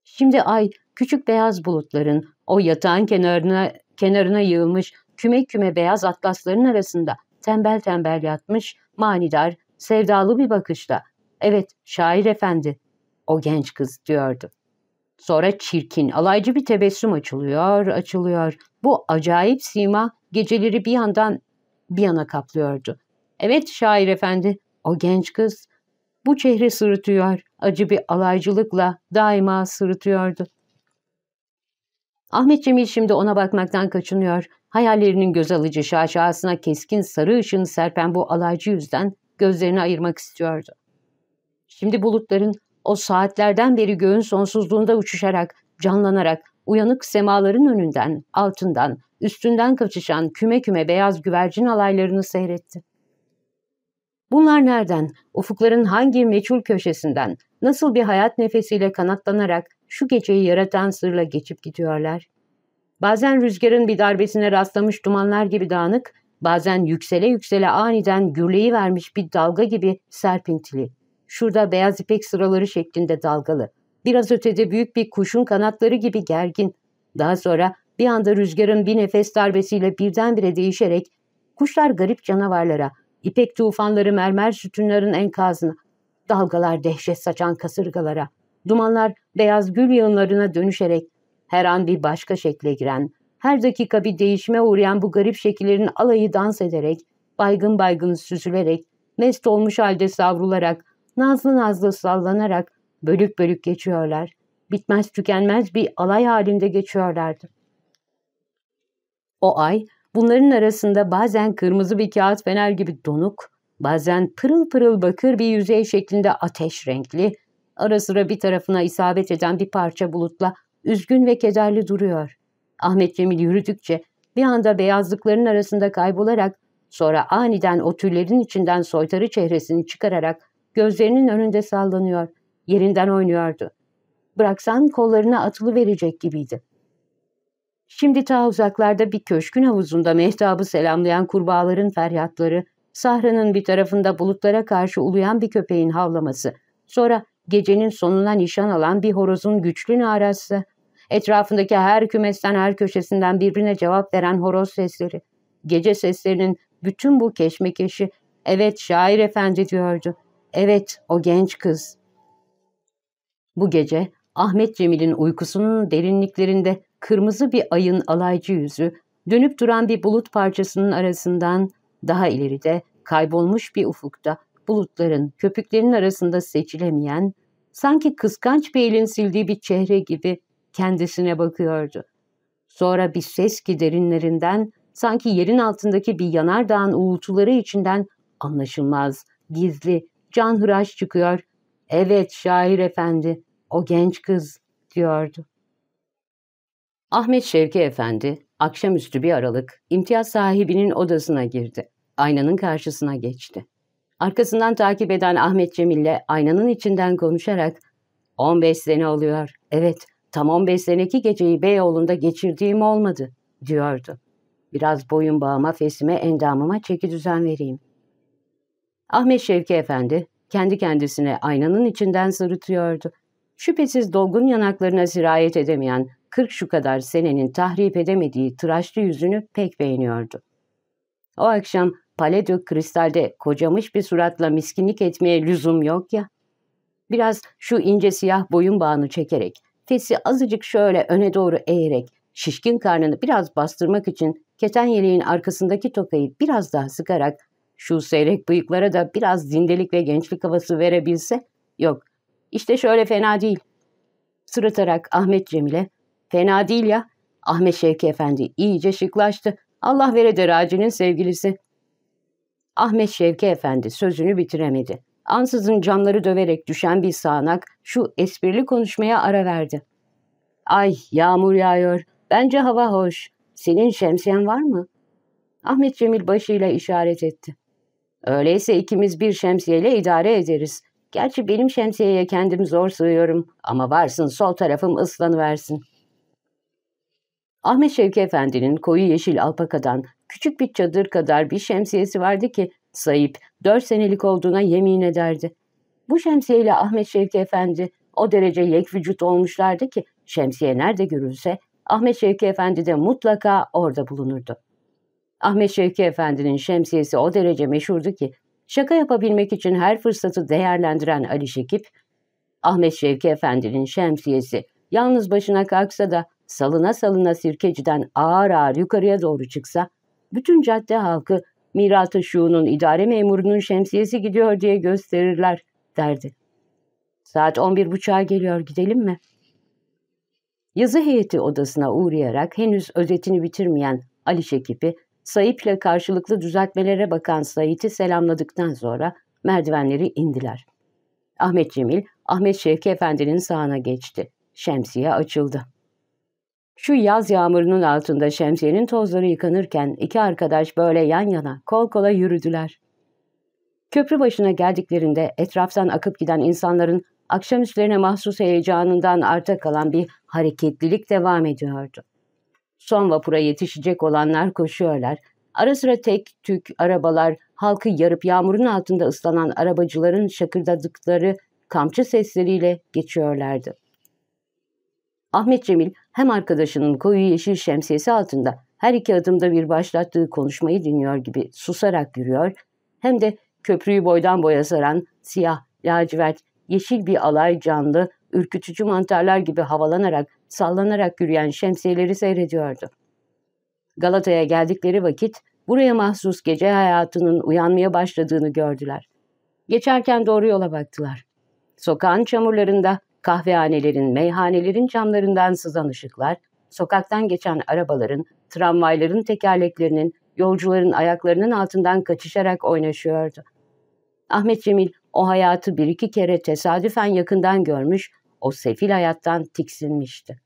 Şimdi ay küçük beyaz bulutların o yatağın kenarına Kenarına yığılmış küme küme beyaz atlasların arasında tembel tembel yatmış, manidar, sevdalı bir bakışla ''Evet, şair efendi'' o genç kız diyordu. Sonra çirkin, alaycı bir tebessüm açılıyor, açılıyor. Bu acayip sima geceleri bir yandan bir yana kaplıyordu. Evet şair efendi, o genç kız bu çehre sırıtıyor, acı bir alaycılıkla daima sırıtıyordu. Ahmet Cemil şimdi ona bakmaktan kaçınıyor. Hayallerinin göz alıcı şaşasına keskin sarı ışını serpen bu alaycı yüzden gözlerini ayırmak istiyordu. Şimdi bulutların o saatlerden beri göğün sonsuzluğunda uçuşarak, canlanarak, uyanık semaların önünden, altından, üstünden kaçışan küme küme beyaz güvercin alaylarını seyretti. Bunlar nereden, ufukların hangi meçhul köşesinden, nasıl bir hayat nefesiyle kanatlanarak şu geceyi yaratan sırla geçip gidiyorlar. Bazen rüzgarın bir darbesine rastlamış dumanlar gibi dağınık, bazen yüksele yüksele aniden gürleyi vermiş bir dalga gibi serpintili. Şurada beyaz ipek sıraları şeklinde dalgalı. Biraz ötede büyük bir kuşun kanatları gibi gergin. Daha sonra bir anda rüzgarın bir nefes darbesiyle birdenbire değişerek kuşlar garip canavarlara, ipek tufanları mermer sütunların enkazına, dalgalar dehşet saçan kasırgalara, Dumanlar beyaz gül yığınlarına dönüşerek her an bir başka şekle giren, her dakika bir değişime uğrayan bu garip şekillerin alayı dans ederek, baygın baygın süzülerek, mest olmuş halde savrularak, nazlı nazlı sallanarak bölük bölük geçiyorlar. Bitmez tükenmez bir alay halinde geçiyorlardı. O ay bunların arasında bazen kırmızı bir kağıt fener gibi donuk, bazen pırıl pırıl bakır bir yüzey şeklinde ateş renkli, Ara sıra bir tarafına isabet eden bir parça bulutla üzgün ve kederli duruyor. Ahmet Cemil yürüdükçe bir anda beyazlıkların arasında kaybolarak sonra aniden o tüllerin içinden soytarı çehresini çıkararak gözlerinin önünde sallanıyor, yerinden oynuyordu. Bıraksan kollarına atılı verecek gibiydi. Şimdi ta uzaklarda bir köşkün havuzunda mehtabı selamlayan kurbağaların feryatları, sahranın bir tarafında bulutlara karşı uluyan bir köpeğin havlaması, sonra gecenin sonuna nişan alan bir horozun güçlü narası, etrafındaki her kümesten her köşesinden birbirine cevap veren horoz sesleri, gece seslerinin bütün bu keşmekeşi, evet şair efendi diyordu, evet o genç kız. Bu gece Ahmet Cemil'in uykusunun derinliklerinde kırmızı bir ayın alaycı yüzü, dönüp duran bir bulut parçasının arasından daha ileride kaybolmuş bir ufukta bulutların köpüklerinin arasında seçilemeyen, sanki kıskanç bir elin sildiği bir çehre gibi kendisine bakıyordu. Sonra bir ses ki derinlerinden, sanki yerin altındaki bir yanardağın uğultuları içinden anlaşılmaz, gizli, canhıraş çıkıyor. Evet şair efendi, o genç kız diyordu. Ahmet Şevki Efendi, akşamüstü bir aralık, imtiyaz sahibinin odasına girdi. Aynanın karşısına geçti. Arkasından takip eden Ahmet Cemil'le aynanın içinden konuşarak 15 sene oluyor. Evet, tam 15 seneki geceyi Beyoğlu'nda geçirdiğim olmadı, diyordu. Biraz boyun bağıma, fesime, endamıma çeki düzen vereyim. Ahmet Şevki Efendi kendi kendisine aynanın içinden sırıtıyordu. Şüphesiz dolgun yanaklarına sirayet edemeyen 40 şu kadar senenin tahrip edemediği tıraşlı yüzünü pek beğeniyordu. O akşam paledo kristalde kocamış bir suratla miskinlik etmeye lüzum yok ya. Biraz şu ince siyah boyun bağını çekerek, tesi azıcık şöyle öne doğru eğerek, şişkin karnını biraz bastırmak için keten yeleğin arkasındaki tokayı biraz daha sıkarak, şu seyrek bıyıklara da biraz zindelik ve gençlik havası verebilse, yok, işte şöyle fena değil. Sırıtarak Ahmet Cemil'e, fena değil ya, Ahmet Şevki Efendi iyice şıklaştı, Allah vere de sevgilisi. Ahmet Şevke Efendi sözünü bitiremedi. Ansızın camları döverek düşen bir sağanak şu esprili konuşmaya ara verdi. Ay yağmur yağıyor. Bence hava hoş. Senin şemsiyen var mı? Ahmet Cemil başıyla işaret etti. Öyleyse ikimiz bir şemsiyeyle idare ederiz. Gerçi benim şemsiyeye kendim zor sığıyorum ama varsın sol tarafım ıslanıversin. Ahmet Şevki Efendi'nin koyu yeşil alpakadan Küçük bir çadır kadar bir şemsiyesi vardı ki Sayıp dört senelik olduğuna yemin ederdi. Bu şemsiyeyle Ahmet Şevki Efendi o derece yek vücut olmuşlardı ki şemsiye nerede görülse Ahmet Şevki Efendi de mutlaka orada bulunurdu. Ahmet Şevki Efendi'nin şemsiyesi o derece meşhurdu ki şaka yapabilmek için her fırsatı değerlendiren Ali Şekip, Ahmet Şevki Efendi'nin şemsiyesi yalnız başına kalksa da salına salına sirkeciden ağır ağır yukarıya doğru çıksa, bütün cadde halkı miratı şuunun idare memurunun şemsiyesi gidiyor diye gösterirler derdi. Saat on bir buçuğa geliyor gidelim mi? Yazı heyeti odasına uğrayarak henüz özetini bitirmeyen Ali Şekipi, Saip'le karşılıklı düzeltmelere bakan Sayiti selamladıktan sonra merdivenleri indiler. Ahmet Cemil, Ahmet Şevki Efendi'nin sağına geçti. Şemsiye açıldı. Şu yaz yağmurunun altında şemsiyenin tozları yıkanırken iki arkadaş böyle yan yana kol kola yürüdüler. Köprü başına geldiklerinde etraftan akıp giden insanların akşam üstlerine mahsus heyecanından arta kalan bir hareketlilik devam ediyordu. Son vapura yetişecek olanlar koşuyorlar. Ara sıra tek tük arabalar halkı yarıp yağmurun altında ıslanan arabacıların şakırdadıkları kamçı sesleriyle geçiyorlardı. Ahmet Cemil hem arkadaşının koyu yeşil şemsiyesi altında her iki adımda bir başlattığı konuşmayı dinliyor gibi susarak yürüyor, hem de köprüyü boydan boya saran siyah, lacivert, yeşil bir alay canlı, ürkütücü mantarlar gibi havalanarak, sallanarak yürüyen şemsiyeleri seyrediyordu. Galata'ya geldikleri vakit buraya mahsus gece hayatının uyanmaya başladığını gördüler. Geçerken doğru yola baktılar. Sokağın çamurlarında kahvehanelerin, meyhanelerin camlarından sızan ışıklar, sokaktan geçen arabaların, tramvayların tekerleklerinin, yolcuların ayaklarının altından kaçışarak oynaşıyordu. Ahmet Cemil o hayatı bir iki kere tesadüfen yakından görmüş, o sefil hayattan tiksinmişti.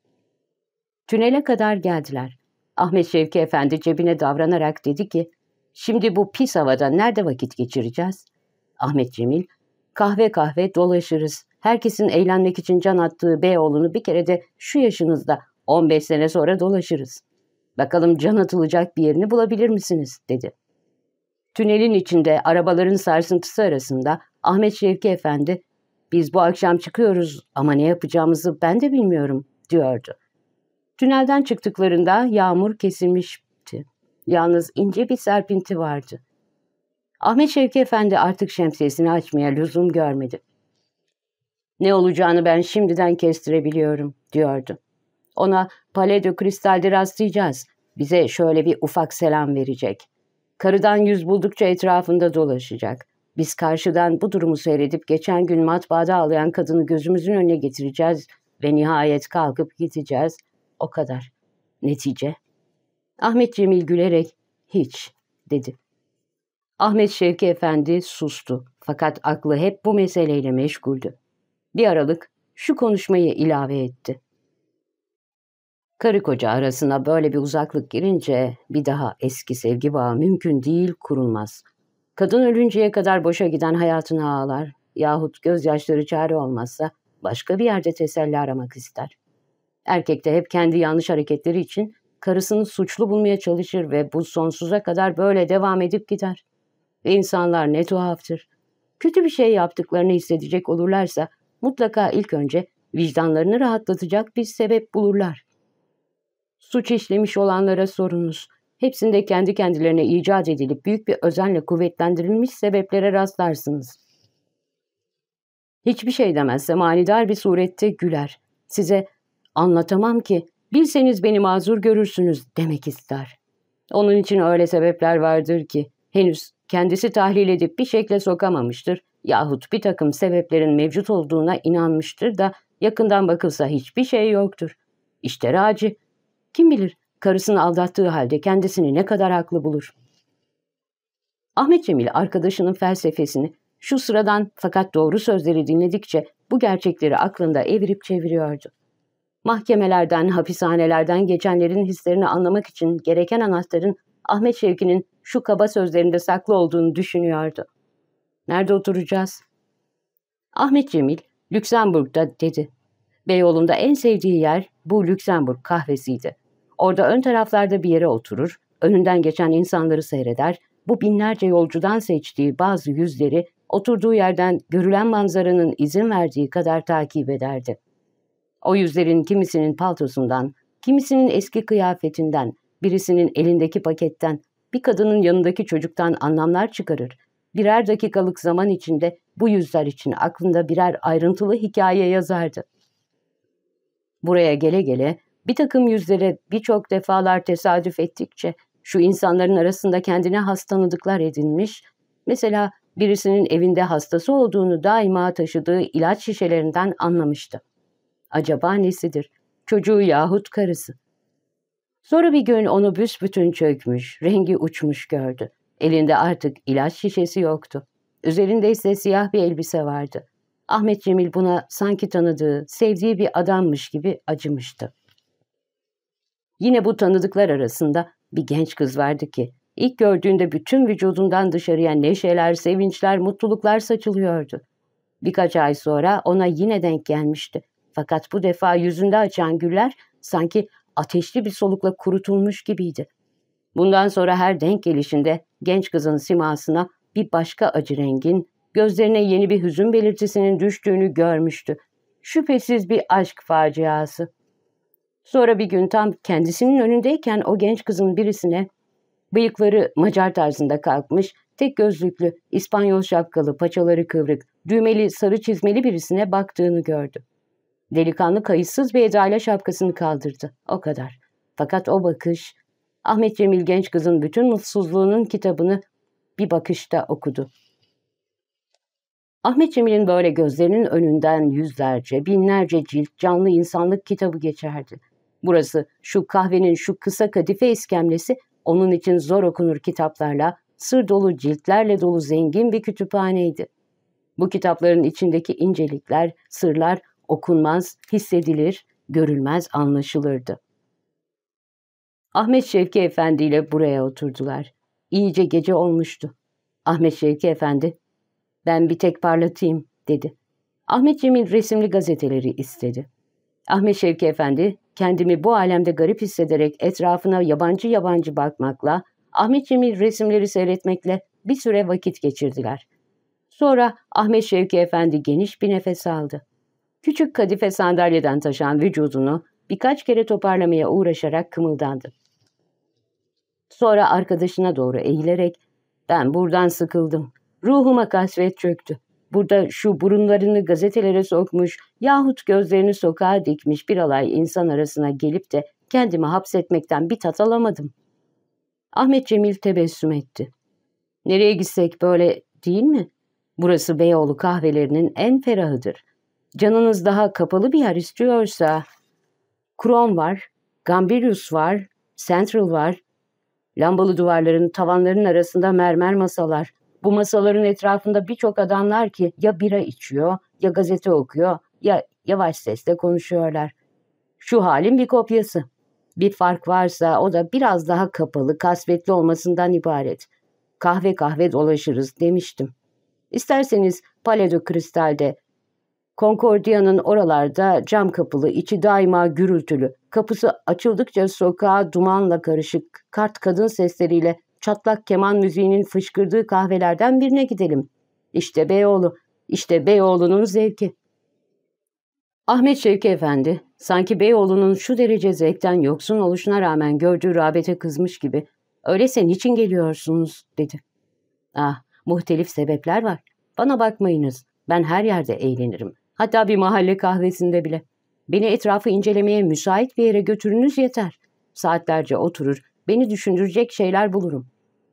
Tünele kadar geldiler. Ahmet Şevki Efendi cebine davranarak dedi ki, ''Şimdi bu pis havada nerede vakit geçireceğiz?'' Ahmet Cemil, ''Kahve kahve dolaşırız. Herkesin eğlenmek için can attığı Beyoğlu'nu bir kere de şu yaşınızda 15 sene sonra dolaşırız. Bakalım can atılacak bir yerini bulabilir misiniz dedi. Tünelin içinde arabaların sarsıntısı arasında Ahmet Şevki Efendi biz bu akşam çıkıyoruz ama ne yapacağımızı ben de bilmiyorum diyordu. Tünelden çıktıklarında yağmur kesilmişti. Yalnız ince bir serpinti vardı. Ahmet Şevki Efendi artık şemsiyesini açmaya lüzum görmedi. Ne olacağını ben şimdiden kestirebiliyorum, diyordu. Ona paledo Kristal'de rastlayacağız. Bize şöyle bir ufak selam verecek. Karıdan yüz buldukça etrafında dolaşacak. Biz karşıdan bu durumu seyredip geçen gün matbaada ağlayan kadını gözümüzün önüne getireceğiz ve nihayet kalkıp gideceğiz. O kadar. Netice. Ahmet Cemil gülerek hiç dedi. Ahmet Şevki Efendi sustu fakat aklı hep bu meseleyle meşguldü bir aralık şu konuşmayı ilave etti. Karı koca arasına böyle bir uzaklık girince bir daha eski sevgi bağı mümkün değil kurulmaz. Kadın ölünceye kadar boşa giden hayatını ağlar yahut gözyaşları çare olmazsa başka bir yerde teselli aramak ister. Erkek de hep kendi yanlış hareketleri için karısını suçlu bulmaya çalışır ve bu sonsuza kadar böyle devam edip gider. İnsanlar ne tuhaftır. Kötü bir şey yaptıklarını hissedecek olurlarsa mutlaka ilk önce vicdanlarını rahatlatacak bir sebep bulurlar. Suç işlemiş olanlara sorunuz. Hepsinde kendi kendilerine icat edilip büyük bir özenle kuvvetlendirilmiş sebeplere rastlarsınız. Hiçbir şey demezse manidar bir surette güler. Size anlatamam ki bilseniz beni mazur görürsünüz demek ister. Onun için öyle sebepler vardır ki henüz kendisi tahlil edip bir şekle sokamamıştır yahut bir takım sebeplerin mevcut olduğuna inanmıştır da yakından bakılsa hiçbir şey yoktur. İşte Raci. Kim bilir karısını aldattığı halde kendisini ne kadar haklı bulur. Ahmet Cemil arkadaşının felsefesini şu sıradan fakat doğru sözleri dinledikçe bu gerçekleri aklında evirip çeviriyordu. Mahkemelerden, hapishanelerden geçenlerin hislerini anlamak için gereken anahtarın Ahmet Şevki'nin şu kaba sözlerinde saklı olduğunu düşünüyordu. Nerede oturacağız? Ahmet Cemil, Lüksemburg'da dedi. Beyoğlu'nda en sevdiği yer bu Lüksemburg kahvesiydi. Orada ön taraflarda bir yere oturur, önünden geçen insanları seyreder, bu binlerce yolcudan seçtiği bazı yüzleri oturduğu yerden görülen manzaranın izin verdiği kadar takip ederdi. O yüzlerin kimisinin paltosundan, kimisinin eski kıyafetinden, birisinin elindeki paketten, bir kadının yanındaki çocuktan anlamlar çıkarır birer dakikalık zaman içinde bu yüzler için aklında birer ayrıntılı hikaye yazardı. Buraya gele gele bir takım yüzlere birçok defalar tesadüf ettikçe şu insanların arasında kendine has tanıdıklar edinmiş, mesela birisinin evinde hastası olduğunu daima taşıdığı ilaç şişelerinden anlamıştı. Acaba nesidir? Çocuğu yahut karısı. Sonra bir gün onu büsbütün çökmüş, rengi uçmuş gördü. Elinde artık ilaç şişesi yoktu. Üzerinde ise siyah bir elbise vardı. Ahmet Cemil buna sanki tanıdığı, sevdiği bir adammış gibi acımıştı. Yine bu tanıdıklar arasında bir genç kız vardı ki, ilk gördüğünde bütün vücudundan dışarıya neşeler, sevinçler, mutluluklar saçılıyordu. Birkaç ay sonra ona yine denk gelmişti. Fakat bu defa yüzünde açan güller sanki ateşli bir solukla kurutulmuş gibiydi. Bundan sonra her denk gelişinde genç kızın simasına bir başka acı rengin, gözlerine yeni bir hüzün belirtisinin düştüğünü görmüştü. Şüphesiz bir aşk faciası. Sonra bir gün tam kendisinin önündeyken o genç kızın birisine bıyıkları Macar tarzında kalkmış, tek gözlüklü, İspanyol şapkalı, paçaları kıvrık, düğmeli, sarı çizmeli birisine baktığını gördü. Delikanlı kayıtsız bir edayla şapkasını kaldırdı. O kadar. Fakat o bakış Ahmet Cemil genç kızın bütün mutsuzluğunun kitabını bir bakışta okudu. Ahmet Cemil'in böyle gözlerinin önünden yüzlerce, binlerce cilt canlı insanlık kitabı geçerdi. Burası, şu kahvenin şu kısa kadife iskemlesi onun için zor okunur kitaplarla, sır dolu ciltlerle dolu zengin bir kütüphaneydi. Bu kitapların içindeki incelikler, sırlar okunmaz, hissedilir, görülmez anlaşılırdı. Ahmet Şevki Efendi ile buraya oturdular. İyice gece olmuştu. Ahmet Şevki Efendi, ben bir tek parlatayım dedi. Ahmet Cemil resimli gazeteleri istedi. Ahmet Şevki Efendi kendimi bu alemde garip hissederek etrafına yabancı yabancı bakmakla, Ahmet Cemil resimleri seyretmekle bir süre vakit geçirdiler. Sonra Ahmet Şevki Efendi geniş bir nefes aldı. Küçük kadife sandalyeden taşan vücudunu birkaç kere toparlamaya uğraşarak kımıldandı. Sonra arkadaşına doğru eğilerek ben buradan sıkıldım. Ruhuma kasvet çöktü. Burada şu burunlarını gazetelere sokmuş yahut gözlerini sokağa dikmiş bir alay insan arasına gelip de kendimi hapsetmekten bir tat alamadım. Ahmet Cemil tebessüm etti. Nereye gitsek böyle değil mi? Burası Beyoğlu kahvelerinin en ferahıdır. Canınız daha kapalı bir yer istiyorsa... Kron var, Gambirius var, Central var, Lambalı duvarların tavanların arasında mermer masalar. Bu masaların etrafında birçok adamlar ki ya bira içiyor, ya gazete okuyor, ya yavaş sesle konuşuyorlar. Şu halin bir kopyası. Bir fark varsa o da biraz daha kapalı, kasvetli olmasından ibaret. Kahve kahve dolaşırız demiştim. İsterseniz Palais kristalde, Concordia'nın oralarda cam kapılı, içi daima gürültülü, kapısı açıldıkça sokağa dumanla karışık, kart kadın sesleriyle çatlak keman müziğinin fışkırdığı kahvelerden birine gidelim. İşte Beyoğlu, işte Beyoğlu'nun zevki. Ahmet Şevki Efendi, sanki Beyoğlu'nun şu derece zevkten yoksun oluşuna rağmen gördüğü rağbete kızmış gibi, öyleyse niçin geliyorsunuz dedi. Ah, muhtelif sebepler var. Bana bakmayınız, ben her yerde eğlenirim. Hatta bir mahalle kahvesinde bile. Beni etrafı incelemeye müsait bir yere götürünüz yeter. Saatlerce oturur, beni düşündürecek şeyler bulurum.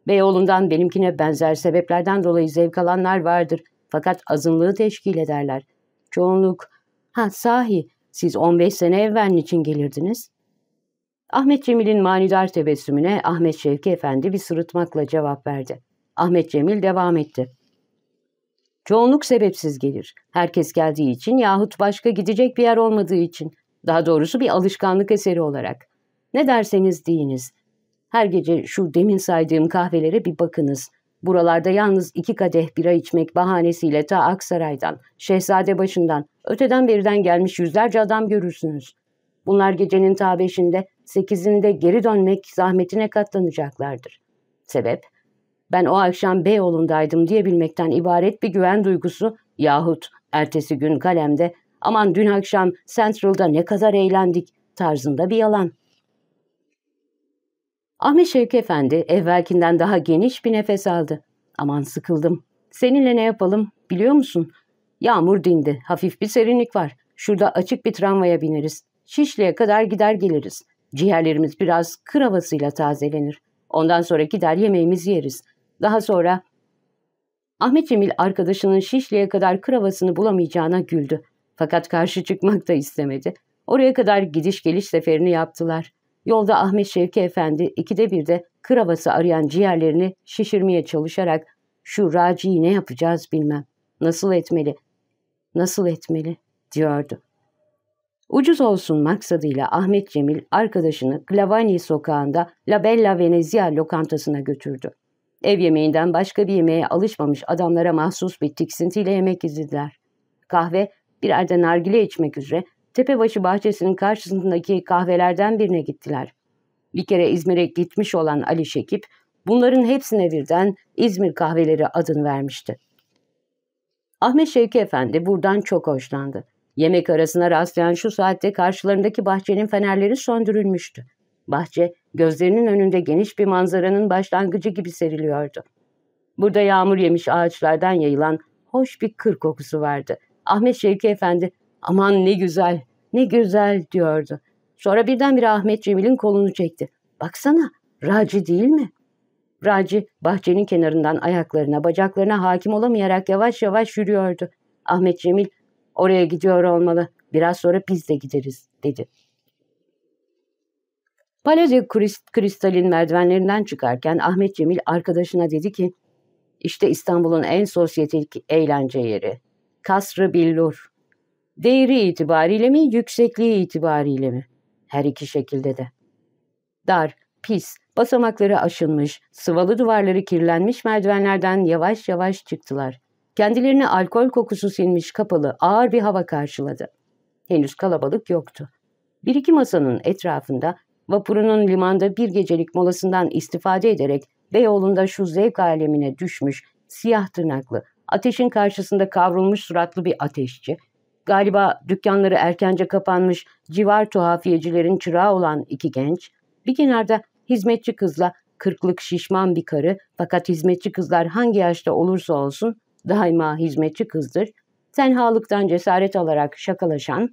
Beyoğlu'ndan benimkine benzer sebeplerden dolayı zevk alanlar vardır. Fakat azınlığı teşkil ederler. Çoğunluk, ha sahi siz 15 sene evvel için gelirdiniz? Ahmet Cemil'in manidar tebessümüne Ahmet Şevki Efendi bir sırıtmakla cevap verdi. Ahmet Cemil devam etti. Çoğunluk sebepsiz gelir. Herkes geldiği için yahut başka gidecek bir yer olmadığı için. Daha doğrusu bir alışkanlık eseri olarak. Ne derseniz deyiniz. Her gece şu demin saydığım kahvelere bir bakınız. Buralarda yalnız iki kadeh bira içmek bahanesiyle ta Aksaray'dan, şehzade başından öteden birden gelmiş yüzlerce adam görürsünüz. Bunlar gecenin ta beşinde, sekizinde geri dönmek zahmetine katlanacaklardır. Sebep, ben o akşam Beyoğlu'ndaydım diyebilmekten ibaret bir güven duygusu yahut ertesi gün kalemde aman dün akşam Central'da ne kadar eğlendik tarzında bir yalan. Ahmet Şevki Efendi evvelkinden daha geniş bir nefes aldı. Aman sıkıldım. Seninle ne yapalım biliyor musun? Yağmur dindi. Hafif bir serinlik var. Şurada açık bir tramvaya bineriz. Şişli'ye kadar gider geliriz. Ciğerlerimiz biraz kır havasıyla tazelenir. Ondan sonra gider yemeğimizi yeriz. Daha sonra Ahmet Cemil arkadaşının Şişli'ye kadar kravasını bulamayacağına güldü. Fakat karşı çıkmak da istemedi. Oraya kadar gidiş geliş seferini yaptılar. Yolda Ahmet Şevki Efendi ikide bir de kravası arayan ciğerlerini şişirmeye çalışarak şu raciyi ne yapacağız bilmem. Nasıl etmeli, nasıl etmeli diyordu. Ucuz olsun maksadıyla Ahmet Cemil arkadaşını Glavani sokağında La Bella Venezia lokantasına götürdü. Ev yemeğinden başka bir yemeğe alışmamış adamlara mahsus bir tiksintiyle yemek izlediler. Kahve birer de nargile içmek üzere Tepebaşı bahçesinin karşısındaki kahvelerden birine gittiler. Bir kere İzmir'e gitmiş olan Ali Şekip, bunların hepsine birden İzmir kahveleri adını vermişti. Ahmet Şevki Efendi buradan çok hoşlandı. Yemek arasına rastlayan şu saatte karşılarındaki bahçenin fenerleri söndürülmüştü. Bahçe gözlerinin önünde geniş bir manzaranın başlangıcı gibi seriliyordu. Burada yağmur yemiş ağaçlardan yayılan hoş bir kır kokusu vardı. Ahmet Şevki Efendi aman ne güzel, ne güzel diyordu. Sonra birdenbire Ahmet Cemil'in kolunu çekti. Baksana, Raci değil mi? Raci bahçenin kenarından ayaklarına, bacaklarına hakim olamayarak yavaş yavaş yürüyordu. Ahmet Cemil oraya gidiyor olmalı. Biraz sonra biz de gideriz dedi. Palazzo Kristal'in merdivenlerinden çıkarken Ahmet Cemil arkadaşına dedi ki, işte İstanbul'un en sosyetik eğlence yeri. Kasrı Billur. Değeri itibariyle mi, yüksekliği itibariyle mi? Her iki şekilde de. Dar, pis, basamakları aşınmış, sıvalı duvarları kirlenmiş merdivenlerden yavaş yavaş çıktılar. Kendilerini alkol kokusu sinmiş kapalı ağır bir hava karşıladı. Henüz kalabalık yoktu. Bir iki masanın etrafında vapurunun limanda bir gecelik molasından istifade ederek Beyoğlu'nda şu zevk alemine düşmüş, siyah tırnaklı, ateşin karşısında kavrulmuş suratlı bir ateşçi, galiba dükkanları erkence kapanmış civar tuhafiyecilerin çırağı olan iki genç, bir kenarda hizmetçi kızla kırklık şişman bir karı fakat hizmetçi kızlar hangi yaşta olursa olsun daima hizmetçi kızdır, tenhalıktan cesaret alarak şakalaşan,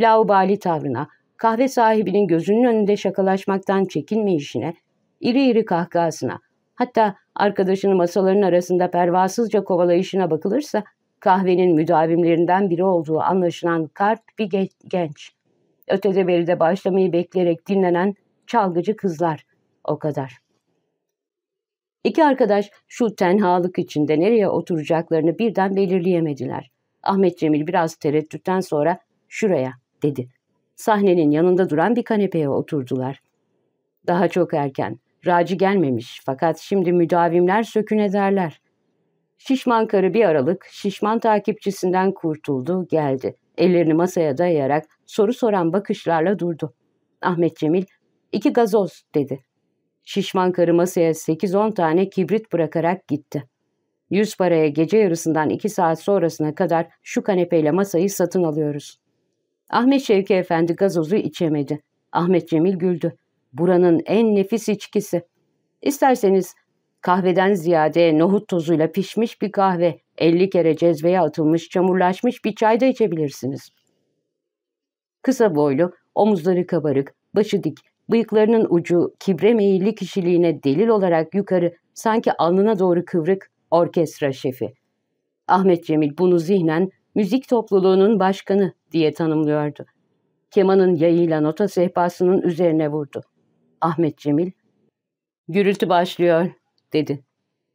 laubali tavrına, kahve sahibinin gözünün önünde şakalaşmaktan çekinmeyişine, iri iri kahkahasına, hatta arkadaşını masaların arasında pervasızca kovalayışına bakılırsa kahvenin müdavimlerinden biri olduğu anlaşılan kart bir genç. Ötede beride başlamayı bekleyerek dinlenen çalgıcı kızlar. O kadar. İki arkadaş şu tenhalık içinde nereye oturacaklarını birden belirleyemediler. Ahmet Cemil biraz tereddütten sonra şuraya dedi sahnenin yanında duran bir kanepeye oturdular. Daha çok erken, racı gelmemiş fakat şimdi müdavimler sökün ederler. Şişman karı bir aralık şişman takipçisinden kurtuldu, geldi. Ellerini masaya dayayarak soru soran bakışlarla durdu. Ahmet Cemil, iki gazoz dedi. Şişman karı masaya 8-10 tane kibrit bırakarak gitti. Yüz paraya gece yarısından iki saat sonrasına kadar şu kanepeyle masayı satın alıyoruz. Ahmet Şevki Efendi gazozu içemedi. Ahmet Cemil güldü. Buranın en nefis içkisi. İsterseniz kahveden ziyade nohut tozuyla pişmiş bir kahve, 50 kere cezveye atılmış, çamurlaşmış bir çay da içebilirsiniz. Kısa boylu, omuzları kabarık, başı dik, bıyıklarının ucu kibre meyilli kişiliğine delil olarak yukarı, sanki alnına doğru kıvrık orkestra şefi. Ahmet Cemil bunu zihnen müzik topluluğunun başkanı diye tanımlıyordu. Kemanın yayıyla nota sehpasının üzerine vurdu. Ahmet Cemil, ''Gürültü başlıyor.'' dedi.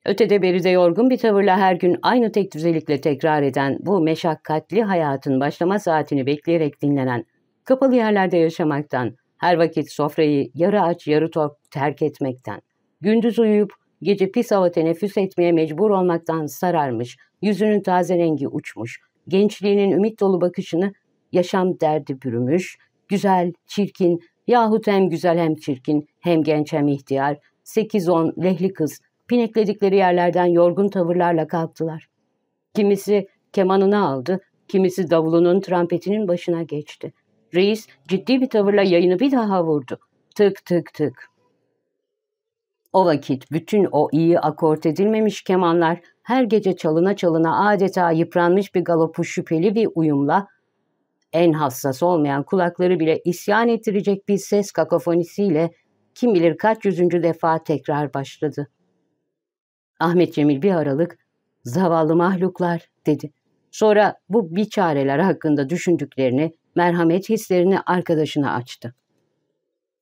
Ötede beride yorgun bir tavırla her gün aynı tek düzelikle tekrar eden bu meşakkatli hayatın başlama saatini bekleyerek dinlenen, kapalı yerlerde yaşamaktan, her vakit sofrayı yarı aç yarı tok terk etmekten, gündüz uyuyup gece pis hava teneffüs etmeye mecbur olmaktan sararmış, yüzünün taze rengi uçmuş, gençliğinin ümit dolu bakışını yaşam derdi bürümüş, güzel, çirkin yahut hem güzel hem çirkin, hem genç hem ihtiyar, 8-10 lehli kız pinekledikleri yerlerden yorgun tavırlarla kalktılar. Kimisi kemanını aldı, kimisi davulunun trampetinin başına geçti. Reis ciddi bir tavırla yayını bir daha vurdu. Tık tık tık. O vakit bütün o iyi akort edilmemiş kemanlar her gece çalına çalına adeta yıpranmış bir galopu şüpheli bir uyumla en hassas olmayan kulakları bile isyan ettirecek bir ses kakafonisiyle kim bilir kaç yüzüncü defa tekrar başladı. Ahmet Cemil bir aralık zavallı mahluklar dedi. Sonra bu biçareler hakkında düşündüklerini, merhamet hislerini arkadaşına açtı.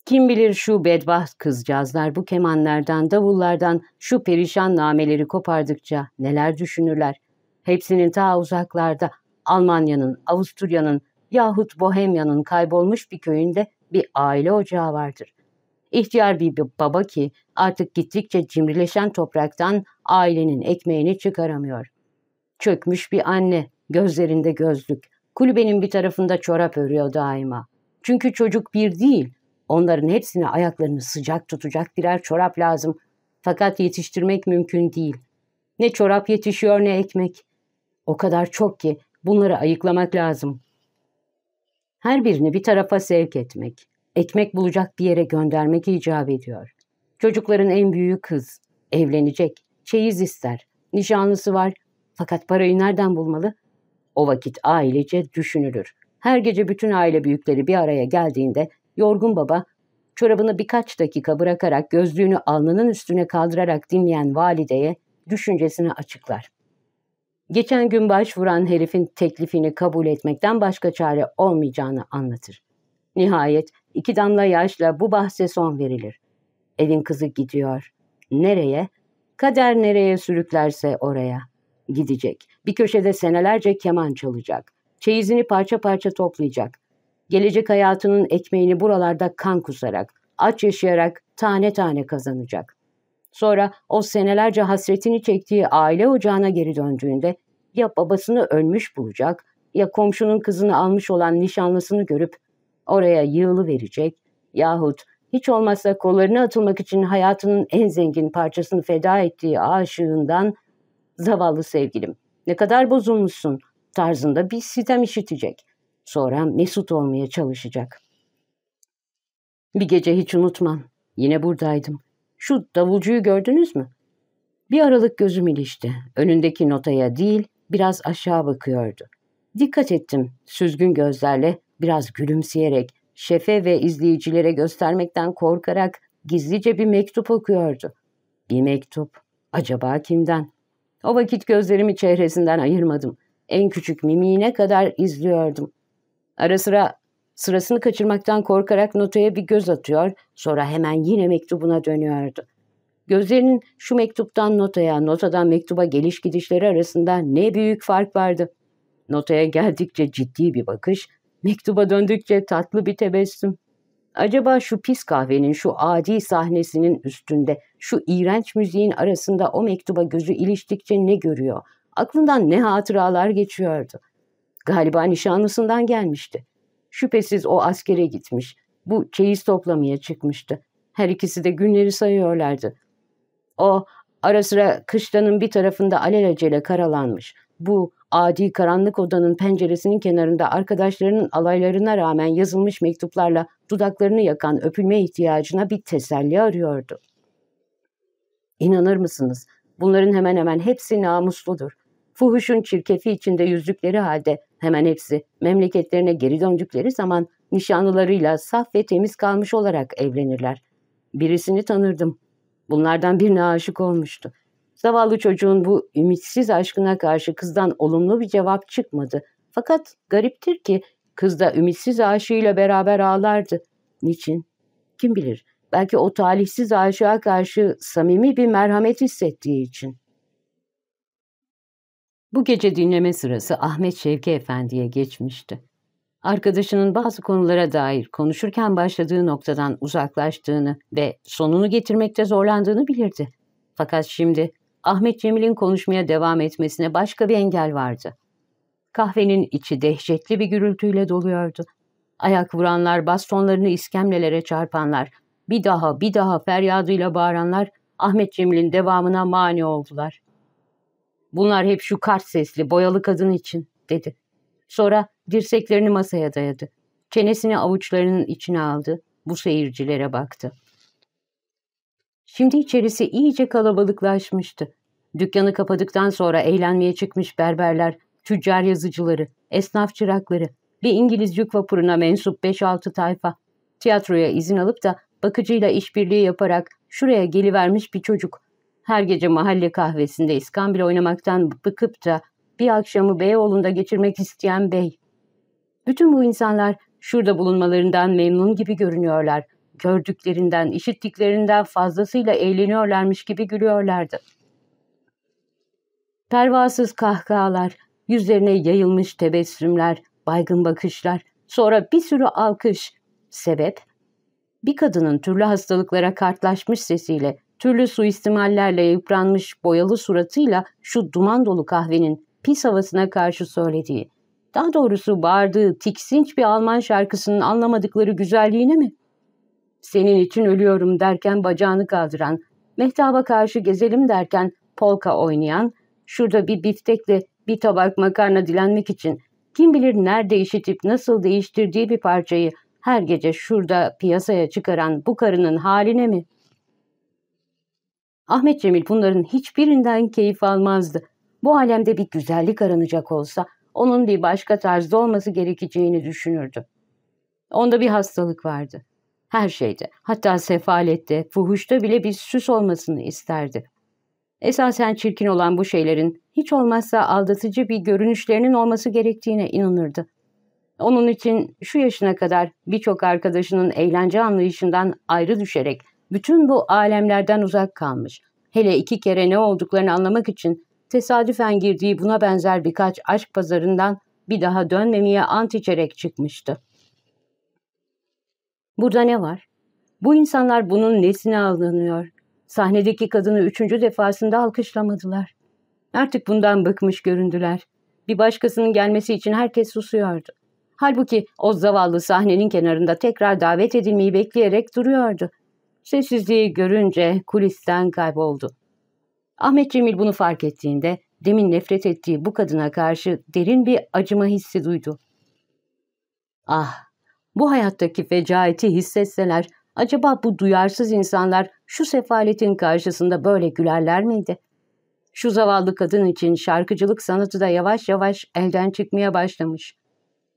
Kim bilir şu bedbaht kızcağızlar bu kemanlardan, davullardan, şu perişan nameleri kopardıkça neler düşünürler. Hepsinin ta uzaklarda Almanya'nın, Avusturya'nın, yahut Bohemya'nın kaybolmuş bir köyünde bir aile ocağı vardır. İhtiyar bir baba ki artık gittikçe cimrileşen topraktan ailenin ekmeğini çıkaramıyor. Çökmüş bir anne, gözlerinde gözlük, kulübenin bir tarafında çorap örüyor daima. Çünkü çocuk bir değil, onların hepsine ayaklarını sıcak tutacak birer çorap lazım. Fakat yetiştirmek mümkün değil. Ne çorap yetişiyor ne ekmek. O kadar çok ki bunları ayıklamak lazım. Her birini bir tarafa sevk etmek, ekmek bulacak bir yere göndermek icap ediyor. Çocukların en büyüğü kız, evlenecek, çeyiz ister, nişanlısı var fakat parayı nereden bulmalı? O vakit ailece düşünülür. Her gece bütün aile büyükleri bir araya geldiğinde yorgun baba çorabını birkaç dakika bırakarak gözlüğünü alnının üstüne kaldırarak dinleyen valideye düşüncesini açıklar. Geçen gün başvuran herifin teklifini kabul etmekten başka çare olmayacağını anlatır. Nihayet iki damla yaşla bu bahse son verilir. Evin kızı gidiyor. Nereye? Kader nereye sürüklerse oraya. Gidecek. Bir köşede senelerce keman çalacak. Çeyizini parça parça toplayacak. Gelecek hayatının ekmeğini buralarda kan kusarak, aç yaşayarak tane tane kazanacak. Sonra o senelerce hasretini çektiği aile ocağına geri döndüğünde ya babasını ölmüş bulacak ya komşunun kızını almış olan nişanlısını görüp oraya yığılı verecek yahut hiç olmazsa kollarına atılmak için hayatının en zengin parçasını feda ettiği aşığından zavallı sevgilim ne kadar bozulmuşsun tarzında bir sitem işitecek. Sonra mesut olmaya çalışacak. Bir gece hiç unutmam. Yine buradaydım. Şu davulcuyu gördünüz mü? Bir aralık gözüm ilişti. Önündeki notaya değil, biraz aşağı bakıyordu. Dikkat ettim, süzgün gözlerle, biraz gülümseyerek, şefe ve izleyicilere göstermekten korkarak gizlice bir mektup okuyordu. Bir mektup. Acaba kimden? O vakit gözlerimi çehresinden ayırmadım. En küçük mimiğine kadar izliyordum. Ara sıra Sırasını kaçırmaktan korkarak notaya bir göz atıyor, sonra hemen yine mektubuna dönüyordu. Gözlerinin şu mektuptan notaya, notadan mektuba geliş gidişleri arasında ne büyük fark vardı. Notaya geldikçe ciddi bir bakış, mektuba döndükçe tatlı bir tebessüm. Acaba şu pis kahvenin şu adi sahnesinin üstünde, şu iğrenç müziğin arasında o mektuba gözü iliştikçe ne görüyor? Aklından ne hatıralar geçiyordu? Galiba nişanlısından gelmişti. Şüphesiz o askere gitmiş. Bu çeyiz toplamaya çıkmıştı. Her ikisi de günleri sayıyorlardı. O ara sıra kışlanın bir tarafında alelacele karalanmış. Bu adi karanlık odanın penceresinin kenarında arkadaşlarının alaylarına rağmen yazılmış mektuplarla dudaklarını yakan öpülme ihtiyacına bir teselli arıyordu. İnanır mısınız? Bunların hemen hemen hepsi namusludur. Fuhuşun çirkefi içinde yüzdükleri halde Hemen hepsi memleketlerine geri döndükleri zaman nişanlılarıyla saf ve temiz kalmış olarak evlenirler. Birisini tanırdım. Bunlardan birine aşık olmuştu. Zavallı çocuğun bu ümitsiz aşkına karşı kızdan olumlu bir cevap çıkmadı. Fakat gariptir ki kız da ümitsiz aşığıyla beraber ağlardı. Niçin? Kim bilir belki o talihsiz aşığa karşı samimi bir merhamet hissettiği için.'' Bu gece dinleme sırası Ahmet Şevki Efendi'ye geçmişti. Arkadaşının bazı konulara dair konuşurken başladığı noktadan uzaklaştığını ve sonunu getirmekte zorlandığını bilirdi. Fakat şimdi Ahmet Cemil'in konuşmaya devam etmesine başka bir engel vardı. Kahvenin içi dehşetli bir gürültüyle doluyordu. Ayak vuranlar, bastonlarını iskemlelere çarpanlar, bir daha bir daha feryadıyla bağıranlar Ahmet Cemil'in devamına mani oldular. Bunlar hep şu kart sesli boyalı kadın için dedi. Sonra dirseklerini masaya dayadı. Çenesini avuçlarının içine aldı. Bu seyircilere baktı. Şimdi içerisi iyice kalabalıklaşmıştı. Dükkanı kapadıktan sonra eğlenmeye çıkmış berberler, tüccar yazıcıları, esnaf çırakları, bir İngiliz yük vapuruna mensup 5-6 tayfa, tiyatroya izin alıp da bakıcıyla işbirliği yaparak şuraya gelivermiş bir çocuk, her gece mahalle kahvesinde iskambil oynamaktan bıkıp da bir akşamı Beyoğlu'nda geçirmek isteyen bey. Bütün bu insanlar şurada bulunmalarından memnun gibi görünüyorlar. Gördüklerinden, işittiklerinden fazlasıyla eğleniyorlarmış gibi gülüyorlardı. Pervasız kahkahalar, yüzlerine yayılmış tebessümler, baygın bakışlar, sonra bir sürü alkış. Sebep? Bir kadının türlü hastalıklara kartlaşmış sesiyle türlü suistimallerle yıpranmış boyalı suratıyla şu duman dolu kahvenin pis havasına karşı söylediği, daha doğrusu bağırdığı tiksinç bir Alman şarkısının anlamadıkları güzelliğine mi? Senin için ölüyorum derken bacağını kaldıran, mehtaba karşı gezelim derken polka oynayan, şurada bir biftekle bir tabak makarna dilenmek için kim bilir nerede işitip nasıl değiştirdiği bir parçayı her gece şurada piyasaya çıkaran bu karının haline mi?'' Ahmet Cemil bunların hiçbirinden keyif almazdı. Bu alemde bir güzellik aranacak olsa onun bir başka tarzda olması gerekeceğini düşünürdü. Onda bir hastalık vardı. Her şeyde, hatta sefalette, fuhuşta bile bir süs olmasını isterdi. Esasen çirkin olan bu şeylerin hiç olmazsa aldatıcı bir görünüşlerinin olması gerektiğine inanırdı. Onun için şu yaşına kadar birçok arkadaşının eğlence anlayışından ayrı düşerek bütün bu alemlerden uzak kalmış. Hele iki kere ne olduklarını anlamak için tesadüfen girdiği buna benzer birkaç aşk pazarından bir daha dönmemeye ant içerek çıkmıştı. Burada ne var? Bu insanlar bunun nesine alınıyor? Sahnedeki kadını üçüncü defasında alkışlamadılar. Artık bundan bıkmış göründüler. Bir başkasının gelmesi için herkes susuyordu. Halbuki o zavallı sahnenin kenarında tekrar davet edilmeyi bekleyerek duruyordu. Sessizliği görünce kulisten kayboldu. Ahmet Cemil bunu fark ettiğinde demin nefret ettiği bu kadına karşı derin bir acıma hissi duydu. Ah, bu hayattaki fecaeti hissetseler acaba bu duyarsız insanlar şu sefaletin karşısında böyle gülerler miydi? Şu zavallı kadın için şarkıcılık sanatı da yavaş yavaş elden çıkmaya başlamış.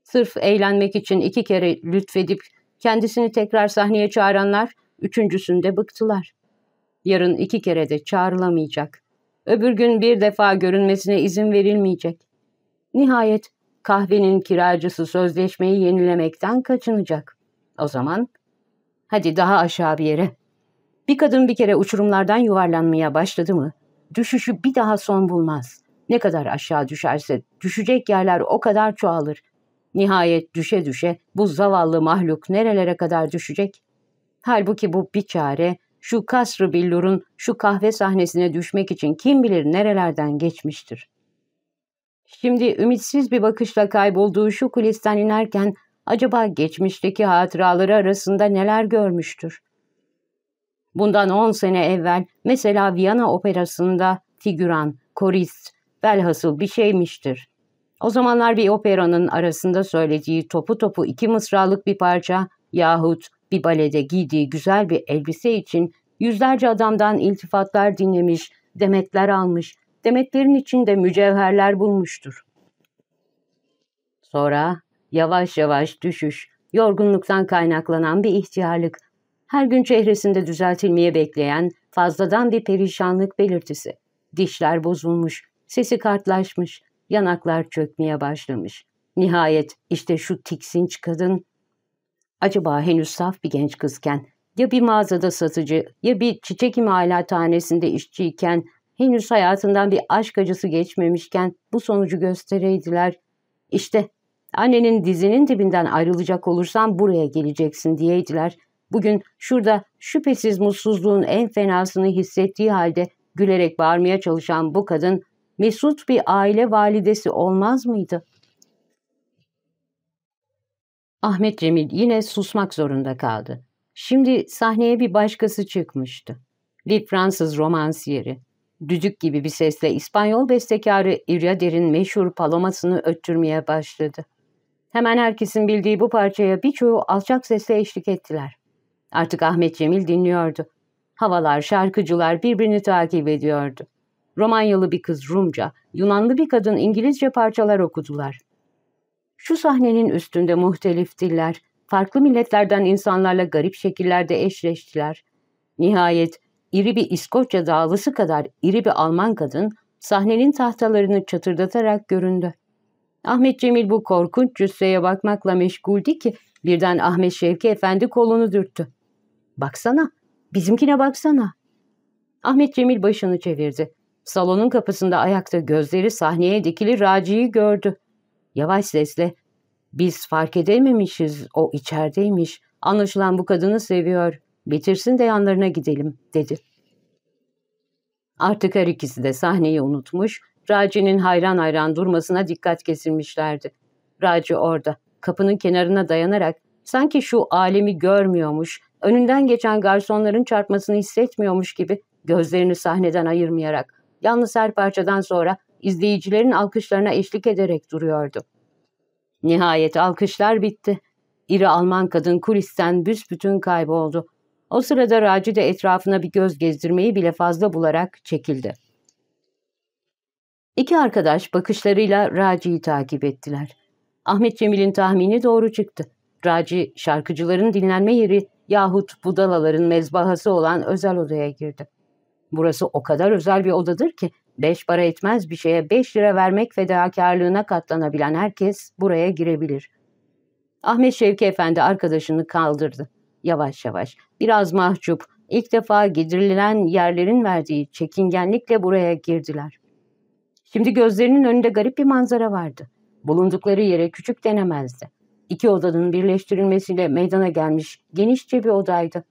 Sırf eğlenmek için iki kere lütfedip kendisini tekrar sahneye çağıranlar Üçüncüsünde bıktılar. Yarın iki kere de çağrılamayacak. Öbür gün bir defa görünmesine izin verilmeyecek. Nihayet kahvenin kiracısı sözleşmeyi yenilemekten kaçınacak. O zaman hadi daha aşağı bir yere. Bir kadın bir kere uçurumlardan yuvarlanmaya başladı mı düşüşü bir daha son bulmaz. Ne kadar aşağı düşerse düşecek yerler o kadar çoğalır. Nihayet düşe düşe bu zavallı mahluk nerelere kadar düşecek? Halbuki bu bir çare, şu kasr billurun şu kahve sahnesine düşmek için kim bilir nerelerden geçmiştir. Şimdi ümitsiz bir bakışla kaybolduğu şu kulisten inerken acaba geçmişteki hatıraları arasında neler görmüştür? Bundan on sene evvel mesela Viyana operasında figüran, korist, belhasıl bir şeymiştir. O zamanlar bir operanın arasında söylediği topu topu iki mısralık bir parça yahut bir balede giydiği güzel bir elbise için yüzlerce adamdan iltifatlar dinlemiş, demetler almış, demetlerin içinde mücevherler bulmuştur. Sonra yavaş yavaş düşüş, yorgunluktan kaynaklanan bir ihtiyarlık, her gün çehresinde düzeltilmeye bekleyen fazladan bir perişanlık belirtisi. Dişler bozulmuş, sesi kartlaşmış, yanaklar çökmeye başlamış. Nihayet işte şu tiksinç kadın Acaba henüz saf bir genç kızken ya bir mağazada satıcı ya bir çiçek imalathanesinde işçiyken henüz hayatından bir aşk acısı geçmemişken bu sonucu göstereydiler. İşte annenin dizinin dibinden ayrılacak olursan buraya geleceksin diyeydiler. Bugün şurada şüphesiz mutsuzluğun en fenasını hissettiği halde gülerek bağırmaya çalışan bu kadın mesut bir aile validesi olmaz mıydı?'' Ahmet Cemil yine susmak zorunda kaldı. Şimdi sahneye bir başkası çıkmıştı. Bir Fransız romansiyeri. Düdük gibi bir sesle İspanyol bestekarı İryader'in meşhur palomasını öttürmeye başladı. Hemen herkesin bildiği bu parçaya birçoğu alçak sesle eşlik ettiler. Artık Ahmet Cemil dinliyordu. Havalar, şarkıcılar birbirini takip ediyordu. Romanyalı bir kız Rumca, Yunanlı bir kadın İngilizce parçalar okudular. Şu sahnenin üstünde muhtelif diller, farklı milletlerden insanlarla garip şekillerde eşleştiler. Nihayet iri bir İskoçya dağlısı kadar iri bir Alman kadın sahnenin tahtalarını çatırdatarak göründü. Ahmet Cemil bu korkunç cüsseye bakmakla meşguldü ki birden Ahmet Şevki Efendi kolunu dürttü. ''Baksana, bizimkine baksana.'' Ahmet Cemil başını çevirdi. Salonun kapısında ayakta gözleri sahneye dikili Raci'yi gördü. Yavaş sesle ''Biz fark edememişiz, o içerideymiş. Anlaşılan bu kadını seviyor. Bitirsin de yanlarına gidelim.'' dedi. Artık her ikisi de sahneyi unutmuş, Raci'nin hayran hayran durmasına dikkat kesilmişlerdi. Raci orada, kapının kenarına dayanarak sanki şu alemi görmüyormuş, önünden geçen garsonların çarpmasını hissetmiyormuş gibi gözlerini sahneden ayırmayarak, yalnız her parçadan sonra izleyicilerin alkışlarına eşlik ederek duruyordu. Nihayet alkışlar bitti. İri Alman kadın kulisten büsbütün kayboldu. O sırada Racide etrafına bir göz gezdirmeyi bile fazla bularak çekildi. İki arkadaş bakışlarıyla Raci'yi takip ettiler. Ahmet Cemil'in tahmini doğru çıktı. Raci, şarkıcıların dinlenme yeri yahut budalaların mezbahası olan özel odaya girdi. Burası o kadar özel bir odadır ki Beş para etmez bir şeye beş lira vermek fedakarlığına katlanabilen herkes buraya girebilir. Ahmet Şevki Efendi arkadaşını kaldırdı. Yavaş yavaş, biraz mahcup, ilk defa gidirilen yerlerin verdiği çekingenlikle buraya girdiler. Şimdi gözlerinin önünde garip bir manzara vardı. Bulundukları yere küçük denemezdi. İki odanın birleştirilmesiyle meydana gelmiş genişçe bir odaydı.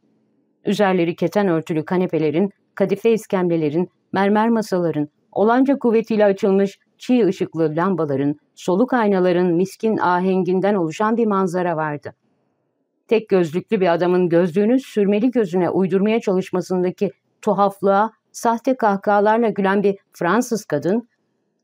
Üzerleri keten örtülü kanepelerin, kadife iskemlelerin, mermer masaların, olanca kuvvetiyle açılmış çiğ ışıklı lambaların, soluk aynaların miskin ahenginden oluşan bir manzara vardı. Tek gözlüklü bir adamın gözlüğünü sürmeli gözüne uydurmaya çalışmasındaki tuhaflığa sahte kahkahalarla gülen bir Fransız kadın,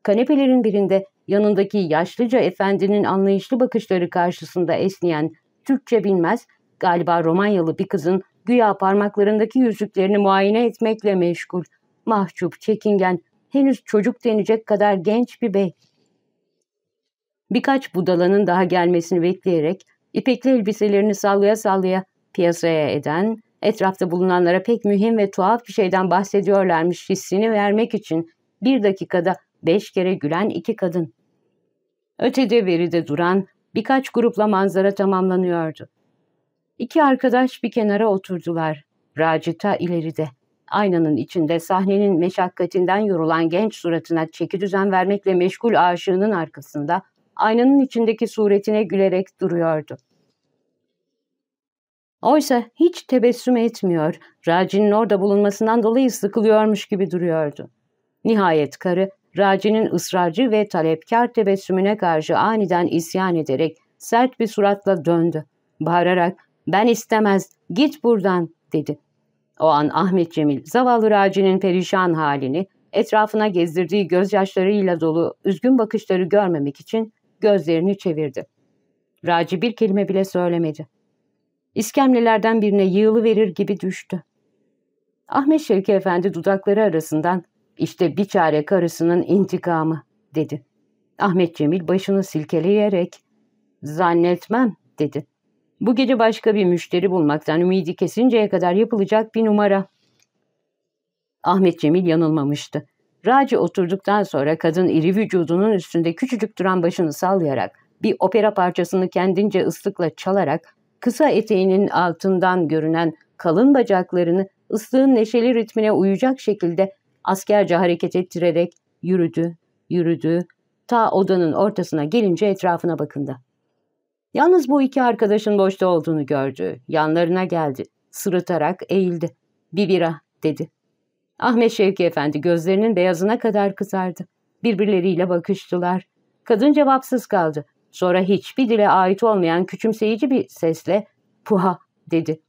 kanepelerin birinde yanındaki yaşlıca efendinin anlayışlı bakışları karşısında esniyen, Türkçe bilmez, galiba Romanyalı bir kızın güya parmaklarındaki yüzüklerini muayene etmekle meşgul, mahcup, çekingen, henüz çocuk denecek kadar genç bir bey. Birkaç budalanın daha gelmesini bekleyerek ipekli elbiselerini sallaya sallaya piyasaya eden, etrafta bulunanlara pek mühim ve tuhaf bir şeyden bahsediyorlarmış hissini vermek için bir dakikada beş kere gülen iki kadın. Ötede veride duran birkaç grupla manzara tamamlanıyordu. İki arkadaş bir kenara oturdular, Racita ileride. Aynanın içinde sahnenin meşakkatinden yorulan genç suratına çeki düzen vermekle meşgul aşığının arkasında aynanın içindeki suretine gülerek duruyordu. Oysa hiç tebessüm etmiyor, Raci'nin orada bulunmasından dolayı sıkılıyormuş gibi duruyordu. Nihayet karı, Raci'nin ısrarcı ve talepkar tebessümüne karşı aniden isyan ederek sert bir suratla döndü. Bağırarak, ben istemez, git buradan dedi. O an Ahmet Cemil zavallı Raci'nin perişan halini, etrafına gezdirdiği gözyaşlarıyla dolu üzgün bakışları görmemek için gözlerini çevirdi. Raci bir kelime bile söylemedi. İskemlilerden birine yığılıverir gibi düştü. Ahmet Şevki Efendi dudakları arasından işte bir çare karısının intikamı dedi. Ahmet Cemil başını silkeleyerek zannetmem dedi. Bu gece başka bir müşteri bulmaktan ümidi kesinceye kadar yapılacak bir numara. Ahmet Cemil yanılmamıştı. Raci oturduktan sonra kadın iri vücudunun üstünde küçücük duran başını sallayarak, bir opera parçasını kendince ıslıkla çalarak, kısa eteğinin altından görünen kalın bacaklarını ıslığın neşeli ritmine uyacak şekilde askerce hareket ettirerek yürüdü, yürüdü, ta odanın ortasına gelince etrafına bakındı. Yalnız bu iki arkadaşın boşta olduğunu gördü. Yanlarına geldi. Sırıtarak eğildi. Bir bira dedi. Ahmet Şevki Efendi gözlerinin beyazına kadar kızardı. Birbirleriyle bakıştılar. Kadın cevapsız kaldı. Sonra hiçbir dile ait olmayan küçümseyici bir sesle puha dedi.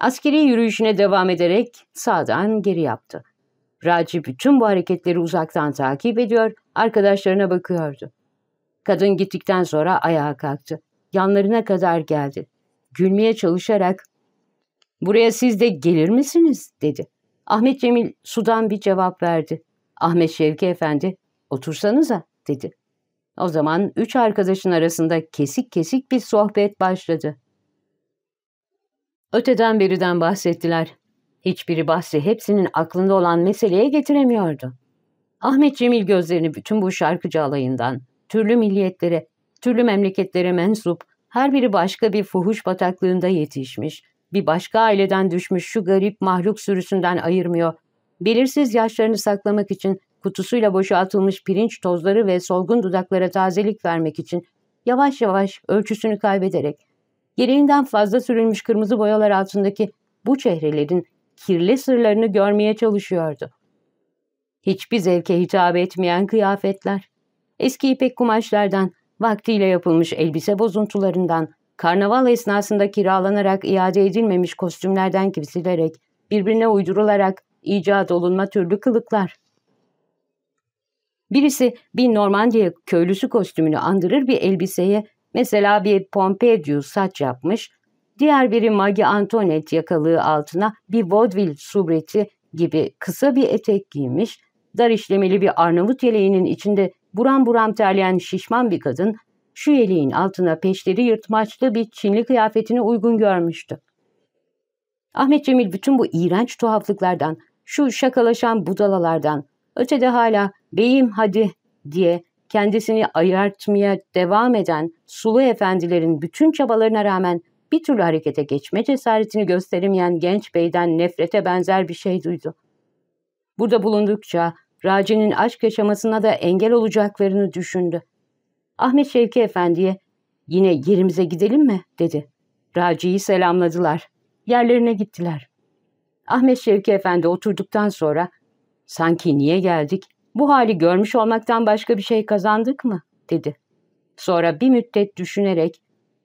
Askeri yürüyüşüne devam ederek sağdan geri yaptı. Raci bütün bu hareketleri uzaktan takip ediyor, arkadaşlarına bakıyordu. Kadın gittikten sonra ayağa kalktı yanlarına kadar geldi. Gülmeye çalışarak ''Buraya siz de gelir misiniz?'' dedi. Ahmet Cemil sudan bir cevap verdi. Ahmet Şevki Efendi ''Otursanıza'' dedi. O zaman üç arkadaşın arasında kesik kesik bir sohbet başladı. Öteden beriden bahsettiler. Hiçbiri bahsi hepsinin aklında olan meseleye getiremiyordu. Ahmet Cemil gözlerini bütün bu şarkıcı alayından, türlü milliyetlere, Türlü memleketlere mensup, her biri başka bir fuhuş bataklığında yetişmiş, bir başka aileden düşmüş şu garip mahluk sürüsünden ayırmıyor. Belirsiz yaşlarını saklamak için, kutusuyla boşaltılmış pirinç tozları ve solgun dudaklara tazelik vermek için yavaş yavaş ölçüsünü kaybederek, gereğinden fazla sürülmüş kırmızı boyalar altındaki bu çehrelerin kirli sırlarını görmeye çalışıyordu. Hiçbir zevke hitap etmeyen kıyafetler, eski ipek kumaşlardan, vaktiyle yapılmış elbise bozuntularından, karnaval esnasında kiralanarak iade edilmemiş kostümlerden kesilerek, birbirine uydurularak icat olunma türlü kılıklar. Birisi bir Normandiya köylüsü kostümünü andırır bir elbiseye, mesela bir Pompeidiu saç yapmış, diğer biri Magi Antoinette yakalığı altına bir vaudeville subreti gibi kısa bir etek giymiş, dar işlemeli bir Arnavut yeleğinin içinde buram buram terleyen şişman bir kadın şu yeleğin altına peşleri yırtmaçlı bir Çinli kıyafetini uygun görmüştü. Ahmet Cemil bütün bu iğrenç tuhaflıklardan, şu şakalaşan budalalardan, ötede hala beyim hadi diye kendisini ayartmaya devam eden sulu efendilerin bütün çabalarına rağmen bir türlü harekete geçme cesaretini gösteremeyen genç beyden nefrete benzer bir şey duydu. Burada bulundukça Raci'nin aşk yaşamasına da engel olacaklarını düşündü. Ahmet Şevki Efendi'ye ''Yine yerimize gidelim mi?'' dedi. Raci'yi selamladılar. Yerlerine gittiler. Ahmet Şevki Efendi oturduktan sonra ''Sanki niye geldik? Bu hali görmüş olmaktan başka bir şey kazandık mı?'' dedi. Sonra bir müddet düşünerek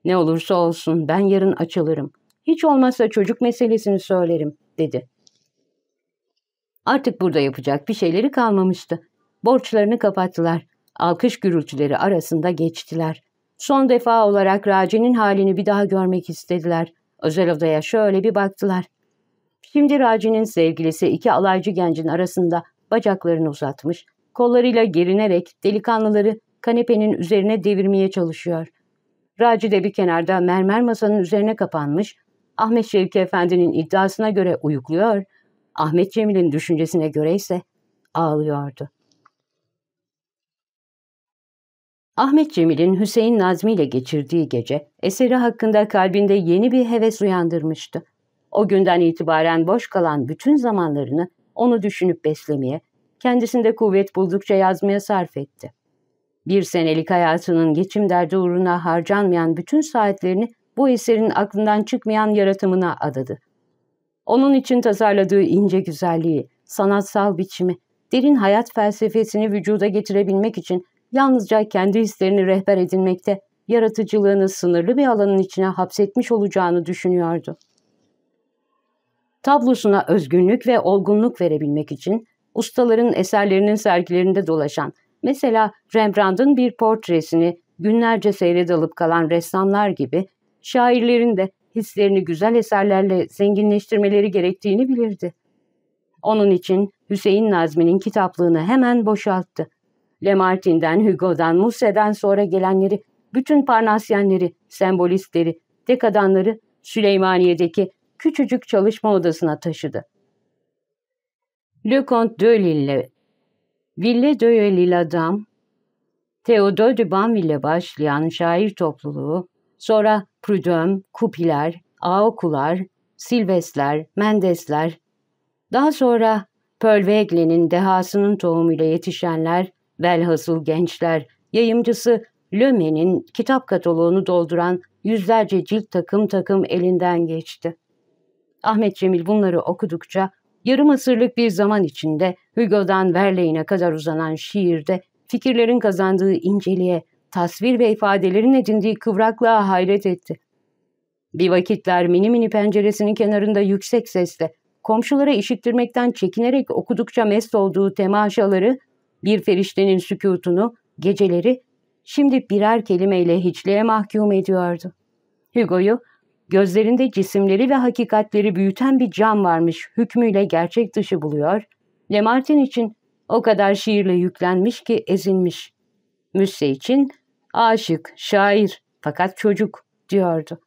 ''Ne olursa olsun ben yarın açılırım. Hiç olmazsa çocuk meselesini söylerim.'' dedi. Artık burada yapacak bir şeyleri kalmamıştı. Borçlarını kapattılar. Alkış gürültüleri arasında geçtiler. Son defa olarak Raci'nin halini bir daha görmek istediler. Özel odaya şöyle bir baktılar. Şimdi Raci'nin sevgilisi iki alaycı gencin arasında bacaklarını uzatmış, kollarıyla gerinerek delikanlıları kanepenin üzerine devirmeye çalışıyor. Raci de bir kenarda mermer masanın üzerine kapanmış, Ahmet Şevki Efendi'nin iddiasına göre uyukluyor Ahmet Cemil'in düşüncesine göre ise ağlıyordu. Ahmet Cemil'in Hüseyin Nazmi ile geçirdiği gece eseri hakkında kalbinde yeni bir heves uyandırmıştı. O günden itibaren boş kalan bütün zamanlarını onu düşünüp beslemeye, kendisinde kuvvet buldukça yazmaya sarf etti. Bir senelik hayatının geçim derdi uğruna harcanmayan bütün saatlerini bu eserin aklından çıkmayan yaratımına adadı. Onun için tasarladığı ince güzelliği, sanatsal biçimi, derin hayat felsefesini vücuda getirebilmek için yalnızca kendi hislerini rehber edinmekte, yaratıcılığını sınırlı bir alanın içine hapsetmiş olacağını düşünüyordu. Tablosuna özgünlük ve olgunluk verebilmek için ustaların eserlerinin sergilerinde dolaşan, mesela Rembrandt'ın bir portresini günlerce seyrede alıp kalan ressamlar gibi, şairlerin de hislerini güzel eserlerle zenginleştirmeleri gerektiğini bilirdi. Onun için Hüseyin Nazmi'nin kitaplığını hemen boşalttı. Lamartine'den, Hugo'dan, Musse'den sonra gelenleri, bütün Parnasyenleri, sembolistleri, dekadanları Süleymaniye'deki küçücük çalışma odasına taşıdı. Le Comte de Lille, Ville de Lille Adam, Theodore de Banville başlayan şair topluluğu, Sonra Prudhomme, Kupiler, Aokular, Silvestler, Mendesler, daha sonra Pölvegle'nin dehasının tohumuyla yetişenler, velhasıl gençler, yayımcısı Löme'nin kitap kataloğunu dolduran yüzlerce cilt takım takım elinden geçti. Ahmet Cemil bunları okudukça yarım asırlık bir zaman içinde Hugo'dan Verlaine'e kadar uzanan şiirde fikirlerin kazandığı inceliğe, tasvir ve ifadelerin edindiği kıvraklığa hayret etti. Bir vakitler mini mini penceresinin kenarında yüksek sesle, komşulara işittirmekten çekinerek okudukça mest olduğu temaşaları, bir feriştenin sükutunu, geceleri, şimdi birer kelimeyle hiçliğe mahkum ediyordu. Hugo'yu, gözlerinde cisimleri ve hakikatleri büyüten bir cam varmış hükmüyle gerçek dışı buluyor, Martin için o kadar şiirle yüklenmiş ki ezilmiş. Müsse için Aşık, şair fakat çocuk diyordu.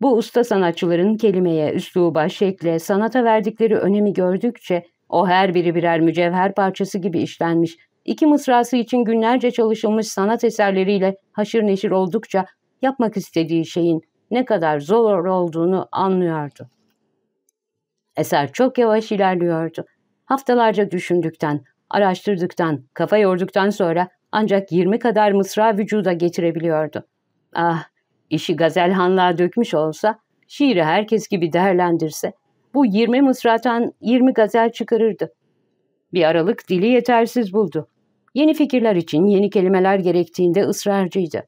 Bu usta sanatçıların kelimeye, üsluba, şekle, sanata verdikleri önemi gördükçe o her biri birer mücevher parçası gibi işlenmiş, iki mısrası için günlerce çalışılmış sanat eserleriyle haşır neşir oldukça yapmak istediği şeyin ne kadar zor olduğunu anlıyordu. Eser çok yavaş ilerliyordu. Haftalarca düşündükten, araştırdıktan, kafa yorduktan sonra ancak 20 kadar mısra vücuda getirebiliyordu. Ah, işi gazelhanlığa dökmüş olsa, şiiri herkes gibi değerlendirse, bu 20 mısradan 20 gazel çıkarırdı. Bir aralık dili yetersiz buldu. Yeni fikirler için yeni kelimeler gerektiğinde ısrarcıydı.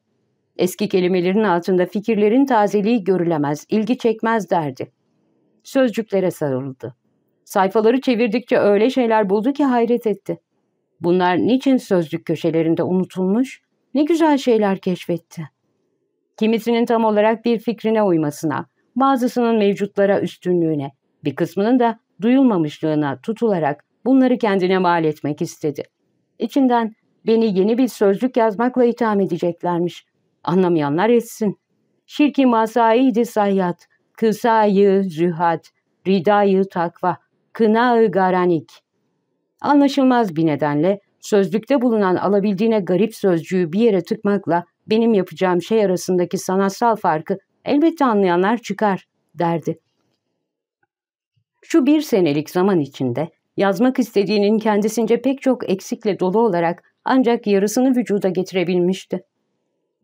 Eski kelimelerin altında fikirlerin tazeliği görülemez, ilgi çekmez derdi. Sözcüklere sarıldı. Sayfaları çevirdikçe öyle şeyler buldu ki hayret etti. Bunlar niçin sözlük köşelerinde unutulmuş, ne güzel şeyler keşfetti. Kimisinin tam olarak bir fikrine uymasına, bazısının mevcutlara üstünlüğüne, bir kısmının da duyulmamışlığına tutularak bunları kendine mal etmek istedi. İçinden beni yeni bir sözlük yazmakla itham edeceklermiş. Anlamayanlar etsin. Şirki masaidi sayyat, kısayı zühat, ridayı takva, kınağı garanik.'' Anlaşılmaz bir nedenle sözlükte bulunan alabildiğine garip sözcüğü bir yere tıkmakla benim yapacağım şey arasındaki sanatsal farkı elbette anlayanlar çıkar derdi. Şu bir senelik zaman içinde yazmak istediğinin kendisince pek çok eksikle dolu olarak ancak yarısını vücuda getirebilmişti.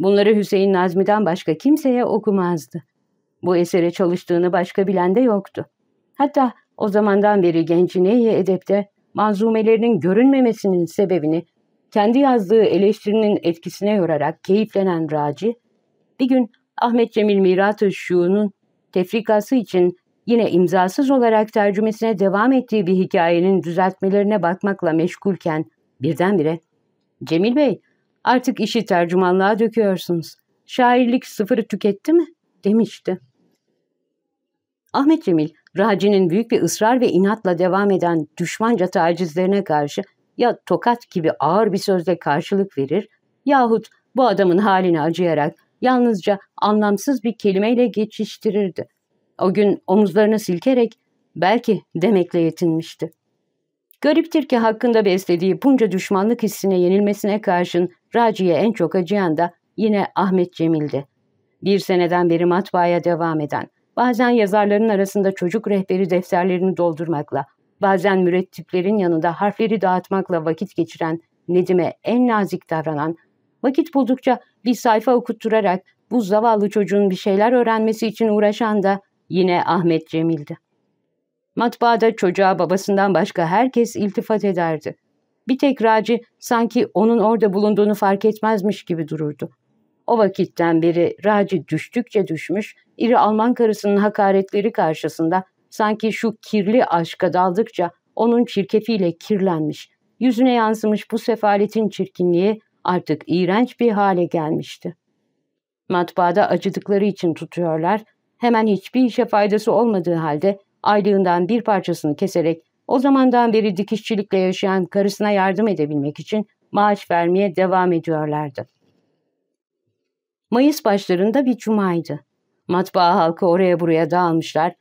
Bunları Hüseyin Nazmi'den başka kimseye okumazdı. Bu esere çalıştığını başka bilen de yoktu. Hatta o zamandan beri genci Gencineyi Edep'te manzumelerinin görünmemesinin sebebini kendi yazdığı eleştirinin etkisine yorarak keyiflenen Raci, bir gün Ahmet Cemil Mirat-ı Şu'nun tefrikası için yine imzasız olarak tercümesine devam ettiği bir hikayenin düzeltmelerine bakmakla meşgulken birdenbire ''Cemil Bey, artık işi tercümanlığa döküyorsunuz. Şairlik sıfırı tüketti mi?'' demişti. Ahmet Cemil Raci'nin büyük bir ısrar ve inatla devam eden düşmanca tacizlerine karşı ya tokat gibi ağır bir sözle karşılık verir yahut bu adamın halini acıyarak yalnızca anlamsız bir kelimeyle geçiştirirdi. O gün omuzlarını silkerek belki demekle yetinmişti. Gariptir ki hakkında beslediği bunca düşmanlık hissine yenilmesine karşın Raci'ye en çok acıyan da yine Ahmet Cemil'di. Bir seneden beri matbaaya devam eden, Bazen yazarların arasında çocuk rehberi defterlerini doldurmakla, bazen mürettiplerin yanında harfleri dağıtmakla vakit geçiren Nedim'e en nazik davranan, vakit buldukça bir sayfa okutturarak bu zavallı çocuğun bir şeyler öğrenmesi için uğraşan da yine Ahmet Cemil'di. Matbaada çocuğa babasından başka herkes iltifat ederdi. Bir tek Raci sanki onun orada bulunduğunu fark etmezmiş gibi dururdu. O vakitten beri Raci düştükçe düşmüş, iri Alman karısının hakaretleri karşısında sanki şu kirli aşka daldıkça onun çirkefiyle kirlenmiş. Yüzüne yansımış bu sefaletin çirkinliği artık iğrenç bir hale gelmişti. Matbaada acıdıkları için tutuyorlar, hemen hiçbir işe faydası olmadığı halde aylığından bir parçasını keserek o zamandan beri dikişçilikle yaşayan karısına yardım edebilmek için maaş vermeye devam ediyorlardı. Mayıs başlarında bir cumaydı. Matbaa halkı oraya buraya dağılmışlar.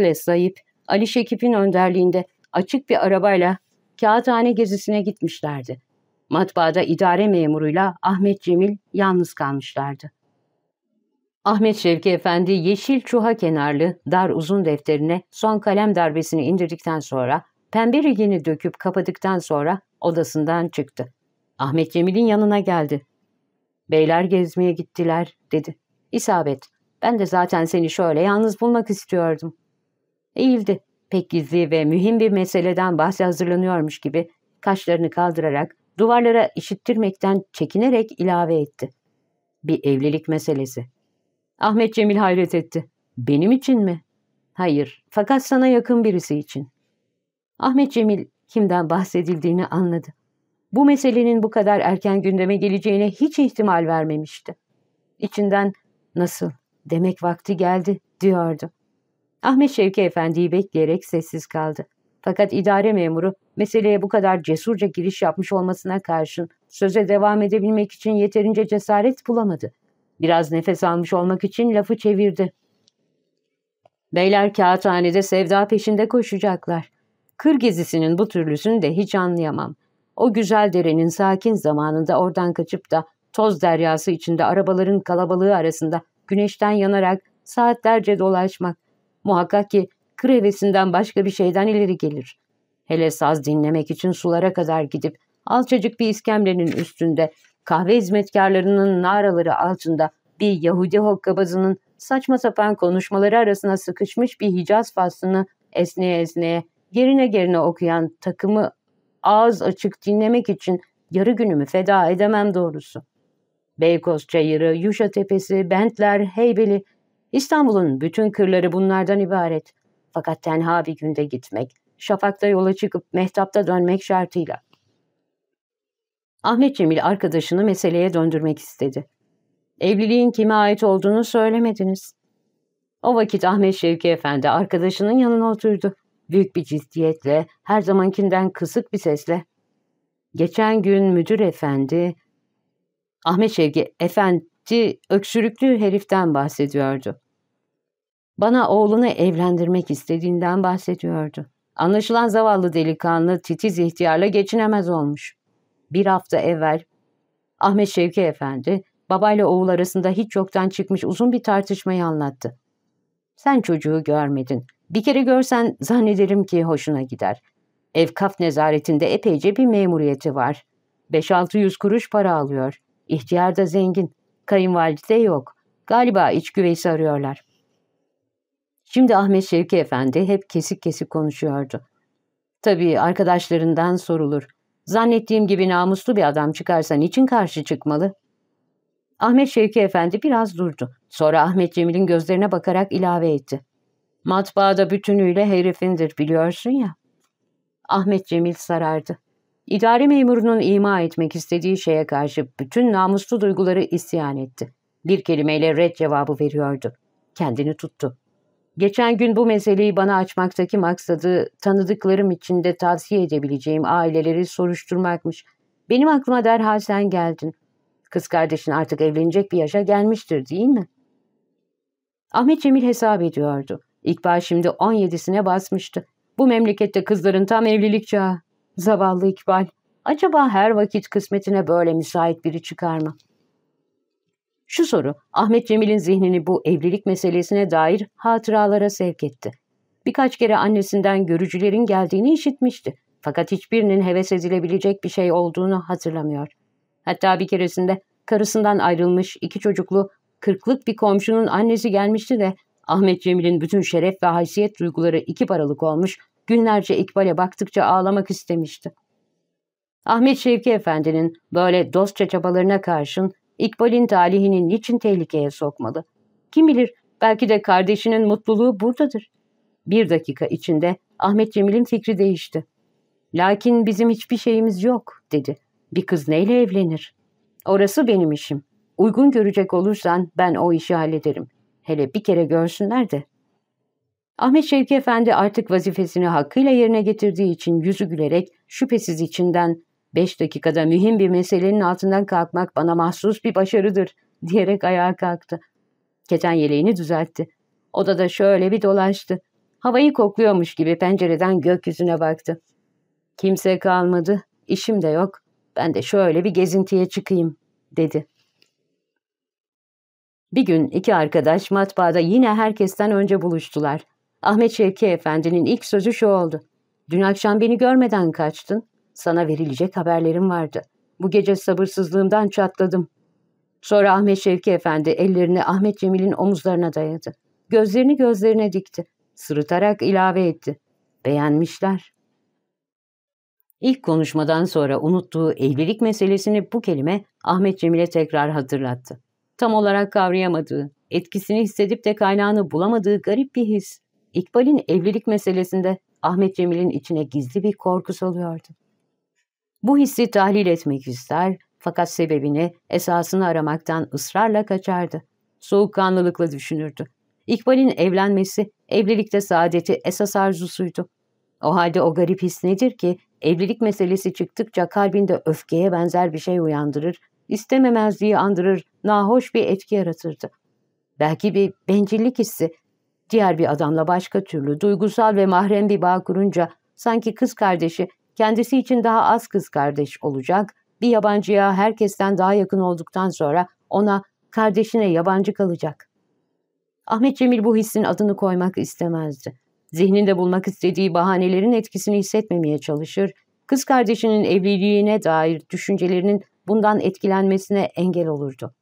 ile Sayip, Ali Şekip'in önderliğinde açık bir arabayla kağıthane gezisine gitmişlerdi. Matbaada idare memuruyla Ahmet Cemil yalnız kalmışlardı. Ahmet Şevki Efendi yeşil çuha kenarlı dar uzun defterine son kalem darbesini indirdikten sonra pembe rigini döküp kapadıktan sonra odasından çıktı. Ahmet Cemil'in yanına geldi. Beyler gezmeye gittiler dedi. İsabet. Ben de zaten seni şöyle yalnız bulmak istiyordum. Eğildi. Pek gizli ve mühim bir meseleden bahse hazırlanıyormuş gibi kaşlarını kaldırarak duvarlara işittirmekten çekinerek ilave etti. Bir evlilik meselesi. Ahmet Cemil hayret etti. Benim için mi? Hayır, fakat sana yakın birisi için. Ahmet Cemil kimden bahsedildiğini anladı bu meselenin bu kadar erken gündeme geleceğine hiç ihtimal vermemişti. İçinden nasıl demek vakti geldi diyordu. Ahmet Şevki Efendi'yi bekleyerek sessiz kaldı. Fakat idare memuru meseleye bu kadar cesurca giriş yapmış olmasına karşın söze devam edebilmek için yeterince cesaret bulamadı. Biraz nefes almış olmak için lafı çevirdi. Beyler kağıthanede sevda peşinde koşacaklar. Kır gezisinin bu türlüsünü de hiç anlayamam. O güzel derenin sakin zamanında oradan kaçıp da toz deryası içinde arabaların kalabalığı arasında güneşten yanarak saatlerce dolaşmak muhakkak ki krevesinden başka bir şeyden ileri gelir. Hele saz dinlemek için sulara kadar gidip alçacık bir iskemlenin üstünde kahve hizmetkarlarının naraları altında bir Yahudi hokkabazının saçma sapan konuşmaları arasına sıkışmış bir Hicaz faslını esneye esneye yerine gerine okuyan takımı ağız açık dinlemek için yarı günümü feda edemem doğrusu. Beykoz Çayırı, Yuşa Tepesi, Bentler, Heybeli, İstanbul'un bütün kırları bunlardan ibaret. Fakat tenha bir günde gitmek, şafakta yola çıkıp mehtapta dönmek şartıyla. Ahmet Cemil arkadaşını meseleye döndürmek istedi. Evliliğin kime ait olduğunu söylemediniz. O vakit Ahmet Şevki Efendi arkadaşının yanına oturdu büyük bir ciddiyetle, her zamankinden kısık bir sesle. Geçen gün müdür efendi, Ahmet Şevki efendi öksürüklü heriften bahsediyordu. Bana oğlunu evlendirmek istediğinden bahsediyordu. Anlaşılan zavallı delikanlı titiz ihtiyarla geçinemez olmuş. Bir hafta evvel Ahmet Şevki Efendi, babayla oğul arasında hiç yoktan çıkmış uzun bir tartışmayı anlattı. Sen çocuğu görmedin. Bir kere görsen zannederim ki hoşuna gider. Evkaf nezaretinde epeyce bir memuriyeti var. 5-600 kuruş para alıyor. İhtiyar da zengin. Kayınvalide yok. Galiba iç güveysi arıyorlar. Şimdi Ahmet Şevki Efendi hep kesik kesik konuşuyordu. Tabii arkadaşlarından sorulur. Zannettiğim gibi namuslu bir adam çıkarsan, için karşı çıkmalı? Ahmet Şevki Efendi biraz durdu. Sonra Ahmet Cemil'in gözlerine bakarak ilave etti. Matbaada bütünüyle herifindir biliyorsun ya. Ahmet Cemil sarardı. İdare memurunun ima etmek istediği şeye karşı bütün namuslu duyguları isyan etti. Bir kelimeyle red cevabı veriyordu. Kendini tuttu. Geçen gün bu meseleyi bana açmaktaki maksadı tanıdıklarım içinde tavsiye edebileceğim aileleri soruşturmakmış. Benim aklıma derhal sen geldin. Kız kardeşin artık evlenecek bir yaşa gelmiştir değil mi? Ahmet Cemil hesap ediyordu. İkbal şimdi 17'sine basmıştı. Bu memlekette kızların tam evlilik çağı. Zavallı İkbal. Acaba her vakit kısmetine böyle müsait biri çıkar mı? Şu soru Ahmet Cemil'in zihnini bu evlilik meselesine dair hatıralara sevk etti. Birkaç kere annesinden görücülerin geldiğini işitmişti. Fakat hiçbirinin heves edilebilecek bir şey olduğunu hatırlamıyor. Hatta bir keresinde karısından ayrılmış iki çocuklu Kırklık bir komşunun annesi gelmişti de Ahmet Cemil'in bütün şeref ve haysiyet duyguları iki paralık olmuş, günlerce İkbal'e baktıkça ağlamak istemişti. Ahmet Şevki Efendi'nin böyle dostça çabalarına karşın İkbal'in talihini niçin tehlikeye sokmalı? Kim bilir belki de kardeşinin mutluluğu buradadır. Bir dakika içinde Ahmet Cemil'in fikri değişti. Lakin bizim hiçbir şeyimiz yok dedi. Bir kız neyle evlenir? Orası benim işim. Uygun görecek olursan ben o işi hallederim. Hele bir kere görsünler de. Ahmet Şevki Efendi artık vazifesini hakkıyla yerine getirdiği için yüzü gülerek şüphesiz içinden beş dakikada mühim bir meselenin altından kalkmak bana mahsus bir başarıdır diyerek ayağa kalktı. Keten yeleğini düzeltti. Odada şöyle bir dolaştı. Havayı kokluyormuş gibi pencereden gökyüzüne baktı. Kimse kalmadı, işim de yok. Ben de şöyle bir gezintiye çıkayım, dedi. Bir gün iki arkadaş matbaada yine herkesten önce buluştular. Ahmet Şevki Efendi'nin ilk sözü şu oldu. Dün akşam beni görmeden kaçtın. Sana verilecek haberlerim vardı. Bu gece sabırsızlığımdan çatladım. Sonra Ahmet Şevki Efendi ellerini Ahmet Cemil'in omuzlarına dayadı. Gözlerini gözlerine dikti. Sırıtarak ilave etti. Beğenmişler. İlk konuşmadan sonra unuttuğu evlilik meselesini bu kelime Ahmet Cemil'e tekrar hatırlattı tam olarak kavrayamadığı, etkisini hissedip de kaynağını bulamadığı garip bir his. İkbal'in evlilik meselesinde Ahmet Cemil'in içine gizli bir korku soluyordu. Bu hissi tahlil etmek ister fakat sebebini, esasını aramaktan ısrarla kaçardı. Soğukkanlılıkla düşünürdü. İkbal'in evlenmesi, evlilikte saadeti esas arzusuydu. O halde o garip his nedir ki evlilik meselesi çıktıkça kalbinde öfkeye benzer bir şey uyandırır istememezliği andırır, nahoş bir etki yaratırdı. Belki bir bencillik hissi, diğer bir adamla başka türlü duygusal ve mahrem bir bağ kurunca sanki kız kardeşi kendisi için daha az kız kardeş olacak, bir yabancıya herkesten daha yakın olduktan sonra ona kardeşine yabancı kalacak. Ahmet Cemil bu hissin adını koymak istemezdi. Zihninde bulmak istediği bahanelerin etkisini hissetmemeye çalışır, kız kardeşinin evliliğine dair düşüncelerinin bundan etkilenmesine engel olurdu.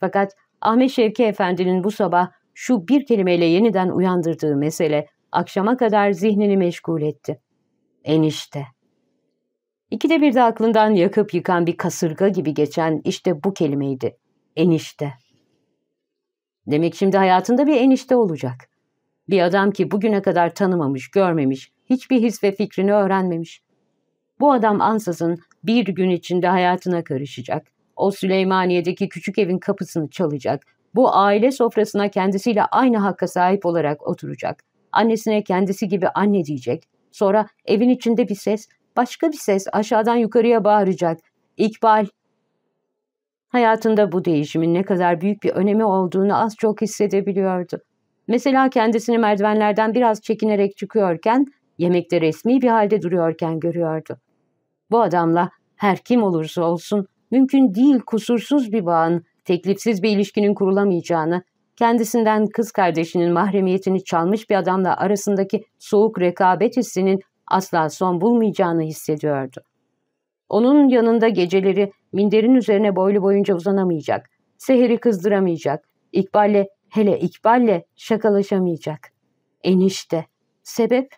Fakat Ahmet Şevki Efendi'nin bu sabah şu bir kelimeyle yeniden uyandırdığı mesele akşama kadar zihnini meşgul etti. Enişte. İkide bir de aklından yakıp yıkan bir kasırga gibi geçen işte bu kelimeydi. Enişte. Demek şimdi hayatında bir enişte olacak. Bir adam ki bugüne kadar tanımamış, görmemiş, hiçbir his ve fikrini öğrenmemiş. Bu adam ansızın bir gün içinde hayatına karışacak. O Süleymaniye'deki küçük evin kapısını çalacak. Bu aile sofrasına kendisiyle aynı hakka sahip olarak oturacak. Annesine kendisi gibi anne diyecek. Sonra evin içinde bir ses, başka bir ses aşağıdan yukarıya bağıracak. İkbal. Hayatında bu değişimin ne kadar büyük bir önemi olduğunu az çok hissedebiliyordu. Mesela kendisini merdivenlerden biraz çekinerek çıkıyorken, yemekte resmi bir halde duruyorken görüyordu. Bu adamla her kim olursa olsun mümkün değil kusursuz bir bağın, teklifsiz bir ilişkinin kurulamayacağını, kendisinden kız kardeşinin mahremiyetini çalmış bir adamla arasındaki soğuk rekabet hissinin asla son bulmayacağını hissediyordu. Onun yanında geceleri minderin üzerine boylu boyunca uzanamayacak, seheri kızdıramayacak, İkbal'le, hele İkbal'le şakalaşamayacak. Enişte. Sebep?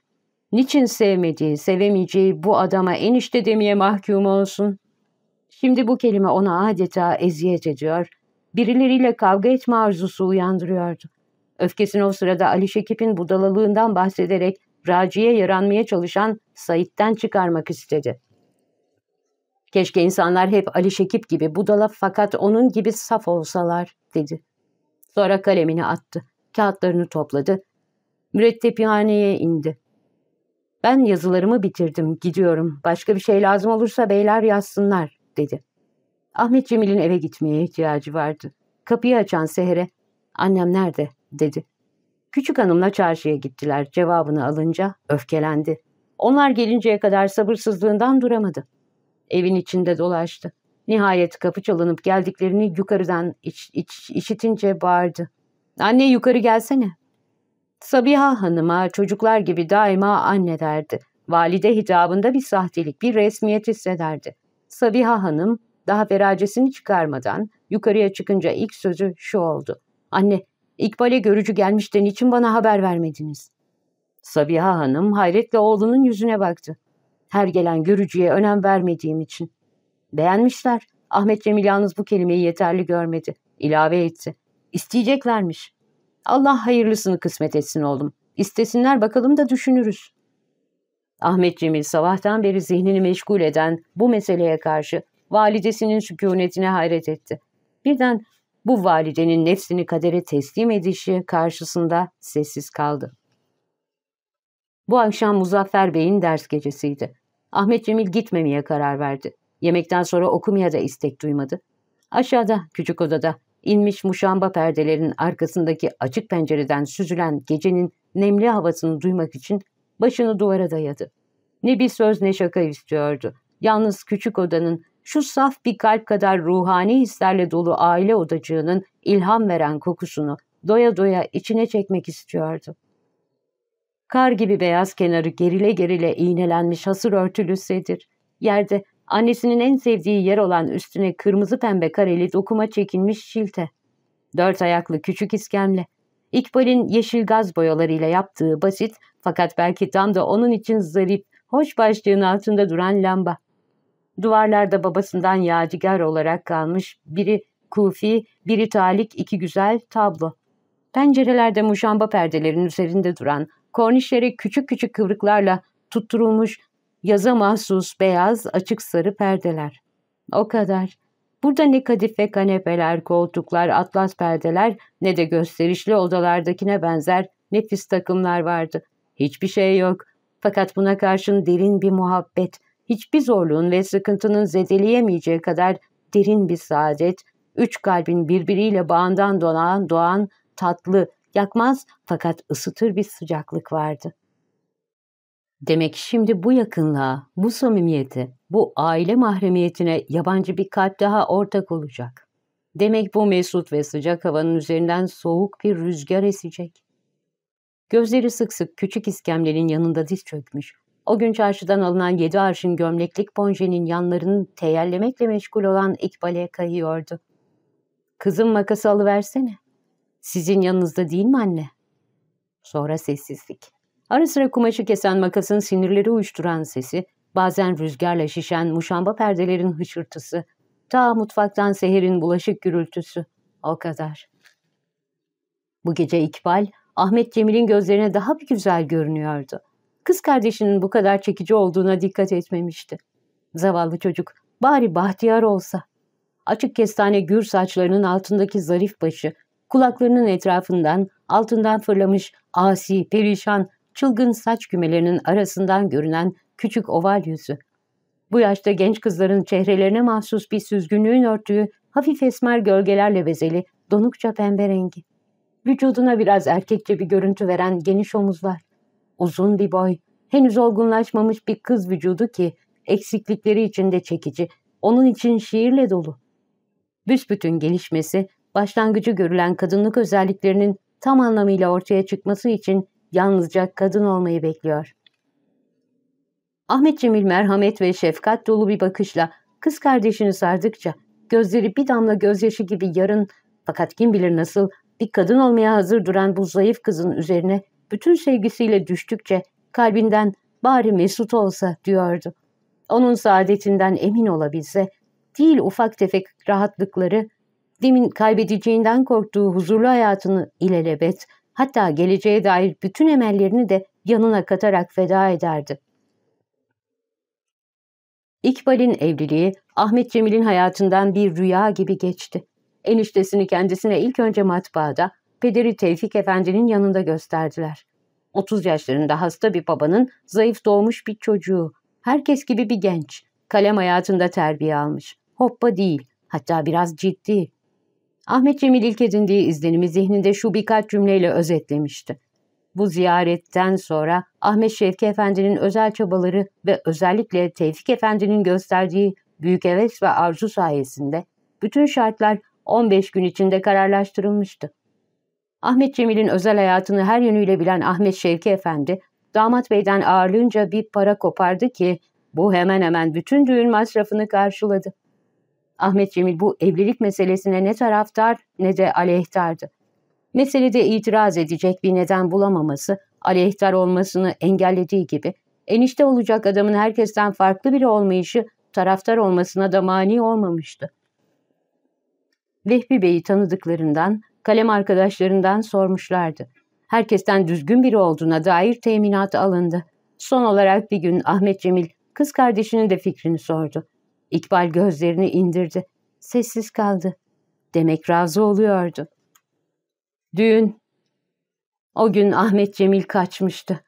Niçin sevmediği, sevemeyeceği bu adama enişte demeye mahkum olsun? Şimdi bu kelime ona adeta eziyet ediyor, birileriyle kavga etme arzusu uyandırıyordu. Öfkesini o sırada Ali Şekip'in budalalığından bahsederek Raci'ye yaranmaya çalışan Sait'ten çıkarmak istedi. Keşke insanlar hep Ali Şekip gibi budala fakat onun gibi saf olsalar dedi. Sonra kalemini attı. Kağıtlarını topladı. Mürettephaneye indi. Ben yazılarımı bitirdim, gidiyorum. Başka bir şey lazım olursa beyler yazsınlar, dedi. Ahmet Cemil'in eve gitmeye ihtiyacı vardı. Kapıyı açan Seher'e, annem nerede, dedi. Küçük hanımla çarşıya gittiler. Cevabını alınca öfkelendi. Onlar gelinceye kadar sabırsızlığından duramadı. Evin içinde dolaştı. Nihayet kapı çalınıp geldiklerini yukarıdan iç, iç, işitince bağırdı. Anne yukarı gelsene. Sabiha Hanım'a çocuklar gibi daima anne derdi. Valide hitabında bir sahtelik, bir resmiyet hissederdi. Sabiha Hanım daha veracesini çıkarmadan yukarıya çıkınca ilk sözü şu oldu. Anne, İkbal'e görücü gelmiş için bana haber vermediniz? Sabiha Hanım hayretle oğlunun yüzüne baktı. Her gelen görücüye önem vermediğim için. Beğenmişler. Ahmet Cemil yalnız bu kelimeyi yeterli görmedi. İlave etti. İsteyeceklermiş. Allah hayırlısını kısmet etsin oğlum. İstesinler bakalım da düşünürüz. Ahmet Cemil sabahtan beri zihnini meşgul eden bu meseleye karşı validesinin sükunetine hayret etti. Birden bu validenin nefsini kadere teslim edişi karşısında sessiz kaldı. Bu akşam Muzaffer Bey'in ders gecesiydi. Ahmet Cemil gitmemeye karar verdi. Yemekten sonra okumaya da istek duymadı. Aşağıda, küçük odada inmiş muşamba perdelerin arkasındaki açık pencereden süzülen gecenin nemli havasını duymak için başını duvara dayadı. Ne bir söz ne şaka istiyordu. Yalnız küçük odanın, şu saf bir kalp kadar ruhani hislerle dolu aile odacığının ilham veren kokusunu doya doya içine çekmek istiyordu. Kar gibi beyaz kenarı gerile gerile iğnelenmiş hasır örtülü sedir, yerde Annesinin en sevdiği yer olan üstüne kırmızı pembe kareli dokuma çekilmiş şilte. Dört ayaklı küçük iskemle. İkbal'in yeşil gaz boyalarıyla yaptığı basit fakat belki tam da onun için zarif, hoş başlığın altında duran lamba. Duvarlarda babasından yadigar olarak kalmış biri kufi, biri talik iki güzel tablo. Pencerelerde muşamba perdelerin üzerinde duran, kornişleri küçük küçük kıvrıklarla tutturulmuş Yaza mahsus beyaz açık sarı perdeler. O kadar. Burada ne kadife kanepeler, koltuklar, atlas perdeler ne de gösterişli odalardakine benzer nefis takımlar vardı. Hiçbir şey yok. Fakat buna karşın derin bir muhabbet, hiçbir zorluğun ve sıkıntının zedeleyemeyeceği kadar derin bir saadet, üç kalbin birbiriyle bağından donan doğan tatlı, yakmaz fakat ısıtır bir sıcaklık vardı. Demek şimdi bu yakınlığa, bu samimiyete, bu aile mahremiyetine yabancı bir kalp daha ortak olacak. Demek bu mesut ve sıcak havanın üzerinden soğuk bir rüzgar esecek. Gözleri sık sık küçük iskemlerin yanında diz çökmüş. O gün çarşıdan alınan yedi arşın gömleklik ponjenin yanlarını teyellemekle meşgul olan İkbal'e kayıyordu. Kızım makası alıversene. Sizin yanınızda değil mi anne? Sonra sessizlik. Ara sıra kumaşı kesen makasın sinirleri uyuşturan sesi, bazen rüzgarla şişen muşamba perdelerin hışırtısı, ta mutfaktan seherin bulaşık gürültüsü. O kadar. Bu gece İkbal, Ahmet Cemil'in gözlerine daha bir güzel görünüyordu. Kız kardeşinin bu kadar çekici olduğuna dikkat etmemişti. Zavallı çocuk, bari bahtiyar olsa. Açık kestane gür saçlarının altındaki zarif başı, kulaklarının etrafından, altından fırlamış, asi, perişan, çılgın saç kümelerinin arasından görünen küçük oval yüzü. Bu yaşta genç kızların çehrelerine mahsus bir süzgünlüğün örtüğü hafif esmer gölgelerle bezeli donukça pembe rengi. Vücuduna biraz erkekçe bir görüntü veren geniş omuzlar. Uzun bir boy, henüz olgunlaşmamış bir kız vücudu ki eksiklikleri içinde çekici, onun için şiirle dolu. Büsbütün gelişmesi, başlangıcı görülen kadınlık özelliklerinin tam anlamıyla ortaya çıkması için yalnızca kadın olmayı bekliyor. Ahmet Cemil merhamet ve şefkat dolu bir bakışla kız kardeşini sardıkça gözleri bir damla gözyaşı gibi yarın fakat kim bilir nasıl bir kadın olmaya hazır duran bu zayıf kızın üzerine bütün sevgisiyle düştükçe kalbinden bari mesut olsa diyordu. Onun saadetinden emin olabilse değil ufak tefek rahatlıkları demin kaybedeceğinden korktuğu huzurlu hayatını ilelebet hatta geleceğe dair bütün emellerini de yanına katarak feda ederdi. İkbal'in evliliği Ahmet Cemil'in hayatından bir rüya gibi geçti. Eniştesini kendisine ilk önce matbaada, pederi Tevfik Efendi'nin yanında gösterdiler. 30 yaşlarında hasta bir babanın zayıf doğmuş bir çocuğu, herkes gibi bir genç, kalem hayatında terbiye almış. Hoppa değil, hatta biraz ciddi, Ahmet Cemil ilk edindiği izlenimi zihninde şu birkaç cümleyle özetlemişti. Bu ziyaretten sonra Ahmet Şevki Efendi'nin özel çabaları ve özellikle Tevfik Efendi'nin gösterdiği büyük heves ve arzu sayesinde bütün şartlar 15 gün içinde kararlaştırılmıştı. Ahmet Cemil'in özel hayatını her yönüyle bilen Ahmet Şevki Efendi, damat beyden ağırlığınca bir para kopardı ki bu hemen hemen bütün düğün masrafını karşıladı. Ahmet Cemil bu evlilik meselesine ne taraftar ne de aleyhtardı. Meselede itiraz edecek bir neden bulamaması, aleyhtar olmasını engellediği gibi, enişte olacak adamın herkesten farklı biri olmayışı taraftar olmasına da mani olmamıştı. Vehbi Bey'i tanıdıklarından, kalem arkadaşlarından sormuşlardı. Herkesten düzgün biri olduğuna dair teminat alındı. Son olarak bir gün Ahmet Cemil kız kardeşinin de fikrini sordu. İkbal gözlerini indirdi. Sessiz kaldı. Demek razı oluyordu. Düğün. O gün Ahmet Cemil kaçmıştı.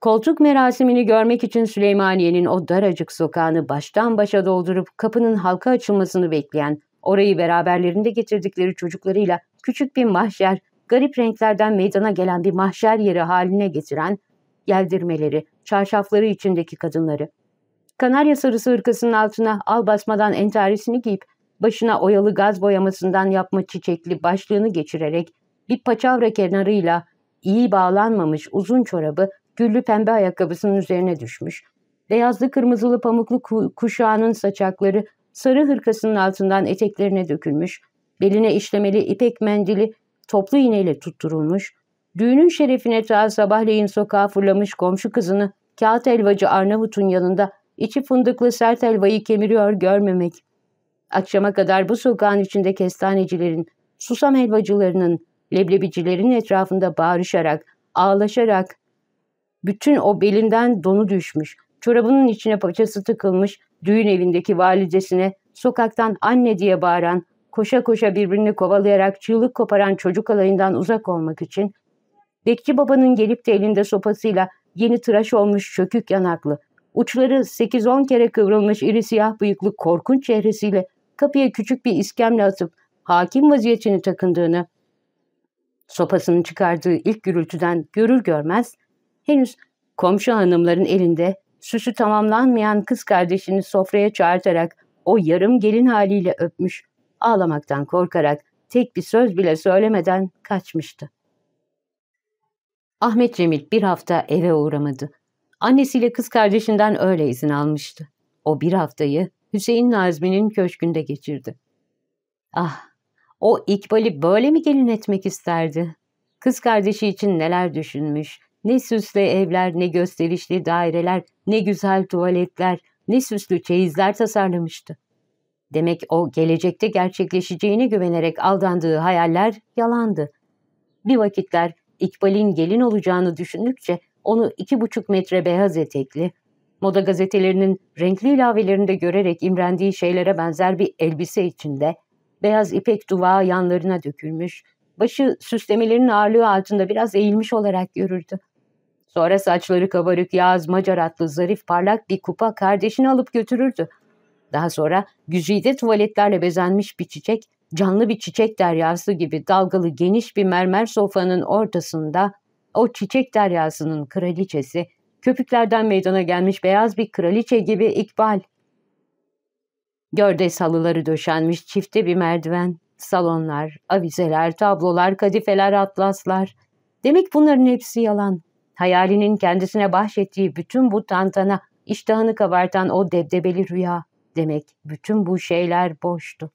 Koltuk merasimini görmek için Süleymaniye'nin o daracık sokağını baştan başa doldurup kapının halka açılmasını bekleyen, orayı beraberlerinde getirdikleri çocuklarıyla küçük bir mahşer, garip renklerden meydana gelen bir mahşer yeri haline getiren, geldirmeleri, çarşafları içindeki kadınları, Kanarya sarısı hırkasının altına al basmadan entarisini giyip başına oyalı gaz boyamasından yapma çiçekli başlığını geçirerek bir paçavra kenarıyla iyi bağlanmamış uzun çorabı güllü pembe ayakkabısının üzerine düşmüş. Beyazlı kırmızılı pamuklu kuşağının saçakları sarı hırkasının altından eteklerine dökülmüş, beline işlemeli ipek mendili toplu iğneyle tutturulmuş, düğünün şerefine ta sabahleyin sokağa fırlamış komşu kızını kağıt elvacı Arnavut'un yanında İçi fındıklı sert helvayı kemiriyor görmemek. Akşama kadar bu sokağın içinde kestanecilerin, susam helvacılarının, leblebicilerin etrafında bağırışarak, ağlaşarak, bütün o belinden donu düşmüş, çorabının içine paçası tıkılmış, düğün evindeki validesine sokaktan anne diye bağıran, koşa koşa birbirini kovalayarak çığlık koparan çocuk alayından uzak olmak için, Bekçi babanın gelip de elinde sopasıyla yeni tıraş olmuş çökük yanaklı, Uçları 8-10 kere kıvrılmış iri siyah bıyıklı korkunç çehresiyle kapıya küçük bir iskemle atıp hakim vaziyetini takındığını, sopasını çıkardığı ilk gürültüden görür görmez henüz komşu hanımların elinde süsü tamamlanmayan kız kardeşini sofraya çağırtarak o yarım gelin haliyle öpmüş, ağlamaktan korkarak tek bir söz bile söylemeden kaçmıştı. Ahmet Cemil bir hafta eve uğramadı. Annesiyle kız kardeşinden öyle izin almıştı. O bir haftayı Hüseyin Nazmi'nin köşkünde geçirdi. Ah, o İkbal'i böyle mi gelin etmek isterdi? Kız kardeşi için neler düşünmüş, ne süslü evler, ne gösterişli daireler, ne güzel tuvaletler, ne süslü çeyizler tasarlamıştı. Demek o gelecekte gerçekleşeceğine güvenerek aldandığı hayaller yalandı. Bir vakitler İkbal'in gelin olacağını düşündükçe onu iki buçuk metre beyaz etekli, moda gazetelerinin renkli ilavelerinde görerek imrendiği şeylere benzer bir elbise içinde, beyaz ipek duvağı yanlarına dökülmüş, başı süslemelerin ağırlığı altında biraz eğilmiş olarak görürdü. Sonra saçları kabarık, yaz macaratlı zarif, parlak bir kupa kardeşini alıp götürürdü. Daha sonra güzide tuvaletlerle bezenmiş bir çiçek, canlı bir çiçek deryası gibi dalgalı geniş bir mermer sofanın ortasında o çiçek deryasının kraliçesi, köpüklerden meydana gelmiş beyaz bir kraliçe gibi ikbal. Gördes halıları döşenmiş çifte bir merdiven, salonlar, avizeler, tablolar, kadifeler, atlaslar. Demek bunların hepsi yalan. Hayalinin kendisine bahşettiği bütün bu tantana, iştahını kabartan o debdebeli rüya. Demek bütün bu şeyler boştu.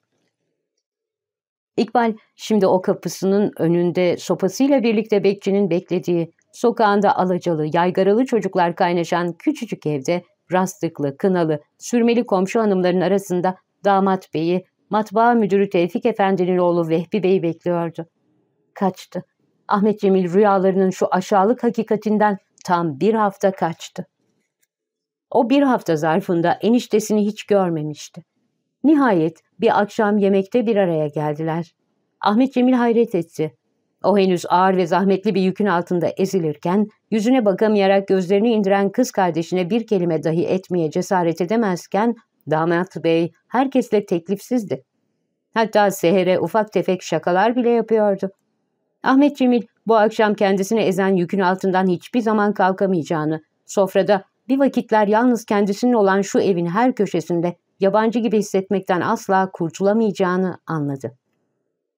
İkbal şimdi o kapısının önünde sopasıyla birlikte bekçinin beklediği, sokağında alacalı, yaygaralı çocuklar kaynaşan küçücük evde rastıklı, kınalı, sürmeli komşu hanımların arasında damat beyi, matbaa müdürü Tevfik Efendi'nin oğlu Vehbi Bey bekliyordu. Kaçtı. Ahmet Cemil rüyalarının şu aşağılık hakikatinden tam bir hafta kaçtı. O bir hafta zarfında eniştesini hiç görmemişti. Nihayet bir akşam yemekte bir araya geldiler. Ahmet Cemil hayret etti. O henüz ağır ve zahmetli bir yükün altında ezilirken, yüzüne bakamayarak gözlerini indiren kız kardeşine bir kelime dahi etmeye cesaret edemezken, damat bey herkesle teklifsizdi. Hatta sehere ufak tefek şakalar bile yapıyordu. Ahmet Cemil bu akşam kendisine ezen yükün altından hiçbir zaman kalkamayacağını, sofrada bir vakitler yalnız kendisinin olan şu evin her köşesinde yabancı gibi hissetmekten asla kurtulamayacağını anladı.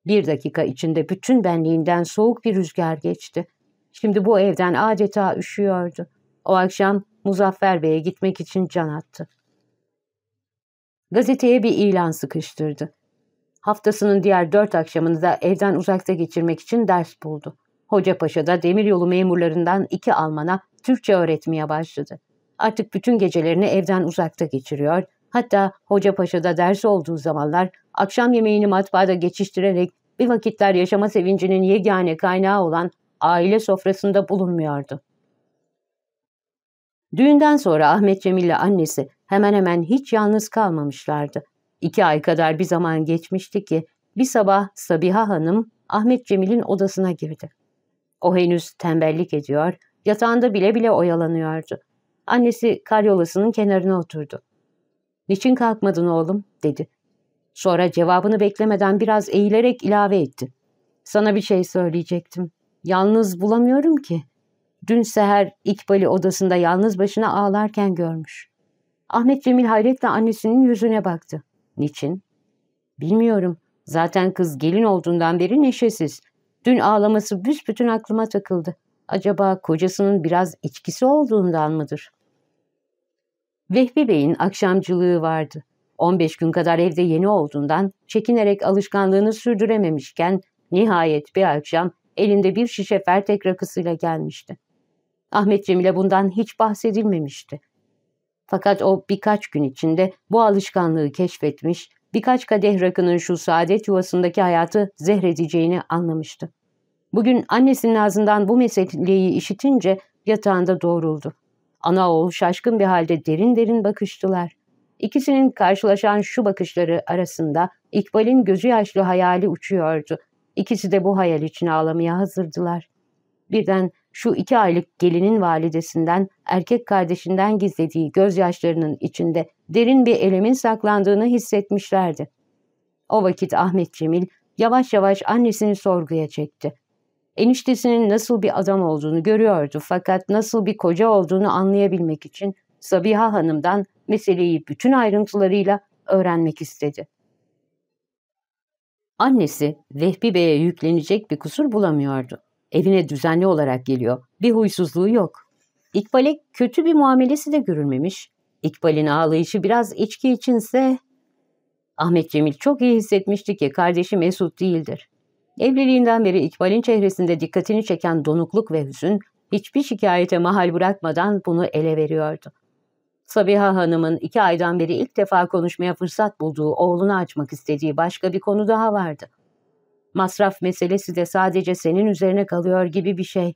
Bir dakika içinde bütün benliğinden soğuk bir rüzgar geçti. Şimdi bu evden adeta üşüyordu. O akşam Muzaffer Bey'e gitmek için can attı. Gazeteye bir ilan sıkıştırdı. Haftasının diğer dört akşamını da evden uzakta geçirmek için ders buldu. Hoca Hocapaşa'da demiryolu memurlarından iki Alman'a Türkçe öğretmeye başladı. Artık bütün gecelerini evden uzakta geçiriyor, Hatta Hoca Paşa'da ders olduğu zamanlar akşam yemeğini matbaada geçiştirerek bir vakitler yaşama sevincinin yegane kaynağı olan aile sofrasında bulunmuyordu. Düğünden sonra Ahmet Cemil ile annesi hemen hemen hiç yalnız kalmamışlardı. İki ay kadar bir zaman geçmişti ki bir sabah Sabiha Hanım Ahmet Cemil'in odasına girdi. O henüz tembellik ediyor, yatağında bile bile oyalanıyordu. Annesi karyolasının kenarına oturdu. ''Niçin kalkmadın oğlum?'' dedi. Sonra cevabını beklemeden biraz eğilerek ilave etti. ''Sana bir şey söyleyecektim. Yalnız bulamıyorum ki. Dün seher İkbal'i odasında yalnız başına ağlarken görmüş.'' Ahmet Cemil hayretle annesinin yüzüne baktı. ''Niçin?'' ''Bilmiyorum. Zaten kız gelin olduğundan beri neşesiz. Dün ağlaması büsbütün aklıma takıldı. Acaba kocasının biraz içkisi olduğundan mıdır?'' Vehbi Bey'in akşamcılığı vardı. 15 gün kadar evde yeni olduğundan çekinerek alışkanlığını sürdürememişken nihayet bir akşam elinde bir şişe fertek rakısıyla gelmişti. Ahmet Cemil'e bundan hiç bahsedilmemişti. Fakat o birkaç gün içinde bu alışkanlığı keşfetmiş, birkaç kadeh rakının şu saadet yuvasındaki hayatı zehredeceğini anlamıştı. Bugün annesinin ağzından bu meseleyi işitince yatağında doğruldu. Ana oğul şaşkın bir halde derin derin bakıştılar. İkisinin karşılaşan şu bakışları arasında İkbal'in gözü yaşlı hayali uçuyordu. İkisi de bu hayal için ağlamaya hazırdılar. Birden şu iki aylık gelinin validesinden, erkek kardeşinden gizlediği gözyaşlarının içinde derin bir elemin saklandığını hissetmişlerdi. O vakit Ahmet Cemil yavaş yavaş annesini sorguya çekti. Eniştesinin nasıl bir adam olduğunu görüyordu fakat nasıl bir koca olduğunu anlayabilmek için Sabiha Hanım'dan meseleyi bütün ayrıntılarıyla öğrenmek istedi. Annesi Vehbi Bey'e yüklenecek bir kusur bulamıyordu. Evine düzenli olarak geliyor. Bir huysuzluğu yok. İkbal'e kötü bir muamelesi de görülmemiş. İkbal'in ağlayışı biraz içki içinse... Ahmet Cemil çok iyi hissetmişti ki kardeşi Mesut değildir. Evliliğinden beri İkbal'in çehresinde dikkatini çeken donukluk ve hüzün hiçbir şikayete mahal bırakmadan bunu ele veriyordu. Sabiha Hanım'ın iki aydan beri ilk defa konuşmaya fırsat bulduğu oğlunu açmak istediği başka bir konu daha vardı. Masraf meselesi de sadece senin üzerine kalıyor gibi bir şey.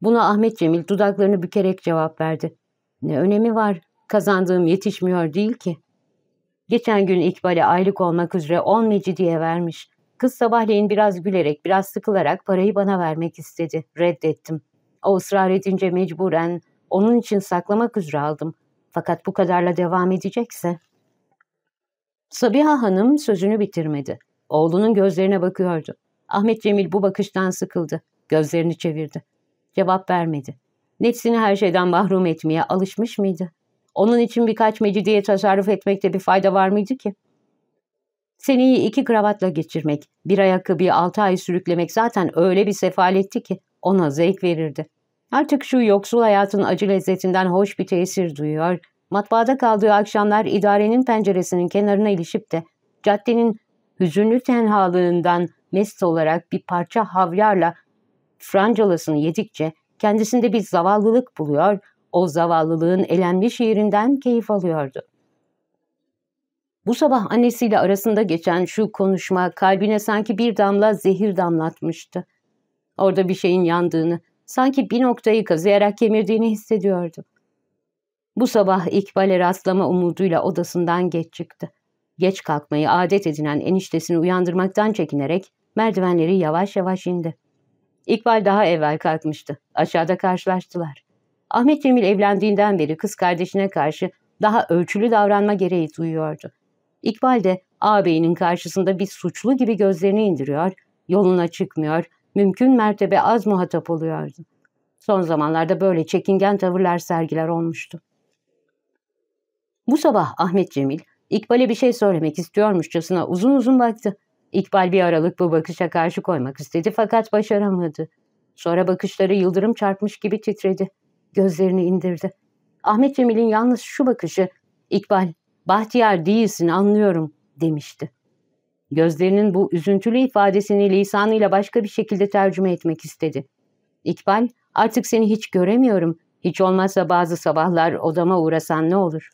Buna Ahmet Cemil dudaklarını bükerek cevap verdi. Ne önemi var? Kazandığım yetişmiyor değil ki. Geçen gün İkbal'e aylık olmak üzere 10 mecidiye vermiş. Kız sabahleyin biraz gülerek, biraz sıkılarak parayı bana vermek istedi. Reddettim. O ısrar edince mecburen onun için saklamak üzere aldım. Fakat bu kadarla devam edecekse... Sabiha Hanım sözünü bitirmedi. Oğlunun gözlerine bakıyordu. Ahmet Cemil bu bakıştan sıkıldı. Gözlerini çevirdi. Cevap vermedi. Nefsini her şeyden mahrum etmeye alışmış mıydı? Onun için birkaç mecidiye tasarruf etmekte bir fayda var mıydı ki? Seneyi iki kravatla geçirmek, bir bir altı ay sürüklemek zaten öyle bir sefaletti ki ona zevk verirdi. Artık şu yoksul hayatın acı lezzetinden hoş bir tesir duyuyor. Matbaada kaldığı akşamlar idarenin penceresinin kenarına ilişip de caddenin hüzünlü tenhalığından mest olarak bir parça havyarla francalasını yedikçe kendisinde bir zavallılık buluyor, o zavallılığın elenmiş yerinden keyif alıyordu. Bu sabah annesiyle arasında geçen şu konuşma kalbine sanki bir damla zehir damlatmıştı. Orada bir şeyin yandığını, sanki bir noktayı kazıyarak kemirdiğini hissediyordu. Bu sabah İkbal'e rastlama umuduyla odasından geç çıktı. Geç kalkmayı adet edinen eniştesini uyandırmaktan çekinerek merdivenleri yavaş yavaş indi. İkbal daha evvel kalkmıştı. Aşağıda karşılaştılar. Ahmet Cemil evlendiğinden beri kız kardeşine karşı daha ölçülü davranma gereği duyuyordu. İkbal de ağabeyinin karşısında bir suçlu gibi gözlerini indiriyor, yoluna çıkmıyor, mümkün mertebe az muhatap oluyordu. Son zamanlarda böyle çekingen tavırlar sergiler olmuştu. Bu sabah Ahmet Cemil, İkbal'e bir şey söylemek istiyormuşçasına uzun uzun baktı. İkbal bir aralık bu bakışa karşı koymak istedi fakat başaramadı. Sonra bakışları yıldırım çarpmış gibi titredi gözlerini indirdi. Ahmet Cemil'in yalnız şu bakışı İkbal bahtiyar değilsin anlıyorum demişti. Gözlerinin bu üzüntülü ifadesini lisanıyla başka bir şekilde tercüme etmek istedi. İkbal artık seni hiç göremiyorum. Hiç olmazsa bazı sabahlar odama uğrasan ne olur?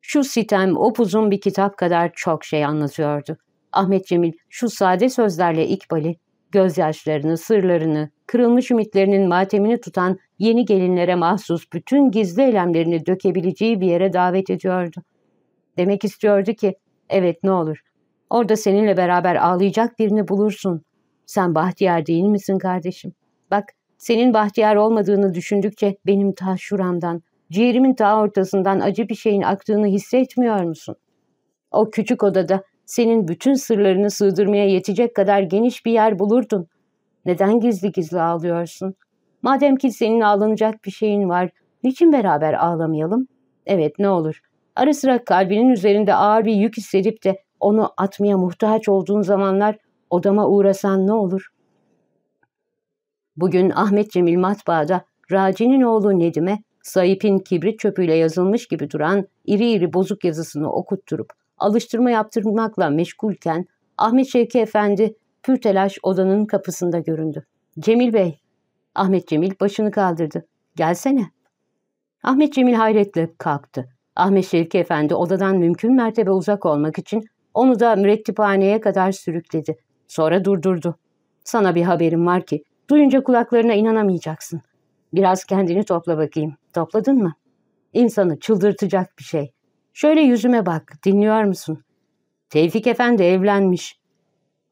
Şu sitem opuzun bir kitap kadar çok şey anlatıyordu. Ahmet Cemil şu sade sözlerle İkbal'i, gözyaşlarını, sırlarını, kırılmış ümitlerinin matemini tutan yeni gelinlere mahsus bütün gizli elemlerini dökebileceği bir yere davet ediyordu. Demek istiyordu ki, evet ne olur, orada seninle beraber ağlayacak birini bulursun. Sen bahtiyar değil misin kardeşim? Bak, senin bahtiyar olmadığını düşündükçe benim ta şuramdan, ciğerimin ta ortasından acı bir şeyin aktığını hissetmiyor musun? O küçük odada senin bütün sırlarını sığdırmaya yetecek kadar geniş bir yer bulurdun. Neden gizli gizli ağlıyorsun?'' Madem ki senin ağlanacak bir şeyin var, niçin beraber ağlamayalım? Evet ne olur. Ara sıra kalbinin üzerinde ağır bir yük hissedip de onu atmaya muhtaç olduğun zamanlar odama uğrasan ne olur? Bugün Ahmet Cemil Matbaa'da Raci'nin oğlu Nedim'e Sayip'in kibrit çöpüyle yazılmış gibi duran iri iri bozuk yazısını okutturup alıştırma yaptırmakla meşgulken Ahmet Şevki Efendi pür telaş odanın kapısında göründü. Cemil Bey Ahmet Cemil başını kaldırdı. Gelsene. Ahmet Cemil hayretle kalktı. Ahmet Şevki Efendi odadan mümkün mertebe uzak olmak için onu da mürettiphaneye kadar sürükledi. Sonra durdurdu. Sana bir haberim var ki duyunca kulaklarına inanamayacaksın. Biraz kendini topla bakayım. Topladın mı? İnsanı çıldırtacak bir şey. Şöyle yüzüme bak, dinliyor musun? Tevfik Efendi evlenmiş.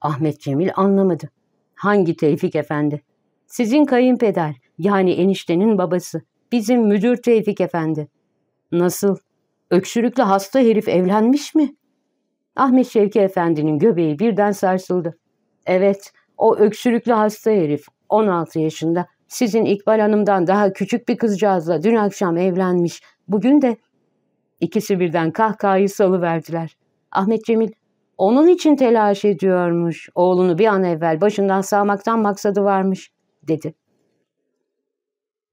Ahmet Cemil anlamadı. Hangi Tevfik Efendi? Sizin kayınpeder, yani eniştenin babası, bizim müdür Tevfik Efendi. Nasıl? Öksürüklü hasta herif evlenmiş mi? Ahmet Şevki Efendi'nin göbeği birden sarsıldı. Evet, o öksürüklü hasta herif 16 yaşında sizin İkbal Hanım'dan daha küçük bir kızcağızla dün akşam evlenmiş. Bugün de ikisi birden kahkahayı salıverdiler. Ahmet Cemil onun için telaş ediyormuş. Oğlunu bir an evvel başından sağmaktan maksadı varmış dedi.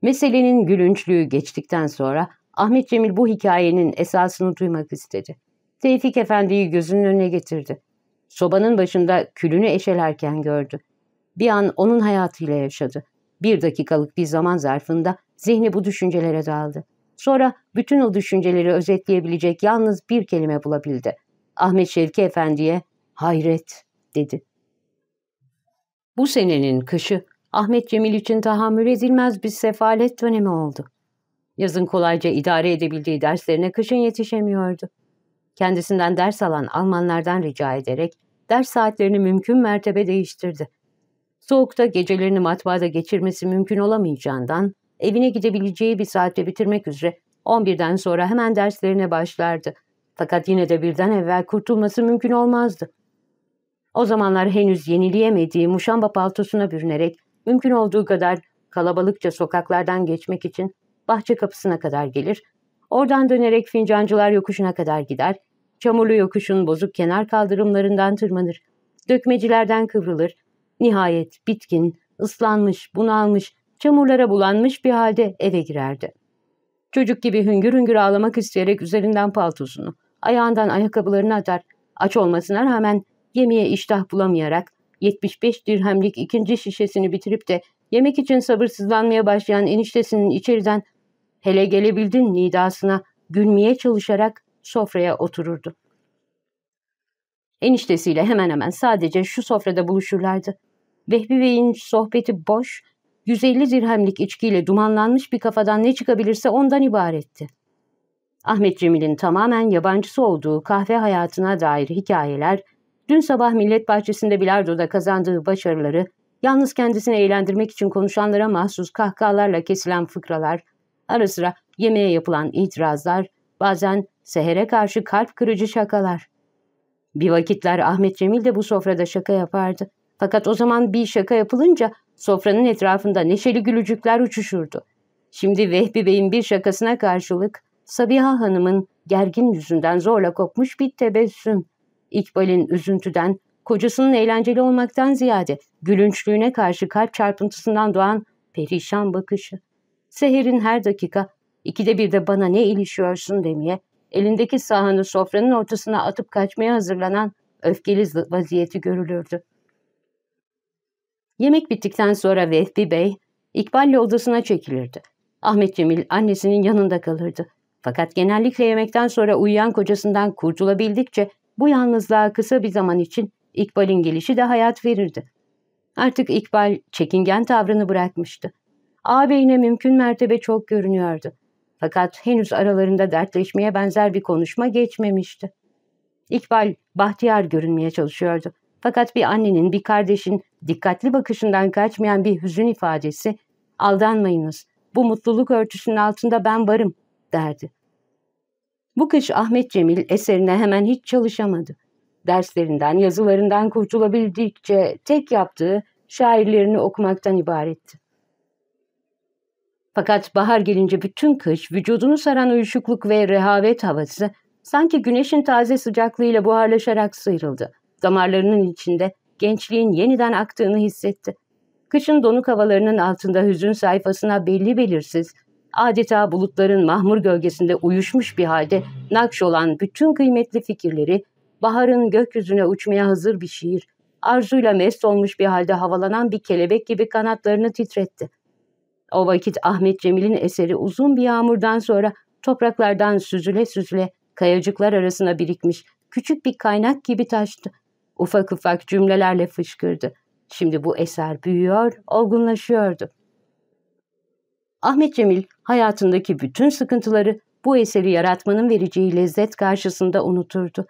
Meselenin gülünçlüğü geçtikten sonra Ahmet Cemil bu hikayenin esasını duymak istedi. Tevfik Efendi'yi gözünün önüne getirdi. Sobanın başında külünü eşelerken gördü. Bir an onun hayatıyla yaşadı. Bir dakikalık bir zaman zarfında zihni bu düşüncelere daldı. Sonra bütün o düşünceleri özetleyebilecek yalnız bir kelime bulabildi. Ahmet Şevki Efendi'ye hayret dedi. Bu senenin kışı Ahmet Cemil için tahammül edilmez bir sefalet dönemi oldu. Yazın kolayca idare edebildiği derslerine kışın yetişemiyordu. Kendisinden ders alan Almanlardan rica ederek ders saatlerini mümkün mertebe değiştirdi. Soğukta gecelerini matbaada geçirmesi mümkün olamayacağından evine gidebileceği bir saatte bitirmek üzere 11'den sonra hemen derslerine başlardı. Fakat yine de birden evvel kurtulması mümkün olmazdı. O zamanlar henüz yenileyemediği muşamba paltosuna bürünerek mümkün olduğu kadar kalabalıkça sokaklardan geçmek için bahçe kapısına kadar gelir, oradan dönerek fincancılar yokuşuna kadar gider, çamurlu yokuşun bozuk kenar kaldırımlarından tırmanır, dökmecilerden kıvrılır, nihayet bitkin, ıslanmış, bunalmış, çamurlara bulanmış bir halde eve girerdi. Çocuk gibi hüngür hüngür ağlamak isteyerek üzerinden paltosunu, ayağından ayakkabılarını atar, aç olmasına rağmen yemeğe iştah bulamayarak 75 dirhemlik ikinci şişesini bitirip de yemek için sabırsızlanmaya başlayan eniştesinin içeriden hele gelebildin nidasına gülmeye çalışarak sofraya otururdu. Eniştesiyle hemen hemen sadece şu sofrada buluşurlardı. Vehbi Bey'in sohbeti boş, 150 dirhemlik içkiyle dumanlanmış bir kafadan ne çıkabilirse ondan ibaretti. Ahmet Cemil'in tamamen yabancısı olduğu kahve hayatına dair hikayeler Dün sabah Millet Bahçesi'nde bilardoda kazandığı başarıları, yalnız kendisini eğlendirmek için konuşanlara mahsus kahkahalarla kesilen fıkralar, ara sıra yemeğe yapılan itirazlar, bazen sehere karşı kalp kırıcı şakalar. Bir vakitler Ahmet Cemil de bu sofrada şaka yapardı. Fakat o zaman bir şaka yapılınca sofranın etrafında neşeli gülücükler uçuşurdu. Şimdi Vehbi Bey'in bir şakasına karşılık Sabiha Hanım'ın gergin yüzünden zorla kopmuş bir tebessüm. İkbal'in üzüntüden, kocasının eğlenceli olmaktan ziyade gülünçlüğüne karşı kalp çarpıntısından doğan perişan bakışı. Seher'in her dakika ikide bir de bana ne ilişiyorsun demeye, elindeki sahanı sofranın ortasına atıp kaçmaya hazırlanan öfkeli vaziyeti görülürdü. Yemek bittikten sonra Vehbi Bey, İkbal'le odasına çekilirdi. Ahmet Cemil annesinin yanında kalırdı. Fakat genellikle yemekten sonra uyuyan kocasından kurtulabildikçe bu yalnızlığa kısa bir zaman için İkbal'in gelişi de hayat verirdi. Artık İkbal çekingen tavrını bırakmıştı. Ağabeyine mümkün mertebe çok görünüyordu. Fakat henüz aralarında dertleşmeye benzer bir konuşma geçmemişti. İkbal bahtiyar görünmeye çalışıyordu. Fakat bir annenin, bir kardeşin dikkatli bakışından kaçmayan bir hüzün ifadesi ''Aldanmayınız, bu mutluluk örtüsünün altında ben varım.'' derdi. Bu kış Ahmet Cemil eserine hemen hiç çalışamadı. Derslerinden, yazılarından kurtulabildikçe tek yaptığı şairlerini okumaktan ibaretti. Fakat bahar gelince bütün kış vücudunu saran uyuşukluk ve rehavet havası sanki güneşin taze sıcaklığıyla buharlaşarak sıyrıldı. Damarlarının içinde gençliğin yeniden aktığını hissetti. Kışın donuk havalarının altında hüzün sayfasına belli belirsiz, adeta bulutların mahmur gölgesinde uyuşmuş bir halde nakş olan bütün kıymetli fikirleri, baharın gökyüzüne uçmaya hazır bir şiir, arzuyla mest olmuş bir halde havalanan bir kelebek gibi kanatlarını titretti. O vakit Ahmet Cemil'in eseri uzun bir yağmurdan sonra topraklardan süzüle süzüle kayacıklar arasına birikmiş küçük bir kaynak gibi taştı. Ufak ufak cümlelerle fışkırdı. Şimdi bu eser büyüyor, olgunlaşıyordu. Ahmet Cemil hayatındaki bütün sıkıntıları bu eseri yaratmanın vereceği lezzet karşısında unuturdu.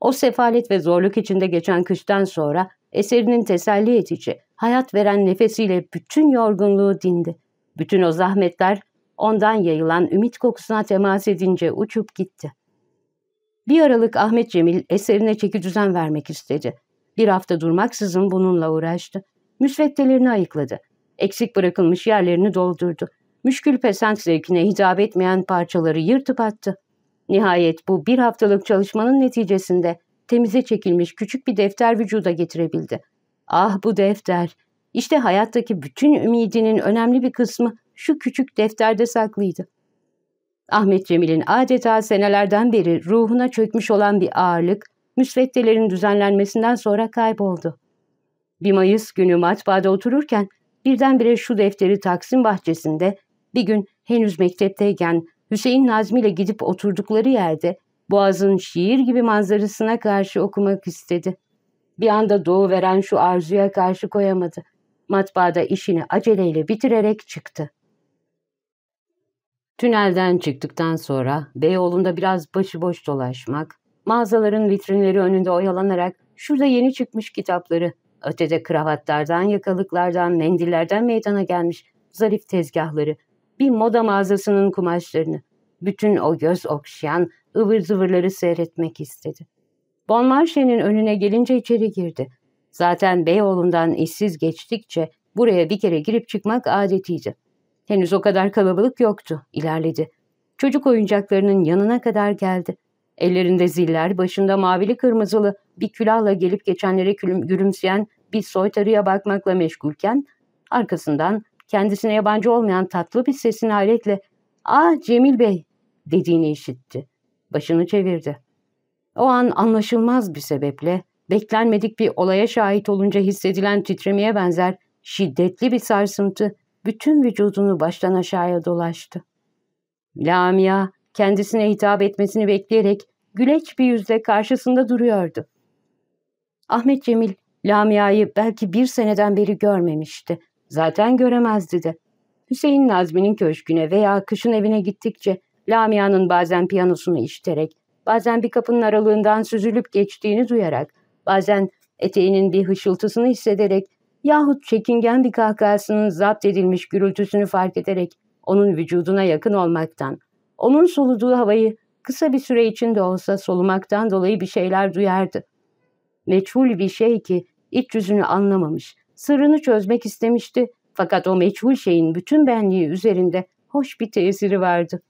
O sefalet ve zorluk içinde geçen kıştan sonra eserinin teselli edici, hayat veren nefesiyle bütün yorgunluğu dindi. Bütün o zahmetler ondan yayılan ümit kokusuna temas edince uçup gitti. Bir aralık Ahmet Cemil eserine çeki düzen vermek istedi. Bir hafta durmaksızın bununla uğraştı. Müsveddelerini ayıkladı. Eksik bırakılmış yerlerini doldurdu müşkül pesant zevkine hitap etmeyen parçaları yırtıp attı. Nihayet bu bir haftalık çalışmanın neticesinde temize çekilmiş küçük bir defter vücuda getirebildi. Ah bu defter! İşte hayattaki bütün ümidinin önemli bir kısmı şu küçük defterde saklıydı. Ahmet Cemil'in adeta senelerden beri ruhuna çökmüş olan bir ağırlık, müsveddelerin düzenlenmesinden sonra kayboldu. Bir Mayıs günü matbaada otururken birdenbire şu defteri Taksim bahçesinde bir gün henüz mektepteyken Hüseyin Nazmi ile gidip oturdukları yerde Boğaz'ın şiir gibi manzarasına karşı okumak istedi. Bir anda doğu veren şu arzuya karşı koyamadı. Matbaada işini aceleyle bitirerek çıktı. Tünelden çıktıktan sonra Beyoğlu'nda biraz başıboş dolaşmak, mağazaların vitrinleri önünde oyalanarak şurada yeni çıkmış kitapları, ötede kravatlardan, yakalıklardan, mendillerden meydana gelmiş zarif tezgahları, bir moda mağazasının kumaşlarını, bütün o göz okşayan ıvır zıvırları seyretmek istedi. Bonmarşe'nin önüne gelince içeri girdi. Zaten Beyoğlu'ndan işsiz geçtikçe buraya bir kere girip çıkmak adetiydi. Henüz o kadar kalabalık yoktu, ilerledi. Çocuk oyuncaklarının yanına kadar geldi. Ellerinde ziller, başında mavili kırmızılı bir külahla gelip geçenlere gülümseyen bir soytarıya bakmakla meşgulken arkasından kendisine yabancı olmayan tatlı bir sesin hayretle ''Ah Cemil Bey'' dediğini işitti. Başını çevirdi. O an anlaşılmaz bir sebeple beklenmedik bir olaya şahit olunca hissedilen titremeye benzer şiddetli bir sarsıntı bütün vücudunu baştan aşağıya dolaştı. Lamia kendisine hitap etmesini bekleyerek güleç bir yüzle karşısında duruyordu. Ahmet Cemil Lamia'yı belki bir seneden beri görmemişti Zaten göremezdi de. Hüseyin Nazmi'nin köşküne veya kışın evine gittikçe Lamia'nın bazen piyanosunu işiterek, bazen bir kapının aralığından süzülüp geçtiğini duyarak, bazen eteğinin bir hışıltısını hissederek yahut çekingen bir kahkahasının zapt edilmiş gürültüsünü fark ederek onun vücuduna yakın olmaktan, onun soluduğu havayı kısa bir süre içinde olsa solumaktan dolayı bir şeyler duyardı. Meçhul bir şey ki iç yüzünü anlamamış, Sırrını çözmek istemişti fakat o meçhul şeyin bütün benliği üzerinde hoş bir tesiri vardı.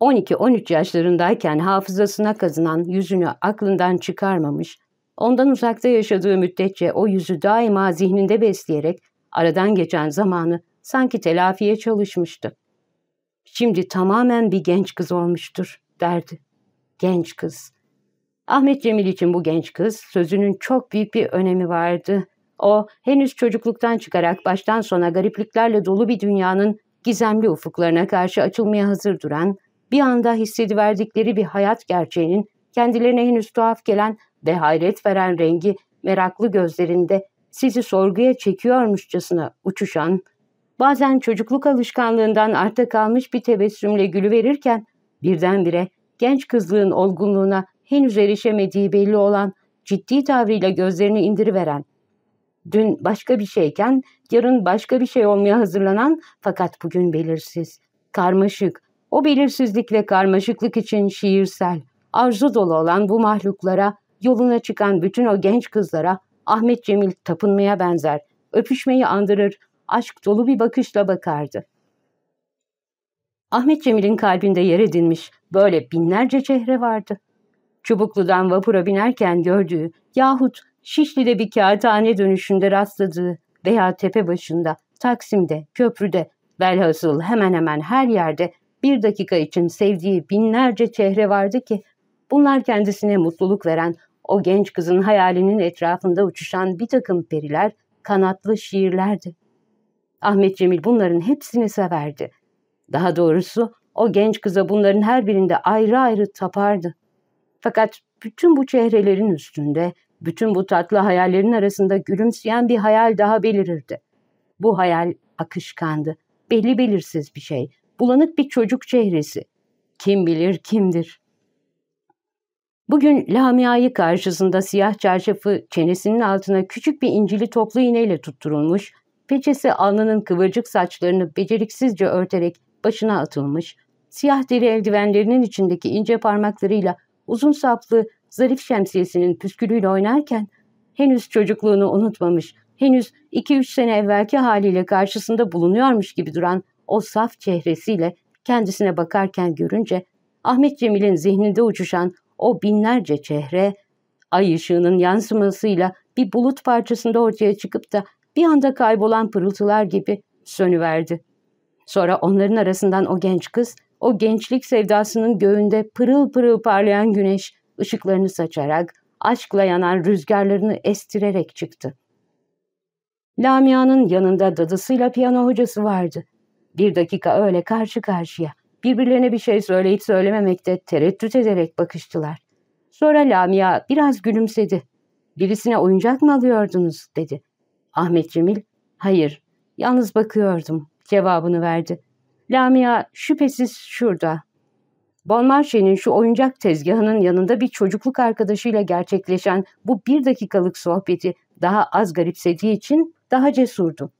12-13 yaşlarındayken hafızasına kazınan yüzünü aklından çıkarmamış, ondan uzakta yaşadığı müddetçe o yüzü daima zihninde besleyerek aradan geçen zamanı sanki telafiye çalışmıştı. Şimdi tamamen bir genç kız olmuştur, derdi. Genç kız. Ahmet Cemil için bu genç kız sözünün çok büyük bir önemi vardı. O henüz çocukluktan çıkarak baştan sona garipliklerle dolu bir dünyanın gizemli ufuklarına karşı açılmaya hazır duran, bir anda hissediverdikleri bir hayat gerçeğinin kendilerine henüz tuhaf gelen ve hayret veren rengi meraklı gözlerinde sizi sorguya çekiyormuşçasına uçuşan, bazen çocukluk alışkanlığından arta kalmış bir tebessümle gülüverirken birdenbire genç kızlığın olgunluğuna henüz erişemediği belli olan ciddi tavrıyla gözlerini indiriveren, dün başka bir şeyken yarın başka bir şey olmaya hazırlanan fakat bugün belirsiz, karmaşık, o belirsizlik ve karmaşıklık için şiirsel, arzu dolu olan bu mahluklara, yoluna çıkan bütün o genç kızlara Ahmet Cemil tapınmaya benzer, öpüşmeyi andırır, aşk dolu bir bakışla bakardı. Ahmet Cemil'in kalbinde yer edinmiş böyle binlerce çehre vardı. Çubuklu'dan vapura binerken gördüğü yahut Şişli'de bir kağıthane dönüşünde rastladığı veya tepe başında, Taksim'de, köprüde, velhasıl hemen hemen her yerde bir dakika için sevdiği binlerce çehre vardı ki bunlar kendisine mutluluk veren o genç kızın hayalinin etrafında uçuşan bir takım periler, kanatlı şiirlerdi. Ahmet Cemil bunların hepsini severdi. Daha doğrusu o genç kıza bunların her birinde ayrı ayrı tapardı. Fakat bütün bu çehrelerin üstünde, bütün bu tatlı hayallerin arasında gülümseyen bir hayal daha belirirdi. Bu hayal akışkandı, belli belirsiz bir şey, bulanık bir çocuk çehresi. Kim bilir kimdir? Bugün Lamia'yı karşısında siyah çarşafı çenesinin altına küçük bir incili toplu iğneyle tutturulmuş, peçesi alnının kıvırcık saçlarını beceriksizce örterek başına atılmış, siyah deri eldivenlerinin içindeki ince parmaklarıyla uzun saplı zarif şemsiyesinin püskülüyle oynarken henüz çocukluğunu unutmamış, henüz iki üç sene evvelki haliyle karşısında bulunuyormuş gibi duran o saf çehresiyle kendisine bakarken görünce Ahmet Cemil'in zihninde uçuşan o binlerce çehre ay ışığının yansımasıyla bir bulut parçasında ortaya çıkıp da bir anda kaybolan pırıltılar gibi sönüverdi. Sonra onların arasından o genç kız o gençlik sevdasının göğünde pırıl pırıl parlayan güneş ışıklarını saçarak, aşkla yanan rüzgarlarını estirerek çıktı. Lamia'nın yanında dadısıyla piyano hocası vardı. Bir dakika öyle karşı karşıya, birbirlerine bir şey söyleyip söylememekte tereddüt ederek bakıştılar. Sonra Lamia biraz gülümsedi. Birisine oyuncak mı alıyordunuz dedi. Ahmet Cemil, hayır, yalnız bakıyordum cevabını verdi. Lamia şüphesiz şurada. Bonmarche'nin şu oyuncak tezgahının yanında bir çocukluk arkadaşıyla gerçekleşen bu bir dakikalık sohbeti daha az garipsediği için daha cesurdu.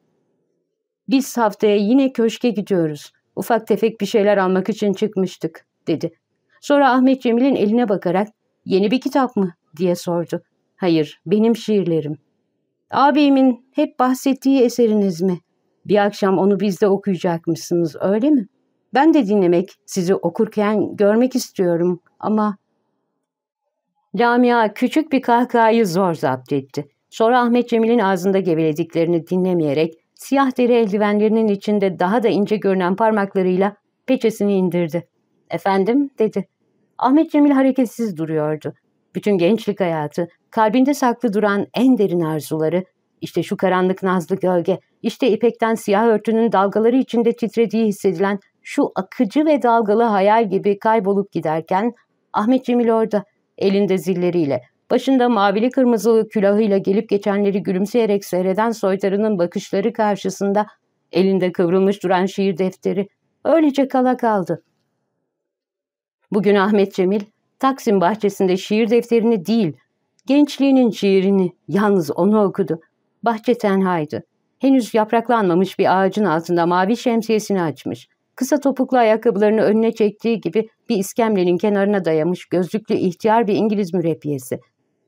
''Biz haftaya yine köşke gidiyoruz. Ufak tefek bir şeyler almak için çıkmıştık.'' dedi. Sonra Ahmet Cemil'in eline bakarak ''Yeni bir kitap mı?'' diye sordu. ''Hayır, benim şiirlerim.'' ''Abimin hep bahsettiği eseriniz mi?'' Bir akşam onu bizde okuyacakmışsınız öyle mi? Ben de dinlemek, sizi okurken görmek istiyorum ama... Lamia küçük bir kahkahayı zor zapt etti. Sonra Ahmet Cemil'in ağzında gevelediklerini dinlemeyerek siyah deri eldivenlerinin içinde daha da ince görünen parmaklarıyla peçesini indirdi. Efendim dedi. Ahmet Cemil hareketsiz duruyordu. Bütün gençlik hayatı, kalbinde saklı duran en derin arzuları, işte şu karanlık nazlı gölge, işte ipekten siyah örtünün dalgaları içinde titrediği hissedilen şu akıcı ve dalgalı hayal gibi kaybolup giderken Ahmet Cemil orada elinde zilleriyle başında mavili kırmızılı külahıyla gelip geçenleri gülümseyerek seyreden soytarının bakışları karşısında elinde kıvrılmış duran şiir defteri öylece kala kaldı. Bugün Ahmet Cemil Taksim bahçesinde şiir defterini değil gençliğinin şiirini yalnız onu okudu. Bahçe tenhaydı henüz yapraklanmamış bir ağacın altında mavi şemsiyesini açmış. Kısa topuklu ayakkabılarını önüne çektiği gibi bir iskemlenin kenarına dayamış gözlüklü ihtiyar bir İngiliz mürebbiyesi.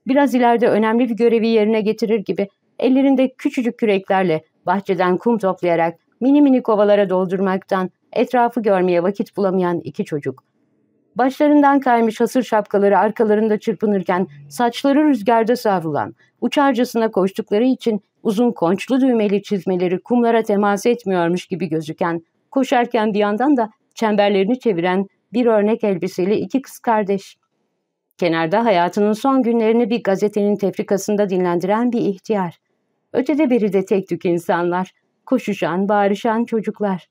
Biraz ileride önemli bir görevi yerine getirir gibi ellerinde küçücük küreklerle bahçeden kum toplayarak mini mini kovalara doldurmaktan etrafı görmeye vakit bulamayan iki çocuk. Başlarından kaymış hasır şapkaları arkalarında çırpınırken saçları rüzgarda savrulan, uçarcasına koştukları için uzun konçlu düğmeli çizmeleri kumlara temas etmiyormuş gibi gözüken, koşarken bir yandan da çemberlerini çeviren bir örnek elbiseli iki kız kardeş. Kenarda hayatının son günlerini bir gazetenin tefrikasında dinlendiren bir ihtiyar. Ötede biri de tek tük insanlar, koşuşan, bağırışan çocuklar.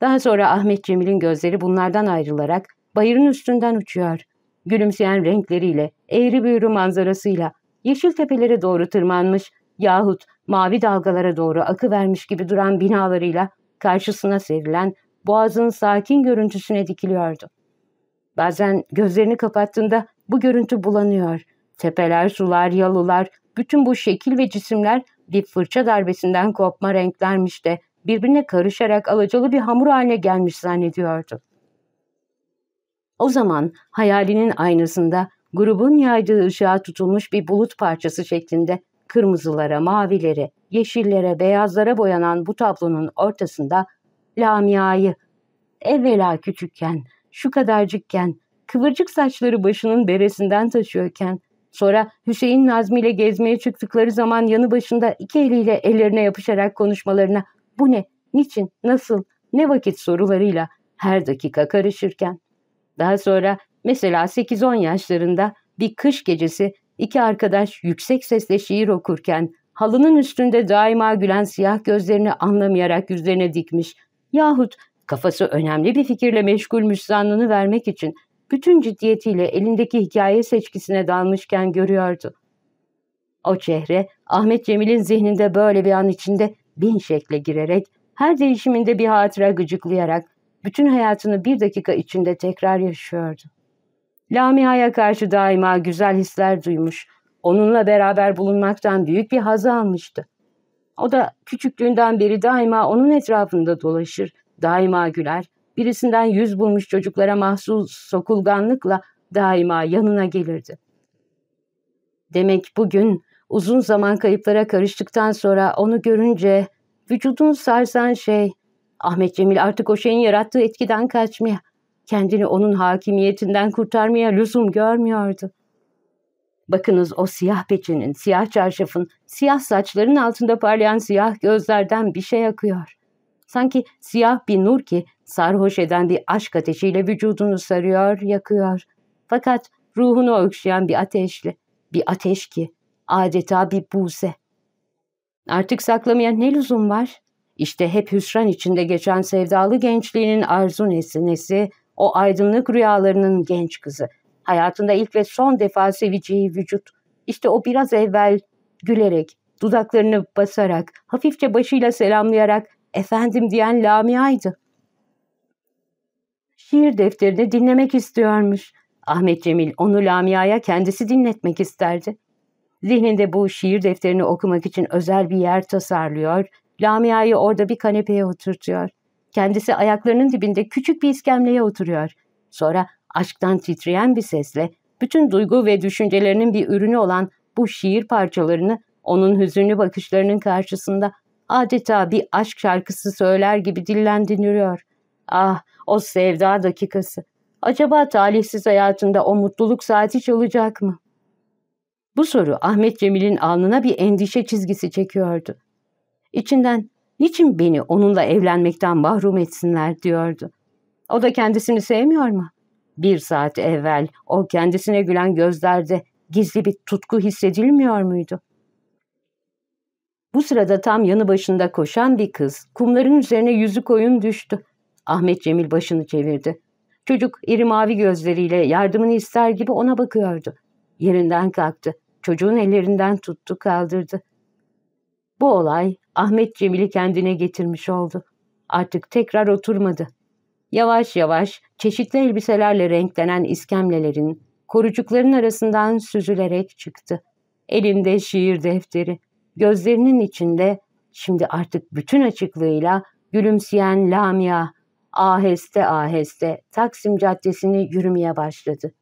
Daha sonra Ahmet Cemil'in gözleri bunlardan ayrılarak bayırın üstünden uçuyor. Gülümseyen renkleriyle, eğri büğrü manzarasıyla, yeşil tepelere doğru tırmanmış, yahut mavi dalgalara doğru akıvermiş gibi duran binalarıyla karşısına serilen boğazın sakin görüntüsüne dikiliyordu. Bazen gözlerini kapattığında bu görüntü bulanıyor. Tepeler, sular, yalılar, bütün bu şekil ve cisimler bir fırça darbesinden kopma renklermiş de birbirine karışarak alacalı bir hamur haline gelmiş zannediyordu. O zaman hayalinin aynasında grubun yaydığı ışığa tutulmuş bir bulut parçası şeklinde Kırmızılara, mavilere, yeşillere, beyazlara boyanan bu tablonun ortasında Lamia'yı evvela küçükken, şu kadarcıkken, kıvırcık saçları başının beresinden taşıyorken, sonra Hüseyin Nazmi ile gezmeye çıktıkları zaman yanı başında iki eliyle ellerine yapışarak konuşmalarına bu ne, niçin, nasıl, ne vakit sorularıyla her dakika karışırken. Daha sonra mesela 8-10 yaşlarında bir kış gecesi İki arkadaş yüksek sesle şiir okurken halının üstünde daima gülen siyah gözlerini anlamayarak yüzlerine dikmiş yahut kafası önemli bir fikirle meşgulmüş zannını vermek için bütün ciddiyetiyle elindeki hikaye seçkisine dalmışken görüyordu. O çehre Ahmet Cemil'in zihninde böyle bir an içinde bin şekle girerek, her değişiminde bir hatıra gıcıklayarak bütün hayatını bir dakika içinde tekrar yaşıyordu. Lamiha'ya karşı daima güzel hisler duymuş, onunla beraber bulunmaktan büyük bir haz almıştı. O da küçüklüğünden beri daima onun etrafında dolaşır, daima güler, birisinden yüz bulmuş çocuklara mahsus sokulganlıkla daima yanına gelirdi. Demek bugün uzun zaman kayıplara karıştıktan sonra onu görünce vücudun sarsan şey, Ahmet Cemil artık o şeyin yarattığı etkiden kaçmıyor kendini onun hakimiyetinden kurtarmaya lüzum görmüyordu. Bakınız o siyah peçenin, siyah çarşafın, siyah saçların altında parlayan siyah gözlerden bir şey akıyor. Sanki siyah bir nur ki sarhoş eden bir aşk ateşiyle vücudunu sarıyor, yakıyor. Fakat ruhunu okşayan bir ateşli bir ateş ki adeta bir buze. Artık saklamaya ne lüzum var? İşte hep hüsran içinde geçen sevdalı gençliğinin arzu nesnesi. O aydınlık rüyalarının genç kızı. Hayatında ilk ve son defa seveceği vücut. İşte o biraz evvel gülerek, dudaklarını basarak, hafifçe başıyla selamlayarak efendim diyen Lamia'ydı. Şiir defterini dinlemek istiyormuş. Ahmet Cemil onu Lamia'ya kendisi dinletmek isterdi. Zihninde bu şiir defterini okumak için özel bir yer tasarlıyor, Lamia'yı orada bir kanepeye oturtuyor. Kendisi ayaklarının dibinde küçük bir iskemleye oturuyor. Sonra aşktan titreyen bir sesle bütün duygu ve düşüncelerinin bir ürünü olan bu şiir parçalarını onun hüzünlü bakışlarının karşısında adeta bir aşk şarkısı söyler gibi dillendiriyor. Ah o sevda dakikası. Acaba talihsiz hayatında o mutluluk saati çalacak mı? Bu soru Ahmet Cemil'in alnına bir endişe çizgisi çekiyordu. İçinden Niçin beni onunla evlenmekten mahrum etsinler diyordu. O da kendisini sevmiyor mu? Bir saat evvel o kendisine gülen gözlerde gizli bir tutku hissedilmiyor muydu? Bu sırada tam yanı başında koşan bir kız kumların üzerine yüzü koyun düştü. Ahmet Cemil başını çevirdi. Çocuk iri mavi gözleriyle yardımını ister gibi ona bakıyordu. Yerinden kalktı. Çocuğun ellerinden tuttu kaldırdı. Bu olay Ahmet Cemil'i kendine getirmiş oldu. Artık tekrar oturmadı. Yavaş yavaş çeşitli elbiselerle renklenen iskemlelerin, korucukların arasından süzülerek çıktı. Elinde şiir defteri, gözlerinin içinde şimdi artık bütün açıklığıyla gülümseyen Lamia aheste aheste Taksim Caddesi'ni yürümeye başladı.